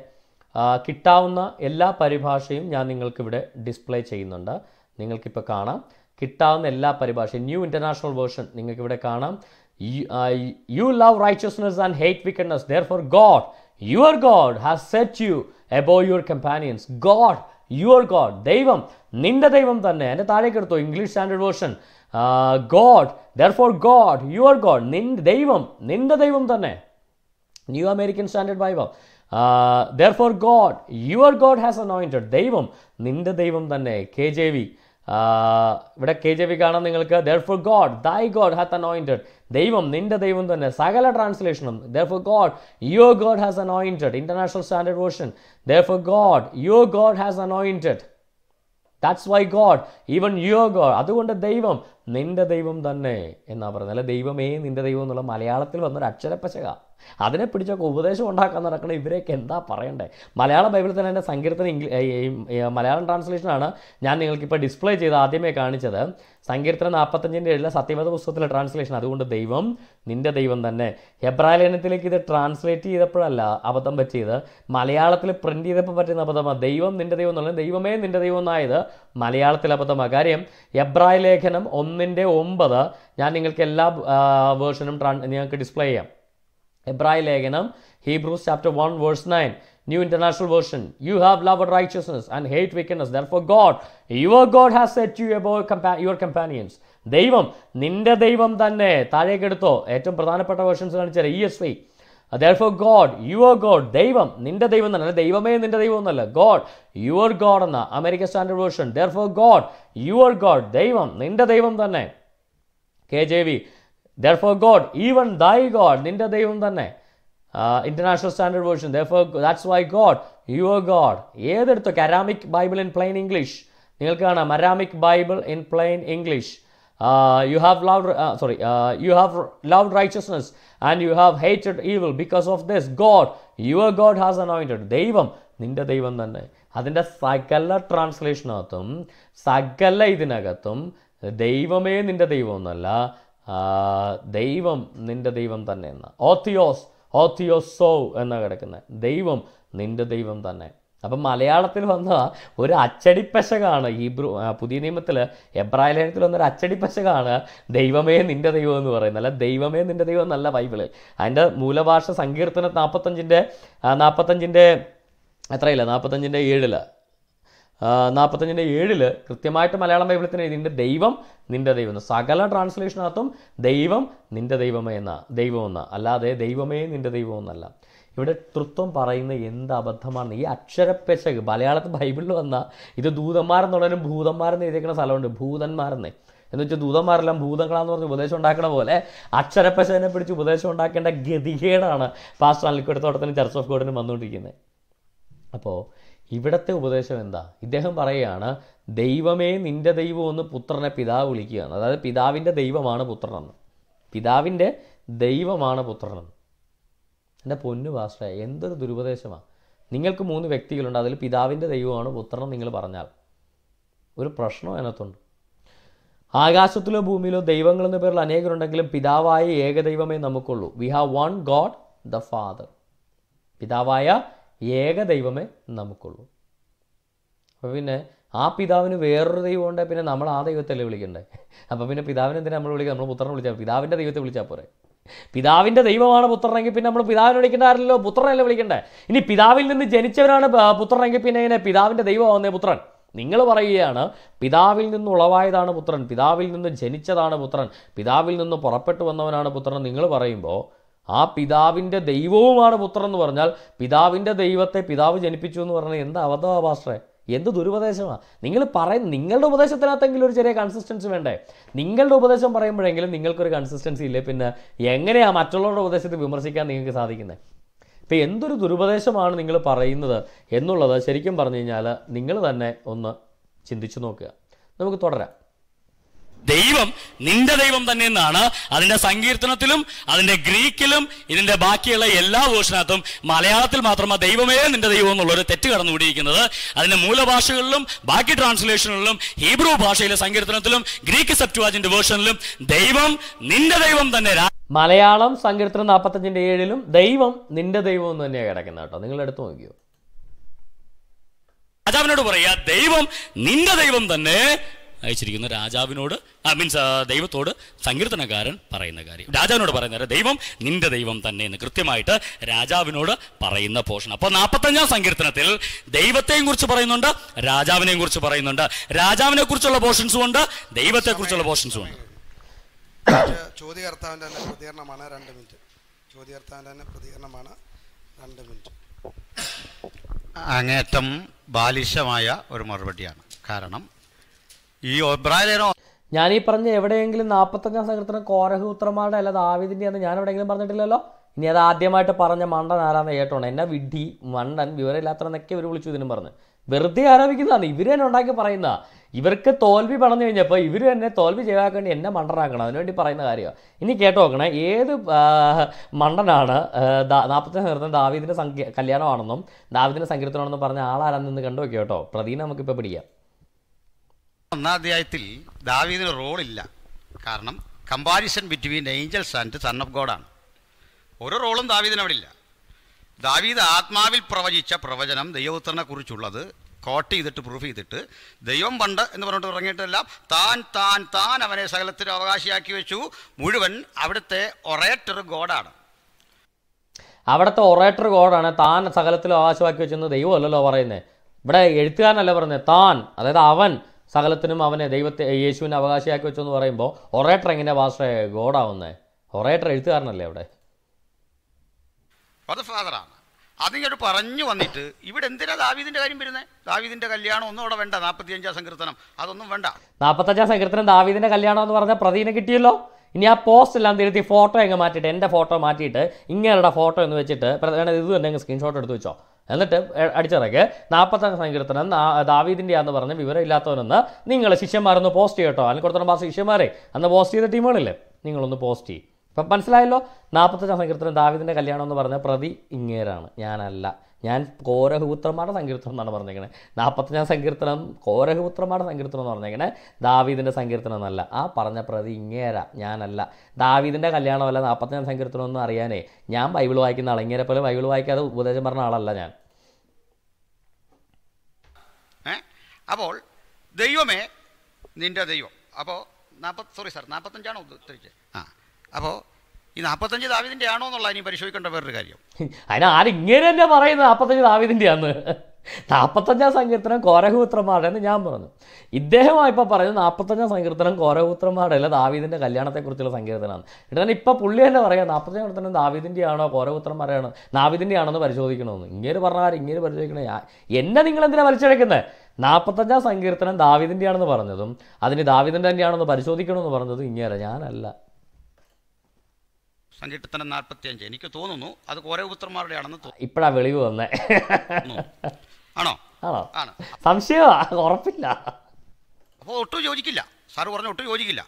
കിട്ടാവുന്ന എല്ലാ പരിഭാഷയും ഞാൻ നിങ്ങൾക്കിവിടെ ഡിസ്പ്ലേ ചെയ്യുന്നുണ്ട് നിങ്ങൾക്കിപ്പോൾ കാണാം കിട്ടാവുന്ന എല്ലാ പരിഭാഷയും ന്യൂ ഇൻ്റർനാഷണൽ വേർഷൻ നിങ്ങൾക്കിവിടെ കാണാം you love righteousness and hate wickedness therefore God your God has set you above your companions God your God ദൈവം നിന്റെ ദൈവം തന്നെ എൻ്റെ താഴേക്ക് എടുത്തോ English Standard Version God therefore God your God നിൻ ദൈവം നിന്റെ ദൈവം തന്നെ New American Standard Bible therefore God your God has anointed ദൈവം നിന്റെ ദൈവം തന്നെ കെ ജെ വി ഇവിടെ കെ ജെ വി കാണാം നിങ്ങൾക്ക് there therefore God thy God hath anointed ദൈവം നിന്റെ ദൈവം തന്നെ സകല ട്രാൻസ്ലേഷനും there God your God has anointed International Standard Version there God your God has anointed that's why God even your God അതുകൊണ്ട് ദൈവം നിന്റെ ദൈവം തന്നെ എന്നാ പറഞ്ഞത് അല്ലെ ദൈവമേ നിന്റെ ദൈവം എന്നുള്ള മലയാളത്തിൽ വന്നൊരു അക്ഷരപ്പശക അതിനെ പിടിച്ചൊക്കെ ഉപദേശം ഉണ്ടാക്കാൻ നടക്കണം ഇവരെയൊക്കെ എന്താ പറയണ്ടേ മലയാള ബൈബിളിൽ തന്നെ എൻ്റെ സങ്കീർത്തന ഇംഗ്ലീഷ് മലയാളം ട്രാൻസ്ലേഷനാണ് ഞാൻ നിങ്ങൾക്കിപ്പോൾ ഡിസ്പ്ലേ ചെയ്ത് ആദ്യമേ കാണിച്ചത് സങ്കീർത്തനം നാൽപ്പത്തഞ്ചിൻ്റെ ഏഴിലെ സത്യമത പുസ്തകത്തിലെ ട്രാൻസ്ലേഷൻ അതുകൊണ്ട് ദൈവം നിൻ്റെ ദൈവം തന്നെ ഹെബ്രാലേനത്തിലേക്ക് ഇത് ട്രാൻസ്ലേറ്റ് ചെയ്തപ്പോഴല്ല അബദ്ധം പറ്റിയത് മലയാളത്തിൽ പ്രിൻറ്റ് ചെയ്തപ്പോൾ പറ്റുന്ന അബദ്ധമാണ് ദൈവം നിൻ്റെ ദൈവം എന്നുള്ളത് ദൈവമേ നിൻ്റെ ദൈവം എന്നായത് മലയാളത്തിൽ അബദ്ധമാണ് കാര്യം ഹെബ്രായ ലേഖനം ഒന്നിൻ്റെ ഒമ്പത് ഞാൻ നിങ്ങൾക്ക് എല്ലാ വേർഷനും നിങ്ങൾക്ക് ഡിസ്പ്ലേ ചെയ്യാം എബ്രായ ലേഖനം Hebrews chapter one verse nine New International Version you have love righteousness and hate wickedness therefore God your God has set you above your companions ദൈവം നിന്റെ ദൈവം തന്നെ താഴേക്കെടുത്തോ ഏറ്റവും പ്രധാനപ്പെട്ട വേർഷൻസ് കാണിച്ചത് E S V for God your God ദൈവം നിന്റെ ദൈവം എന്നല്ല ദൈവമേ നിന്റെ ദൈവം ഒന്നല്ല ഗോഡ് യുവർ ഗോഡ് എന്ന American Standard Version for God your God ദൈവം നിന്റെ ദൈവം തന്നെ K J V therefore God even thy God നിന്റെ ദൈവം തന്നെ International Standard Version therefore that's why God your God ഏതെടുത്തോ Aramaic Bible in plain English നിങ്ങൾക്ക് കാണാം Aramaic Bible in plain English you have love sorry you have love righteousness and you have hated evil because of this God your God has anointed ദൈവം നിന്റെ ദൈവം തന്നെ അതിൻ്റെ സകല ട്രാൻസ്ലേഷനകത്തും സകല ഇതിനകത്തും ദൈവമേ നിന്റെ ദൈവമൊന്നല്ല ദൈവം നിൻ്റെ ദൈവം തന്നെ എന്ന ഓത്തിയോസ് ഓത്തിയോസോ എന്ന കിടക്കുന്നത് ദൈവം നിൻ്റെ ദൈവം തന്നെ അപ്പം മലയാളത്തിൽ വന്ന ഒരു അച്ചടിപ്പശകാണ് ഹീബ്രു പുതിയ നിയമത്തിൽ എബ്രാഹിം വന്നൊരു അച്ചടിപ്പശകാണ് ദൈവമേ നിന്റെ ദൈവം എന്ന് പറയുന്നത് അല്ല ദൈവമേ നിന്റെ ദൈവം എന്നല്ല ബൈബിള് അതിൻ്റെ മൂലഭാഷ സങ്കീർത്തന നാൽപ്പത്തഞ്ചിൻ്റെ നാൽപ്പത്തഞ്ചിൻ്റെ എത്രയില്ല നാൽപ്പത്തഞ്ചിൻ്റെ ഏഴില് നാൽപ്പത്തഞ്ചിൻ്റെ ഏഴിൽ കൃത്യമായിട്ട് മലയാളം ബൈബിളിൽ തന്നെ ഇതിൻ്റെ ദൈവം നിൻ്റെ ദൈവം എന്ന് സകല ട്രാൻസ്ലേഷനകത്തും ദൈവം നിൻ്റെ ദൈവമേ എന്ന ദൈവം ദൈവമെന്ന് അല്ലാതെ ദൈവമേ നിൻ്റെ ദൈവം ദൈവമെന്നല്ല ഇവിടെ തൃത്വം പറയുന്ന എന്ത് അബദ്ധമാണ് ഈ അക്ഷരപ്പശക് മലയാളത്തിൽ ബൈബിളിൽ വന്ന ഇത് ദൂതന്മാരെന്നുള്ളതിനും ഭൂതന്മാരെന്ന് എഴുതിയിരിക്കുന്ന സ്ഥലമുണ്ട് ഭൂതന്മാരെന്ന് എന്ന് വെച്ചാൽ ദൂതന്മാരെല്ലാം ഭൂതങ്ങളാന്ന് പറഞ്ഞ് ഉപദേശം ഉണ്ടാക്കണ പോലെ അക്ഷരപ്പശനെ പിടിച്ച് ഉപദേശം ഉണ്ടാക്കേണ്ട ഗതികേടാണ് പാസ്റ്റർ അൽക്കുടത്തോടത്തിന് ചർച്ച് ഓഫ് ഗോഡിന് വന്നുകൊണ്ടിരിക്കുന്നത് അപ്പോൾ ഇവിടത്തെ ഉപദേശം എന്താ ഇദ്ദേഹം പറയുകയാണ് ദൈവമേ നിന്റെ ദൈവം എന്ന് പുത്രനെ പിതാവ് വിളിക്കുകയാണ് അതായത് പിതാവിൻ്റെ ദൈവമാണ് പുത്രനെന്ന് പിതാവിൻ്റെ ദൈവമാണ് പുത്രനെന്ന് എൻ്റെ പൊന്നു ഭാഷ എന്തൊരു ദുരുപദേശമാണ് നിങ്ങൾക്ക് മൂന്ന് വ്യക്തികളുണ്ട് അതിൽ പിതാവിൻ്റെ ദൈവമാണ് പുത്രനെന്ന് നിങ്ങൾ പറഞ്ഞാൽ ഒരു പ്രശ്നം അതിനകത്തുണ്ട് ആകാശത്തിലോ ഭൂമിയിലോ ദൈവങ്ങൾ എന്ന പേരിൽ അനേകരുണ്ടെങ്കിലും പിതാവായ ഏകദൈവമേ നമുക്കുള്ളൂ we have one God the Father പിതാവായ ഏക ദൈവമേ നമുക്കുള്ളൂ അപ്പോൾ പിന്നെ ആ പിതാവിന് വേറൊരു ദൈവം ഉണ്ട് പിന്നെ നമ്മൾ ആ ദൈവത്തല്ലേ വിളിക്കണ്ടേ അപ്പോൾ പിന്നെ പിതാവിനെ എന്തിനാ നമ്മൾ വിളിക്കുക നമ്മൾ പുത്രനെ വിളിച്ചാൽ പിതാവിൻ്റെ ദൈവത്തെ വിളിച്ചാൽ പോരെ പിതാവിൻ്റെ ദൈവമാണ് പുത്രനെങ്കിൽ പിന്നെ നമ്മൾ പിതാവിനെ വിളിക്കേണ്ടാരല്ലോ പുത്രനല്ലേ വിളിക്കണ്ടേ ഇനി പിതാവിൽ നിന്ന് ജനിച്ചവനാണ് പുത്രനെങ്കിൽ പിന്നെ ഇങ്ങനെ പിതാവിൻ്റെ ദൈവമാവുന്നേ പുത്രൻ നിങ്ങൾ പറയുകയാണ് പിതാവിൽ നിന്ന് ഉളവായതാണ് പുത്രൻ പിതാവിൽ നിന്ന് ജനിച്ചതാണ് പുത്രൻ പിതാവിൽ നിന്ന് പുറപ്പെട്ടു വന്നവനാണ് പുത്രൻ നിങ്ങൾ പറയുമ്പോൾ ആ പിതാവിൻ്റെ ദൈവവുമാണ് പുത്രം എന്ന് പറഞ്ഞാൽ പിതാവിൻ്റെ ദൈവത്തെ പിതാവ് ജനിപ്പിച്ചു എന്ന് പറഞ്ഞാൽ എന്ത് അബദ്ധമാ പാസ്റ്ററെ എന്ത് ദുരുപദേശമാണ് നിങ്ങൾ പറയും നിങ്ങളുടെ ഉപദേശത്തിനകത്തെങ്കിലും ഒരു ചെറിയ കൺസിസ്റ്റൻസി വേണ്ടേ നിങ്ങളുടെ ഉപദേശം പറയുമ്പോഴെങ്കിലും നിങ്ങൾക്കൊരു കൺസിസ്റ്റൻസി ഇല്ലേ പിന്നെ എങ്ങനെയാണ് മറ്റുള്ളവരുടെ ഉപദേശത്തെ വിമർശിക്കാൻ നിങ്ങൾക്ക് സാധിക്കുന്നത് ഇപ്പം എന്തൊരു ദുരുപദേശമാണ് നിങ്ങൾ പറയുന്നത് എന്നുള്ളത് ശരിക്കും പറഞ്ഞു കഴിഞ്ഞാൽ നിങ്ങൾ തന്നെ ഒന്ന് ചിന്തിച്ചു നോക്കുക നമുക്ക് തുടരാം ദൈവം നിന്റെ ദൈവം തന്നെ എന്നാണ് അതിന്റെ സങ്കീർത്തനത്തിലും അതിന്റെ ഗ്രീക്കിലും ഇതിന്റെ ബാക്കിയുള്ള എല്ലാ വേർഷനകത്തും മലയാളത്തിൽ മാത്രമേ ദൈവമേ നിന്റെ ദൈവം എന്നുള്ള ഒരു തെറ്റ് കടന്നുകൂടിയിരിക്കുന്നത് അതിന്റെ മൂലഭാഷകളിലും ബാക്കി ട്രാൻസ്ലേഷനുകളിലും ഹീബ്രൂ ഭാഷയിലെ സങ്കീർത്തനത്തിലും ഗ്രീക്ക് സെപ്റ്റുവാജിന്റെ വേർഷനിലും ദൈവം നിന്റെ ദൈവം തന്നെ മലയാളം സങ്കീർത്തനം നാൽപ്പത്തഞ്ചിന്റെ ഏഴിലും ദൈവം നിന്റെ ദൈവം എന്ന് തന്നെയാണ് കിടക്കുന്നത് കേട്ടോ നിങ്ങൾ എടുത്തു നോക്കിയോ രാജാവിനോട് പറയാ ദൈവം നിന്റെ ദൈവം തന്നെ അയച്ചിരിക്കുന്ന രാജാവിനോട് ഐ മീൻസ് ദൈവത്തോട് സങ്കീർത്തനകാരൻ പറയുന്ന കാര്യം രാജാവിനോട് പറയുന്ന ദൈവം നിന്റെ ദൈവം തന്നെ എന്ന് കൃത്യമായിട്ട് രാജാവിനോട് പറയുന്ന പോഷൻ അപ്പോൾ നാൽപ്പത്തഞ്ചാം സങ്കീർത്തനത്തിൽ ദൈവത്തെയും കുറിച്ച് പറയുന്നുണ്ട് രാജാവിനെയും കുറിച്ച് പറയുന്നുണ്ട് രാജാവിനെ കുറിച്ചുള്ള പോർഷൻസും ഉണ്ട് ദൈവത്തെ കുറിച്ചുള്ള പോർഷൻസും ഉണ്ട് ചോദ്യകർത്താവിൻ്റെ തന്നെ പ്രതികരണമാണ് രണ്ട് മിനിറ്റ് ചോദ്യകർത്താവിൻ്റെ തന്നെ പ്രതികരണമാണ് രണ്ട് മിനിറ്റ് അങ്ങേറ്റം ബാലിശമായ ഒരു മറുപടിയാണ് കാരണം ഈ ഞാൻ ഈ പറഞ്ഞ എവിടെയെങ്കിലും നാപ്പത്തഞ്ചാം സംഘത്തിന് കോരഹ് അല്ലാതെ ആവിദിന്റെ എന്ന് ഞാൻ എവിടെയെങ്കിലും പറഞ്ഞിട്ടില്ലല്ലോ ഇനി അത് ആദ്യമായിട്ട് പറഞ്ഞ മണ്ടൻ ആരാന്ന് കേട്ടോണം എന്നെ വിഡി മണ്ടൻ വിവരമില്ലാത്തവരെന്നൊക്കെ ഇവർ വിളിച്ചു ഇതിനും പറഞ്ഞു വെറുതെ ആരോപിക്കുന്നതാണ് ഇവർ തന്നെ ഉണ്ടാക്കി പറയുന്ന ഇവർക്ക് തോൽവി പറഞ്ഞു കഴിഞ്ഞപ്പോൾ ഇവർ തന്നെ തോൽവി ചെയ്യാക്കേണ്ടി എന്നെ മണ്ടനാക്കണം അതിനുവേണ്ടി പറയുന്ന കാര്യമാണ് ഇനി കേട്ടോ നോക്കണേ ഏത് മണ്ടനാണ് നാൽപ്പത്തഞ്ച് നിർത്തുന്ന ദാവീദിൻ്റെ സംഖ്യ കല്യാണമാണെന്നും ദാവീദിൻ്റെ സങ്കീർത്തനമാണെന്നും പറഞ്ഞ ആളാരാണെന്ന് കണ്ടു നോക്കി കേട്ടോ പ്രതീനെ നമുക്കിപ്പോൾ പിടിക്കാം ഒന്നാം അധ്യായത്തിൽ ദാവീദിന് റോളില്ല കാരണം comparison between angels and son of ഗോഡാണ് ഓരോ റോളും ദാവീദിന് അവിടെ ഇല്ല ദാവീദ് ആത്മാവിൽ പ്രവചിച്ച പ്രവചനം ദൈവപുത്രനെ കുറിച്ചുള്ളത് കോട്ട് ചെയ്തിട്ട് പ്രൂഫ് ചെയ്തിട്ട് ദൈവം പണ്ട് എന്ന് പറഞ്ഞിട്ട് ഇറങ്ങിയിട്ടെല്ലാം താൻ താൻ താൻ അവനെ സകലത്തിന് അവകാശിയാക്കി വെച്ചു മുഴുവൻ അവിടുത്തെ ഒറേറ്റർ ഗോഡാണ് അവിടുത്തെ ഒറേറ്റർ ഗോഡാണ് താൻ സകലത്തിൽ അവകാശമാക്കി വെച്ചെന്ന് ദൈവമല്ലല്ലോ പറയുന്നത് ഇവിടെ എഴുത്തുകാരനല്ല പറയുന്നത് താൻ അതായത് അവൻ സകലത്തിനും അവനെ ദൈവത്തെ യേശുവിനെ അവകാശിയാക്കി വെച്ചു എന്ന് പറയുമ്പോൾ ഒറേറ്റർ എങ്ങനെ പാസ്റ്ററെ ഗോഡാവുന്നേ ഒറേറ്റർ എഴുത്തുകാരനല്ലേ അവിടെ അത് ഫാദറാണ് ഇങ്ങോട്ട് പറഞ്ഞു വന്നിട്ട് ഇവിടെ എന്തിനാ ദാവീദിന്റെ കാര്യം വരുന്നത് ദാവീദിന്റെ കല്യാണം ഒന്നും അവിടെ വേണ്ട അഞ്ചാം സങ്കീർത്തനം അതൊന്നും വേണ്ട അഞ്ചാം സങ്കീർത്തനം ദാവീദിന്റെ കല്യാണം എന്ന് പറഞ്ഞാൽ പ്രതിനെ കിട്ടിയല്ലോ ഇനി ആ പോസ്റ്റ് എല്ലാം തിരുത്തി ഫോട്ടോ അങ്ങ് മാറ്റിയിട്ട് എന്റെ ഫോട്ടോ മാറ്റിയിട്ട് ഇങ്ങനെയുള്ള ഫോട്ടോ എന്ന് വെച്ചിട്ട് ഇത് തന്നെ സ്ക്രീൻഷോട്ട് എടുത്ത് വെച്ചോ എന്നിട്ട് അടിച്ചിറക്ക് നാൽപ്പത്തഞ്ച് സങ്കീർത്തനം ദാവീദിൻ്റെ ആന്ന് പറഞ്ഞ വിവരമില്ലാത്തവനെന്ന് നിങ്ങൾ ശിഷ്യന്മാരൊന്ന് പോസ്റ്റ് ചെയ്യട്ടോ അതിന് കൊടുത്തോളം മാസം ശിഷ്യന്മാരെ അന്ന് പോസ്റ്റ് ചെയ്ത ടീമുകളില്ലേ നിങ്ങളൊന്ന് പോസ്റ്റ് ചെയ്യും ഇപ്പം മനസ്സിലായല്ലോ നാൽപ്പത്തഞ്ചാം സങ്കീർത്തനം ദാവീദിൻ്റെ കല്യാണം എന്ന് പറഞ്ഞ പ്രതി ഇങ്ങേരാണ് ഞാനല്ല ഞാൻ കോരഹപുത്രന്മാരുടെ സങ്കീർത്തനം എന്നാണ് പറഞ്ഞേക്കണത് നാൽപ്പത്തഞ്ചാം സങ്കീർത്തനം കോരഹപുത്രന്മാരുടെ സങ്കീർത്തനം എന്ന് പറഞ്ഞേക്കണേ ദാവീദിൻ്റെ സങ്കീർത്തനം എന്നല്ല ആ പറഞ്ഞ പ്രതി ഇങ്ങേര ഞാനല്ല ദാവീദിൻ്റെ കല്യാണമല്ല നാൽപ്പത്തഞ്ചാം സങ്കീർത്തനം എന്ന് അറിയാനേ ഞാൻ ബൈബിൾ വായിക്കുന്ന ആൾ ഇങ്ങനെ പോലെ ബൈബിൾ വായിക്കാതെ ഉപദേശം പറഞ്ഞ ആളല്ല ഞാൻ അപ്പോൾ ദൈവമേ നിന്റെ ദൈവം അപ്പോൾ നാൽപ്പത് സോറി സാർ നാൽപ്പത്തഞ്ചാണോ ഉത്തരിച്ചത് ആ അപ്പോൾ ഈ നാൽപ്പത്തഞ്ച് ദാവിദിന്റെ ആണോ എന്നുള്ള ഇനി പരിശോധിക്കേണ്ട വേറൊരു കാര്യം അതിന് ആരിങ്ങനെ തന്നെ പറയുന്നത് നാൽപ്പത്തഞ്ച് ദാവിദിന്റെ ആണ് നാൽപ്പത്തഞ്ചാം സങ്കീർത്തനം കോരഹൂത്രന്മാരുടെ ഞാൻ പറഞ്ഞു ഇദ്ദേഹമായി ഇപ്പം പറയുന്നത് നാൽപ്പത്തഞ്ചാം സങ്കീർത്തനം കോരഹൂത്രന്മാരുടെ അല്ല ദാവീദിൻ്റെ കല്യാണത്തെക്കുറിച്ചുള്ള സങ്കീർത്തനമാണ് തന്നെ ഇപ്പം പുള്ളി തന്നെ പറയാം നാൽപ്പത്തഞ്ചാം സങ്കീർത്തനം ദാവീദിൻ്റെ ആണോ കോരഹൂത്രന്മാരുടെ ആണോ ദാവീദിൻ്റെ ആണെന്ന് പരിശോധിക്കണമെന്ന് ഇങ്ങനെ പറഞ്ഞാൽ ഇങ്ങനെ പരിശോധിക്കണേ എന്നെ നിങ്ങൾ എന്തിനാണ് വലിച്ചഴക്കുന്നത് നാൽപ്പത്തഞ്ചാം സങ്കീർത്തനം ദാവീദിൻ്റെ ആണെന്ന് പറഞ്ഞതും അതിന് ദാവീദിൻ്റെ തന്നെയാണെന്ന് പരിശോധിക്കണമെന്ന് പറഞ്ഞതും ഇങ്ങനെ ഞാനല്ല സങ്കീർത്തനം അഞ്ച് എനിക്ക് തോന്നുന്നു അത് കുറെ പുത്രന്മാരുടെ ആണെന്ന് ഇപ്പഴാ വെളിവ് വന്നേ ആണോ ആണോ ആണ് സംശയമാ ഉറപ്പില്ല അപ്പോൾ ഒട്ടും യോജിക്കില്ല സാറ് പറഞ്ഞ ഒട്ടും യോജിക്കില്ല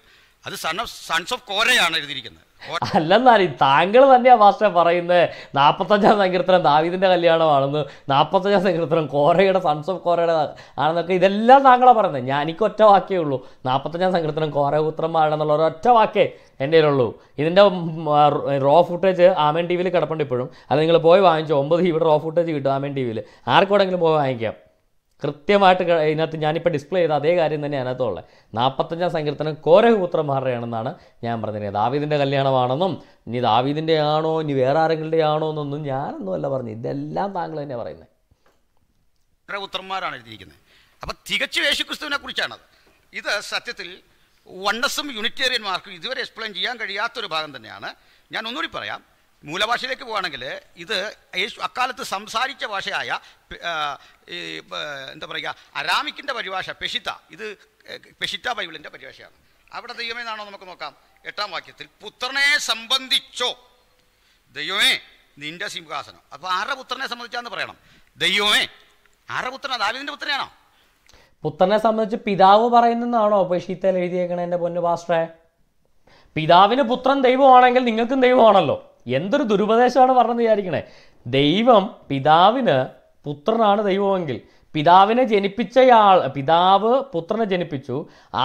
അത് സൺ ഓഫ് സൺസ് ഓഫ് കോരയാണ് എഴുതിയിരിക്കുന്നത് അല്ലെന്നാലും താങ്കൾ തന്നെയാ മാസ്റ്റർ പറയുന്നത് നാൽപ്പത്തഞ്ചാം സങ്കീർത്തനം ദാവീദിന്റെ കല്യാണമാണെന്ന് നാൽപ്പത്തഞ്ചാം സങ്കീർത്തനം കോരയുടെ സൺസ് ഓഫ് കോരയുടെ ആണെന്നൊക്കെ ഇതെല്ലാം താങ്കളാണ് പറയുന്നത് ഞാൻ എനിക്ക് ഒറ്റ വാക്കേ ഉള്ളൂ നാൽപ്പത്തഞ്ചാം സങ്കീർത്തനം ഒരു ഒറ്റ വാക്കേ എൻ്റെ ഉള്ളൂ ഇതിൻ്റെ റോ ഫുട്ടേജ് ആമേൻ ടി വിയിൽ കിടപ്പുണ്ട് ഇപ്പോഴും അത് നിങ്ങൾ പോയി വാങ്ങിച്ചോ ഒമ്പത് ഇവിടെ റോ ഫുട്ടേജ് കിട്ടും ആമേൻ ടി വിയിൽ ആർക്കോടെങ്കിലും പോയി വാങ്ങിക്കാം കൃത്യമായിട്ട് ഇതിനകത്ത് ഞാനിപ്പോൾ ഡിസ്പ്ലേ ചെയ്ത അതേ കാര്യം തന്നെ അതിനകത്തുള്ളത് നാൽപ്പത്തഞ്ചാം സങ്കീർത്തനം കോരഹപുത്രന്മാരുടെയാണെന്നാണ് ഞാൻ പറഞ്ഞത് ദാവീദിൻ്റെ കല്യാണമാണെന്നും ഇനി ദാവീദിൻ്റെ ആണോ ഇനി വേറെ ആരെങ്കിലുടെ ആണോ എന്നൊന്നും ഞാനൊന്നും അല്ല പറഞ്ഞു ഇതെല്ലാം താങ്കൾ തന്നെ പറയുന്നത് പുത്രന്മാരാണ് എഴുതിയിരിക്കുന്നത് അപ്പം തികച്ചു യേശുക്രിസ്തുവിനെ കുറിച്ചാണത് ഇത് സത്യത്തിൽ വണ്ണസും യൂണിറ്റേറിയന്മാർക്കും ഇതുവരെ എക്സ്പ്ലെയിൻ ചെയ്യാൻ കഴിയാത്തൊരു ഭാഗം തന്നെയാണ് ഞാൻ ഒന്നുകൂടി പറയാം മൂലഭാഷയിലേക്ക് പോവുകയാണെങ്കിൽ ഇത് യേശു അക്കാലത്ത് സംസാരിച്ച ഭാഷയായ എന്താ പറയുക അരാമിക്കിൻ്റെ പരിഭാഷ പെഷിത്ത ഇത് പെഷിത്ത ബൈബിളിൻ്റെ പരിഭാഷയാണ് അവിടെ ദൈവമേ എന്നാണോ നമുക്ക് നോക്കാം എട്ടാം വാക്യത്തിൽ പുത്രനെ സംബന്ധിച്ചോ ദൈവമേ നിന്റെ സിംഹാസനം അപ്പോൾ ആരുടെ പുത്രനെ സംബന്ധിച്ചാന്ന് പറയണം ദൈവമേ ആരുടെ പുത്രൻ ദാവിദിൻ്റെ പുത്രനാണോ പുത്രനെ സംബന്ധിച്ച് പിതാവ് പറയുന്നതാണോ പെഷിത്തൽ എഴുതിയേക്കണേ എൻ്റെ പൊന്നു പാസ്റ്ററെ പിതാവിന് പുത്രൻ ദൈവമാണെങ്കിൽ നിങ്ങൾക്കും ദൈവമാണല്ലോ എന്തൊരു ദുരുപദേശമാണ് പറഞ്ഞെന്ന് വിചാരിക്കണേ ദൈവം പിതാവിന് പുത്രനാണ് ദൈവമെങ്കിൽ പിതാവിനെ ജനിപ്പിച്ചയാൾ പിതാവ് പുത്രനെ ജനിപ്പിച്ചു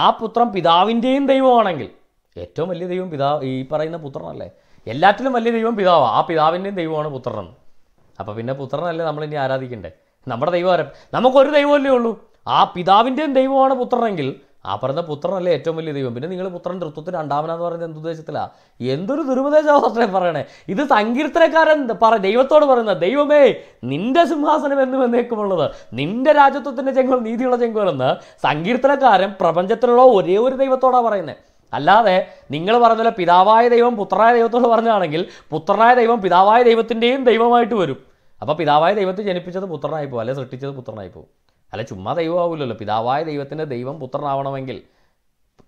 ആ പുത്രൻ പിതാവിൻ്റെയും ദൈവമാണെങ്കിൽ ഏറ്റവും വലിയ ദൈവം പിതാവ് ഈ പറയുന്ന പുത്രനല്ലേ എല്ലാറ്റിലും വലിയ ദൈവം പിതാവാണ് ആ പിതാവിൻ്റെയും ദൈവമാണ് പുത്രനെന്ന് അപ്പോൾ പിന്നെ പുത്രനല്ലേ ഇനി ആരാധിക്കണ്ടേ നമ്മുടെ ദൈവം നമുക്കൊരു ദൈവമല്ലേ ഉള്ളൂ ആ പിതാവിൻ്റെയും ദൈവമാണ് പുത്രനെങ്കിൽ ആ പറഞ്ഞ പുത്രനല്ലേ ഏറ്റവും വലിയ ദൈവം പിന്നെ നിങ്ങൾ പുത്രൻ തൃത്വത്തിന് രണ്ടാമനാന്ന് പറയുന്നത് എന്തുദ്ദേശത്തിലാണ് എന്തൊരു ദുരുപദേശാവസ്ഥ പറയണേ ഇത് സങ്കീർത്തനക്കാരൻ പറ ദൈവത്തോട് പറയുന്ന ദൈവമേ നിന്റെ സിംഹാസനം എന്ന് വന്നേക്കുമുള്ളത് നിന്റെ രാജ്യത്വത്തിൻ്റെ ചെങ്കോൽ നീതിയുള്ള ചെങ്കോലെന്ന് സങ്കീർത്തനക്കാരൻ പ്രപഞ്ചത്തിലുള്ള ഒരേ ഒരു ദൈവത്തോടാണ് പറയുന്നത് അല്ലാതെ നിങ്ങൾ പറഞ്ഞല്ലോ പിതാവായ ദൈവം പുത്രനായ ദൈവത്തോട് പറഞ്ഞാണെങ്കിൽ പുത്രനായ ദൈവം പിതാവായ ദൈവത്തിൻ്റെയും ദൈവമായിട്ട് വരും അപ്പോൾ പിതാവായ ദൈവത്തെ ജനിപ്പിച്ചത് പുത്രനായി പോകും അല്ലെ സൃഷ്ടിച്ചത് പുത്രനായി പോകും അല്ല ചുമ്മാ ദൈവമാവില്ലല്ലോ പിതാവായ ദൈവത്തിൻ്റെ ദൈവം പുത്രനാവണമെങ്കിൽ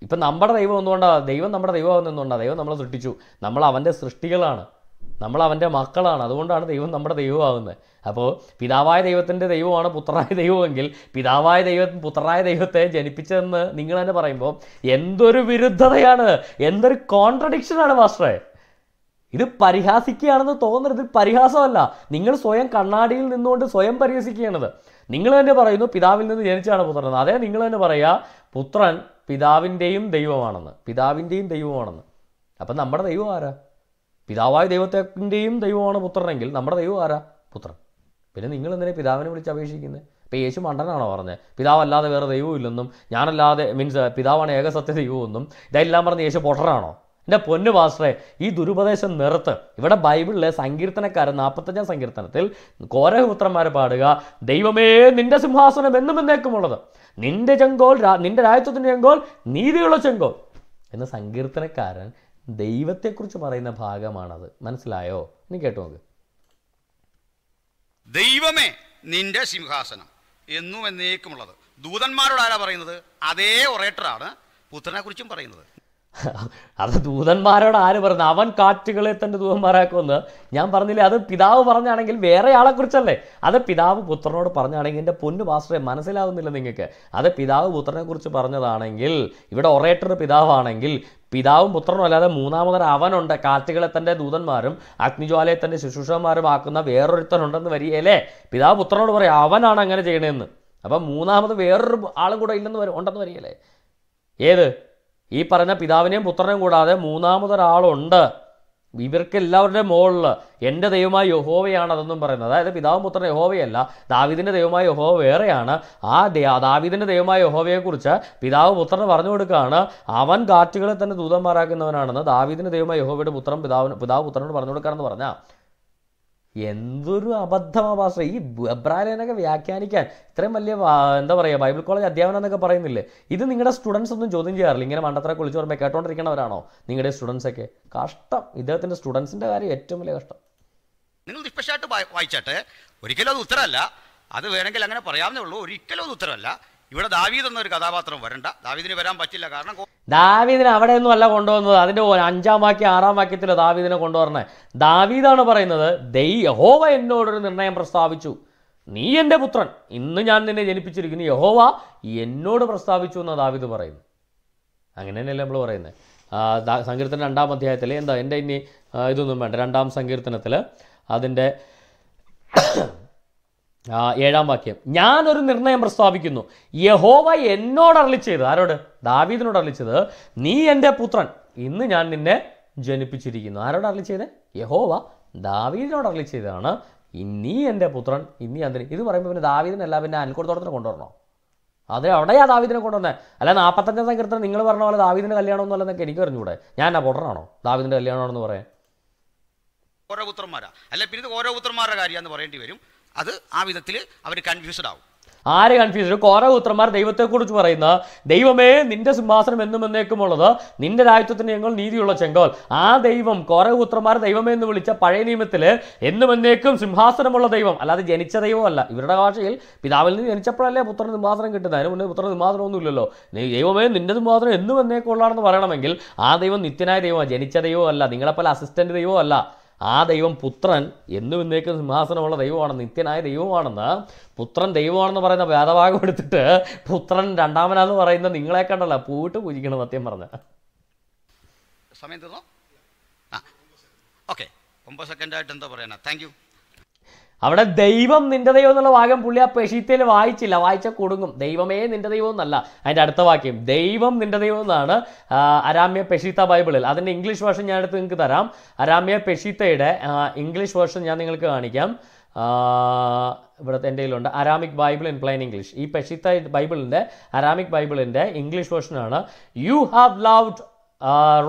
ഇപ്പം നമ്മുടെ ദൈവം എന്തുകൊണ്ടാ ദൈവം നമ്മുടെ ദൈവമാവുന്ന എന്തുകൊണ്ടാണ് ദൈവം നമ്മളെ സൃഷ്ടിച്ചു നമ്മൾ അവൻ്റെ സൃഷ്ടികളാണ് നമ്മൾ അവൻ്റെ മക്കളാണ് അതുകൊണ്ടാണ് ദൈവം നമ്മുടെ ദൈവമാകുന്നത് അപ്പോൾ പിതാവായ ദൈവത്തിൻ്റെ ദൈവമാണ് പുത്രനായ ദൈവമെങ്കിൽ പിതാവായ ദൈവം പുത്രനായ ദൈവത്തെ ജനിപ്പിച്ചതെന്ന് നിങ്ങൾ തന്നെ പറയുമ്പോൾ എന്തൊരു വിരുദ്ധതയാണ് എന്തൊരു കോൺട്രഡിക്ഷനാണ് മാസ്റ്ററെ ഇത് പരിഹാസിക്കുകയാണെന്ന് തോന്നരുത് പരിഹാസമല്ല നിങ്ങൾ സ്വയം കണ്ണാടിയിൽ നിന്നുകൊണ്ട് സ്വയം പരിഹസിക്കുകയാണത് നിങ്ങൾ തന്നെ പറയുന്നു പിതാവിൽ നിന്ന് ജനിച്ചാണ് പുത്രൻ അതേ നിങ്ങൾ തന്നെ പറയുക പുത്രൻ പിതാവിൻ്റെയും ദൈവമാണെന്ന് പിതാവിൻ്റെയും ദൈവമാണെന്ന് അപ്പം നമ്മുടെ ദൈവം ആരാ പിതാവായ ദൈവത്തിൻ്റെയും ദൈവമാണ് പുത്രനെങ്കിൽ നമ്മുടെ ദൈവം ആരാ പുത്രൻ പിന്നെ നിങ്ങൾ എന്തിനാ പിതാവിനെ വിളിച്ച് അപേക്ഷിക്കുന്നത് ഇപ്പം യേശു മണ്ടനാണോ പറഞ്ഞത് പിതാവല്ലാതെ വേറെ ദൈവമില്ലെന്നും ഞാനല്ലാതെ മീൻസ് പിതാവാണ് ഏകസത്യ ദൈവമെന്നും ഇതെല്ലാം പറഞ്ഞ് യേശു പൊട്ടറാണോ എൻ്റെ പൊന്ന് പാസ്റ്ററെ ഈ ദുരുപദേശം നിർത്ത് ഇവിടെ ബൈബിളിലെ സങ്കീർത്തനക്കാരൻ നാൽപ്പത്തഞ്ചാം സങ്കീർത്തനത്തിൽ കോരഹപുത്രന്മാർ പാടുക ദൈവമേ നിന്റെ സിംഹാസനം എന്നും എന്നേക്കുമുള്ളത് നിന്റെ ചെങ്കോൾ നിന്റെ രാജ്യത്തിൻ്റെ ചെങ്കോൾ നീതിയുള്ള ചെങ്കോൾ എന്ന സങ്കീർത്തനക്കാരൻ ദൈവത്തെക്കുറിച്ച് പറയുന്ന ഭാഗമാണത് മനസ്സിലായോ ഇനി കേട്ടു നോക്ക് ദൈവമേ നിന്റെ സിംഹാസനം എന്നും എന്നേക്കുമുള്ളത് ദൂതന്മാരോട് ആരാ പറയുന്നത് അതേ ഒറേറ്ററാണ് പുത്രനെ കുറിച്ചും പറയുന്നത് അത് ദൂതന്മാരോട് ആര് പറഞ്ഞു അവൻ കാറ്റുകളെ തൻ്റെ ദൂതന്മാരാക്കുമെന്ന് ഞാൻ പറഞ്ഞില്ലേ അത് പിതാവ് പറഞ്ഞാണെങ്കിൽ വേറെ കുറിച്ചല്ലേ അത് പിതാവ് പുത്രനോട് പറഞ്ഞാണെങ്കിൽ എൻ്റെ പൊന്നു പാസ്റ്ററെ മനസ്സിലാവുന്നില്ല നിങ്ങൾക്ക് അത് പിതാവ് പുത്രനെക്കുറിച്ച് പറഞ്ഞതാണെങ്കിൽ ഇവിടെ ഒറേറ്റർ പിതാവാണെങ്കിൽ പിതാവും പുത്രനും അല്ലാതെ മൂന്നാമതൊരു അവനുണ്ട് കാറ്റുകളെ തൻ്റെ ദൂതന്മാരും അഗ്നിജ്വാലയെ തൻ്റെ ശുശ്രൂഷന്മാരും ആക്കുന്ന വേറൊരുത്തനുണ്ടെന്ന് വരികയല്ലേ പിതാവ് പുത്രനോട് പറയാം അവനാണ് അങ്ങനെ ചെയ്യണതെന്ന് അപ്പം മൂന്നാമത് വേറൊരു ആളും കൂടെ ഇല്ലെന്ന് വരും ഉണ്ടെന്ന് വരികയല്ലേ ഏത് ഈ പറഞ്ഞ പിതാവിനെയും പുത്രനെയും കൂടാതെ മൂന്നാമതൊരാളുണ്ട് ഇവർക്ക് എല്ലാവരുടെയും മുകളിൽ എൻ്റെ ദൈവമായ യഹോവയാണ് അതെന്നും പറയുന്നത് അതായത് പിതാവും പുത്രൻ യഹോവയല്ല ദാവിദിൻ്റെ ദൈവമായ യഹോവ വേറെയാണ് ആ ദാവിദിൻ്റെ ദൈവമായ യഹോവയെക്കുറിച്ച് പിതാവ് പുത്രന് പറഞ്ഞു കൊടുക്കുകയാണ് അവൻ കാറ്റുകളെ തന്നെ ദൂതന്മാരാക്കുന്നവനാണെന്ന് ദാവിദിൻ്റെ ദൈവമായ യഹോവയുടെ പുത്രൻ പിതാവിന് പിതാവ് പുത്രനോട് പറഞ്ഞു കൊടുക്കാമെന്ന് പറഞ്ഞാൽ എന്തൊരു അബദ്ധമാ ഭാഷ ഈ എബ്രാലേനൊക്കെ വ്യാഖ്യാനിക്കാൻ ഇത്രയും വലിയ എന്താ പറയുക ബൈബിൾ കോളേജ് അധ്യാപനം എന്നൊക്കെ പറയുന്നില്ലേ ഇത് നിങ്ങളുടെ സ്റ്റുഡൻസ് ഒന്നും ചോദ്യം ചെയ്യാറില്ല ഇങ്ങനെ മണ്ടത്തറ കുളിച്ച് ഓർമ്മ കേട്ടോണ്ടിരിക്കണവരാണോ നിങ്ങളുടെ സ്റ്റുഡൻസൊക്കെ കഷ്ടം ഇദ്ദേഹത്തിന്റെ സ്റ്റുഡൻസിന്റെ കാര്യം ഏറ്റവും വലിയ കഷ്ടം നിങ്ങൾ നിഷ്പക്ഷമായിട്ട് വായിച്ചാട്ടെ ഒരിക്കലും അത് ഉത്തരമല്ല അത് വേണമെങ്കിൽ അങ്ങനെ പറയാവുന്നേ ഉള്ളൂ ഒരിക്കലും അത് ഉത്തരമല്ല ഇവിടെ ദാവീദ് എന്നൊരു കഥാപാത്രം വരണ്ട ദാവീദിന് വരാൻ പറ്റില്ല കാരണം ദാവീദിനെ അവിടെ ഒന്നും അല്ല കൊണ്ടുവന്നത് അതിന്റെ അഞ്ചാം വാക്യം ആറാം വാക്യത്തിലോ ദാവീദിനെ കൊണ്ടുവരണേ ദാവീദാണ് പറയുന്നത് ദൈ യഹോവ എന്നോടൊരു നിർണയം പ്രസ്താവിച്ചു നീ എൻ്റെ പുത്രൻ ഇന്ന് ഞാൻ നിന്നെ ജനിപ്പിച്ചിരിക്കുന്നു യഹോവ എന്നോട് പ്രസ്താവിച്ചു എന്നാണ് ദാവീദ് പറയുന്നത് അങ്ങനെ തന്നെയല്ലേ നമ്മൾ പറയുന്നത് സങ്കീർത്തന രണ്ടാം അധ്യായത്തിൽ എന്താ എൻ്റെ ഇനി ഇതൊന്നും വേണ്ട രണ്ടാം സങ്കീർത്തനത്തിൽ അതിൻ്റെ ഏഴാം വാക്യം ഞാനൊരു നിർണയം പ്രസ്താവിക്കുന്നു യഹോവ എന്നോട് അരളി ആരോട് ദാവീദിനോട് അരളി നീ എൻ്റെ പുത്രൻ ഇന്ന് ഞാൻ നിന്നെ ജനിപ്പിച്ചിരിക്കുന്നു ആരോട് അരളി യഹോവ ദാവീദിനോട് അരളി ഇനി നീ എൻ്റെ പുത്രൻ ഇനി അതിന് ഇത് പറയുമ്പോൾ പിന്നെ ദാവീദിനല്ല പിന്നെ അൽക്കൂടത്തോടത്തിന് കൊണ്ടുവരണോ അത് അവിടെയാ ദാവീദിനെ കൊണ്ടുവന്നേ അല്ല നാൽപ്പത്തഞ്ചാം സംഘത്തിന് നിങ്ങൾ പറഞ്ഞ പോലെ ദാവീദിൻ്റെ കല്യാണം ഒന്നും അല്ലെന്നൊക്കെ എനിക്ക് അറിഞ്ഞൂടെ ഞാൻ എന്നാ പൊട്ടനാണോ ദാവീദിൻ്റെ കല്യാണമാണെന്ന് പറയാം ഓരോ പുത്രന്മാരാ അല്ല പിന്നെ ഓരോ പുത്രന്മാരുടെ കാര്യമാണെന്ന് പറയേണ്ടി വരും അത് ആ വിധത്തിൽ അവർ കൺഫ്യൂസ്ഡ് ആവും ആരെ കൺഫ്യൂസ്ഡ് ദൈവത്തെ ദൈവത്തെക്കുറിച്ച് പറയുന്ന ദൈവമേ നിന്റെ സിംഹാസനം എന്നും എന്നേക്കുമുള്ളത് നിന്റെ രാജ്യത്തിന് ഞങ്ങൾ നീതിയുള്ള ചെങ്കോൽ ആ ദൈവം ഉത്തരമാർ ദൈവമേ എന്ന് വിളിച്ച പഴയ നിയമത്തിൽ എന്നും എന്നേക്കും സിംഹാസനമുള്ള ദൈവം അല്ലാതെ ജനിച്ച ദൈവമല്ല ഇവരുടെ ഭാഷയിൽ പിതാവിൽ നിന്ന് ജനിച്ചപ്പോഴല്ലേ പുത്രന് സിംഹാസനം കിട്ടുന്നത് അതിന് മുന്നേ പുത്ര സിംഹാസനമൊന്നുമില്ലല്ലോ ദൈവമേ നിന്റെ സിംഹാസനം എന്നും എന്നേക്കുള്ളതാണെന്ന് പറയണമെങ്കിൽ ആ ദൈവം നിത്യനായ ദൈവമാണ് ജനിച്ച ദൈവമല്ല നിങ്ങളെപ്പോലെ അസിസ്റ്റന്റ് ദൈവമല്ല ആ ദൈവം പുത്രൻ എന്നും എന്നേക്കും സിംഹാസനമുള്ള ദൈവമാണ് നിത്യനായ ദൈവമാണെന്ന് പുത്രൻ ദൈവമാണെന്ന് പറയുന്ന വേദഭാഗം എടുത്തിട്ട് പുത്രൻ രണ്ടാമനാന്ന് പറയുന്ന നിങ്ങളെ കണ്ടല്ല പൂവിട്ട് പൂജിക്കണം സത്യം പറഞ്ഞ സമയം തീർന്നോ ഓക്കെ ഒമ്പത് സെക്കൻഡായിട്ട് എന്താ പറയണ താങ്ക് അവിടെ ദൈവം നിന്റെ ദൈവം എന്നുള്ള ഭാഗം പുള്ളി ആ പെഷീത്തിൽ വായിച്ചില്ല വായിച്ച കൊടുങ്ങും ദൈവമേ നിന്റെ ദൈവം എന്നല്ല അതിൻ്റെ അടുത്ത വാക്യം ദൈവം നിന്റെ ദൈവം എന്നാണ് അരാമ്യ പെഷീത്ത ബൈബിളിൽ അതിൻ്റെ ഇംഗ്ലീഷ് വേർഷൻ ഞാൻ എടുത്ത് നിങ്ങൾക്ക് തരാം അരാമ്യ പെഷീത്തയുടെ ഇംഗ്ലീഷ് വേർഷൻ ഞാൻ നിങ്ങൾക്ക് കാണിക്കാം ഇവിടുത്തെ എൻ്റെ കയ്യിലുണ്ട് Aramaic Bible in plain English ഈ പെഷീത്ത ബൈബിളിൻ്റെ അരാമിക് ബൈബിളിൻ്റെ ഇംഗ്ലീഷ് വേർഷനാണ് you have loved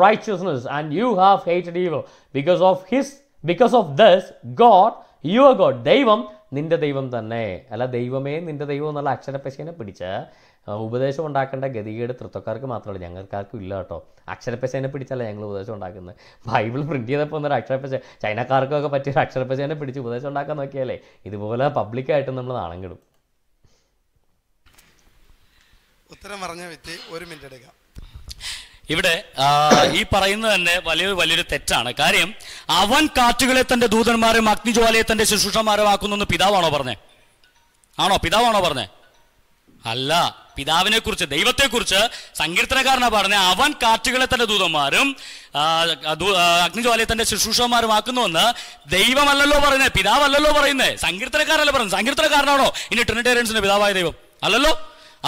righteousness and you have hated you because of his because of this God you are God ദൈവം നിന്റെ ദൈവം തന്നെ അല്ല ദൈവമേ നിന്റെ ദൈവം എന്നുള്ള അക്ഷരപ്പശേനെ പിടിച്ച് ഉപദേശം ഉണ്ടാക്കേണ്ട ഗതികേട് തൃത്വക്കാർക്ക് മാത്രമല്ല ഞങ്ങൾക്കാർക്കും ഇല്ല കേട്ടോ അക്ഷരപ്പശേനെ പിടിച്ചല്ല ഞങ്ങൾ ഉപദേശം ഉണ്ടാക്കുന്നത് ബൈബിൾ പ്രിന്റ് ചെയ്തപ്പോൾ ഒന്നൊരു അക്ഷരപ്പശ ചൈനക്കാർക്കൊക്കെ പറ്റിയ അക്ഷരപ്പശേനെ പിടിച്ച് ഉപദേശം ഉണ്ടാക്കാൻ നോക്കിയാലേ ഇതുപോലെ പബ്ലിക്കായിട്ട് നമ്മൾ നാണം കിടും ഉത്തരം പറഞ്ഞ വ്യക്തി ഒരു മിനിറ്റ് എടുക്കാം ഇവിടെ ഈ പറയുന്നത് തന്നെ വലിയ വലിയൊരു തെറ്റാണ് കാര്യം അവൻ കാറ്റുകളെ തന്റെ ദൂതന്മാരും അഗ്നിജ്വാലയെ തന്റെ എന്ന് പിതാവാണോ പറഞ്ഞേ ആണോ പിതാവാണോ പറഞ്ഞേ അല്ല പിതാവിനെ കുറിച്ച് ദൈവത്തെക്കുറിച്ച് സങ്കീർത്തനക്കാരനാ പറഞ്ഞ അവൻ കാറ്റുകളെ തന്റെ ദൂതന്മാരും അഗ്നിജ്വാലയെ തന്റെ ആക്കുന്നുവെന്ന് ദൈവമല്ലല്ലോ പറയുന്നത് പിതാവല്ലല്ലോ പറയുന്നത് സങ്കീർത്തനക്കാരല്ലോ പറഞ്ഞു സങ്കീർത്തനക്കാരനാണോ ഇനി ട്രിനിറ്റേറിയൻസിന്റെ പിതാവായ ദൈവം അല്ലല്ലോ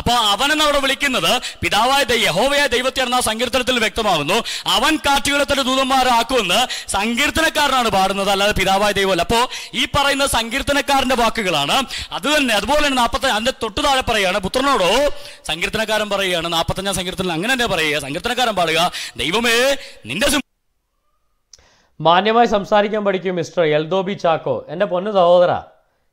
അപ്പോ അവനെന്ന് അവിടെ വിളിക്കുന്നത് പിതാവായ യഹോവയായ ദൈവത്തെയാണ് ആ സങ്കീർത്തനത്തിൽ വ്യക്തമാകുന്നു അവൻ കാറ്റുകളത്തിന്റെ ദൂതന്മാരാക്കുമെന്ന് സങ്കീർത്തനക്കാരനാണ് പാടുന്നത് അല്ലാതെ പിതാവായ ദൈവമല്ല അപ്പോ ഈ പറയുന്ന സങ്കീർത്തനക്കാരന്റെ വാക്കുകളാണ് അത് തന്നെ അതുപോലെ തന്നെ നാൽപ്പത്തി അതിന്റെ തൊട്ടു താഴെ പറയുകയാണ് പുത്രനോടോ സങ്കീർത്തനക്കാരൻ പറയുകയാണ് നാൽപ്പത്തഞ്ചാം സങ്കീർത്തനം അങ്ങനെ തന്നെ പറയുക സങ്കീർത്തനക്കാരൻ പാടുക ദൈവമേ നിന്റെ മാന്യമായി സംസാരിക്കാൻ പഠിക്കും മിസ്റ്റർ എൽദോബി ചാക്കോ എൻ്റെ പൊന്നു സഹോദര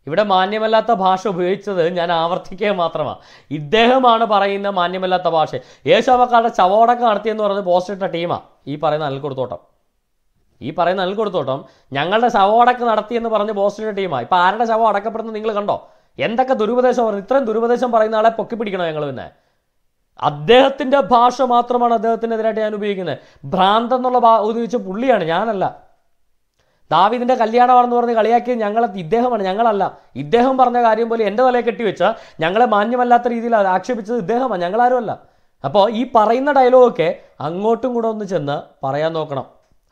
ഇവിടെ മാന്യമല്ലാത്ത ഭാഷ ഉപയോഗിച്ചത് ഞാൻ ആവർത്തിക്കുക മാത്രമാണ് ഇദ്ദേഹമാണ് പറയുന്ന മാന്യമല്ലാത്ത ഭാഷ യേശോബക്കാരുടെ ചവോടൊക്കെ നടത്തിയെന്ന് പറഞ്ഞത് പോസ്റ്റ് ഇട്ട ടീമാണ് ഈ പറയുന്ന കൊടുത്തോട്ടം ഈ പറയുന്ന കൊടുത്തോട്ടം ഞങ്ങളുടെ ശവോടക്ക് നടത്തിയെന്ന് പറഞ്ഞ് ഇട്ട ടീമാണ് ഇപ്പം ആരുടെ ശവം അടക്കപ്പെടുന്നത് നിങ്ങൾ കണ്ടോ എന്തൊക്കെ ദുരുപദേശം പറഞ്ഞു ഇത്രയും ദുരുപദേശം പറയുന്ന ആളെ പൊക്കി പിടിക്കണോ ഞങ്ങൾ പിന്നെ അദ്ദേഹത്തിൻ്റെ ഭാഷ മാത്രമാണ് അദ്ദേഹത്തിനെതിരായിട്ട് ഞാൻ ഉപയോഗിക്കുന്നത് ഭ്രാന്ത് എന്നുള്ള ഉപയോഗിച്ച പുള്ളിയാണ് ഞാനല്ല ദാവിദിന്റെ കല്യാണമാണെന്ന് പറഞ്ഞ് കളിയാക്കിയത് ഞങ്ങൾ ഇദ്ദേഹമാണ് ഞങ്ങളല്ല ഇദ്ദേഹം പറഞ്ഞ കാര്യം പോലെ എൻ്റെ തലയെ കെട്ടിവെച്ച ഞങ്ങളെ മാന്യമല്ലാത്ത രീതിയിൽ ആക്ഷേപിച്ചത് ഇദ്ദേഹമാണ് ഞങ്ങളാരുമല്ല അപ്പോൾ ഈ പറയുന്ന ഡയലോഗൊക്കെ അങ്ങോട്ടും കൂടെ ഒന്ന് ചെന്ന് പറയാൻ നോക്കണം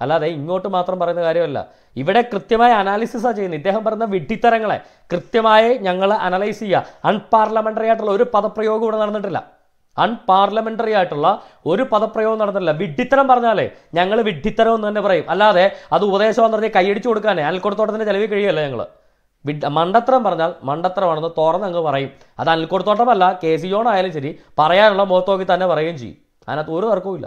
അല്ലാതെ ഇങ്ങോട്ട് മാത്രം പറയുന്ന കാര്യമല്ല ഇവിടെ കൃത്യമായ അനാലിസിസാണ് ചെയ്യുന്നത് ഇദ്ദേഹം പറയുന്ന വിഡ്ഢിത്തരങ്ങളെ കൃത്യമായി ഞങ്ങൾ അനലൈസ് ചെയ്യുക അൺപാർലമെൻ്ററി ആയിട്ടുള്ള ഒരു പദപ്രയോഗം ഇവിടെ നടന്നിട്ടില്ല അൺപാർലമെന്ററി ആയിട്ടുള്ള ഒരു പദപ്രയോഗം നടന്നില്ല വിഡ്ഢിത്തരം പറഞ്ഞാലേ ഞങ്ങൾ വിഡ്ഢിത്തരം എന്ന് തന്നെ പറയും അല്ലാതെ അത് ഉപദേശം എന്ന് കൈയടിച്ചു കൊടുക്കാനേ അൽക്കുടത്തോട്ടത്തിൻ്റെ ചിലവിൽ കഴിയല്ല ഞങ്ങൾ മണ്ടത്തരം പറഞ്ഞാൽ മണ്ടത്തരമാണെന്ന് അങ്ങ് പറയും അത് അൽക്കുടത്തോട്ടമല്ല കെ സി ജോൺ ആയാലും ശരി പറയാനുള്ള മുഖത്തോക്കി തന്നെ പറയുകയും ചെയ്യും അതിനകത്ത് ഒരു തർക്കവും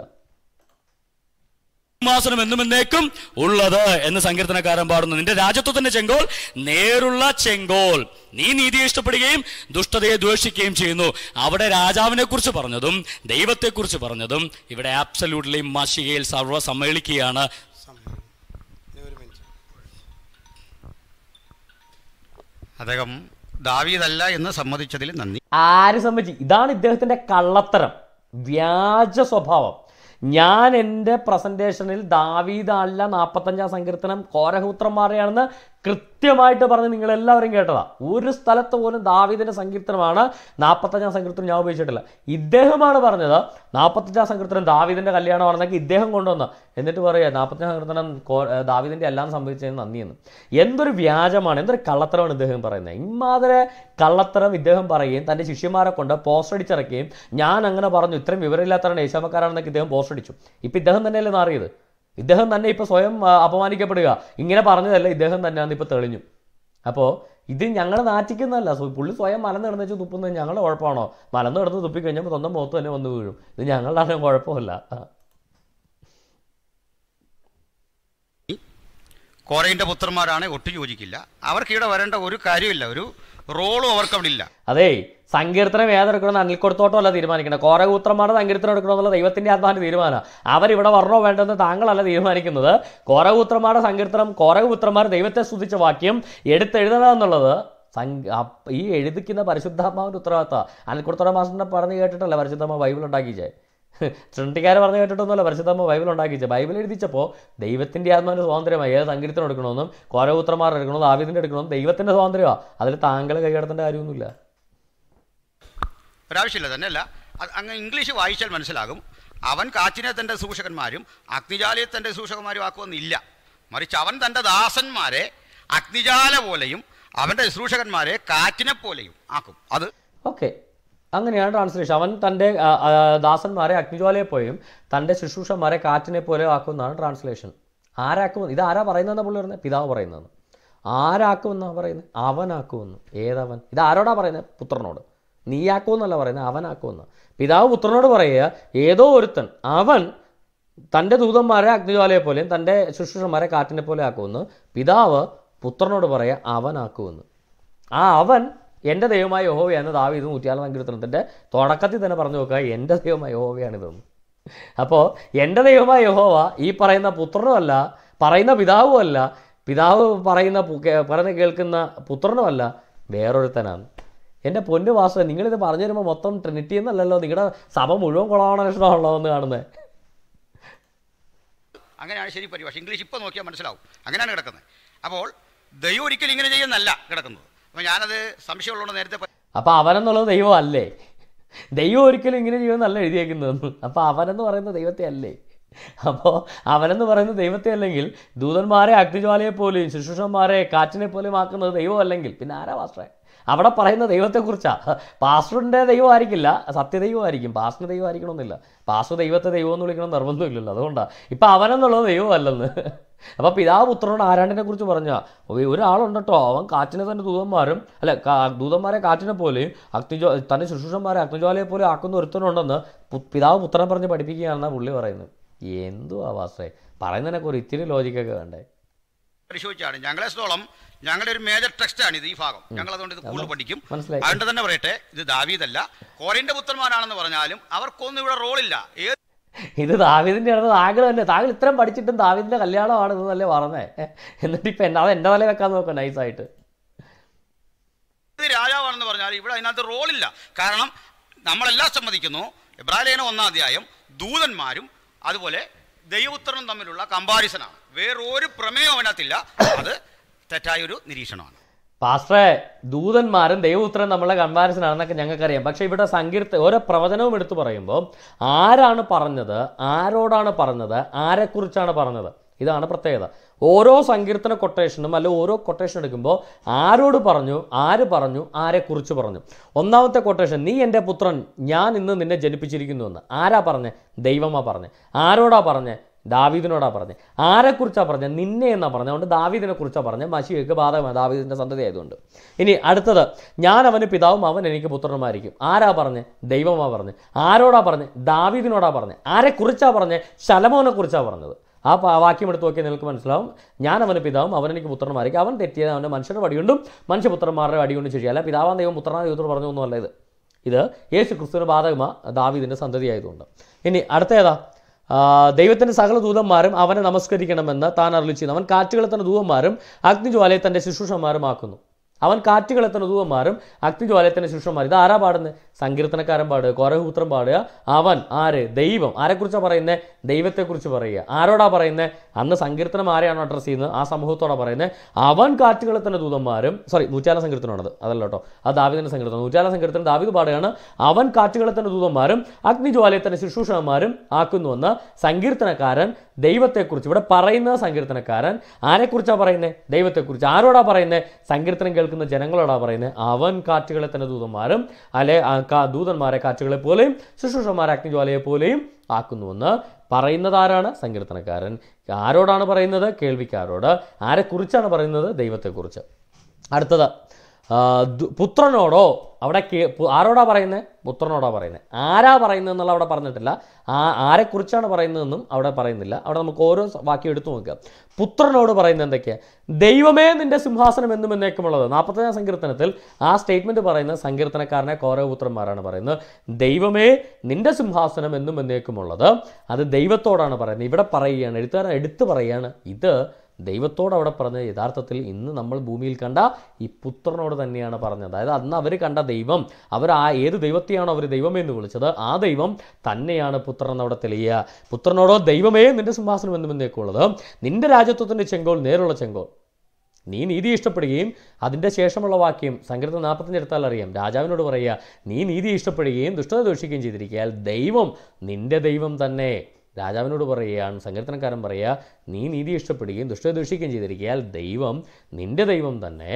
സിംഹാസനം എന്നേക്കും ഉള്ളത് എന്ന് സങ്കീർത്തനക്കാരൻ പാടുന്നു നിന്റെ രാജ്യത്വത്തിന്റെ ചെങ്കോൾ നേരുള്ള ചെങ്കോൾ നീ നീതിയെ ഇഷ്ടപ്പെടുകയും ദുഷ്ടതയെ ദ്വേഷിക്കുകയും ചെയ്യുന്നു അവിടെ രാജാവിനെ കുറിച്ച് പറഞ്ഞതും ദൈവത്തെക്കുറിച്ച് പറഞ്ഞതും ഇവിടെ ആബ്സല്യൂട്ട്ലി മാഷികയിൽ സർവ സമ്മേളിക്കുകയാണ് അദ്ദേഹം ദാവീദല്ല എന്ന് സമ്മതിച്ചതിൽ നന്ദി ആര് സമ്മതിച്ചു ഇതാണ് ഇദ്ദേഹത്തിന്റെ കള്ളത്തരം വ്യാജ സ്വഭാവം ഞാൻ എൻ്റെ പ്രസൻറ്റേഷനിൽ ദാവീദ് അല്ല നാൽപ്പത്തഞ്ചാം സങ്കീർത്തനം കോരഹൂത്രന്മാരെയാണെന്ന് കൃത്യമായിട്ട് പറഞ്ഞ് എല്ലാവരും കേട്ടതാ ഒരു സ്ഥലത്ത് പോലും ദാവീദിന്റെ സങ്കീർത്തനമാണ് നാൽപ്പത്തഞ്ചാം സങ്കീർത്തനം ഞാൻ ഉപയോഗിച്ചിട്ടില്ല ഇദ്ദേഹമാണ് പറഞ്ഞത് നാൽപ്പത്തഞ്ചാം സങ്കീർത്തനം ദാവീദിന്റെ കല്യാണമാണെന്നൊക്കെ ഇദ്ദേഹം കൊണ്ടുവന്ന എന്നിട്ട് പറയുക നാൽപ്പത്തഞ്ചാം സങ്കീർത്തനം ദാവിദിൻ്റെ എല്ലാം സംഭവിച്ചതിന് നന്ദിയെന്ന് എന്തൊരു വ്യാജമാണ് എന്തൊരു കള്ളത്തരമാണ് ഇദ്ദേഹം പറയുന്നത് ഇമാതിരെ കള്ളത്തരം ഇദ്ദേഹം പറയുകയും തൻ്റെ ശിഷ്യന്മാരെ കൊണ്ട് പോസ്റ്റ് അടിച്ചിറക്കുകയും ഞാൻ അങ്ങനെ പറഞ്ഞു ഇത്രയും വിവരമില്ലാത്തവരാണ് യേശാമക്കാരാണെന്നൊക്കെ ഇദ്ദേഹം പോസ്റ്റ് അടിച്ചു ഇപ്പം ഇദ്ദേഹം തന്നെയല്ലേ മാറിയത് ഇദ്ദേഹം തന്നെ ഇപ്പോൾ സ്വയം അപമാനിക്കപ്പെടുക ഇങ്ങനെ പറഞ്ഞതല്ല ഇദ്ദേഹം തന്നെയാണ് ഇപ്പോൾ തെളിഞ്ഞു അപ്പോൾ ഇത് ഞങ്ങൾ നാറ്റിക്കുന്നതല്ല പുള്ളി സ്വയം മലന്ന് കിടന്ന് തുപ്പുന്നത് ഞങ്ങളുടെ കുഴപ്പമാണോ മലന്ന് കിടന്ന് തുപ്പിക്കഴിഞ്ഞാൽ സ്വന്തം മുഖത്ത് തന്നെ വന്ന് വീഴും ഇത് ഞങ്ങളുടെ ആരും കുഴപ്പമില്ല കോരയിൻ്റെ പുത്രന്മാരാണെങ്കിൽ ഒട്ടും യോജിക്കില്ല അവർക്ക് ഇവിടെ വരേണ്ട ഒരു കാര്യമില്ല ഒരു റോളും അവർക്ക് അവിടെ ഇല്ല അതെ സങ്കീർത്തനം ഏതെടുക്കണം അനിൽക്കൊടുത്തോട്ടോ അല്ല തീരുമാനിക്കണം കോരകൂത്രന്മാരുടെ സങ്കീർത്തനം എടുക്കണമെന്നുള്ള ദൈവത്തിന്റെ ആത്മാവിന്റെ തീരുമാനം അവരിവിടെ വരണോ വേണ്ടെന്ന് താങ്കളല്ല തീരുമാനിക്കുന്നത് കോരകൂത്രന്മാരുടെ സങ്കീർത്തനം കോരകൂത്രന്മാർ ദൈവത്തെ സ്തുതിച്ച വാക്യം എടുത്തെഴുതണം എന്നുള്ളത് ഈ എഴുതിക്കുന്ന പരിശുദ്ധാത്മാവിന്റെ ഉത്തരവാദിത്തം അനിൽക്കുടത്തോടെ മാസ്റ്ററിനെ പറഞ്ഞു കേട്ടിട്ടല്ല പരിശുദ്ധാത്മാവ് ബൈബിൾ ഉണ്ടാക്കിച്ചേ ട്രിനിറ്റിക്കാരെ പറഞ്ഞു കേട്ടിട്ടൊന്നുമല്ല പരിശുദ്ധമ്മ ബൈബിൾ ഉണ്ടാക്കിച്ച ബൈബിൾ എഴുതിച്ചപ്പോൾ ദൈവത്തിൻ്റെ ആത്മാവിൻ്റെ സ്വാതന്ത്ര്യമായി ഏത് സംഗീതത്തിന് എടുക്കണമെന്നും കോരപുത്രന്മാർ എടുക്കണമെന്നും ആവിതിൻ്റെ എടുക്കണമെന്നും ദൈവത്തിൻ്റെ സ്വാതന്ത്ര്യമാണ് അതിൽ താങ്കൾ കൈകടത്തേണ്ട കാര്യമൊന്നുമില്ല ഒരാവശ്യമില്ല തന്നെയല്ല അങ്ങ് ഇംഗ്ലീഷ് വായിച്ചാൽ മനസ്സിലാകും അവൻ കാച്ചിനെ തൻ്റെ സൂഷകന്മാരും അഗ്നിജാലയെ തൻ്റെ സൂഷകന്മാരും ആക്കുമെന്നില്ല മറിച്ച് അവൻ തൻ്റെ ദാസന്മാരെ അഗ്നിജാല പോലെയും അവൻ്റെ ശുശ്രൂഷകന്മാരെ കാറ്റിനെ പോലെയും ആക്കും അത് ഓക്കെ അങ്ങനെയാണ് ട്രാൻസ്ലേഷൻ അവൻ തൻ്റെ ദാസന്മാരെ അഗ്നിജ്വാലയെ പോയും തൻ്റെ ശുശ്രൂഷന്മാരെ കാറ്റിനെ പോലെ ആക്കുമെന്നാണ് ട്രാൻസ്ലേഷൻ ആരാക്കുമെന്ന് ഇത് ആരാ പറയുന്നതെന്നാണ് പുള്ളി പറഞ്ഞത് പിതാവ് പറയുന്നതെന്ന് ആരാക്കുമെന്നാണ് പറയുന്നത് അവനാക്കുമെന്ന് ഏതവൻ ഇത് ആരോടാ പറയുന്നത് പുത്രനോട് നീയാക്കുമെന്നല്ല പറയുന്നത് അവനാക്കുമെന്ന് പിതാവ് പുത്രനോട് പറയുക ഏതോ ഒരുത്തൻ അവൻ തൻ്റെ ദൂതന്മാരെ അഗ്നിജ്വാലയെ പോലെയും തൻ്റെ ശുശ്രൂഷന്മാരെ കാറ്റിനെ പോലെ ആക്കുമെന്ന് പിതാവ് പുത്രനോട് പറയുക അവനാക്കുമെന്ന് ആ അവൻ എൻ്റെ ദൈവമായ യഹോവയാണ് ദാവീദ് നൂറ്റിയാറ് സങ്കീർത്തനത്തിൻ്റെ തുടക്കത്തിൽ തന്നെ പറഞ്ഞു നോക്കുക എൻ്റെ ദൈവമായ ഇതെന്ന് അപ്പോൾ എൻ്റെ ദൈവമായ യഹോവ ഈ പറയുന്ന പുത്രനുമല്ല പറയുന്ന അല്ല പിതാവ് പറയുന്ന പറഞ്ഞ് കേൾക്കുന്ന പുത്രനുമല്ല വേറൊരുത്തനാണ് എൻ്റെ പൊന്നു വാസ നിങ്ങളിത് പറഞ്ഞു തരുമ്പോൾ മൊത്തം ട്രിനിറ്റി എന്നല്ലല്ലോ നിങ്ങളുടെ സഭ മുഴുവൻ കുളമാണ് എന്ന് കാണുന്നത് അങ്ങനെയാണ് ശരി പരിഭാഷ ഇംഗ്ലീഷ് ഇപ്പോൾ നോക്കിയാൽ മനസ്സിലാവും അങ്ങനെയാണ് കിടക്കുന്നത് അപ്പോൾ ദൈവം ഒരിക്കലും ഇങ്ങനെ ചെയ്യുന്നല്ല കിടക്കുന്നത് അപ്പോൾ ഞാനത് സംശയമുള്ളതുകൊണ്ട് നേരത്തെ അപ്പോൾ അവനെന്നുള്ളത് ദൈവമല്ലേ ദൈവം ഒരിക്കലും ഇങ്ങനെ ചെയ്യുമെന്നല്ല എഴുതിയേക്കുന്നതെന്ന് അപ്പോൾ അവനെന്ന് പറയുന്ന ദൈവത്തെ അല്ലേ അപ്പോൾ അവനെന്ന് പറയുന്ന ദൈവത്തെ അല്ലെങ്കിൽ ദൂതന്മാരെ അഗ്നിജ്വാലയെ പോലെയും ശുശ്രൂഷന്മാരെ കാറ്റിനെ പോലെയും ആക്കുന്നത് ദൈവം അല്ലെങ്കിൽ പിന്നെ ആരാ പാസ്റ്ററെ അവിടെ പറയുന്ന ദൈവത്തെക്കുറിച്ചാണ് പാസ്റ്ററിൻ്റെ ദൈവമായിരിക്കില്ല സത്യദൈവമായിരിക്കും പാസ്റ്ററിൻ്റെ ദൈവമായിരിക്കണമെന്നില്ല പാസ്റ്റർ ദൈവത്തെ ദൈവം എന്ന് വിളിക്കണം നിർബന്ധമില്ലല്ലോ അതുകൊണ്ടാണ് ഇപ്പം അവനെന്നുള്ളത് അല്ലെന്ന് അപ്പോൾ പിതാവ് പുത്രനോട് ആരാണ്ടിനെ കുറിച്ച് പറഞ്ഞ ഒരാളുണ്ട് കേട്ടോ അവൻ കാറ്റിനെ തന്നെ ദൂതന്മാരും അല്ല ദൂതന്മാരെ കാറ്റിനെ പോലെയും അഗ്നിജോ തന്റെ ശുശ്രൂഷന്മാരെ അഗ്നിജ്വാലയെ പോലെ ആക്കുന്ന ഒരുത്തനുണ്ടെന്ന് പിതാവ് പുത്രനെ പറഞ്ഞ് പഠിപ്പിക്കുകയാണെന്ന പുള്ളി പറയുന്നത് എന്തു ആ പറയുന്നതിനെ പറയുന്നതിനൊക്കെ ഇത്തിരി ലോജിക്കൊക്കെ വേണ്ടേ പരിശോധിച്ചാണ് ഞങ്ങളെ സംബന്ധിച്ചോളം ഞങ്ങളുടെ ഒരു മേജർ ടെക്സ്റ്റാണ് ഇത് ഈ ഭാഗം ഞങ്ങൾ അതുകൊണ്ട് ഇത് കൂടുതൽ പഠിക്കും അതുകൊണ്ട് തന്നെ പറയട്ടെ ഇത് ദാവീദല്ല കോറിന്റെ പുത്രന്മാരാണെന്ന് പറഞ്ഞാലും അവർക്കൊന്നും ഇവിടെ റോളില്ല ഏത് ഇത് ദാവിദിൻ്റെ ആണ് താങ്കൾ തന്നെ താങ്കൾ ഇത്രയും പഠിച്ചിട്ടും ദാവിദിൻ്റെ കല്യാണമാണ് എന്നല്ലേ പറഞ്ഞേ എന്നിട്ട് ഇപ്പം എന്നാ അത് എൻ്റെ തല വെക്കാൻ നോക്കാം നൈസായിട്ട് രാജാവാണെന്ന് പറഞ്ഞാൽ ഇവിടെ അതിനകത്ത് റോളില്ല കാരണം നമ്മളെല്ലാം സമ്മതിക്കുന്നു എബ്രാലേന ഒന്നാം അധ്യായം ദൂതന്മാരും അതുപോലെ ദൈവപുത്രനും തമ്മിലുള്ള കമ്പാരിസനാണ് വേറൊരു പ്രമേയം അതിനകത്തില്ല അത് തെറ്റായ ഒരു നിരീക്ഷണമാണ് പാസ്റ്ററെ ദൂതന്മാരും ദൈവപുത്രൻ നമ്മളെ കൺവാരിസൺ ആണെന്നൊക്കെ ഞങ്ങൾക്കറിയാം പക്ഷേ ഇവിടെ സങ്കീർത്ത ഓരോ പ്രവചനവും എടുത്തു പറയുമ്പോൾ ആരാണ് പറഞ്ഞത് ആരോടാണ് പറഞ്ഞത് ആരെക്കുറിച്ചാണ് പറഞ്ഞത് ഇതാണ് പ്രത്യേകത ഓരോ സങ്കീർത്തന കൊട്ടേഷനും അല്ലെങ്കിൽ ഓരോ കൊട്ടേഷൻ എടുക്കുമ്പോൾ ആരോട് പറഞ്ഞു ആര് പറഞ്ഞു ആരെക്കുറിച്ച് പറഞ്ഞു ഒന്നാമത്തെ കൊട്ടേഷൻ നീ എൻ്റെ പുത്രൻ ഞാൻ ഇന്ന് നിന്നെ ജനിപ്പിച്ചിരിക്കുന്നുവെന്ന് ആരാ പറഞ്ഞേ ദൈവമാ പറഞ്ഞേ ആരോടാ പറഞ്ഞേ ദാവീദിനോടാണ് പറഞ്ഞത് ആരെക്കുറിച്ചാണ് പറഞ്ഞത് നിന്നെ എന്നാണ് പറഞ്ഞത് അതുകൊണ്ട് ദാവീദിനെ കുറിച്ചാണ് പറഞ്ഞത് മഷിയൊക്കെ ബാധകമാണ് ദാവീദിൻ്റെ സന്തതി ആയതുകൊണ്ട് ഇനി അടുത്തത് ഞാൻ അവന് പിതാവും അവൻ എനിക്ക് പുത്രനുമായിരിക്കും ആരാ പറഞ്ഞ് ദൈവമാ പറഞ്ഞ് ആരോടാ പറഞ്ഞ് ദാവീദിനോടാ പറഞ്ഞ് ആരെക്കുറിച്ചാ പറഞ്ഞ് ശലമോനെ കുറിച്ചാണ് പറഞ്ഞത് ആ വാക്യം എടുത്ത് നോക്കിയാൽ നിങ്ങൾക്ക് മനസ്സിലാവും ഞാൻ അവന് പിതാവും അവൻ എനിക്ക് പുത്രന്മാരായിരിക്കും അവൻ തെറ്റിയത് അവൻ്റെ മനുഷ്യരുടെ അടികൊണ്ടും മനുഷ്യപുത്രന്മാരുടെ അടികൊണ്ട് ശരിയല്ല പിതാവാൻ ദൈവം പുത്രനാ ദൈവത്തോട് പറഞ്ഞൊന്നുമല്ല ഇത് ഇത് യേശു ക്രിസ്തുവിന് ബാധകമാണ് ദാവീദിൻ്റെ സന്തതി ആയതുകൊണ്ട് ഇനി അടുത്തേതാ ദൈവത്തിൻ്റെ സകല ദൂതന്മാരും അവനെ നമസ്കരിക്കണമെന്ന് താൻ അറിയിച്ചു ചെയ്യുന്നു അവൻ കാറ്റുകളെ തന്നെ ദൂതന്മാരും അഗ്നിജ്വാലയെ തൻ്റെ ശുശ്രൂഷന്മാരും ആക്കുന്നു അവൻ കാറ്റുകളെ തന്നെ ദൂതന്മാരും അഗ്നിജ്വാലയെ തന്നെ ശുശ്രൂഷന്മാരും ഇത് ആരാ പാടുന്നത് സങ്കീർത്തനക്കാരൻ പാടുക കോരഹൂത്രം പാടുക അവൻ ആര് ദൈവം ആരെക്കുറിച്ചാണ് പറയുന്നത് ദൈവത്തെക്കുറിച്ച് പറയുക ആരോടാ പറയുന്നത് അന്ന് സങ്കീർത്തനം ആരെയാണ് അഡ്രസ്സ് ചെയ്യുന്നത് ആ സമൂഹത്തോടെ പറയുന്നത് അവൻ കാറ്റുകളെ തന്നെ ദൂതന്മാരും സോറി നൂറ്റാല സങ്കീർത്തനമാണത് അതല്ല കേട്ടോ അത് ദാവിദിൻ്റെ സങ്കീർത്തനം നൂറ്റാല സങ്കീർത്തനം ദാവിദ് പാടുകയാണ് അവൻ കാറ്റുകളെ തന്നെ ദൂതന്മാരും അഗ്നിജ്വാലയെ തന്നെ ശുശ്രൂഷകന്മാരും ആക്കുന്നുവെന്ന് സങ്കീർത്തനക്കാരൻ ദൈവത്തെക്കുറിച്ച് ഇവിടെ പറയുന്ന സങ്കീർത്തനക്കാരൻ ആരെക്കുറിച്ചാണ് പറയുന്നത് ദൈവത്തെക്കുറിച്ച് ആരോടാ പറയുന്നത് സങ്കീർത്തനം കേൾക്കുന്ന ജനങ്ങളോടാ പറയുന്നത് അവൻ കാറ്റുകളെ തന്നെ ദൂതന്മാരും അല്ലെ ദൂതന്മാരെ കാറ്റുകളെ പോലെയും ശുശ്രൂഷന്മാരെ അഗ്നിജ്വാലയെ പോലെയും ആക്കുന്നുവെന്ന് പറയുന്നത് ആരാണ് സങ്കീർത്തനക്കാരൻ ആരോടാണ് പറയുന്നത് കേൾവിക്കാരോട് ആരെക്കുറിച്ചാണ് പറയുന്നത് ദൈവത്തെക്കുറിച്ച് അടുത്തത് പുത്രനോടോ അവിടെ ആരോടാ പറയുന്നത് പുത്രനോടാ പറയുന്നത് ആരാ പറയുന്നത് എന്നുള്ള അവിടെ പറഞ്ഞിട്ടില്ല ആ ആരെക്കുറിച്ചാണ് പറയുന്നതെന്നും അവിടെ പറയുന്നില്ല അവിടെ നമുക്ക് ഓരോ വാക്യം എടുത്തു നോക്കുക പുത്രനോട് പറയുന്നത് എന്തൊക്കെയാണ് ദൈവമേ നിന്റെ സിംഹാസനം എന്നും എന്നേക്കുമുള്ളത് നാൽപ്പത്തഞ്ചാം സങ്കീർത്തനത്തിൽ ആ സ്റ്റേറ്റ്മെൻറ്റ് പറയുന്ന സങ്കീർത്തനക്കാരനെ കൗരവപുത്രന്മാരാണ് പറയുന്നത് ദൈവമേ നിന്റെ സിംഹാസനം എന്നും എന്നേക്കുമുള്ളത് അത് ദൈവത്തോടാണ് പറയുന്നത് ഇവിടെ പറയുകയാണ് എഴുത്തുകാരൻ എടുത്തു പറയുകയാണ് ഇത് ദൈവത്തോട് അവിടെ പറഞ്ഞ യഥാർത്ഥത്തിൽ ഇന്ന് നമ്മൾ ഭൂമിയിൽ കണ്ട ഈ പുത്രനോട് തന്നെയാണ് പറഞ്ഞത് അതായത് അന്ന് അവർ കണ്ട ദൈവം അവർ ആ ഏത് ദൈവത്തെയാണോ അവർ ദൈവമേ എന്ന് വിളിച്ചത് ആ ദൈവം തന്നെയാണ് പുത്രൻ അവിടെ തെളിയുക പുത്രനോടോ ദൈവമേ നിന്റെ സിംഹാസനം എന്നും എന്നേക്കുള്ളത് നിന്റെ രാജ്യത്വത്തിൻ്റെ ചെങ്കോൾ നേരുള്ള ചെങ്കോൾ നീ നീതി ഇഷ്ടപ്പെടുകയും അതിൻ്റെ ശേഷമുള്ള വാക്യം സങ്കീർത്തനം നാൽപ്പത്തഞ്ച് എടുത്താൽ അറിയാം രാജാവിനോട് പറയുക നീ നീതി ഇഷ്ടപ്പെടുകയും ദുഷ്ടത ദോഷിക്കുകയും ചെയ്തിരിക്കാൽ ദൈവം നിന്റെ ദൈവം തന്നെ രാജാവിനോട് പറയുകയാണ് സങ്കീർത്തനക്കാരൻ പറയുക നീ നീതി ഇഷ്ടപ്പെടുകയും ദുഷ്ടത ദുഷിക്കുകയും ചെയ്തിരിക്കയാൽ ദൈവം നിൻ്റെ ദൈവം തന്നെ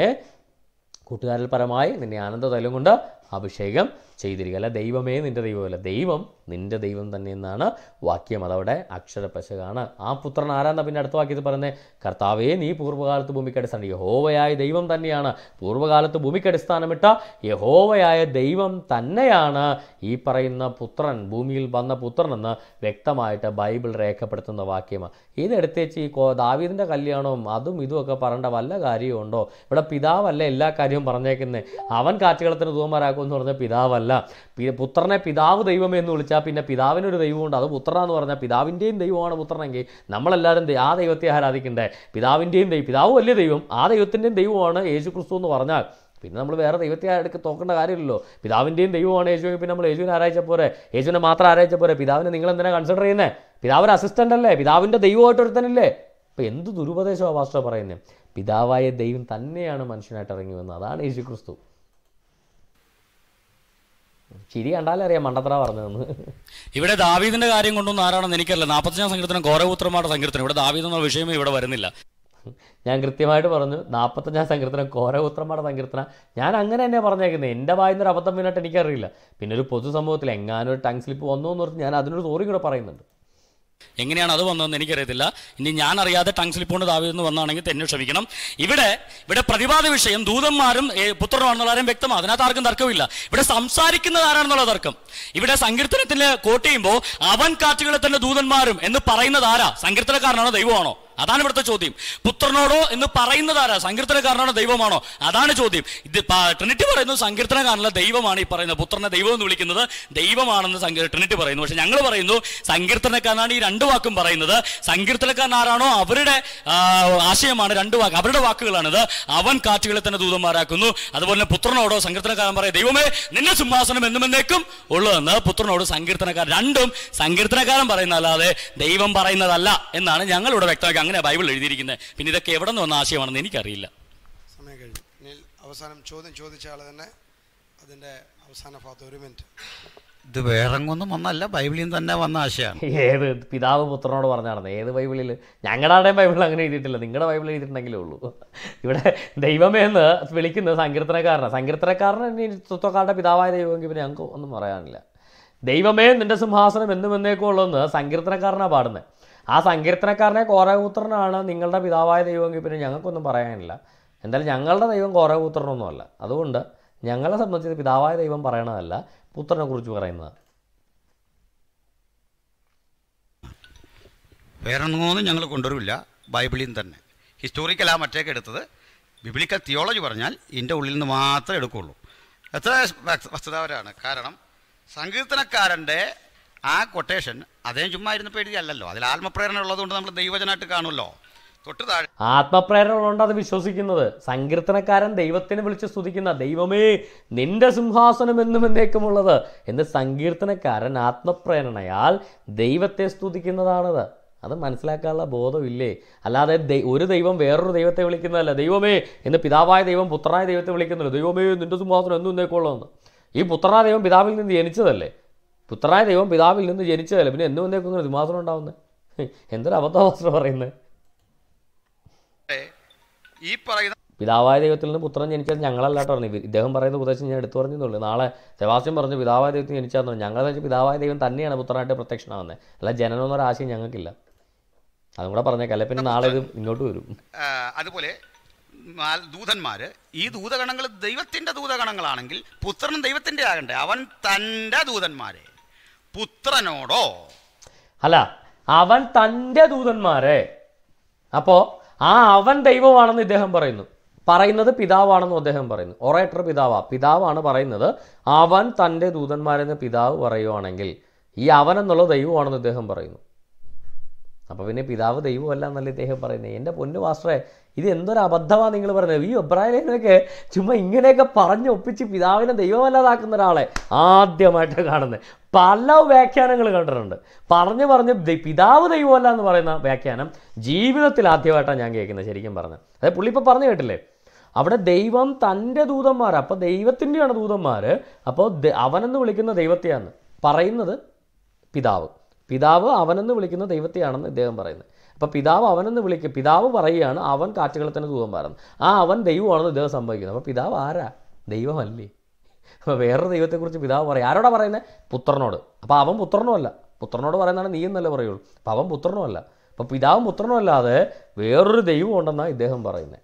കൂട്ടുകാരിൽ പരമായി നിന്നെ ആനന്ദതലം കൊണ്ട് അഭിഷേകം ചെയ്തിരിക്കുക അല്ല ദൈവമേ നിൻ്റെ ദൈവമല്ല ദൈവം നിൻ്റെ ദൈവം തന്നെ എന്നാണ് വാക്യം അതവിടെ അക്ഷരപ്പശകാണ് ആ പുത്രൻ ആരാന്ന പിന്നെ അടുത്ത വാക്യത്തിൽ പറയുന്നത് കർത്താവേ നീ പൂർവ്വകാലത്ത് ഭൂമിക്ക് അടിസ്ഥാനം യഹോവയായ ദൈവം തന്നെയാണ് പൂർവ്വകാലത്ത് ഭൂമിക്ക് അടിസ്ഥാനമിട്ട യഹോവയായ ദൈവം തന്നെയാണ് ഈ പറയുന്ന പുത്രൻ ഭൂമിയിൽ വന്ന പുത്രനെന്ന് വ്യക്തമായിട്ട് ബൈബിൾ രേഖപ്പെടുത്തുന്ന വാക്യമാണ് ഇതെടുത്തേച്ച് ഈ കോ ദാവീദിൻ്റെ കല്യാണവും അതും ഇതുമൊക്കെ പറയേണ്ട വല്ല കാര്യമുണ്ടോ ഇവിടെ പിതാവല്ല എല്ലാ കാര്യവും പറഞ്ഞേക്കുന്നത് അവൻ കാറ്റുകളത്തിന് തൂമാരാക്കും കൊന്നു പറഞ്ഞ പിതാവല്ല പുത്രനെ പിതാവ് ദൈവം എന്ന് വിളിച്ചാൽ പിന്നെ പിതാവിനൊരു ദൈവമുണ്ട് അത് പുത്രനാന്ന് പറഞ്ഞാൽ പിതാവിൻ്റെയും ദൈവമാണ് പുത്രനെങ്കിൽ നമ്മളെല്ലാവരും ആ ദൈവത്തെ ആരാധിക്കണ്ടേ പിതാവിൻ്റെയും ദൈവം പിതാവ് വലിയ ദൈവം ആ ദൈവത്തിൻ്റെയും ദൈവമാണ് യേശു ക്രിസ്തു എന്ന് പറഞ്ഞാൽ പിന്നെ നമ്മൾ വേറെ ദൈവത്തെ എടുക്ക് തോക്കേണ്ട കാര്യമില്ലല്ലോ പിതാവിൻ്റെയും ദൈവമാണ് യേശുവെങ്കിൽ പിന്നെ നമ്മൾ യേശുവിനെ ആരാച്ച പോരെ യേശുവിനെ മാത്രം ആരാച്ച പോരെ പിതാവിനെ നിങ്ങൾ എന്തിനാണ് കൺസിഡർ ചെയ്യുന്നത് പിതാവ് ഒരു അസിസ്റ്റൻ്റ് അല്ലേ പിതാവിൻ്റെ ദൈവമായിട്ട് ഒരുത്തനല്ലേ അപ്പോൾ എന്ത് ദുരുപദേശമാണ് പാസ്റ്റർ പറയുന്നത് പിതാവായ ദൈവം തന്നെയാണ് മനുഷ്യനായിട്ട് ഇറങ്ങി വന്നത് അതാണ് യേശു ക്രിസ്തു ചിരി കണ്ടാലറിയാം മണ്ടത്ര പറഞ്ഞതെന്ന് ഇവിടെ ദാവീദിന്റെ കാര്യം കൊണ്ടൊന്നും ആരാണെന്ന് എനിക്കറിയില്ല നാൽപ്പത്തഞ്ചാം സങ്കീർത്തനം കോരപുത്രന്മാരുടെ സങ്കീർത്തനം ഇവിടെ ദാവീദ് എന്ന വിഷയമേ ഇവിടെ വരുന്നില്ല ഞാൻ കൃത്യമായിട്ട് പറഞ്ഞു നാൽപ്പത്തഞ്ചാം സങ്കീർത്തനം കോരപുത്രന്മാരുടെ സങ്കീർത്തന ഞാൻ അങ്ങനെ തന്നെ പറഞ്ഞേക്കുന്നത് എൻ്റെ വായിന്ന് ഒരു അബദ്ധം വീണിട്ട് എനിക്കറിയില്ല പിന്നെ ഒരു പൊതുസമൂഹത്തിൽ എങ്ങാനും ഒരു ടങ് സ്ലിപ്പ് വന്നു എന്ന് പറഞ്ഞ് ഞാൻ അതിനൊരു സോറി കൂടെ പറയുന്നുണ്ട് എങ്ങനെയാണ് അത് വന്നതെന്ന് എനിക്കറിയത്തില്ല ഇനി ഞാൻ അറിയാതെ ടങ് സ്ലിപ്പോണ്ട് താവിതെന്ന് വന്നാണെങ്കിൽ തന്നെ ക്ഷമിക്കണം ഇവിടെ ഇവിടെ പ്രതിവാദ വിഷയം ദൂതന്മാരും പുത്രനുമാണെന്നുള്ള വ്യക്തമാണ് അതിനകത്ത് ആർക്കും തർക്കമില്ല ഇവിടെ സംസാരിക്കുന്നത് ആരാണെന്നുള്ള തർക്കം ഇവിടെ സങ്കീർത്തനത്തിന് കോട്ട് ചെയ്യുമ്പോൾ അവൻ കാറ്റുകളെ തന്നെ ദൂതന്മാരും എന്ന് പറയുന്നത് ആരാ സങ്കീർത്തനക്കാരനാണോ ദൈവമാണോ അതാണ് ഇവിടുത്തെ ചോദ്യം പുത്രനോടോ എന്ന് പറയുന്നത് ആരാ സങ്കീർത്തനക്കാരനാണോ ദൈവമാണോ അതാണ് ചോദ്യം ഇത് ട്രിനിറ്റി പറയുന്നു സങ്കീർത്തനക്കാരനല്ല ദൈവമാണ് ഈ പറയുന്നത് പുത്രനെ ദൈവം എന്ന് വിളിക്കുന്നത് ദൈവമാണെന്ന് ട്രിനിറ്റി പറയുന്നു പക്ഷെ ഞങ്ങൾ പറയുന്നു സങ്കീർത്തനക്കാരനാണ് ഈ രണ്ട് വാക്കും പറയുന്നത് സങ്കീർത്തനക്കാരനാരാണോ അവരുടെ ആശയമാണ് രണ്ട് വാക്ക് അവരുടെ വാക്കുകളാണിത് അവൻ കാറ്റുകളെ തന്നെ ദൂതന്മാരാക്കുന്നു അതുപോലെ തന്നെ പുത്രനോടോ സങ്കീർത്തനക്കാരൻ പറയാം ദൈവമേ നിന്നെ സിംഹാസനം എന്നുമെന്നേക്കും ഉള്ളതെന്ന് പുത്രനോട് സങ്കീർത്തനക്കാരൻ രണ്ടും സങ്കീർത്തനക്കാരൻ പറയുന്നതല്ലാതെ ദൈവം പറയുന്നതല്ല എന്നാണ് ഞങ്ങളിവിടെ വ്യക്തമാക്കി അങ്ങനെ ബൈബിൾ എഴുതിയിരിക്കുന്നത് പിന്നെ ഇതൊക്കെ എവിടെ നിന്ന് വന്ന ആശയമാണെന്ന് എനിക്കറിയില്ല സമയം കഴിഞ്ഞു അവസാനം ചോദ്യം ചോദിച്ച ആൾ തന്നെ അതിന്റെ അവസാന ഭാഗത്ത് ഒരു മിനിറ്റ് ഇത് വേറെങ്ങൊന്നും വന്നല്ല ബൈബിളിൽ തന്നെ വന്ന ആശയമാണ് ഏത് പിതാവ് പുത്രനോട് പറഞ്ഞാണ് ഏത് ബൈബിളിൽ ഞങ്ങളുടെ ബൈബിൾ അങ്ങനെ എഴുതിയിട്ടില്ല നിങ്ങളുടെ ബൈബിളിൽ എഴുതിയിട്ടുണ്ടെങ്കിലേ ഉള്ളൂ ഇവിടെ ദൈവമേ എന്ന് വിളിക്കുന്നത് സങ്കീർത്തനക്കാരനാണ് സങ്കീർത്തനക്കാരനെ തത്വക്കാരുടെ പിതാവായ ദൈവമെങ്കിൽ പിന്നെ ഞങ്ങൾക്ക് ഒന്നും പറയാനില്ല ദൈവമേ നിന്റെ സിംഹാസനം എന്നും എന്നേക്കും ഉള്ളതെന്ന് സങ്കീർത്തനക്കാരനാണ് പാടുന്നത് ആ സങ്കീർത്തനക്കാരനെ കോരകൂത്രനാണ് നിങ്ങളുടെ പിതാവായ ദൈവമെങ്കിൽ പിന്നെ ഞങ്ങൾക്കൊന്നും പറയാനില്ല എന്തായാലും ഞങ്ങളുടെ ദൈവം കോരകൂത്രനൊന്നുമല്ല അതുകൊണ്ട് ഞങ്ങളെ സംബന്ധിച്ച് പിതാവായ ദൈവം പറയണതല്ല പുത്രനെ കുറിച്ച് പറയുന്നത് വേറൊന്നും ഞങ്ങൾ കൊണ്ടുവരില്ല ബൈബിളിൽ തന്നെ ഹിസ്റ്റോറിക്കലാ മറ്റേക്ക് എടുത്തത് ബിബിളിക്കൽ തിയോളജി പറഞ്ഞാൽ എൻ്റെ ഉള്ളിൽ നിന്ന് മാത്രമേ എടുക്കുകയുള്ളൂ എത്ര വസ്തുതാവരാണ് കാരണം സങ്കീർത്തനക്കാരൻ്റെ ആ കൊട്ടേഷൻ അദ്ദേഹം ചുമ്മാ ഇരുന്നപ്പോൾ എഴുതിയല്ലോ അതിൽ ആത്മപ്രേരണ ഉള്ളതുകൊണ്ട് നമ്മൾ ദൈവജനായിട്ട് കാണുമല്ലോ ആത്മപ്രേരണ ഉള്ളതുകൊണ്ട് അത് വിശ്വസിക്കുന്നത് സങ്കീർത്തനക്കാരൻ ദൈവത്തിന് വിളിച്ച് സ്തുതിക്കുന്ന ദൈവമേ നിന്റെ സിംഹാസനം എന്നും എന്നേക്കുമുള്ളത് എന്ന് സങ്കീർത്തനക്കാരൻ ആത്മപ്രേരണയാൽ ദൈവത്തെ സ്തുതിക്കുന്നതാണത് അത് മനസ്സിലാക്കാനുള്ള ബോധമില്ലേ അല്ലാതെ ഒരു ദൈവം വേറൊരു ദൈവത്തെ വിളിക്കുന്നതല്ല ദൈവമേ എന്ന് പിതാവായ ദൈവം പുത്രനായ ദൈവത്തെ വിളിക്കുന്നില്ല ദൈവമേ നിന്റെ സിംഹാസനം എന്നും എന്നേക്കുള്ളതെന്ന് ഈ പുത്രനായ ദൈവം പിതാവിൽ നിന്ന് ജനിച്ചതല്ലേ പുത്രനായ ദൈവം പിതാവിൽ നിന്ന് ജനിച്ചതല്ല പിന്നെ എന്നും എന്നേക്കും ഇങ്ങനെ ദുമാസം ഉണ്ടാവുന്നത് എന്തൊരു അബദ്ധമാസം പറയുന്നത് ഈ പറയുന്ന പിതാവായ ദൈവത്തിൽ നിന്ന് പുത്രൻ ജനിച്ചത് ഞങ്ങളല്ലാട്ട് പറഞ്ഞു ഇദ്ദേഹം പറയുന്ന ഉപദേശം ഞാൻ എടുത്തു പറഞ്ഞെന്നുള്ളൂ നാളെ സെവാസ്യം പറഞ്ഞു പിതാവായ ദൈവത്തിൽ ജനിച്ചാന്ന് പറഞ്ഞു ഞങ്ങൾ വെച്ചാൽ പിതാവായ ദൈവം തന്നെയാണ് പുത്രനായിട്ട് പ്രത്യക്ഷനാവുന്നത് അല്ല ജനനം എന്നൊരാശയം ഞങ്ങൾക്കില്ല അതും കൂടെ പറഞ്ഞേക്കല്ല പിന്നെ നാളെ ഇത് ഇങ്ങോട്ട് വരും അതുപോലെ ദൂതന്മാരെ ഈ ദൂതഗണങ്ങൾ ദൈവത്തിന്റെ ദൂതഗണങ്ങളാണെങ്കിൽ പുത്രൻ ദൈവത്തിന്റെ ആകണ്ടേ അവൻ തൻ്റെ ദൂതന്മാരെ പുത്രനോടോ അല്ല അവൻ തൻ്റെ ദൂതന്മാരെ അപ്പോ ആ അവൻ ദൈവമാണെന്ന് ഇദ്ദേഹം പറയുന്നു പറയുന്നത് പിതാവാണെന്ന് അദ്ദേഹം പറയുന്നു ഒറേറ്റർ പിതാവാ പിതാവാണ് പറയുന്നത് അവൻ തൻ്റെ ദൂതന്മാരെന്ന് പിതാവ് പറയുവാണെങ്കിൽ ഈ അവൻ എന്നുള്ളത് ദൈവമാണെന്ന് ഇദ്ദേഹം പറയുന്നു അപ്പോൾ പിന്നെ പിതാവ് ദൈവമല്ല എന്നല്ല ഇദ്ദേഹം പറയുന്നത് എൻ്റെ പൊന്നു മാസ്റ്ററെ ഇത് എന്തൊരു അബദ്ധമാണ് നിങ്ങൾ പറയുന്നത് ഈ അബ്രാഹിമിനൊക്കെ ചുമ്മാ ഇങ്ങനെയൊക്കെ പറഞ്ഞ് ഒപ്പിച്ച് പിതാവിനെ ദൈവമല്ലാതാക്കുന്ന ഒരാളെ ആദ്യമായിട്ട് കാണുന്നത് പല വ്യാഖ്യാനങ്ങൾ കണ്ടിട്ടുണ്ട് പറഞ്ഞു പറഞ്ഞ് പിതാവ് ദൈവമല്ല എന്ന് പറയുന്ന വ്യാഖ്യാനം ജീവിതത്തിൽ ആദ്യമായിട്ടാണ് ഞാൻ കേൾക്കുന്നത് ശരിക്കും പറഞ്ഞത് അതായത് പുള്ളി ഇപ്പോൾ പറഞ്ഞു കേട്ടില്ലേ അവിടെ ദൈവം തൻ്റെ ദൂതന്മാർ അപ്പോൾ ദൈവത്തിൻ്റെയാണ് ദൂതന്മാർ അപ്പോൾ അവനെന്ന് വിളിക്കുന്ന ദൈവത്തെയാണ് പറയുന്നത് പിതാവ് പിതാവ് അവനെന്ന് വിളിക്കുന്ന ദൈവത്തെയാണെന്ന് ഇദ്ദേഹം പറയുന്നത് അപ്പോൾ പിതാവ് അവനെന്ന് വിളിക്കുക പിതാവ് പറയുകയാണ് അവൻ കാറ്റുകളെ തന്നെ ദൂതന്മാരെന്ന് ആ അവൻ ദൈവമാണെന്ന് ഇദ്ദേഹം സംഭവിക്കുന്നത് അപ്പോൾ പിതാവ് ആരാ ദൈവമല്ലേ അപ്പോൾ വേറൊരു ദൈവത്തെക്കുറിച്ച് പിതാവ് പറയും ആരോടാ പറയുന്നത് പുത്രനോട് അപ്പോൾ അവൻ പുത്രനുമല്ല പുത്രനോട് പറയുന്നതാണ് നീ എന്നല്ലേ പറയുള്ളൂ അപ്പോൾ അവൻ പുത്രനുമല്ല അപ്പോൾ പിതാവും പുത്രനുമല്ലാതെ വേറൊരു ദൈവം ഉണ്ടെന്നാണ് ഇദ്ദേഹം പറയുന്നത്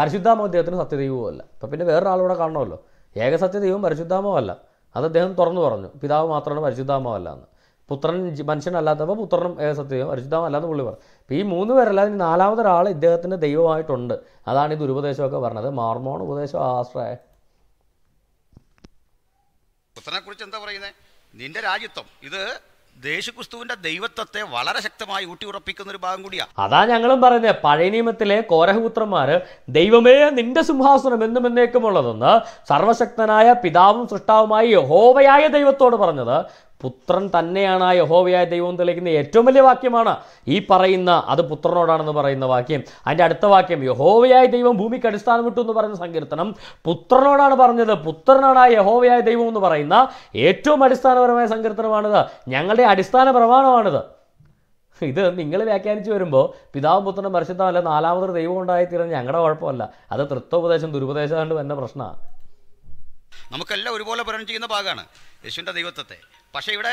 പരിശുദ്ധാമോ അദ്ദേഹത്തിന് സത്യദൈവവും അല്ല അപ്പോൾ പിന്നെ വേറൊരാളൂടെ കാണണമല്ലോ ഏകസത്യദൈവം പരിശുദ്ധാമോ അല്ല അത് അദ്ദേഹം തുറന്നു പറഞ്ഞു പിതാവ് മാത്രമാണ് പരിശുദ്ധാമോ അല്ല എന്ന് പുത്രൻ മനുഷ്യനല്ലാത്തപ്പോൾ പുത്രനും സത്യം അരിശുദ്ധം അല്ലാതെ പുള്ളി പറഞ്ഞു അപ്പോൾ ഈ മൂന്ന് പേരല്ലാതെ നാലാമതൊരാൾ ഇദ്ദേഹത്തിൻ്റെ ദൈവമായിട്ടുണ്ട് അതാണ് ഈ ദുരുപദേശമൊക്കെ പറഞ്ഞത് മാർമോൺ ഉപദേശം ആശ്രയ പുത്രനെക്കുറിച്ച് എന്താ പറയുന്നത് നിന്റെ രാജ്യത്വം ഇത് ദേശുക്രിസ്തുവിന്റെ ദൈവത്വത്തെ വളരെ ശക്തമായി ഊട്ടിയുറപ്പിക്കുന്ന ഒരു ഭാഗം കൂടിയാണ് അതാ ഞങ്ങളും പറയുന്നത് പഴയ നിയമത്തിലെ കോരഹപുത്രന്മാര് ദൈവമേ നിന്റെ സിംഹാസനം എന്നും എന്നേക്കുമുള്ളതെന്ന് സർവശക്തനായ പിതാവും സൃഷ്ടാവുമായി യഹോവയായ ദൈവത്തോട് പറഞ്ഞത് പുത്രൻ തന്നെയാണ് ആ യഹോവയായ ദൈവം തെളിയിക്കുന്ന ഏറ്റവും വലിയ വാക്യമാണ് ഈ പറയുന്ന അത് പുത്രനോടാണെന്ന് പറയുന്ന വാക്യം അതിൻ്റെ അടുത്ത വാക്യം യഹോവയായ ദൈവം ഭൂമിക്ക് അടിസ്ഥാനം വിട്ടു എന്ന് പറയുന്ന സങ്കീർത്തനം പുത്രനോടാണ് പറഞ്ഞത് പുത്രനാണ് ആ യഹോവയായ ദൈവം എന്ന് പറയുന്ന ഏറ്റവും അടിസ്ഥാനപരമായ സങ്കീർത്തനമാണിത് ഞങ്ങളുടെ അടിസ്ഥാന പ്രമാണമാണിത് ഇത് നിങ്ങൾ വ്യാഖ്യാനിച്ചു വരുമ്പോൾ പിതാവും പുത്രനും പരിശുദ്ധമല്ല നാലാമതൊരു ദൈവം ഉണ്ടായിത്തീരുന്നത് ഞങ്ങളുടെ കുഴപ്പമല്ല അത് തൃത്വോപദേശം ദുരുപദേശം കൊണ്ട് വന്ന പ്രശ്നമാണ് നമുക്കെല്ലാം ഒരുപോലെ ചെയ്യുന്ന ഭാഗമാണ് യേശുവിൻ്റെ ദൈവത്വത്തെ പക്ഷേ ഇവിടെ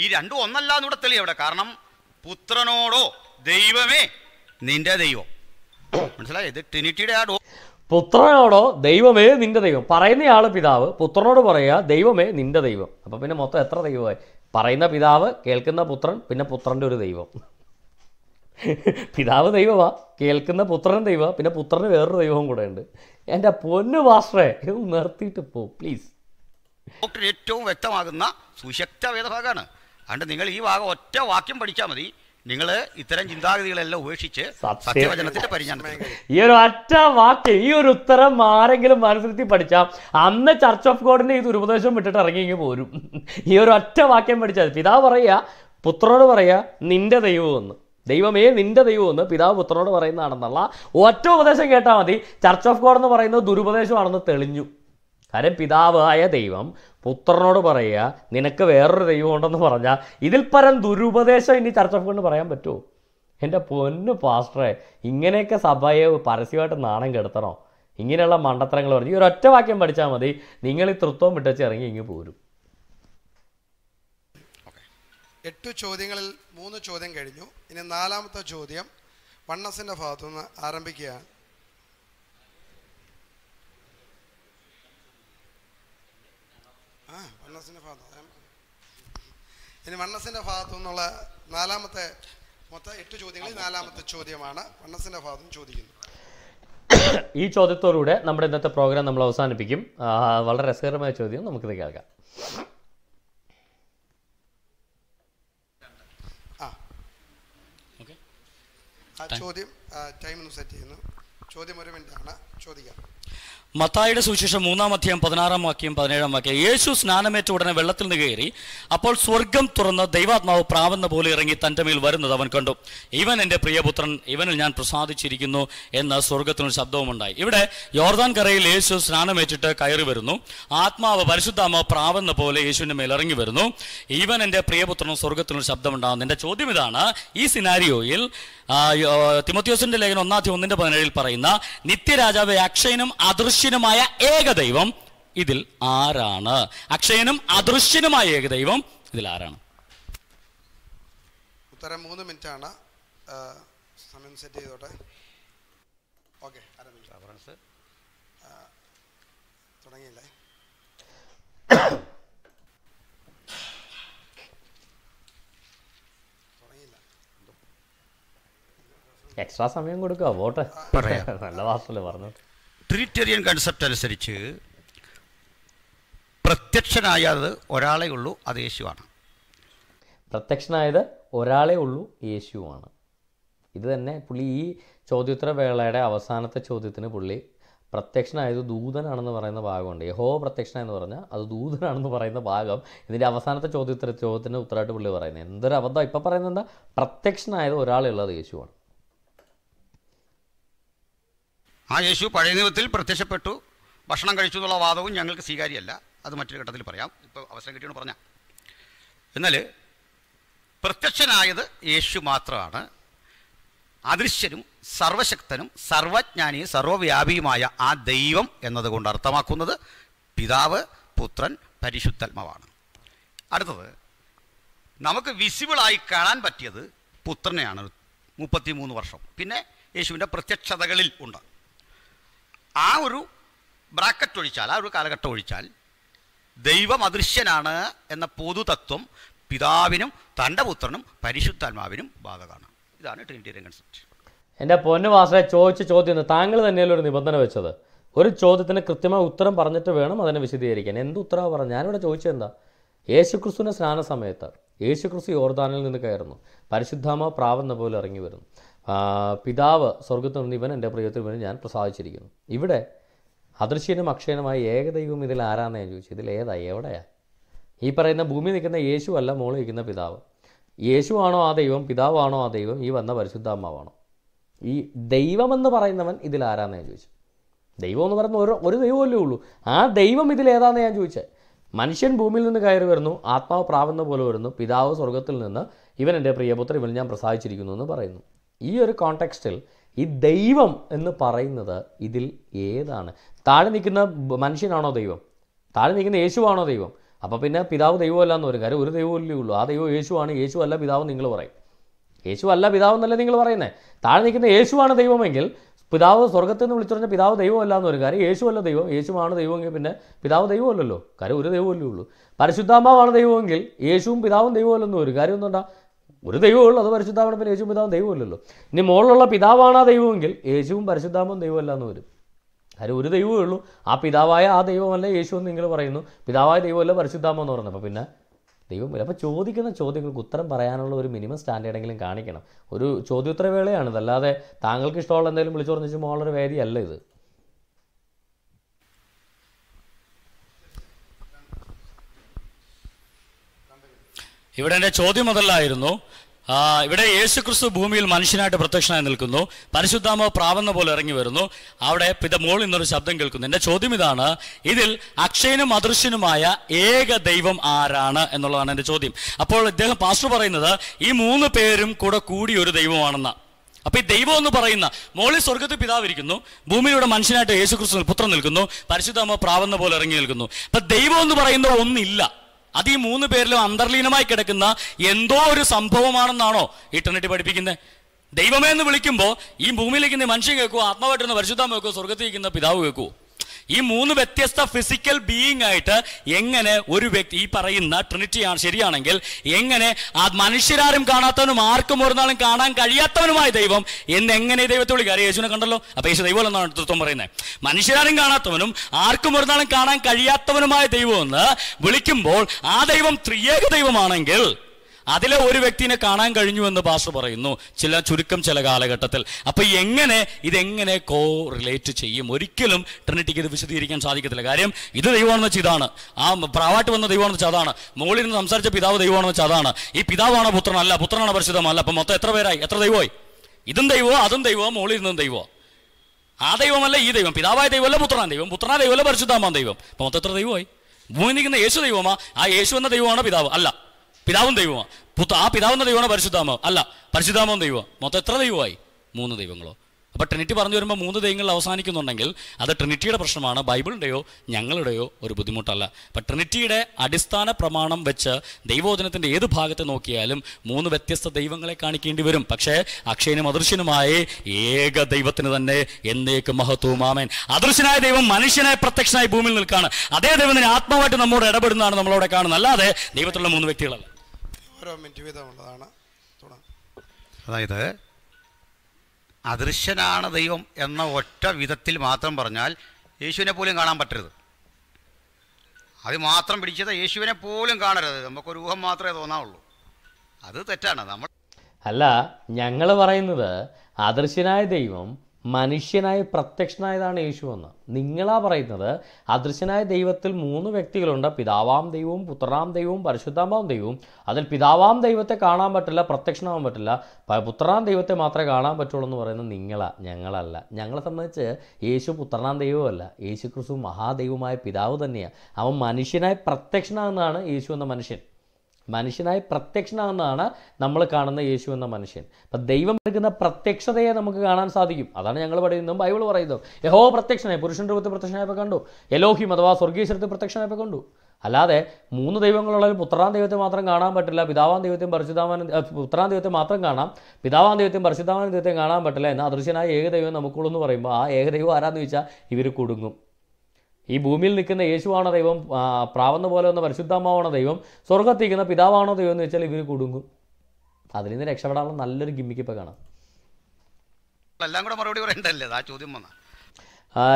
ഈ രണ്ടും ഒന്നല്ല എന്നിവിടെ തെളി അവിടെ കാരണം പുത്രനോടോ ദൈവമേ നിന്റെ ദൈവം മനസ്സിലായത് ട്രിനിറ്റിയുടെ ആ പുത്രനോടോ ദൈവമേ നിന്റെ ദൈവം പറയുന്നയാള് പിതാവ് പുത്രനോട് പറയുക ദൈവമേ നിന്റെ ദൈവം അപ്പൊ പിന്നെ മൊത്തം എത്ര ദൈവമായി പറയുന്ന പിതാവ് കേൾക്കുന്ന പുത്രൻ പിന്നെ പുത്രന്റെ ഒരു ദൈവം പിതാവ് ദൈവമാ കേൾക്കുന്ന പുത്രൻ ദൈവമാണ് പിന്നെ പുത്രന് വേറൊരു ദൈവവും കൂടെ ഉണ്ട് എൻ്റെ പൊന്നു മാസ്റ്ററെ നിർത്തിയിട്ട് പോ പ്ലീസ് ഡോക്ടർ ഏറ്റവും വ്യക്തമാകുന്ന സുശക്ത വേദഭാഗമാണ് അതുകൊണ്ട് നിങ്ങൾ ഈ ഭാഗം ഒറ്റ വാക്യം പഠിച്ചാൽ മതി നിങ്ങൾ ഇത്തരം ചിന്താഗതികളെല്ലാം ഉപേക്ഷിച്ച് സത്യവചനത്തിന്റെ പരിചയം ഈ ഒരു ഒറ്റ വാക്ക് ഈ ഒരു ഉത്തരം ആരെങ്കിലും മനസ്സിലത്തി പഠിച്ചാൽ അന്ന് ചർച്ച് ഓഫ് ഗോഡിന്റെ ഈ ദുരുപദേശം വിട്ടിട്ട് ഇറങ്ങി പോരും ഈ ഒരു ഒറ്റ വാക്യം പഠിച്ചാൽ പിതാവ് പറയുക പുത്രനോട് പറയുക നിന്റെ എന്ന് ദൈവമേ നിന്റെ ദൈവമെന്ന് പിതാവ് പുത്രനോട് പറയുന്നതാണെന്നുള്ള ഒറ്റ ഉപദേശം കേട്ടാൽ മതി ചർച്ച് ഓഫ് ഗോഡ് എന്ന് പറയുന്നത് ദുരുപദേശമാണെന്ന് തെളിഞ്ഞു കാരണം പിതാവായ ദൈവം പുത്രനോട് പറയുക നിനക്ക് വേറൊരു ദൈവം ഉണ്ടെന്ന് പറഞ്ഞാൽ ഇതിൽ പരം ദുരുപദേശം ഇനി ചർച്ച കൊണ്ട് പറയാൻ പറ്റുമോ എൻ്റെ പൊന്ന് പാസ്റ്ററെ ഇങ്ങനെയൊക്കെ സഭയെ പരസ്യമായിട്ട് നാണം കെടുത്തണോ ഇങ്ങനെയുള്ള മണ്ടത്തരങ്ങൾ പറഞ്ഞു ഈ ഒരൊറ്റ വാക്യം പഠിച്ചാൽ മതി നിങ്ങൾ ഈ തൃത്വം വിട്ടച്ച് ഇറങ്ങി ഇങ്ങ് പോരും എട്ട് ചോദ്യങ്ങളിൽ മൂന്ന് ചോദ്യം കഴിഞ്ഞു ഇനി നാലാമത്തെ ചോദ്യം വണ്ണസിൻ്റെ ഭാഗത്തുനിന്ന് ആരംഭിക്കുകയാണ് ആ ഭാഗത്ത് ഇനി വണ്ണസിന്റെ ഭാഗത്തു നിന്നുള്ള നാലാമത്തെ മൊത്തം എട്ട് ചോദ്യങ്ങളിൽ നാലാമത്തെ ചോദ്യമാണ് വണ്ണസിന്റെ ഭാഗത്തും ചോദിക്കുന്നു ഈ ചോദ്യത്തോടുകൂടെ നമ്മുടെ ഇന്നത്തെ പ്രോഗ്രാം നമ്മൾ അവസാനിപ്പിക്കും വളരെ രസകരമായ ചോദ്യം നമുക്കിത് കേൾക്കാം ആ ചോദ്യം ടൈം ഒന്ന് സെറ്റ് ചെയ്യുന്നു ചോദ്യം ഒരു മിനിറ്റാണ് ചോദിക്കാം മത്തായിയുടെ സുവിശേഷം മൂന്നാം അധ്യായം പതിനാറാം വാക്യം പതിനേഴാം വാക്യം യേശു സ്നാനമേറ്റ ഉടനെ വെള്ളത്തിൽ നിന്ന് കയറി അപ്പോൾ സ്വർഗം തുറന്ന് ദൈവാത്മാവ് പ്രാവുന്ന പോലെ ഇറങ്ങി തൻ്റെ മേൽ വരുന്നത് അവൻ കണ്ടു ഇവൻ എൻ്റെ പ്രിയപുത്രൻ ഇവനിൽ ഞാൻ പ്രസാദിച്ചിരിക്കുന്നു എന്ന് സ്വർഗത്തിനൊരു ശബ്ദവുമുണ്ടായി ഇവിടെ യോർദാൻ കരയിൽ യേശു സ്നാനമേറ്റിട്ട് കയറി വരുന്നു ആത്മാവ് പരിശുദ്ധാമ പ്രാവുന്ന പോലെ യേശുവിൻ്റെ മേൽ ഇറങ്ങി വരുന്നു ഇവൻ എൻ്റെ പ്രിയപുത്രൻ സ്വർഗത്തിനൊരു ശബ്ദമുണ്ടാകുന്നു എൻ്റെ ചോദ്യം ഇതാണ് ഈ സിനാരിയോയിൽ തിമത്യോസിൻ്റെ ലേഖനം ഒന്നാം ഒന്നിൻ്റെ പതിനേഴിൽ പറയുന്ന നിത്യരാജാവ് അക്ഷയനും അദൃശ്യ അദൃശ്യനുമായ ഏകദൈവം ഇതിൽ ആരാണ് അക്ഷയനും അദൃശ്യനുമായ ഏകദൈവം ഇതിൽ ആരാണ് ഉത്തരം മൂന്ന് മിനിറ്റ് ആണ് സമയം സെറ്റ് ചെയ്തോട്ടെ ഓക്കെ തുടങ്ങിയില്ലേ എക്സ്ട്രാ സമയം കൊടുക്കുക പോട്ടെ നല്ല വാസല്ലേ പറഞ്ഞു ട്രിനിറ്റേറിയൻ കൺസെപ്റ്റ് അനുസരിച്ച് പ്രത്യക്ഷനായത് ഒരാളെ ഉള്ളൂ അത് യേശുവാണ് പ്രത്യക്ഷനായത് ഒരാളെ ഉള്ളൂ യേശുവാണ് ഇത് തന്നെ പുള്ളി ഈ ചോദ്യോത്തര വേളയുടെ അവസാനത്തെ ചോദ്യത്തിന് പുള്ളി പ്രത്യക്ഷനായത് ദൂതനാണെന്ന് പറയുന്ന ഭാഗമുണ്ട് യഹോ എന്ന് പറഞ്ഞാൽ അത് ദൂതനാണെന്ന് പറയുന്ന ഭാഗം ഇതിൻ്റെ അവസാനത്തെ ചോദ്യോത്തര ചോദ്യത്തിന് ഉത്തരമായിട്ട് പുള്ളി പറയുന്നത് എന്തൊരു അബദ്ധം ഇപ്പം പറയുന്നത് എന്താ പ്രത്യക്ഷനായത് ഒരാളുള്ളത് യേശുവാണ് ആ യേശു പഴയ നിയമത്തിൽ പ്രത്യക്ഷപ്പെട്ടു ഭക്ഷണം കഴിച്ചു എന്നുള്ള വാദവും ഞങ്ങൾക്ക് സ്വീകാര്യമല്ല അത് മറ്റൊരു ഘട്ടത്തിൽ പറയാം ഇപ്പോൾ അവസരം കിട്ടിയെന്ന് പറഞ്ഞാൽ എന്നാൽ പ്രത്യക്ഷനായത് യേശു മാത്രമാണ് അദൃശ്യനും സർവശക്തനും സർവജ്ഞാനിയും സർവവ്യാപിയുമായ ആ ദൈവം എന്നതുകൊണ്ട് അർത്ഥമാക്കുന്നത് പിതാവ് പുത്രൻ പരിശുദ്ധാത്മാവാണ് അടുത്തത് നമുക്ക് വിസിബിളായി കാണാൻ പറ്റിയത് പുത്രനെയാണ് മൂന്ന് വർഷം പിന്നെ യേശുവിൻ്റെ പ്രത്യക്ഷതകളിൽ ഉണ്ട് ആ ഒരു ബ്രാക്കറ്റ് ഒഴിച്ചാൽ ആ ഒരു കാലഘട്ടം ഒഴിച്ചാൽ ദൈവം അദൃശ്യനാണ് എന്ന പൊതുതത്വം പിതാവിനും തൻ്റെ പുത്രനും പരിശുദ്ധാത്മാവിനും ബാധകമാണ് ഇതാണ് ട്രിനിറ്റേറിയൻ കൺസെപ്റ്റ് എൻ്റെ പൊന്നു ചോദിച്ച ചോദ്യം താങ്കൾ തന്നെയല്ലോ ഒരു നിബന്ധന വെച്ചത് ഒരു ചോദ്യത്തിന് കൃത്യമായ ഉത്തരം പറഞ്ഞിട്ട് വേണം അതിനെ വിശദീകരിക്കാൻ എന്ത് ഉത്തരവാണ് പറഞ്ഞു ഞാനിവിടെ ചോദിച്ചെന്താ യേശുക്രിസ്തുവിൻ്റെ സ്നാന സമയത്ത് യേശുക്രിസ്തു യോർദാനിൽ നിന്ന് കയറുന്നു പരിശുദ്ധാമ പ്രാവെന്ന പോലെ ഇറങ്ങി വരുന്നു പിതാവ് സ്വർഗത്തിൽ നിന്ന് ഇവൻ എൻ്റെ പ്രിയത്തിൽ വേണ്ടി ഞാൻ പ്രസാദിച്ചിരിക്കുന്നു ഇവിടെ അദൃശ്യനും അക്ഷയനുമായ ഏകദൈവം ഇതിൽ ആരാന്നാണ് ഞാൻ ചോദിച്ചു ഇതിൽ ഏതാ എവിടെയാ ഈ പറയുന്ന ഭൂമി നിൽക്കുന്ന യേശു അല്ല മോളിൽ നിൽക്കുന്ന പിതാവ് യേശുവാണോ ആ ദൈവം പിതാവാണോ ആ ദൈവം ഈ വന്ന പരിശുദ്ധാമ്മാവാണോ ഈ ദൈവമെന്ന് പറയുന്നവൻ ഇതിൽ ആരാന്ന് ഞാൻ ചോദിച്ചു ദൈവം എന്ന് പറയുന്ന ഒരു ഒരു ദൈവമല്ലേ ഉള്ളൂ ആ ദൈവം ഇതിൽ ഏതാണെന്ന് ഞാൻ ചോദിച്ചത് മനുഷ്യൻ ഭൂമിയിൽ നിന്ന് കയറി വരുന്നു ആത്മാവ് പ്രാവുന്ന പോലെ വരുന്നു പിതാവ് സ്വർഗത്തിൽ നിന്ന് ഇവൻ എൻ്റെ പ്രിയപുത്രൻ ഇവൻ ഞാൻ പ്രസാദിച്ചിരിക്കുന്നു എന്ന് പറയുന്നു ഈ ഒരു കോണ്ടെക്സ്റ്റിൽ ഈ ദൈവം എന്ന് പറയുന്നത് ഇതിൽ ഏതാണ് താഴെ നിൽക്കുന്ന മനുഷ്യനാണോ ദൈവം താഴെ നിൽക്കുന്ന യേശുവാണോ ദൈവം അപ്പോൾ പിന്നെ പിതാവ് ദൈവമല്ല എന്ന് പറയും കാര്യം ഒരു ദൈവമല്ലേ ഉള്ളൂ ആ ദൈവം യേശുവാണ് യേശു അല്ല പിതാവ് നിങ്ങൾ പറയും യേശു അല്ല പിതാവ് എന്നല്ല നിങ്ങൾ പറയുന്നത് താഴെ നിൽക്കുന്ന യേശുവാണ് ദൈവമെങ്കിൽ പിതാവ് സ്വർഗത്തിൽ നിന്ന് വിളിച്ചു പിതാവ് ദൈവമല്ല എന്ന് പറയും കാര്യം യേശു അല്ല ദൈവം യേശുവാണ് ദൈവമെങ്കിൽ പിന്നെ പിതാവ് ദൈവമല്ലല്ലോ കാര്യം ഒരു ദൈവമല്ലേ ഉള്ളൂ പരിശുദ്ധാമാവാണ് ദൈവമെങ്കിൽ യേശുവും പിതാവും ദൈവമല്ലെന്ന് ഒരു കാര്യം ഒന്നുണ്ടാ ഒരു ഉള്ളൂ അത് പരിശുദ്ധാവണം പിന്നെ യേശുവും പിതാവും ദൈവമല്ലല്ലോ ഇനി മുകളിലുള്ള പിതാവാണ് ആ ദൈവമെങ്കിൽ യേശുവും പരിശുദ്ധാമം ദൈവമല്ല എന്ന് വരും അതിൽ ഒരു ദൈവമേ ഉള്ളൂ ആ പിതാവായ ആ ദൈവമല്ല യേശു എന്ന് നിങ്ങൾ പറയുന്നു പിതാവായ ദൈവമല്ല പരിശുദ്ധാമം എന്ന് പറയുന്നത് അപ്പോൾ പിന്നെ ദൈവമില്ല അപ്പോൾ ചോദിക്കുന്ന ചോദ്യങ്ങൾക്ക് ഉത്തരം പറയാനുള്ള ഒരു മിനിമം സ്റ്റാൻഡേർഡെങ്കിലും കാണിക്കണം ഒരു ചോദ്യോത്തരവേളയാണ് ഇതല്ലാതെ താങ്കൾക്ക് ഇഷ്ടമുള്ള എന്തെങ്കിലും വിളിച്ചു പറഞ്ഞു മോളൊരു വേദിയല്ല ഇത് ഇവിടെ എൻ്റെ ചോദ്യം മുതലായിരുന്നു ഇവിടെ യേശുക്രിസ്തു ഭൂമിയിൽ മനുഷ്യനായിട്ട് പ്രത്യക്ഷനായി നിൽക്കുന്നു പരിശുദ്ധാമോ പ്രാവെന്ന പോലെ ഇറങ്ങി വരുന്നു അവിടെ പിതമോൾ എന്നൊരു ശബ്ദം കേൾക്കുന്നു എൻ്റെ ചോദ്യം ഇതാണ് ഇതിൽ അക്ഷയനും അദൃശ്യനുമായ ഏക ദൈവം ആരാണ് എന്നുള്ളതാണ് എൻ്റെ ചോദ്യം അപ്പോൾ ഇദ്ദേഹം പാസ്റ്റർ പറയുന്നത് ഈ മൂന്ന് പേരും കൂടെ കൂടി ഒരു ദൈവമാണെന്ന അപ്പൊ ഈ ദൈവം എന്ന് പറയുന്ന മോളിൽ സ്വർഗത്തിൽ ഇരിക്കുന്നു ഭൂമിയിലൂടെ മനുഷ്യനായിട്ട് യേശുക്രിസ്തു പുത്രം നിൽക്കുന്നു പരിശുദ്ധാമോ പ്രാവെന്ന പോലെ ഇറങ്ങി നിൽക്കുന്നു അപ്പൊ ദൈവം എന്ന് പറയുന്ന ഒന്നില്ല അത് ഈ മൂന്ന് പേരിലും അന്തർലീനമായി കിടക്കുന്ന എന്തോ ഒരു സംഭവമാണെന്നാണോ ഇട്ടർനെറ്റ് പഠിപ്പിക്കുന്നത് ദൈവമേ എന്ന് വിളിക്കുമ്പോൾ ഈ ഭൂമിയിലേക്ക് മനുഷ്യൻ കേൾക്കുമോ ആത്മാവായിട്ടിരുന്ന പരിശുദ്ധം കേൾക്കുമോ സ്വർഗത്തിൽ നിൽക്കുന്ന പിതാവ് കേൾക്കുമോ ഈ മൂന്ന് വ്യത്യസ്ത ഫിസിക്കൽ ബീയിങ് ആയിട്ട് എങ്ങനെ ഒരു വ്യക്തി ഈ പറയുന്ന ട്രിനിറ്റി ശരിയാണെങ്കിൽ എങ്ങനെ ആ മനുഷ്യരാരും കാണാത്തവനും ആർക്കും ഒരു നാളും കാണാൻ കഴിയാത്തവനുമായ ദൈവം എങ്ങനെ ദൈവത്തെ വിളിക്കുക അറിയാം യേശുവിനെ കണ്ടല്ലോ അപ്പൊ യേശു ദൈവം എന്നാണ് തൃത്വം പറയുന്നത് മനുഷ്യരാരും കാണാത്തവനും ആർക്കും ഒരു നാളും കാണാൻ കഴിയാത്തവനുമായ ദൈവം എന്ന് വിളിക്കുമ്പോൾ ആ ദൈവം ത്രിയേക ദൈവമാണെങ്കിൽ അതിലെ ഒരു വ്യക്തിനെ കാണാൻ കഴിഞ്ഞു എന്ന് പാസ് പറയുന്നു ചില ചുരുക്കം ചില കാലഘട്ടത്തിൽ അപ്പോൾ എങ്ങനെ ഇതെങ്ങനെ കോ റിലേറ്റ് ചെയ്യും ഒരിക്കലും ട്രിനിറ്റിക്ക് ഇത് വിശദീകരിക്കാൻ സാധിക്കത്തില്ല കാര്യം ഇത് ദൈവമാണെന്ന് വെച്ചാൽ ഇതാണ് ആ പ്രാവാട്ട് വന്ന ദൈവമാണെന്ന് വെച്ചാൽ അതാണ് മുകളിൽ നിന്ന് സംസാരിച്ച പിതാവ് ദൈവമാണെന്ന് വെച്ചാൽ അതാണ് ഈ പിതാവാണോ പുത്രനല്ല പുത്രനാണ് പരിശുദ്ധമല്ല അപ്പൊ മൊത്തം എത്ര പേരായി എത്ര ദൈവമായി ഇതും ദൈവമോ അതും ദൈവമോ മുകളിൽ നിന്നും ദൈവമോ ആ ദൈവമല്ല ഈ ദൈവം പിതാവായ ദൈവമല്ല പുത്രനാ ദൈവം പുത്രനാ ദൈവമല്ല പരിശുദ്ധാമാൻ ദൈവം അപ്പൊ മൊത്തം എത്ര ദൈവമായി ഭൂമി നിൽക്കുന്ന യേശു ദൈവമാ ആ യേശു എന്ന ദൈവമാണോ പിതാവ് അല്ല പിതാവും ദൈവമാണ് ആ പിതാവെന്ന ദൈവമാണ് പരിശുദ്ധാമോ അല്ല പരിശുദ്ധാമോ ദൈവമാണ് മൊത്തം എത്ര ദൈവമായി മൂന്ന് ദൈവങ്ങളോ അപ്പോൾ ട്രിനിറ്റി പറഞ്ഞു വരുമ്പോൾ മൂന്ന് ദൈവങ്ങൾ അവസാനിക്കുന്നുണ്ടെങ്കിൽ അത് ട്രിനിറ്റിയുടെ പ്രശ്നമാണ് ബൈബിളിൻ്റെയോ ഞങ്ങളുടെയോ ഒരു ബുദ്ധിമുട്ടല്ല അപ്പം ട്രിനിറ്റിയുടെ അടിസ്ഥാന പ്രമാണം വെച്ച് ദൈവോചനത്തിൻ്റെ ഏത് ഭാഗത്തെ നോക്കിയാലും മൂന്ന് വ്യത്യസ്ത ദൈവങ്ങളെ കാണിക്കേണ്ടി വരും പക്ഷേ അക്ഷയനും അദൃശ്യനുമായി ഏക ദൈവത്തിന് തന്നെ എന്നേക്ക് മഹത്വവും അദൃശ്യനായ ദൈവം മനുഷ്യനായ പ്രത്യക്ഷനായ ഭൂമിയിൽ നിൽക്കുകയാണ് അതേ ദൈവത്തിന് ആത്മാവായിട്ട് നമ്മോട് ഇടപെടുന്നതാണ് നമ്മളവിടെ കാണുന്നത് അല്ലാതെ ദൈവത്തിലുള്ള മൂന്ന് വ്യക്തികളല്ല അതായത് അദൃശ്യനാണ് ദൈവം എന്ന ഒറ്റ വിധത്തിൽ മാത്രം പറഞ്ഞാൽ യേശുവിനെ പോലും കാണാൻ പറ്റരുത് അത് മാത്രം പിടിച്ചത് യേശുവിനെ പോലും കാണരുത് നമുക്ക് ഒരു ഊഹം മാത്രമേ തോന്നാവുള്ളൂ അത് തെറ്റാണ് നമ്മൾ അല്ല ഞങ്ങൾ പറയുന്നത് അദൃശ്യനായ ദൈവം മനുഷ്യനായി പ്രത്യക്ഷനായതാണ് യേശു എന്ന് നിങ്ങളാ പറയുന്നത് അദൃശ്യനായ ദൈവത്തിൽ മൂന്ന് വ്യക്തികളുണ്ട് പിതാവാം ദൈവവും പുത്രനാം ദൈവവും പരിശുദ്ധാമാം ദൈവവും അതിൽ പിതാവാം ദൈവത്തെ കാണാൻ പറ്റില്ല പ്രത്യക്ഷനാവാൻ പറ്റില്ല പുത്രനാം ദൈവത്തെ മാത്രമേ കാണാൻ പറ്റുള്ളൂ എന്ന് പറയുന്നത് നിങ്ങളാ ഞങ്ങളല്ല ഞങ്ങളെ സംബന്ധിച്ച് യേശു പുത്രനാം ദൈവമല്ല യേശു ക്രിസ്തു മഹാദൈവമായ പിതാവ് തന്നെയാണ് അവൻ മനുഷ്യനായി പ്രത്യക്ഷനാകുന്നതാണ് യേശു എന്ന മനുഷ്യൻ മനുഷ്യനായി പ്രത്യക്ഷനാണെന്നാണ് നമ്മൾ കാണുന്ന യേശു എന്ന മനുഷ്യൻ അപ്പം ദൈവം എടുക്കുന്ന പ്രത്യക്ഷതയെ നമുക്ക് കാണാൻ സാധിക്കും അതാണ് ഞങ്ങൾ പറയുന്നതും ബൈബിൾ പറയുന്നതും യഹോ പ്രത്യക്ഷനായി പുരുഷൻ രൂപത്തിൽ പ്രത്യക്ഷനായപ്പോൾ കണ്ടു എലോഹിം അഥവാ സ്വർഗീശ്വരത്തിൽ പ്രത്യക്ഷനായപ്പോൾ കണ്ടു അല്ലാതെ മൂന്ന് ദൈവങ്ങളുള്ളതിൽ പുത്രാം ദൈവത്തെ മാത്രം കാണാൻ പറ്റില്ല പിതാവാൻ ദൈവത്തെയും പരിശുദ്ധാവാനും പുത്രാം ദൈവത്തെ മാത്രം കാണാം പിതാവാൻ ദൈവത്തെയും പരിശുദ്ധാവാനും ദൈവത്തെയും കാണാൻ പറ്റില്ല എന്നാൽ അദൃശ്യനായ ഏകദൈവം നമുക്കുള്ളൂ എന്ന് പറയുമ്പോൾ ആ ഏകദൈവം ആരാന്ന് ചോദിച്ചാൽ ഇവർ കുടുങ്ങും ഈ ഭൂമിയിൽ നിൽക്കുന്ന യേശുവാണോ ദൈവം പ്രാവുന്ന പോലെ വന്ന പരിശുദ്ധാമാവാണോ ദൈവം സ്വർഗത്തിരിക്കുന്ന പിതാവാണോ ദൈവം എന്ന് വെച്ചാൽ ഇവര് കുടുങ്ങും അതിൽ നിന്ന് രക്ഷപ്പെടാനുള്ള നല്ലൊരു ഗിമ്മിക്ക് ഇപ്പോൾ കാണാം എല്ലാം കൂടെ മറുപടി പറയണ്ടല്ലേ ആ ചോദ്യം വന്നാൽ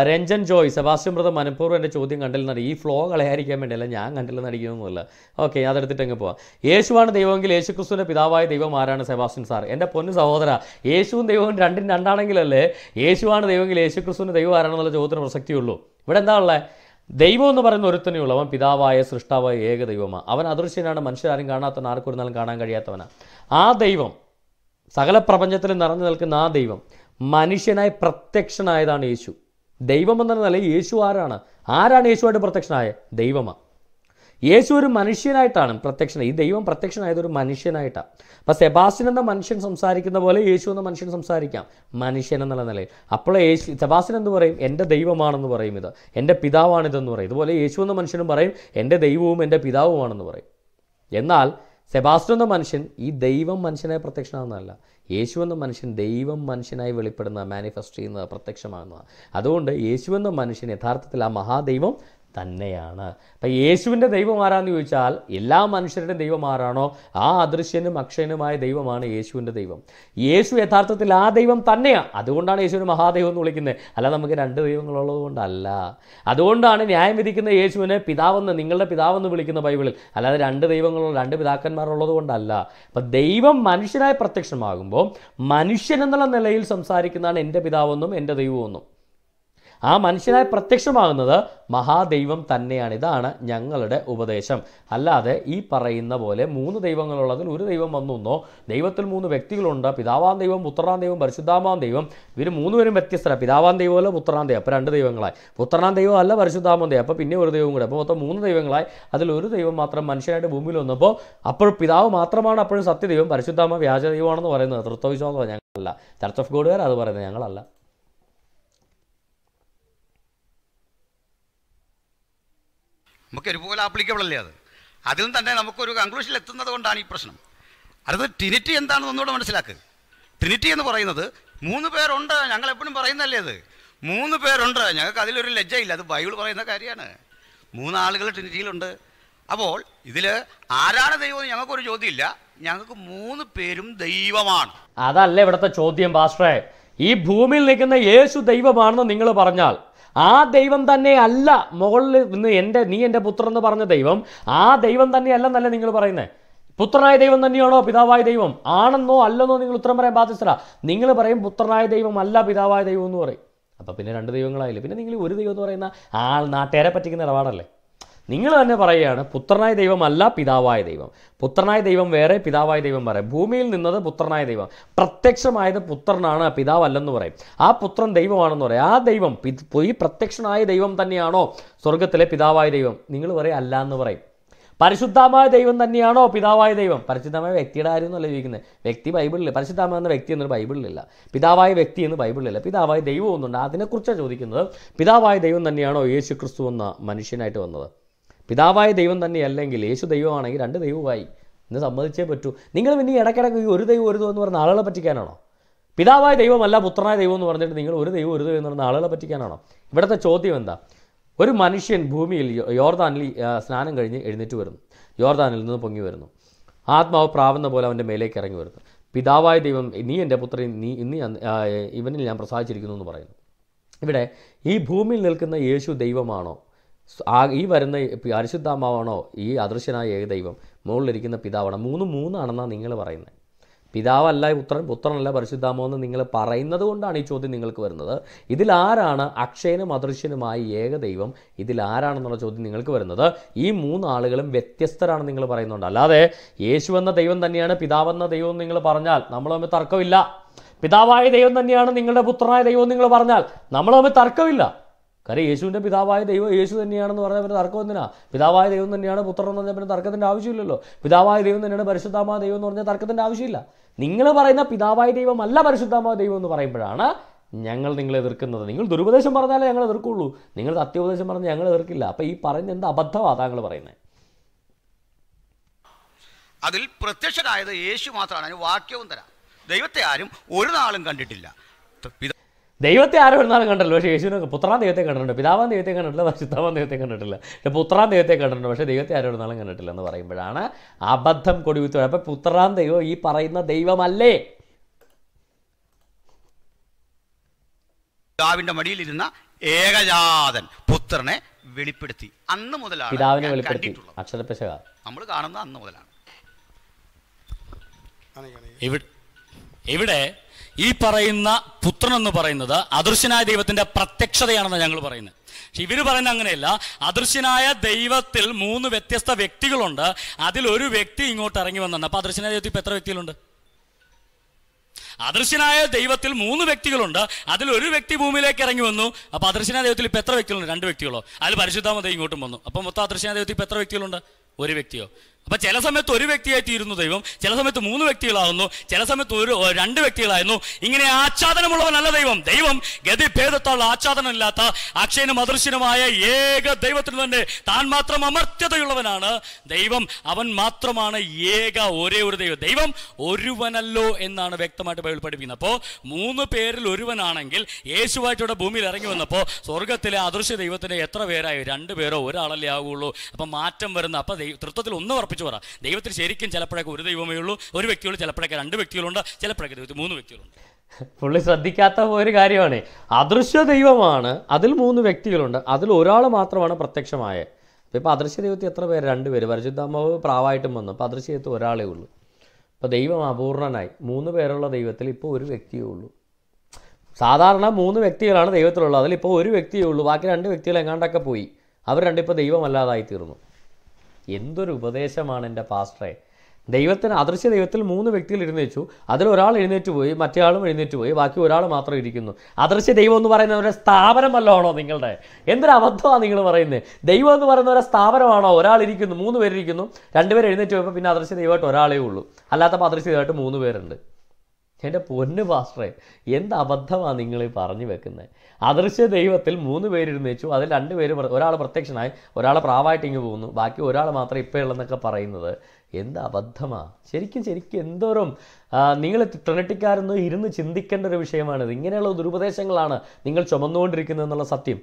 രഞ്ജൻ ജോയ് സെബാസ്റ്റ്യൻ ബ്രദർ മനഃപൂർവ്വം എൻ്റെ ചോദ്യം കണ്ടില്ലെന്നാണ് ഈ ഫ്ലോ കളയാതിരിക്കാൻ വേണ്ടിയല്ല ഞാൻ കണ്ടില്ലെന്ന് അടിക്കുന്നൊന്നുമില്ല ഓക്കെ അതെടുത്തിട്ട് അങ്ങ് പോവാം യേശുവാണ് ദൈവമെങ്കിൽ യേശുക്രിസ്തുവിൻ്റെ പിതാവായ ദൈവം ആരാണ് സെബാസ്റ്റ്യൻ സാർ എൻ്റെ പൊന്നു സഹോദര യേശുവും ദൈവവും രണ്ടും രണ്ടാണെങ്കിലല്ലേ യേശുവാണ് ദൈവമെങ്കിൽ യേശുക്രിസ്തുവിൻ്റെ ദൈവം ആരാണെന്നുള്ള ചോദ്യത്തിന് പ്രസക്തിയുള്ളൂ ഇവിടെ എന്താ ഉള്ളത് ദൈവം എന്ന് പറയുന്ന ഒരുത്തനേ ഉള്ളൂ അവൻ പിതാവായ സൃഷ്ടാവായ ഏക ദൈവമാണ് അവൻ അദൃശ്യനാണ് മനുഷ്യരാരും കാണാത്തവൻ ആർക്കൊരുന്നാലും കാണാൻ കഴിയാത്തവനാണ് ആ ദൈവം സകല പ്രപഞ്ചത്തിൽ നിറഞ്ഞു നിൽക്കുന്ന ആ ദൈവം മനുഷ്യനായി പ്രത്യക്ഷനായതാണ് യേശു ദൈവമെന്ന നിലയിൽ യേശു ആരാണ് ആരാണ് യേശുവായിട്ട് പ്രത്യക്ഷനായ ദൈവമാണ് യേശു ഒരു മനുഷ്യനായിട്ടാണ് പ്രത്യക്ഷൻ ഈ ദൈവം പ്രത്യക്ഷനായത് ഒരു മനുഷ്യനായിട്ടാണ് അപ്പോൾ സെബാസ്റ്റ്യൻ എന്ന മനുഷ്യൻ സംസാരിക്കുന്ന പോലെ യേശു എന്ന മനുഷ്യൻ സംസാരിക്കാം മനുഷ്യൻ എന്നുള്ള നിലയിൽ അപ്പോൾ യേശു സെബാസ്റ്റ്യൻ എന്ന് പറയും എൻ്റെ ദൈവമാണെന്ന് പറയും ഇത് എൻ്റെ ഇതെന്ന് പറയും ഇതുപോലെ യേശു എന്ന മനുഷ്യനും പറയും എൻ്റെ ദൈവവും എൻ്റെ പിതാവുമാണെന്ന് പറയും എന്നാൽ സെബാസ്റ്റ്യൻ എന്ന മനുഷ്യൻ ഈ ദൈവം മനുഷ്യനായ പ്രത്യക്ഷനാണെന്നല്ല യേശു എന്ന മനുഷ്യൻ ദൈവം മനുഷ്യനായി വെളിപ്പെടുന്ന മാനിഫെസ്റ്റ് ചെയ്യുന്നത് പ്രത്യക്ഷമാകുന്നതാണ് അതുകൊണ്ട് യേശു എന്ന മനുഷ്യൻ യഥാർത്ഥത്തിൽ ആ മഹാദൈവം തന്നെയാണ് അപ്പം യേശുവിൻ്റെ ദൈവം ആരാന്ന് ചോദിച്ചാൽ എല്ലാ മനുഷ്യരുടെയും ദൈവം ആരാണോ ആ അദൃശ്യനും അക്ഷയനുമായ ദൈവമാണ് യേശുവിൻ്റെ ദൈവം യേശു യഥാർത്ഥത്തിൽ ആ ദൈവം തന്നെയാണ് അതുകൊണ്ടാണ് യേശുവിന് മഹാദൈവം എന്ന് വിളിക്കുന്നത് അല്ല നമുക്ക് രണ്ട് ദൈവങ്ങളുള്ളത് കൊണ്ടല്ല അതുകൊണ്ടാണ് ന്യായം വിധിക്കുന്ന യേശുവിനെ പിതാവെന്ന് നിങ്ങളുടെ പിതാവെന്ന് വിളിക്കുന്ന ബൈബിളിൽ അല്ലാതെ രണ്ട് ദൈവങ്ങളുള്ള രണ്ട് പിതാക്കന്മാരുള്ളത് കൊണ്ടല്ല അപ്പം ദൈവം മനുഷ്യനായി പ്രത്യക്ഷമാകുമ്പോൾ മനുഷ്യൻ എന്നുള്ള നിലയിൽ സംസാരിക്കുന്നതാണ് എൻ്റെ പിതാവെന്നും എൻ്റെ ദൈവമെന്നും ആ മനുഷ്യനായി പ്രത്യക്ഷമാകുന്നത് മഹാദൈവം തന്നെയാണ് ഇതാണ് ഞങ്ങളുടെ ഉപദേശം അല്ലാതെ ഈ പറയുന്ന പോലെ മൂന്ന് ദൈവങ്ങളുള്ളതിൽ ഒരു ദൈവം വന്നുന്നോ ദൈവത്തിൽ മൂന്ന് വ്യക്തികളുണ്ട് പിതാവാൻ ദൈവം പുത്രാൻ ദൈവം പരിശുദ്ധാമാം ദൈവം ഇവർ മൂന്നുപേരും വ്യത്യസ്തരാണ് പിതാവാൻ അല്ല പുത്രാൻ ദൈവം അപ്പോൾ രണ്ട് ദൈവങ്ങളായി പുത്രാൻ ദൈവം അല്ല പരിശുദ്ധാമം ദൈവം അപ്പോൾ പിന്നെ ഒരു ദൈവം കൂടെ അപ്പോൾ മൊത്തം മൂന്ന് ദൈവങ്ങളായി അതിൽ ഒരു ദൈവം മാത്രം മനുഷ്യനായിട്ട് ഭൂമിയിൽ വന്നപ്പോൾ അപ്പോൾ പിതാവ് മാത്രമാണ് അപ്പോഴും സത്യദൈവം പരിശുദ്ധാമ വ്യാജ ദൈവമാണെന്ന് പറയുന്നത് തൃത്വവിശ്വാസം ഞങ്ങളല്ല ചർച്ച് ഓഫ് ഗോഡ് അത് പറയുന്നത് ഞങ്ങളല്ല നമുക്ക് ഒരുപോലെ ആപ്ലിക്കബിൾ അല്ലേ അത് അതിൽ തന്നെ നമുക്കൊരു കൺക്ലൂഷൻ എത്തുന്നത് കൊണ്ടാണ് ഈ പ്രശ്നം അടുത്തത് ട്രിനിറ്റി എന്താണെന്ന് ഒന്നുകൂടെ മനസ്സിലാക്കുക ട്രിനിറ്റി എന്ന് പറയുന്നത് മൂന്ന് പേരുണ്ട് ഞങ്ങൾ എപ്പോഴും പറയുന്നതല്ലേ അത് മൂന്ന് പേരുണ്ട് ഞങ്ങൾക്ക് അതിലൊരു ലജ്ജയില്ല അത് ബൈബിൾ പറയുന്ന കാര്യമാണ് മൂന്നാളുകൾ ട്രിനിറ്റിയിലുണ്ട് അപ്പോൾ ഇതിൽ ആരാണ് ദൈവം എന്ന് ഞങ്ങൾക്കൊരു ചോദ്യമില്ല ഞങ്ങൾക്ക് മൂന്ന് പേരും ദൈവമാണ് അതല്ല ഇവിടുത്തെ ചോദ്യം പാസ്റ്ററെ ഈ ഭൂമിയിൽ നിൽക്കുന്ന യേശു ദൈവമാണെന്ന് നിങ്ങൾ പറഞ്ഞാൽ ആ ദൈവം തന്നെ അല്ല മുകളിൽ നിന്ന് എൻ്റെ നീ എൻ്റെ പുത്രൻ എന്ന് പറഞ്ഞ ദൈവം ആ ദൈവം തന്നെ എന്നല്ലേ നിങ്ങൾ പറയുന്നത് പുത്രനായ ദൈവം തന്നെയാണോ പിതാവായ ദൈവം ആണെന്നോ അല്ലെന്നോ നിങ്ങൾ ഉത്തരം പറയാൻ ബാധ്യസ്ഥരാ നിങ്ങൾ പറയും പുത്രനായ ദൈവം അല്ല പിതാവായ ദൈവം എന്ന് പറയും അപ്പോൾ പിന്നെ രണ്ട് ദൈവങ്ങളായില്ലേ പിന്നെ നിങ്ങൾ ഒരു ദൈവം എന്ന് പറയുന്ന ആൾ നാട്ടുകാരെ പറ്റിക്കുന്ന ഇടപാടല്ലേ നിങ്ങൾ തന്നെ പറയുകയാണ് പുത്രനായ ദൈവമല്ല പിതാവായ ദൈവം പുത്രനായ ദൈവം വേറെ പിതാവായ ദൈവം പറയും ഭൂമിയിൽ നിന്നത് പുത്രനായ ദൈവം പ്രത്യക്ഷമായത് പുത്രനാണ് പിതാവല്ലെന്ന് പറയും ആ പുത്രൻ ദൈവമാണെന്ന് പറയും ആ ദൈവം ഈ പ്രത്യക്ഷനായ ദൈവം തന്നെയാണോ സ്വർഗത്തിലെ പിതാവായ ദൈവം നിങ്ങൾ പറയും അല്ല എന്ന് പറയും പരിശുദ്ധമായ ദൈവം തന്നെയാണോ പിതാവായ ദൈവം പരിശുദ്ധമായ വ്യക്തിയുടെ ആരും എന്നല്ല ചോദിക്കുന്നത് വ്യക്തി ബൈബിളിൽ പരിശുദ്ധമായ വ്യക്തി എന്നൊരു ബൈബിളിലില്ല പിതാവായ വ്യക്തി എന്ന് ബൈബിളിലില്ല പിതാവായ ദൈവം ഒന്നുണ്ട് അതിനെക്കുറിച്ചാണ് ചോദിക്കുന്നത് പിതാവായ ദൈവം തന്നെയാണോ യേശു ക്രിസ്തു എന്ന മനുഷ്യനായിട്ട് വന്നത് പിതാവായ ദൈവം തന്നെ അല്ലെങ്കിൽ യേശു ദൈവമാണെങ്കിൽ രണ്ട് ദൈവമായി എന്ന് സമ്മതിച്ചേ പറ്റൂ നിങ്ങൾ പിന്നെ ഇടയ്ക്കിടയ്ക്ക് ഒരു ദൈവം ഒരു ദൈവം എന്ന് പറഞ്ഞ ആളുകളെ പറ്റിക്കാനാണോ പിതാവായ ദൈവമല്ല പുത്രനായ ദൈവം എന്ന് പറഞ്ഞിട്ട് നിങ്ങൾ ഒരു ദൈവം ഒരു ദൈവം എന്ന് പറഞ്ഞ ആളുകളെ പറ്റിക്കാനാണോ ഇവിടുത്തെ ചോദ്യം എന്താ ഒരു മനുഷ്യൻ ഭൂമിയിൽ യോർദാനിൽ സ്നാനം കഴിഞ്ഞ് എഴുന്നേറ്റ് വരുന്നു യോർദാനിൽ നിന്ന് പൊങ്ങി വരുന്നു ആത്മാവ് പ്രാവുന്ന പോലെ അവൻ്റെ മേലേക്ക് ഇറങ്ങി വരുന്നു പിതാവായ ദൈവം നീ എൻ്റെ പുത്രൻ നീ ഇന്ന് ഇവനിൽ ഞാൻ പ്രസാദിച്ചിരിക്കുന്നു എന്ന് പറയുന്നു ഇവിടെ ഈ ഭൂമിയിൽ നിൽക്കുന്ന യേശു ദൈവമാണോ ആ ഈ വരുന്ന പരിശുദ്ധാമാവാണോ ഈ അദൃശ്യനായ ഏകദൈവം മുകളിലിരിക്കുന്ന പിതാവാണോ മൂന്ന് മൂന്നാണെന്നാണ് നിങ്ങൾ പറയുന്നത് പിതാവല്ല പുത്രൻ പുത്രനല്ല പരിശുദ്ധാമോ എന്ന് നിങ്ങൾ പറയുന്നത് കൊണ്ടാണ് ഈ ചോദ്യം നിങ്ങൾക്ക് വരുന്നത് ഇതിലാരാണ് അക്ഷയനും അദൃശ്യനുമായി ഏകദൈവം ഇതിലാരാണെന്നുള്ള ചോദ്യം നിങ്ങൾക്ക് വരുന്നത് ഈ മൂന്നാളുകളും വ്യത്യസ്തരാണെന്ന് നിങ്ങൾ പറയുന്നുണ്ട് അല്ലാതെ യേശു എന്ന ദൈവം തന്നെയാണ് പിതാവെന്ന ദൈവം നിങ്ങൾ പറഞ്ഞാൽ നമ്മൾ തമ്മിൽ തർക്കമില്ല പിതാവായ ദൈവം തന്നെയാണ് നിങ്ങളുടെ പുത്രനായ ദൈവം നിങ്ങൾ പറഞ്ഞാൽ നമ്മൾ തമ്മിൽ തർക്കമില്ല കാര്യം യേശുവിൻ്റെ പിതാവായ ദൈവം യേശു തന്നെയാണെന്ന് പറഞ്ഞാൽ പിന്നെ തർക്കം എന്തിനാ പിതാവായ ദൈവം തന്നെയാണ് പുത്രൻ എന്ന് പറഞ്ഞാൽ പിന്നെ തർക്കത്തിൻ്റെ ആവശ്യമില്ലല്ലോ പിതാവായ ദൈവം തന്നെയാണ് പരിശുദ്ധാമ ദൈവം എന്ന് പറഞ്ഞാൽ തർക്കത്തിൻ്റെ ആവശ്യമില്ല നിങ്ങൾ പറയുന്ന പിതാവായ ദൈവമല്ല പരിശുദ്ധാമ ദൈവം എന്ന് പറയുമ്പോഴാണ് ഞങ്ങൾ നിങ്ങളെ എതിർക്കുന്നത് നിങ്ങൾ ദുരുപദേശം പറഞ്ഞാലേ ഞങ്ങൾ എതിർക്കുള്ളൂ നിങ്ങൾ സത്യോപദേശം പറഞ്ഞാൽ ഞങ്ങൾ എതിർക്കില്ല അപ്പോൾ ഈ പറഞ്ഞ എന്ത് അബദ്ധമാണ് താങ്കൾ പറയുന്നത് അതിൽ പ്രത്യക്ഷനായത് യേശു മാത്രമാണ് വാക്യവും തരാം ദൈവത്തെ ആരും ഒരു നാളും കണ്ടിട്ടില്ല ദൈവത്തെ ആരോ എന്നാലും കണ്ടല്ലോ പക്ഷേ യേശുവിനെ പുത്രാൻ ദൈവത്തെ കണ്ടിട്ടുണ്ട് പിതാവാൻ ദൈവത്തെ കണ്ടിട്ടില്ല പരിശുദ്ധാവാൻ ദൈവത്തെ കണ്ടിട്ടില്ല പക്ഷെ പുത്രാൻ ദൈവത്തെ കണ്ടിട്ടുണ്ട് പക്ഷേ ദൈവത്തെ ആരോ എന്നാലും കണ്ടിട്ടില്ല എന്ന് പറയുമ്പോഴാണ് അബദ്ധം കൊടികുത്തു അപ്പം പുത്രാൻ ദൈവം ഈ പറയുന്ന ദൈവമല്ലേ പിതാവിന്റെ മടിയിലിരുന്ന ഏകജാതൻ പുത്രനെ വെളിപ്പെടുത്തി അന്ന് മുതലാണ് പിതാവിനെ വെളിപ്പെടുത്തി അക്ഷരപ്പിശക നമ്മൾ കാണുന്ന അന്ന് മുതലാണ് ഇവിടെ ഈ പറയുന്ന പുത്രൻ എന്ന് പറയുന്നത് അദൃശ്യനായ ദൈവത്തിന്റെ പ്രത്യക്ഷതയാണെന്ന് ഞങ്ങൾ പറയുന്നത് പക്ഷെ ഇവർ പറയുന്നത് അങ്ങനെയല്ല അദൃശ്യനായ ദൈവത്തിൽ മൂന്ന് വ്യത്യസ്ത വ്യക്തികളുണ്ട് അതിൽ ഒരു വ്യക്തി ഇങ്ങോട്ട് ഇറങ്ങി വന്നാണ് അപ്പൊ അദൃശ്യനായ ദൈവത്തിൽ ഇപ്പൊ എത്ര വ്യക്തികളുണ്ട് അദൃശ്യനായ ദൈവത്തിൽ മൂന്ന് വ്യക്തികളുണ്ട് അതിൽ ഒരു വ്യക്തി ഭൂമിയിലേക്ക് ഇറങ്ങി വന്നു അപ്പോൾ അദൃശ്യനായ ദൈവത്തിൽ ഇപ്പൊ എത്ര വ്യക്തികളുണ്ട് രണ്ട് വ്യക്തികളോ അതിൽ പരിശുദ്ധാമത ഇങ്ങോട്ടും വന്നു അപ്പോൾ മൊത്തം അദൃശ്യനായ ദൈവത്തിൽ ഇപ്പൊ എത്ര വ്യക്തികളുണ്ട് ഒരു വ്യക്തിയോ അപ്പൊ ചില സമയത്ത് ഒരു വ്യക്തിയായി തീരുന്നു ദൈവം ചില സമയത്ത് മൂന്ന് വ്യക്തികളാകുന്നു ചില സമയത്ത് ഒരു രണ്ട് വ്യക്തികളായിരുന്നു ഇങ്ങനെ ആച്ഛാദനമുള്ളവനല്ല ദൈവം ദൈവം ഗതിഭേദത്തോളം ആച്ഛാദനമില്ലാത്ത അക്ഷയനും അദൃശ്യനുമായ ഏക ദൈവത്തിന് തന്നെ താൻ മാത്രം അമർത്യതയുള്ളവനാണ് ദൈവം അവൻ മാത്രമാണ് ഏക ഒരേ ഒരു ദൈവം ദൈവം ഒരുവനല്ലോ എന്നാണ് വ്യക്തമായിട്ട് ബൈബിൾ പഠിപ്പിക്കുന്നത് അപ്പോൾ മൂന്ന് പേരിൽ ഒരുവനാണെങ്കിൽ യേശുവായിട്ടിവിടെ ഭൂമിയിൽ ഇറങ്ങി വന്നപ്പോൾ സ്വർഗത്തിലെ അദൃശ്യ ദൈവത്തിന്റെ എത്ര പേരായി രണ്ട് പേരോ ഒരാളല്ലേ ആകുള്ളൂ അപ്പൊ മാറ്റം വരുന്ന അപ്പൊ തൃത്വത്തിൽ ഒന്ന് ഉറപ്പിച്ചു ഉറപ്പിച്ചു പറ ദൈവത്തിൽ ശരിക്കും ചിലപ്പോഴൊക്കെ ഒരു ദൈവമേ ഉള്ളൂ ഒരു വ്യക്തിയുള്ളൂ ചിലപ്പോഴൊക്കെ രണ്ട് വ്യക്തികളുണ്ട് ചിലപ്പോഴൊക്കെ ദൈവത്തിൽ മൂന്ന് വ്യക്തികളുണ്ട് പുള്ളി ശ്രദ്ധിക്കാത്ത ഒരു കാര്യമാണ് അദൃശ്യ ദൈവമാണ് അതിൽ മൂന്ന് വ്യക്തികളുണ്ട് അതിൽ ഒരാൾ മാത്രമാണ് പ്രത്യക്ഷമായ അപ്പോൾ അദൃശ്യ ദൈവത്തിൽ എത്ര പേര് രണ്ട് പേര് പരിശുദ്ധാമാവ് പ്രാവായിട്ടും വന്നു അപ്പം അദൃശ്യ ദൈവത്തിൽ ഒരാളേ ഉള്ളൂ അപ്പോൾ ദൈവം അപൂർണനായി മൂന്ന് പേരുള്ള ദൈവത്തിൽ ഇപ്പോൾ ഒരു വ്യക്തിയേ ഉള്ളൂ സാധാരണ മൂന്ന് വ്യക്തികളാണ് ദൈവത്തിലുള്ളത് അതിലിപ്പോൾ ഒരു വ്യക്തിയേ ഉള്ളൂ ബാക്കി രണ്ട് വ്യക്തികൾ എങ്ങാണ്ടൊക്കെ പോയി അവർ രണ്ടിപ്പോൾ ദൈവമല്ലാതായി തീർന്നു എന്തൊരു ഉപദേശമാണ് എൻ്റെ പാസ്റ്ററെ ദൈവത്തിന് അദൃശ്യ ദൈവത്തിൽ മൂന്ന് വ്യക്തികൾ എഴുന്നേറ്റു അതിൽ ഒരാൾ എഴുന്നേറ്റ് പോയി മറ്റേയാളും എഴുന്നേറ്റ് പോയി ബാക്കി ഒരാൾ മാത്രം ഇരിക്കുന്നു അദൃശ്യ ദൈവം എന്ന് പറയുന്ന ഒരു സ്ഥാപനമല്ലാണോ നിങ്ങളുടെ എന്തൊരു അബദ്ധമാണ് നിങ്ങൾ പറയുന്നത് ദൈവം എന്ന് പറയുന്ന ഒരു സ്ഥാപനമാണോ ഒരാൾ ഇരിക്കുന്നു മൂന്ന് പേരിരിക്കുന്നു രണ്ടുപേർ എഴുന്നേറ്റ് പോയപ്പോൾ പിന്നെ അദൃശ്യ ദൈവമായിട്ട് ഒരാളേ ഉള്ളൂ അല്ലാത്തപ്പോൾ അദൃശ്യ ദൈവമായിട്ട് മൂന്ന് പേരുണ്ട് എൻ്റെ പൊന്ന് പാസ്റ്ററെ എന്ത് അബദ്ധമാണ് നിങ്ങൾ പറഞ്ഞു വെക്കുന്നത് അദൃശ്യ ദൈവത്തിൽ മൂന്ന് പേരിരുന്നേച്ചു അതിൽ രണ്ട് പേര് ഒരാൾ പ്രത്യക്ഷനായി ഒരാൾ പ്രാവായിട്ട് ഇങ്ങ് പോകുന്നു ബാക്കി ഒരാൾ മാത്രം ഉള്ളതെന്നൊക്കെ പറയുന്നത് എന്ത് അബദ്ധമാണ് ശരിക്കും ശരിക്കും എന്തോരം നിങ്ങൾ ട്രിനിറ്റിക്കാരൊന്നും ഇരുന്ന് ചിന്തിക്കേണ്ട ഒരു വിഷയമാണിത് ഇങ്ങനെയുള്ള ദുരുപദേശങ്ങളാണ് നിങ്ങൾ ചുമന്നുകൊണ്ടിരിക്കുന്നത് എന്നുള്ള സത്യം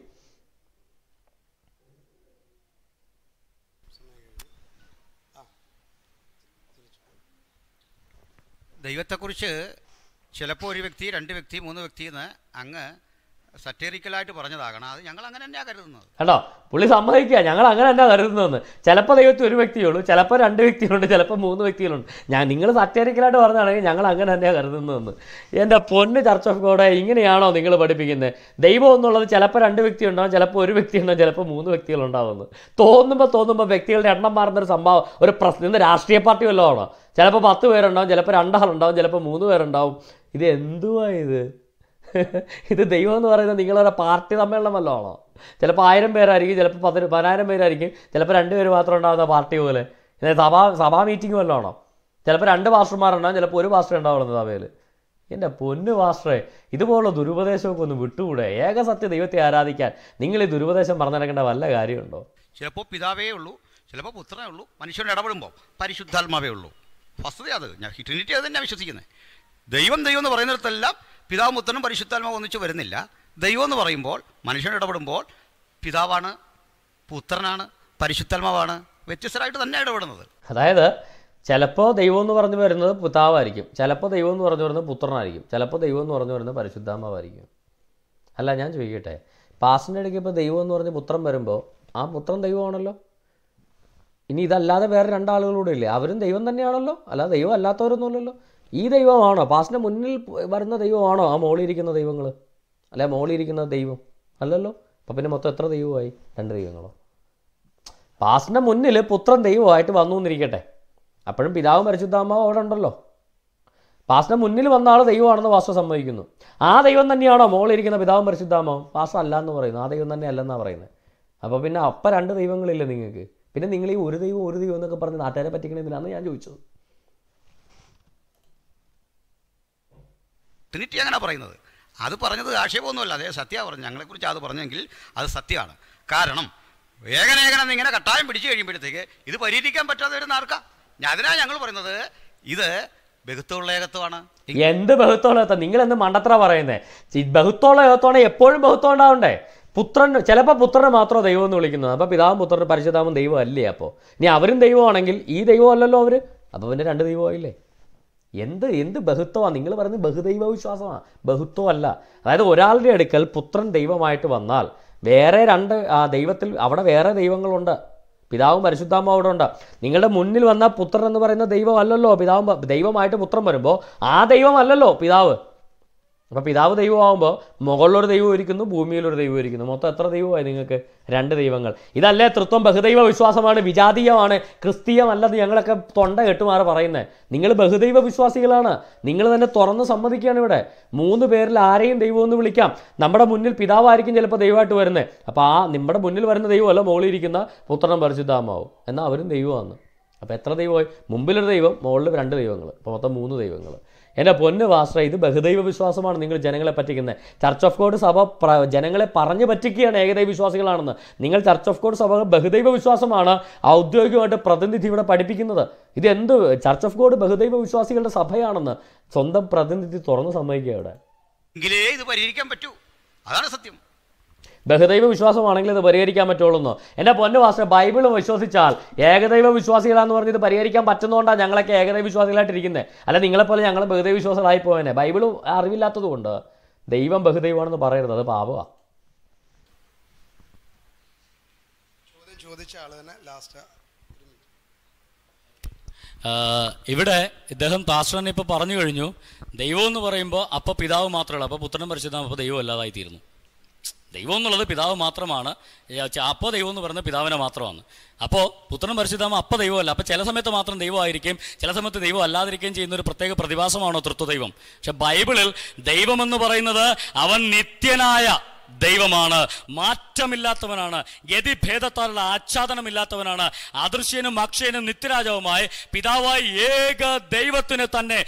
ദൈവത്തെക്കുറിച്ച് ചിലപ്പോൾ ഒരു വ്യക്തി രണ്ട് വ്യക്തി മൂന്ന് വ്യക്തി എന്ന് അങ്ങ് സറ്റേറിക്കലായിട്ട് പറഞ്ഞതാകണം അത് ഞങ്ങൾ അങ്ങനെ തന്നെയാണ് കരുതുന്നത് കേട്ടോ പുള്ളി സമ്മതിക്കുക ഞങ്ങൾ അങ്ങനെ തന്നെ കരുതുന്നതെന്ന് ചിലപ്പോൾ ദൈവത്തിൽ ഒരു വ്യക്തിയുള്ളൂ ചിലപ്പോൾ രണ്ട് വ്യക്തികളുണ്ട് ചിലപ്പോൾ മൂന്ന് വ്യക്തികളുണ്ട് ഞാൻ നിങ്ങൾ സറ്റേറിക്കലായിട്ട് പറഞ്ഞതാണെങ്കിൽ ഞങ്ങൾ അങ്ങനെ തന്നെയാ കരുതുന്നതെന്ന് എൻ്റെ പൊന്ന് ചർച്ച് ഓഫ് ഗോഡ് ഇങ്ങനെയാണോ നിങ്ങൾ പഠിപ്പിക്കുന്നത് ദൈവം എന്നുള്ളത് ചിലപ്പോൾ രണ്ട് വ്യക്തി ഉണ്ടാവും ചിലപ്പോൾ ഒരു വ്യക്തി ഉണ്ടാവും ചിലപ്പോൾ മൂന്ന് ഉണ്ടാവുമെന്ന് തോന്നുമ്പോൾ തോന്നുമ്പോൾ വ്യക്തികളുടെ എണ്ണം മാറുന്നൊരു സംഭവം ഒരു പ്രശ്നം ഇന്ന് രാഷ്ട്രീയ പാർട്ടി വല്ലതാണോ ചിലപ്പോൾ പത്ത് പേരുണ്ടാവും ചിലപ്പോൾ രണ്ടാളുണ്ടാവും ചിലപ്പോൾ മൂന്ന് പേരുണ്ടാവും ഇത് എന്തുവാ ഇത് ഇത് ദൈവം എന്ന് പറയുന്നത് നിങ്ങളൊരു പാർട്ടി സമ്മേളനം വല്ലതാണോ ചിലപ്പോൾ ആയിരം പേരായിരിക്കും ചിലപ്പോൾ പതിന പതിനായിരം പേരായിരിക്കും ചിലപ്പോൾ രണ്ട് പേര് മാത്രം ഉണ്ടാകുന്ന പാർട്ടി പോലെ സഭാ സഭാ മീറ്റിംഗ് വല്ലതാണോ ചിലപ്പോൾ രണ്ട് പാസ്റ്റർമാരുണ്ടാകും ചിലപ്പോൾ ഒരു പാസ്റ്റർ ഉണ്ടാവുള്ളൂ സഭയിൽ എൻ്റെ പൊന്ന് പാസ്റ്ററെ ഇതുപോലുള്ള ദുരുപദേശമൊക്കെ ഒന്ന് വിട്ടുകൂടെ സത്യ ദൈവത്തെ ആരാധിക്കാൻ നിങ്ങൾ ഈ ദുരുപദേശം പറഞ്ഞു നടക്കേണ്ട വല്ല കാര്യമുണ്ടോ ചിലപ്പോൾ പിതാവേ ഉള്ളൂ ചിലപ്പോൾ പുത്രനേ ഉള്ളൂ മനുഷ്യരുടെ ഇടപെടുമ്പോൾ പരിശുദ്ധാത്മാവേ ഉള്ളൂ വസ്തുത അത് ഞാൻ ഹിറ്റിനിറ്റി അത് തന്നെ വിശ്വസിക്കുന്നത് ദൈവം ദൈവം എന്ന് പറയുന്നിടത്തെല്ലാം പിതാവ് മുത്തനും പരിശുദ്ധാത്മാവ് ഒന്നിച്ച് വരുന്നില്ല ദൈവം എന്ന് പറയുമ്പോൾ മനുഷ്യൻ ഇടപെടുമ്പോൾ പിതാവാണ് പുത്രനാണ് പരിശുദ്ധാത്മാവാണ് വ്യത്യസ്തരായിട്ട് തന്നെ ഇടപെടുന്നത് അതായത് ചിലപ്പോൾ ദൈവം എന്ന് പറഞ്ഞു വരുന്നത് പിതാവായിരിക്കും ചിലപ്പോൾ ദൈവം എന്ന് പറഞ്ഞു വരുന്നത് പുത്രനായിരിക്കും ചിലപ്പോൾ ദൈവം എന്ന് പറഞ്ഞു വരുന്നത് പരിശുദ്ധാത്മാവായിരിക്കും അല്ല ഞാൻ ചോദിക്കട്ടെ പാസിൻ്റെ ഇടയ്ക്ക് ഇപ്പോൾ ദൈവം എന്ന് പറഞ്ഞ് പുത്രൻ വരുമ്പോൾ ആ പുത്രൻ ദൈവമാണല്ലോ ഇനി ഇതല്ലാതെ വേറെ രണ്ടാളുകളൂടെ ഇല്ലേ അവരും ദൈവം തന്നെയാണല്ലോ അല്ലാതെ ദൈവം അല്ലാത്തവരൊന്നുമില്ലല്ലോ ഈ ദൈവമാണോ പാസ്റ്റിന് മുന്നിൽ വരുന്ന ദൈവമാണോ ആ മോളിയിരിക്കുന്ന ദൈവങ്ങൾ അല്ലെ മോളിയിരിക്കുന്ന ദൈവം അല്ലല്ലോ അപ്പം പിന്നെ മൊത്തം എത്ര ദൈവമായി രണ്ട് ദൈവങ്ങളോ പാസ്റ്റിൻ്റെ മുന്നിൽ പുത്രൻ ദൈവമായിട്ട് വന്നു എന്നിരിക്കട്ടെ അപ്പോഴും പിതാവും പരിശുദ്ധാമാവും അവിടെ ഉണ്ടല്ലോ പാസ്റ്റിൻ്റെ മുന്നിൽ വന്ന ആൾ ദൈവമാണെന്ന് വാസ്തു സംഭവിക്കുന്നു ആ ദൈവം തന്നെയാണോ മോളിരിക്കുന്ന പിതാവും പരിശുദ്ധാമാവും പാസ്റ്റർ അല്ല എന്ന് പറയുന്നു ആ ദൈവം തന്നെ അല്ലെന്നാണ് പറയുന്നത് അപ്പോൾ പിന്നെ അപ്പം രണ്ട് ദൈവങ്ങളില്ലേ നിങ്ങൾക്ക് പിന്നെ നിങ്ങൾ ഈ ഒരു ദൈവം ഒരു ദൈവം എന്നൊക്കെ പറഞ്ഞ് നാട്ടുകാരെ പറ്റിക്കണമെന്നാണ് ഞാൻ ചോദിച്ചത് ട്രിനിറ്റി അങ്ങനെ പറയുന്നത് അത് പറഞ്ഞത് ആക്ഷേപമൊന്നുമല്ല അതേ സത്യ പറഞ്ഞു ഞങ്ങളെക്കുറിച്ച് അത് പറഞ്ഞെങ്കിൽ അത് സത്യമാണ് കാരണം ഏകനേകനം ഇങ്ങനെ കട്ടായം പിടിച്ചു കഴിയുമ്പോഴത്തേക്ക് ഇത് പരിഹരിക്കാൻ പറ്റാതെ വരുന്ന ആർക്കാണ് അതിനാണ് ഞങ്ങൾ പറയുന്നത് ഇത് ബഹുത്വമുള്ള ഏകത്വമാണ് എന്ത് ബഹുത്വമുള്ള ഏകത്വം നിങ്ങൾ എന്ത് മണ്ടത്ര പറയുന്നത് ബഹുത്വമുള്ള ഏകത്വമാണ് എപ്പോഴും ബഹുത്വം ഉണ്ടാവണ്ടേ പുത്രൻ ചിലപ്പോൾ പുത്രനെ മാത്രമേ ദൈവം എന്ന് വിളിക്കുന്നത് അപ്പോൾ പിതാവും പുത്രനും പരിശുദ്ധാവും ദൈവം അല്ലേ അപ്പോൾ ഇനി അവരും ദൈവമാണെങ്കിൽ ഈ ദൈവം അല്ലല്ലോ അവർ അപ്പോൾ പിന്നെ രണ്ട് ദൈവമായില്ലേ എന്ത് എന്ത് ബഹുത്വമാണ് നിങ്ങൾ പറയുന്നത് ബഹുദൈവ വിശ്വാസമാണ് ബഹുത്വമല്ല അതായത് ഒരാളുടെ അടുക്കൽ പുത്രൻ ദൈവമായിട്ട് വന്നാൽ വേറെ രണ്ട് ആ ദൈവത്തിൽ അവിടെ വേറെ ദൈവങ്ങളുണ്ട് പിതാവും പരിശുദ്ധാമ്മ അവിടെ ഉണ്ട് നിങ്ങളുടെ മുന്നിൽ വന്ന പുത്രൻ എന്ന് പറയുന്ന ദൈവമല്ലല്ലോ പിതാവും ദൈവമായിട്ട് പുത്രം വരുമ്പോൾ ആ ദൈവമല്ലല്ലോ പിതാവ് അപ്പോൾ പിതാവ് ദൈവമാകുമ്പോൾ മുകളിലൊരു ദൈവം ഇരിക്കുന്നു ഭൂമിയിലൊരു ദൈവം ഇരിക്കുന്നു മൊത്തം എത്ര ദൈവമായി നിങ്ങൾക്ക് രണ്ട് ദൈവങ്ങൾ ഇതല്ലേ തൃത്വം ബഹുദൈവ വിശ്വാസമാണ് വിജാതീയമാണ് ക്രിസ്തീയമല്ലെന്ന് ഞങ്ങളൊക്കെ തൊണ്ട കെട്ടുമാറി പറയുന്നത് നിങ്ങൾ ബഹുദൈവ വിശ്വാസികളാണ് നിങ്ങൾ തന്നെ തുറന്ന് സമ്മതിക്കുകയാണ് ഇവിടെ മൂന്ന് പേരിൽ ആരെയും എന്ന് വിളിക്കാം നമ്മുടെ മുന്നിൽ പിതാവായിരിക്കും ചിലപ്പോൾ ദൈവമായിട്ട് വരുന്നത് അപ്പോൾ ആ നമ്മുടെ മുന്നിൽ വരുന്ന ദൈവമല്ല ഇരിക്കുന്ന പുത്രനും പരിശുദ്ധാമാവും എന്നാൽ അവരും ദൈവമാണ് അപ്പോൾ എത്ര ദൈവമായി മുമ്പിലൊരു ദൈവം മുകളിൽ രണ്ട് ദൈവങ്ങൾ അപ്പോൾ മൊത്തം മൂന്ന് ദൈവങ്ങൾ എൻ്റെ പൊന്ന് വാസ്ത്ര ഇത് ബഹുദൈവ വിശ്വാസമാണ് നിങ്ങൾ ജനങ്ങളെ പറ്റിക്കുന്നത് ചർച്ച് ഓഫ് ഗോഡ് സഭ ജനങ്ങളെ പറഞ്ഞു പറ്റിക്കുകയാണ് ഏകദൈവ വിശ്വാസികളാണെന്ന് നിങ്ങൾ ചർച്ച് ഓഫ് ഗോഡ് സഭ ബഹുദൈവ വിശ്വാസമാണ് ഔദ്യോഗികമായിട്ട് പ്രതിനിധി ഇവിടെ പഠിപ്പിക്കുന്നത് ഇത് എന്ത് ചർച്ച് ഓഫ് ഗോഡ് ബഹുദൈവ വിശ്വാസികളുടെ സഭയാണെന്ന് സ്വന്തം പ്രതിനിധി തുറന്ന് സമ്മതിക്കുക ഇവിടെ എങ്കിലേ ഇത് പരിഹരിക്കാൻ പറ്റൂ അതാണ് സത്യം ബഹുദൈവ വിശ്വാസമാണെങ്കിൽ ഇത് പരിഹരിക്കാൻ പറ്റുള്ളൂ എന്ന് എൻ്റെ പൊന്നു വാസ്തവ ബൈബിൾ വിശ്വസിച്ചാൽ ഏകദൈവ വിശ്വാസികളാന്ന് പറഞ്ഞ് ഇത് പരിഹരിക്കാൻ പറ്റുന്നതുകൊണ്ടാണ് ഞങ്ങളൊക്കെ ഏകദൈവ വിശ്വാസികളായിട്ടിരിക്കുന്നത് അല്ല നിങ്ങളെപ്പോലെ ഞങ്ങൾ ബഹുദൈവ വിശ്വാസികളായി പോയനെ അറിവില്ലാത്തത് കൊണ്ട് ദൈവം ബഹുദൈവമാണെന്ന് പറയരുത് അത് പാപമാണ് ലാസ്റ്റ് ഇവിടെ ഇദ്ദേഹം പാസ്റ്ററിനെ ഇപ്പോൾ പറഞ്ഞു കഴിഞ്ഞു ദൈവം എന്ന് പറയുമ്പോൾ അപ്പോൾ പിതാവ് മാത്രമേ ഉള്ളൂ അപ്പോൾ പുത്രനും പരിശുദ്ധ അപ്പോൾ ദൈവം അല്ലാതായി തീരുന്നു ദൈവം എന്നുള്ളത് പിതാവ് മാത്രമാണ് അപ്പോൾ ദൈവം എന്ന് പറയുന്നത് പിതാവിനെ മാത്രമാണ് അപ്പോൾ പുത്രൻ പരിശുദ്ധമ അപ്പോൾ ദൈവമല്ല അപ്പോൾ ചില സമയത്ത് മാത്രം ദൈവമായിരിക്കും ചില സമയത്ത് ദൈവം അല്ലാതിരിക്കുകയും ചെയ്യുന്ന ഒരു പ്രത്യേക പ്രതിഭാസമാണോ തൃത്വ ദൈവം പക്ഷെ ബൈബിളിൽ ദൈവമെന്ന് പറയുന്നത് അവൻ നിത്യനായ ദൈവമാണ് മാറ്റമില്ലാത്തവനാണ് ഗതിഭേദത്താലുള്ള ആച്ഛാദനമില്ലാത്തവനാണ് അദൃശ്യനും അക്ഷയനും നിത്യരാജവുമായി പിതാവായി ഏക ദൈവത്തിന് തന്നെ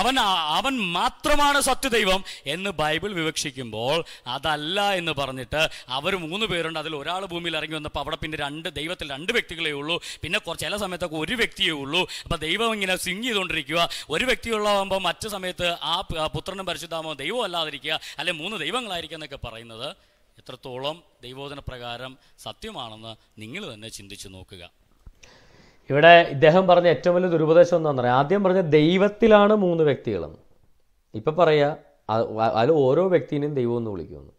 അവൻ അവൻ മാത്രമാണ് സത്യദൈവം എന്ന് ബൈബിൾ വിവക്ഷിക്കുമ്പോൾ അതല്ല എന്ന് പറഞ്ഞിട്ട് അവർ മൂന്ന് പേരുണ്ട് അതിൽ ഒരാൾ ഭൂമിയിൽ ഇറങ്ങി വന്നപ്പോൾ അവിടെ പിന്നെ രണ്ട് ദൈവത്തിൽ രണ്ട് വ്യക്തികളേ ഉള്ളൂ പിന്നെ കുറച്ച് ചില സമയത്തൊക്കെ ഒരു വ്യക്തിയേ ഉള്ളൂ അപ്പോൾ ദൈവം ഇങ്ങനെ സിങ് ചെയ്തുകൊണ്ടിരിക്കുക ഒരു വ്യക്തിയുള്ളതാകുമ്പോൾ മറ്റു സമയത്ത് ആ പുത്രനും പരിശുദ്ധാമോ ദൈവം അല്ലാതിരിക്കുക അല്ലെ മൂന്ന് ദൈവങ്ങളായിരിക്കുക എന്നൊക്കെ പറയുന്നത് എത്രത്തോളം ദൈവോധന പ്രകാരം സത്യമാണെന്ന് നിങ്ങൾ തന്നെ ചിന്തിച്ചു നോക്കുക ഇവിടെ ഇദ്ദേഹം പറഞ്ഞ ഏറ്റവും വലിയ ദുരുപദേശം എന്താണെന്ന് പറയാം ആദ്യം പറഞ്ഞ ദൈവത്തിലാണ് മൂന്ന് വ്യക്തികളെന്ന് ഇപ്പം പറയുക അതിൽ ഓരോ വ്യക്തിനെയും ദൈവം എന്ന് വിളിക്കുന്നു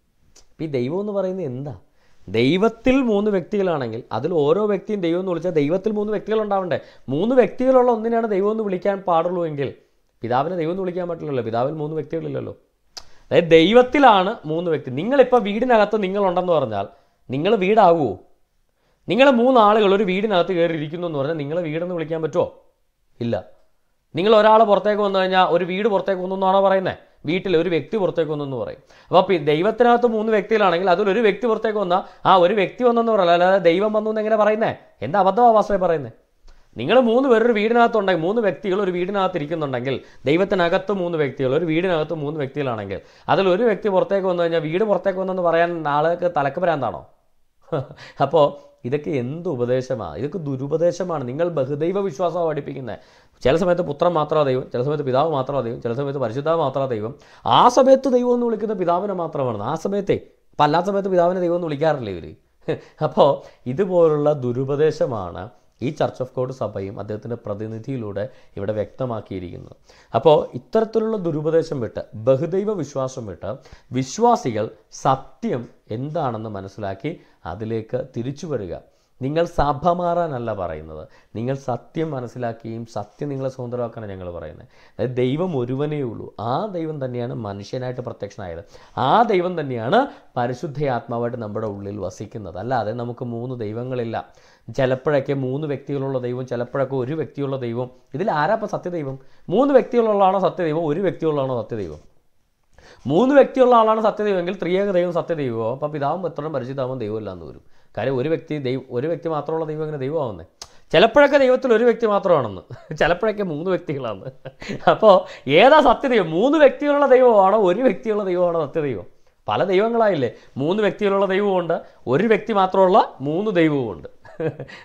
അപ്പം ഈ ദൈവം എന്ന് പറയുന്നത് എന്താ ദൈവത്തിൽ മൂന്ന് വ്യക്തികളാണെങ്കിൽ അതിൽ ഓരോ വ്യക്തിയും ദൈവം എന്ന് വിളിച്ചാൽ ദൈവത്തിൽ മൂന്ന് വ്യക്തികൾ ഉണ്ടാവണ്ടേ മൂന്ന് വ്യക്തികളുള്ള ഒന്നിനാണ് ദൈവം എന്ന് വിളിക്കാൻ പാടുള്ളൂ എങ്കിൽ പിതാവിനെ ദൈവം എന്ന് വിളിക്കാൻ പറ്റില്ലല്ലോ പിതാവിൽ മൂന്ന് വ്യക്തികളില്ലല്ലോ അതായത് ദൈവത്തിലാണ് മൂന്ന് വ്യക്തി നിങ്ങളിപ്പോൾ വീടിനകത്ത് നിങ്ങളുണ്ടെന്ന് പറഞ്ഞാൽ നിങ്ങൾ വീടാകുമോ നിങ്ങൾ മൂന്നാളുകൾ ഒരു വീടിനകത്ത് കയറിയിരിക്കുന്നു എന്ന് പറഞ്ഞാൽ നിങ്ങൾ വീടെന്ന് വിളിക്കാൻ പറ്റുമോ ഇല്ല നിങ്ങൾ ഒരാൾ പുറത്തേക്ക് വന്നു കഴിഞ്ഞാൽ ഒരു വീട് പുറത്തേക്ക് വന്നു എന്നാണോ പറയുന്നത് വീട്ടിൽ ഒരു വ്യക്തി പുറത്തേക്ക് വന്നു എന്ന് പറയും അപ്പോൾ ദൈവത്തിനകത്ത് മൂന്ന് വ്യക്തികളാണെങ്കിൽ അതിൽ ഒരു വ്യക്തി പുറത്തേക്ക് വന്നാൽ ആ ഒരു വ്യക്തി വന്നെന്ന് പറയല അല്ലാതെ ദൈവം വന്നു എന്ന് എങ്ങനെ പറയുന്നത് എന്താ അബദ്ധമാണ് പറയുന്നത് നിങ്ങൾ മൂന്ന് പേരൊരു വീടിനകത്തുണ്ടെങ്കിൽ മൂന്ന് വ്യക്തികൾ ഒരു വീടിനകത്ത് ഇരിക്കുന്നുണ്ടെങ്കിൽ ദൈവത്തിനകത്ത് മൂന്ന് വ്യക്തികൾ ഒരു വീടിനകത്ത് മൂന്ന് വ്യക്തികളാണെങ്കിൽ അതിൽ ഒരു വ്യക്തി പുറത്തേക്ക് വന്നു കഴിഞ്ഞാൽ വീട് പുറത്തേക്ക് വന്നെന്ന് പറയാൻ ആളുകൾക്ക് തലക്ക് വരാന്താണോ അപ്പോൾ ഇതൊക്കെ എന്ത് ഉപദേശമാണ് ഇതൊക്കെ ദുരുപദേശമാണ് നിങ്ങൾ ബഹുദൈവ വിശ്വാസം പഠിപ്പിക്കുന്നത് ചില സമയത്ത് പുത്രൻ മാത്രമാ ദൈവം ചില സമയത്ത് പിതാവ് മാത്രമാ ദൈവം ചില സമയത്ത് പരിശുദ്ധാവ് മാത്രമാ ദൈവം ആ സമയത്ത് ദൈവം എന്ന് വിളിക്കുന്ന പിതാവിനെ മാത്രമാണ് ആ സമയത്തെ അപ്പം അല്ലാത്ത സമയത്ത് പിതാവിനെ ദൈവം എന്ന് വിളിക്കാറില്ല ഇവർ അപ്പോൾ ഇതുപോലുള്ള ദുരുപദേശമാണ് ഈ ചർച്ച് ഓഫ് ഗോഡ് സഭയും അദ്ദേഹത്തിൻ്റെ പ്രതിനിധിയിലൂടെ ഇവിടെ വ്യക്തമാക്കിയിരിക്കുന്നത് അപ്പോൾ ഇത്തരത്തിലുള്ള ദുരുപദേശം വിട്ട് ബഹുദൈവ വിശ്വാസം വിട്ട് വിശ്വാസികൾ സത്യം എന്താണെന്ന് മനസ്സിലാക്കി അതിലേക്ക് തിരിച്ചു വരിക നിങ്ങൾ സഭ മാറാനല്ല പറയുന്നത് നിങ്ങൾ സത്യം മനസ്സിലാക്കുകയും സത്യം നിങ്ങളെ സ്വതന്ത്രമാക്കാനാണ് ഞങ്ങൾ പറയുന്നത് അതായത് ദൈവം ഒരുവനേ ഉള്ളൂ ആ ദൈവം തന്നെയാണ് മനുഷ്യനായിട്ട് പ്രത്യക്ഷനായത് ആ ദൈവം തന്നെയാണ് പരിശുദ്ധ ആത്മാവായിട്ട് നമ്മുടെ ഉള്ളിൽ വസിക്കുന്നത് അല്ലാതെ നമുക്ക് മൂന്ന് ദൈവങ്ങളില്ല ചിലപ്പോഴൊക്കെ മൂന്ന് വ്യക്തികളുള്ള ദൈവം ചിലപ്പോഴൊക്കെ ഒരു വ്യക്തിയുള്ള ദൈവം ഇതിൽ ആരാ ഇപ്പോൾ സത്യദൈവം മൂന്ന് വ്യക്തികളുള്ളതാണോ സത്യദൈവം ഒരു വ്യക്തിയുള്ളതാണോ സത്യദൈവം മൂന്ന് വ്യക്തിയുള്ള ആളാണ് സത്യദൈവമെങ്കിൽ ത്രിയേക ദൈവം സത്യദൈവമോ അപ്പോൾ പിതാവും പുത്രനും പരിചിതാവും ദൈവമില്ല വരും കാര്യം ഒരു വ്യക്തി ദൈവം ഒരു വ്യക്തി മാത്രമുള്ള ദൈവം എങ്ങനെ ദൈവമാവുന്നത് ചിലപ്പോഴൊക്കെ ദൈവത്തിൽ ഒരു വ്യക്തി മാത്രമാണെന്ന് ചിലപ്പോഴൊക്കെ മൂന്ന് വ്യക്തികളാണ് അപ്പോൾ ഏതാ സത്യദൈവം മൂന്ന് വ്യക്തികളുള്ള ദൈവമാണോ ഒരു വ്യക്തിയുള്ള ദൈവമാണോ സത്യദൈവം പല ദൈവങ്ങളായില്ലേ മൂന്ന് വ്യക്തികളുള്ള ദൈവമുണ്ട് ഒരു വ്യക്തി മാത്രമുള്ള മൂന്ന് ദൈവവും ഉണ്ട്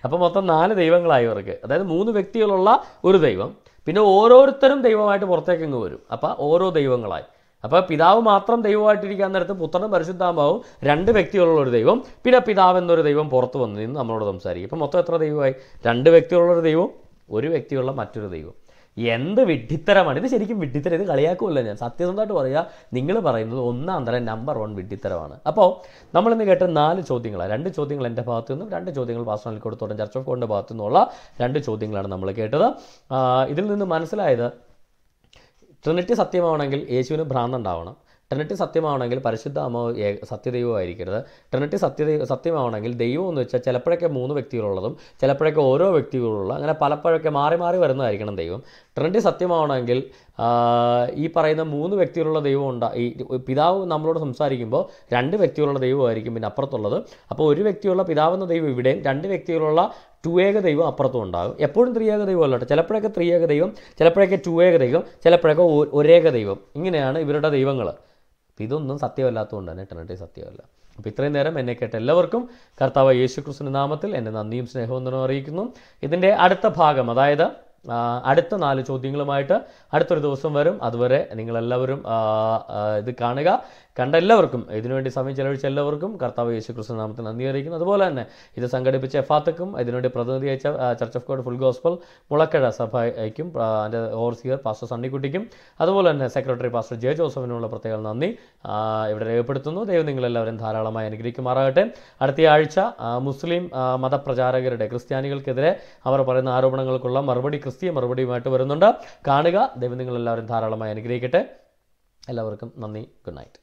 അപ്പോൾ മൊത്തം നാല് ദൈവങ്ങളായി അവർക്ക് അതായത് മൂന്ന് വ്യക്തികളുള്ള ഒരു ദൈവം പിന്നെ ഓരോരുത്തരും ദൈവമായിട്ട് പുറത്തേക്ക് അങ്ങ് വരും അപ്പോൾ ഓരോ ദൈവങ്ങളായി അപ്പോൾ പിതാവ് മാത്രം ദൈവമായിട്ടിരിക്കാൻ നേരത്ത് പുത്രനും പരിശുദ്ധാമാവും രണ്ട് വ്യക്തികളുള്ള ഒരു ദൈവം പിന്നെ പിതാവ് എന്നൊരു ദൈവം പുറത്ത് വന്നു നിന്ന് നമ്മളോട് സംസാരിക്കും ഇപ്പം മൊത്തം എത്ര ദൈവമായി രണ്ട് വ്യക്തികളുള്ള ഒരു ദൈവം ഒരു വ്യക്തിയുള്ള മറ്റൊരു ദൈവം എന്ത് വിഡ്ഢിത്തരമാണ് ഇത് ശരിക്കും വിഡ്ഢിത്തരം ഇത് കളിയാക്കുമല്ലോ ഞാൻ സത്യസന്ധമായിട്ട് പറയുക നിങ്ങൾ പറയുന്നത് ഒന്നാം തരം നമ്പർ വൺ വിഡ്ഢിത്തരമാണ് അപ്പോൾ നമ്മളിന്ന് കേട്ട നാല് ചോദ്യങ്ങളാണ് രണ്ട് ചോദ്യങ്ങൾ എൻ്റെ ഭാഗത്തു നിന്നും രണ്ട് ചോദ്യങ്ങൾ പാസ്വാനിൽ കൊടുത്തോടും ചർച്ച ഓഫ് കോണിൻ്റെ ഭാഗത്തു നിന്നുള്ള രണ്ട് ചോദ്യങ്ങളാണ് നമ്മൾ കേട്ടത് ഇതിൽ നിന്ന് മനസ്സിലായത് ട്രിനിറ്റി സത്യമാവണമെങ്കിൽ യേശുവിന് ഭ്രാന്തുണ്ടാവണം ട്രിനിറ്റി സത്യമാവണമെങ്കിൽ പരിശുദ്ധ അമ്മ ആയിരിക്കരുത് ട്രിനിറ്റി സത്യദൈവ സത്യമാവണമെങ്കിൽ ദൈവം എന്ന് വെച്ചാൽ ചിലപ്പോഴൊക്കെ മൂന്ന് വ്യക്തികളുള്ളതും ചിലപ്പോഴൊക്കെ ഓരോ വ്യക്തികളുള്ള അങ്ങനെ പലപ്പോഴൊക്കെ മാറി മാറി വരുന്നതായിരിക്കണം ദൈവം ട്രിനിറ്റി സത്യമാവണമെങ്കിൽ ഈ പറയുന്ന മൂന്ന് വ്യക്തികളുള്ള ദൈവം ഉണ്ടാ ഈ പിതാവ് നമ്മളോട് സംസാരിക്കുമ്പോൾ രണ്ട് വ്യക്തികളുള്ള ദൈവമായിരിക്കും പിന്നെ അപ്പുറത്തുള്ളത് അപ്പോൾ ഒരു വ്യക്തിയുള്ള പിതാവെന്ന ദൈവം ഇവിടെയും രണ്ട് വ്യക്തികളുള്ള ടു ഏക ദൈവം അപ്പുറത്തും ഉണ്ടാകും എപ്പോഴും ത്രിയേക ദൈവം അല്ലോട്ടെ ചിലപ്പോഴൊക്കെ ത്രിയേക ദൈവം ചിലപ്പോഴൊക്കെ ടു ഏക ദൈവം ചിലപ്പോഴൊക്കെ ഒരേക ദൈവം ഇങ്ങനെയാണ് ഇവരുടെ ദൈവങ്ങൾ അപ്പോൾ ഇതൊന്നും സത്യമല്ലാത്തതുകൊണ്ട് തന്നെ ടെനട്ടി സത്യമല്ല അപ്പോൾ ഇത്രയും നേരം എന്നെ കേട്ട എല്ലാവർക്കും കർത്താവ് ക്രിസ്തുവിൻ്റെ നാമത്തിൽ എൻ്റെ നന്ദിയും സ്നേഹവും തന്നെ അറിയിക്കുന്നു ഇതിൻ്റെ അടുത്ത ഭാഗം അതായത് അടുത്ത നാല് ചോദ്യങ്ങളുമായിട്ട് അടുത്തൊരു ദിവസം വരും അതുവരെ നിങ്ങളെല്ലാവരും ഇത് കാണുക കണ്ട എല്ലാവർക്കും ഇതിനുവേണ്ടി സമയം ചെലവഴിച്ച എല്ലാവർക്കും കർത്താവ് യേശു ക്രിസ്തു നാമത്തിന് നന്ദി അറിയിക്കുന്നു അതുപോലെ തന്നെ ഇത് സംഘടിപ്പിച്ച എഫാത്തക്കും ഇതിനുവേണ്ടി പ്രതിനിധി അയച്ച church of God full gospel Mulakuzha സഭയ്ക്കും അതിൻ്റെ ഓവർസിയർ പാസ്റ്റർ സണ്ണിക്കുട്ടിക്കും അതുപോലെ തന്നെ സെക്രട്ടറി പാസ്റ്റർ ജെ ജോസഫിനുള്ള പ്രത്യേക നന്ദി ഇവിടെ രേഖപ്പെടുത്തുന്നു ദൈവം നിങ്ങളെല്ലാവരും ധാരാളമായി അനുഗ്രഹിക്കുമാറാകട്ടെ അടുത്ത ആഴ്ച മുസ്ലിം മതപ്രചാരകരുടെ ക്രിസ്ത്യാനികൾക്കെതിരെ അവർ പറയുന്ന ആരോപണങ്ങൾക്കുള്ള മറുപടി ക്രിസ്തീയ മറുപടിയുമായിട്ട് വരുന്നുണ്ട് കാണുക ദൈവം നിങ്ങളെല്ലാവരും ധാരാളമായി അനുഗ്രഹിക്കട്ടെ എല്ലാവർക്കും നന്ദി ഗുഡ് നൈറ്റ്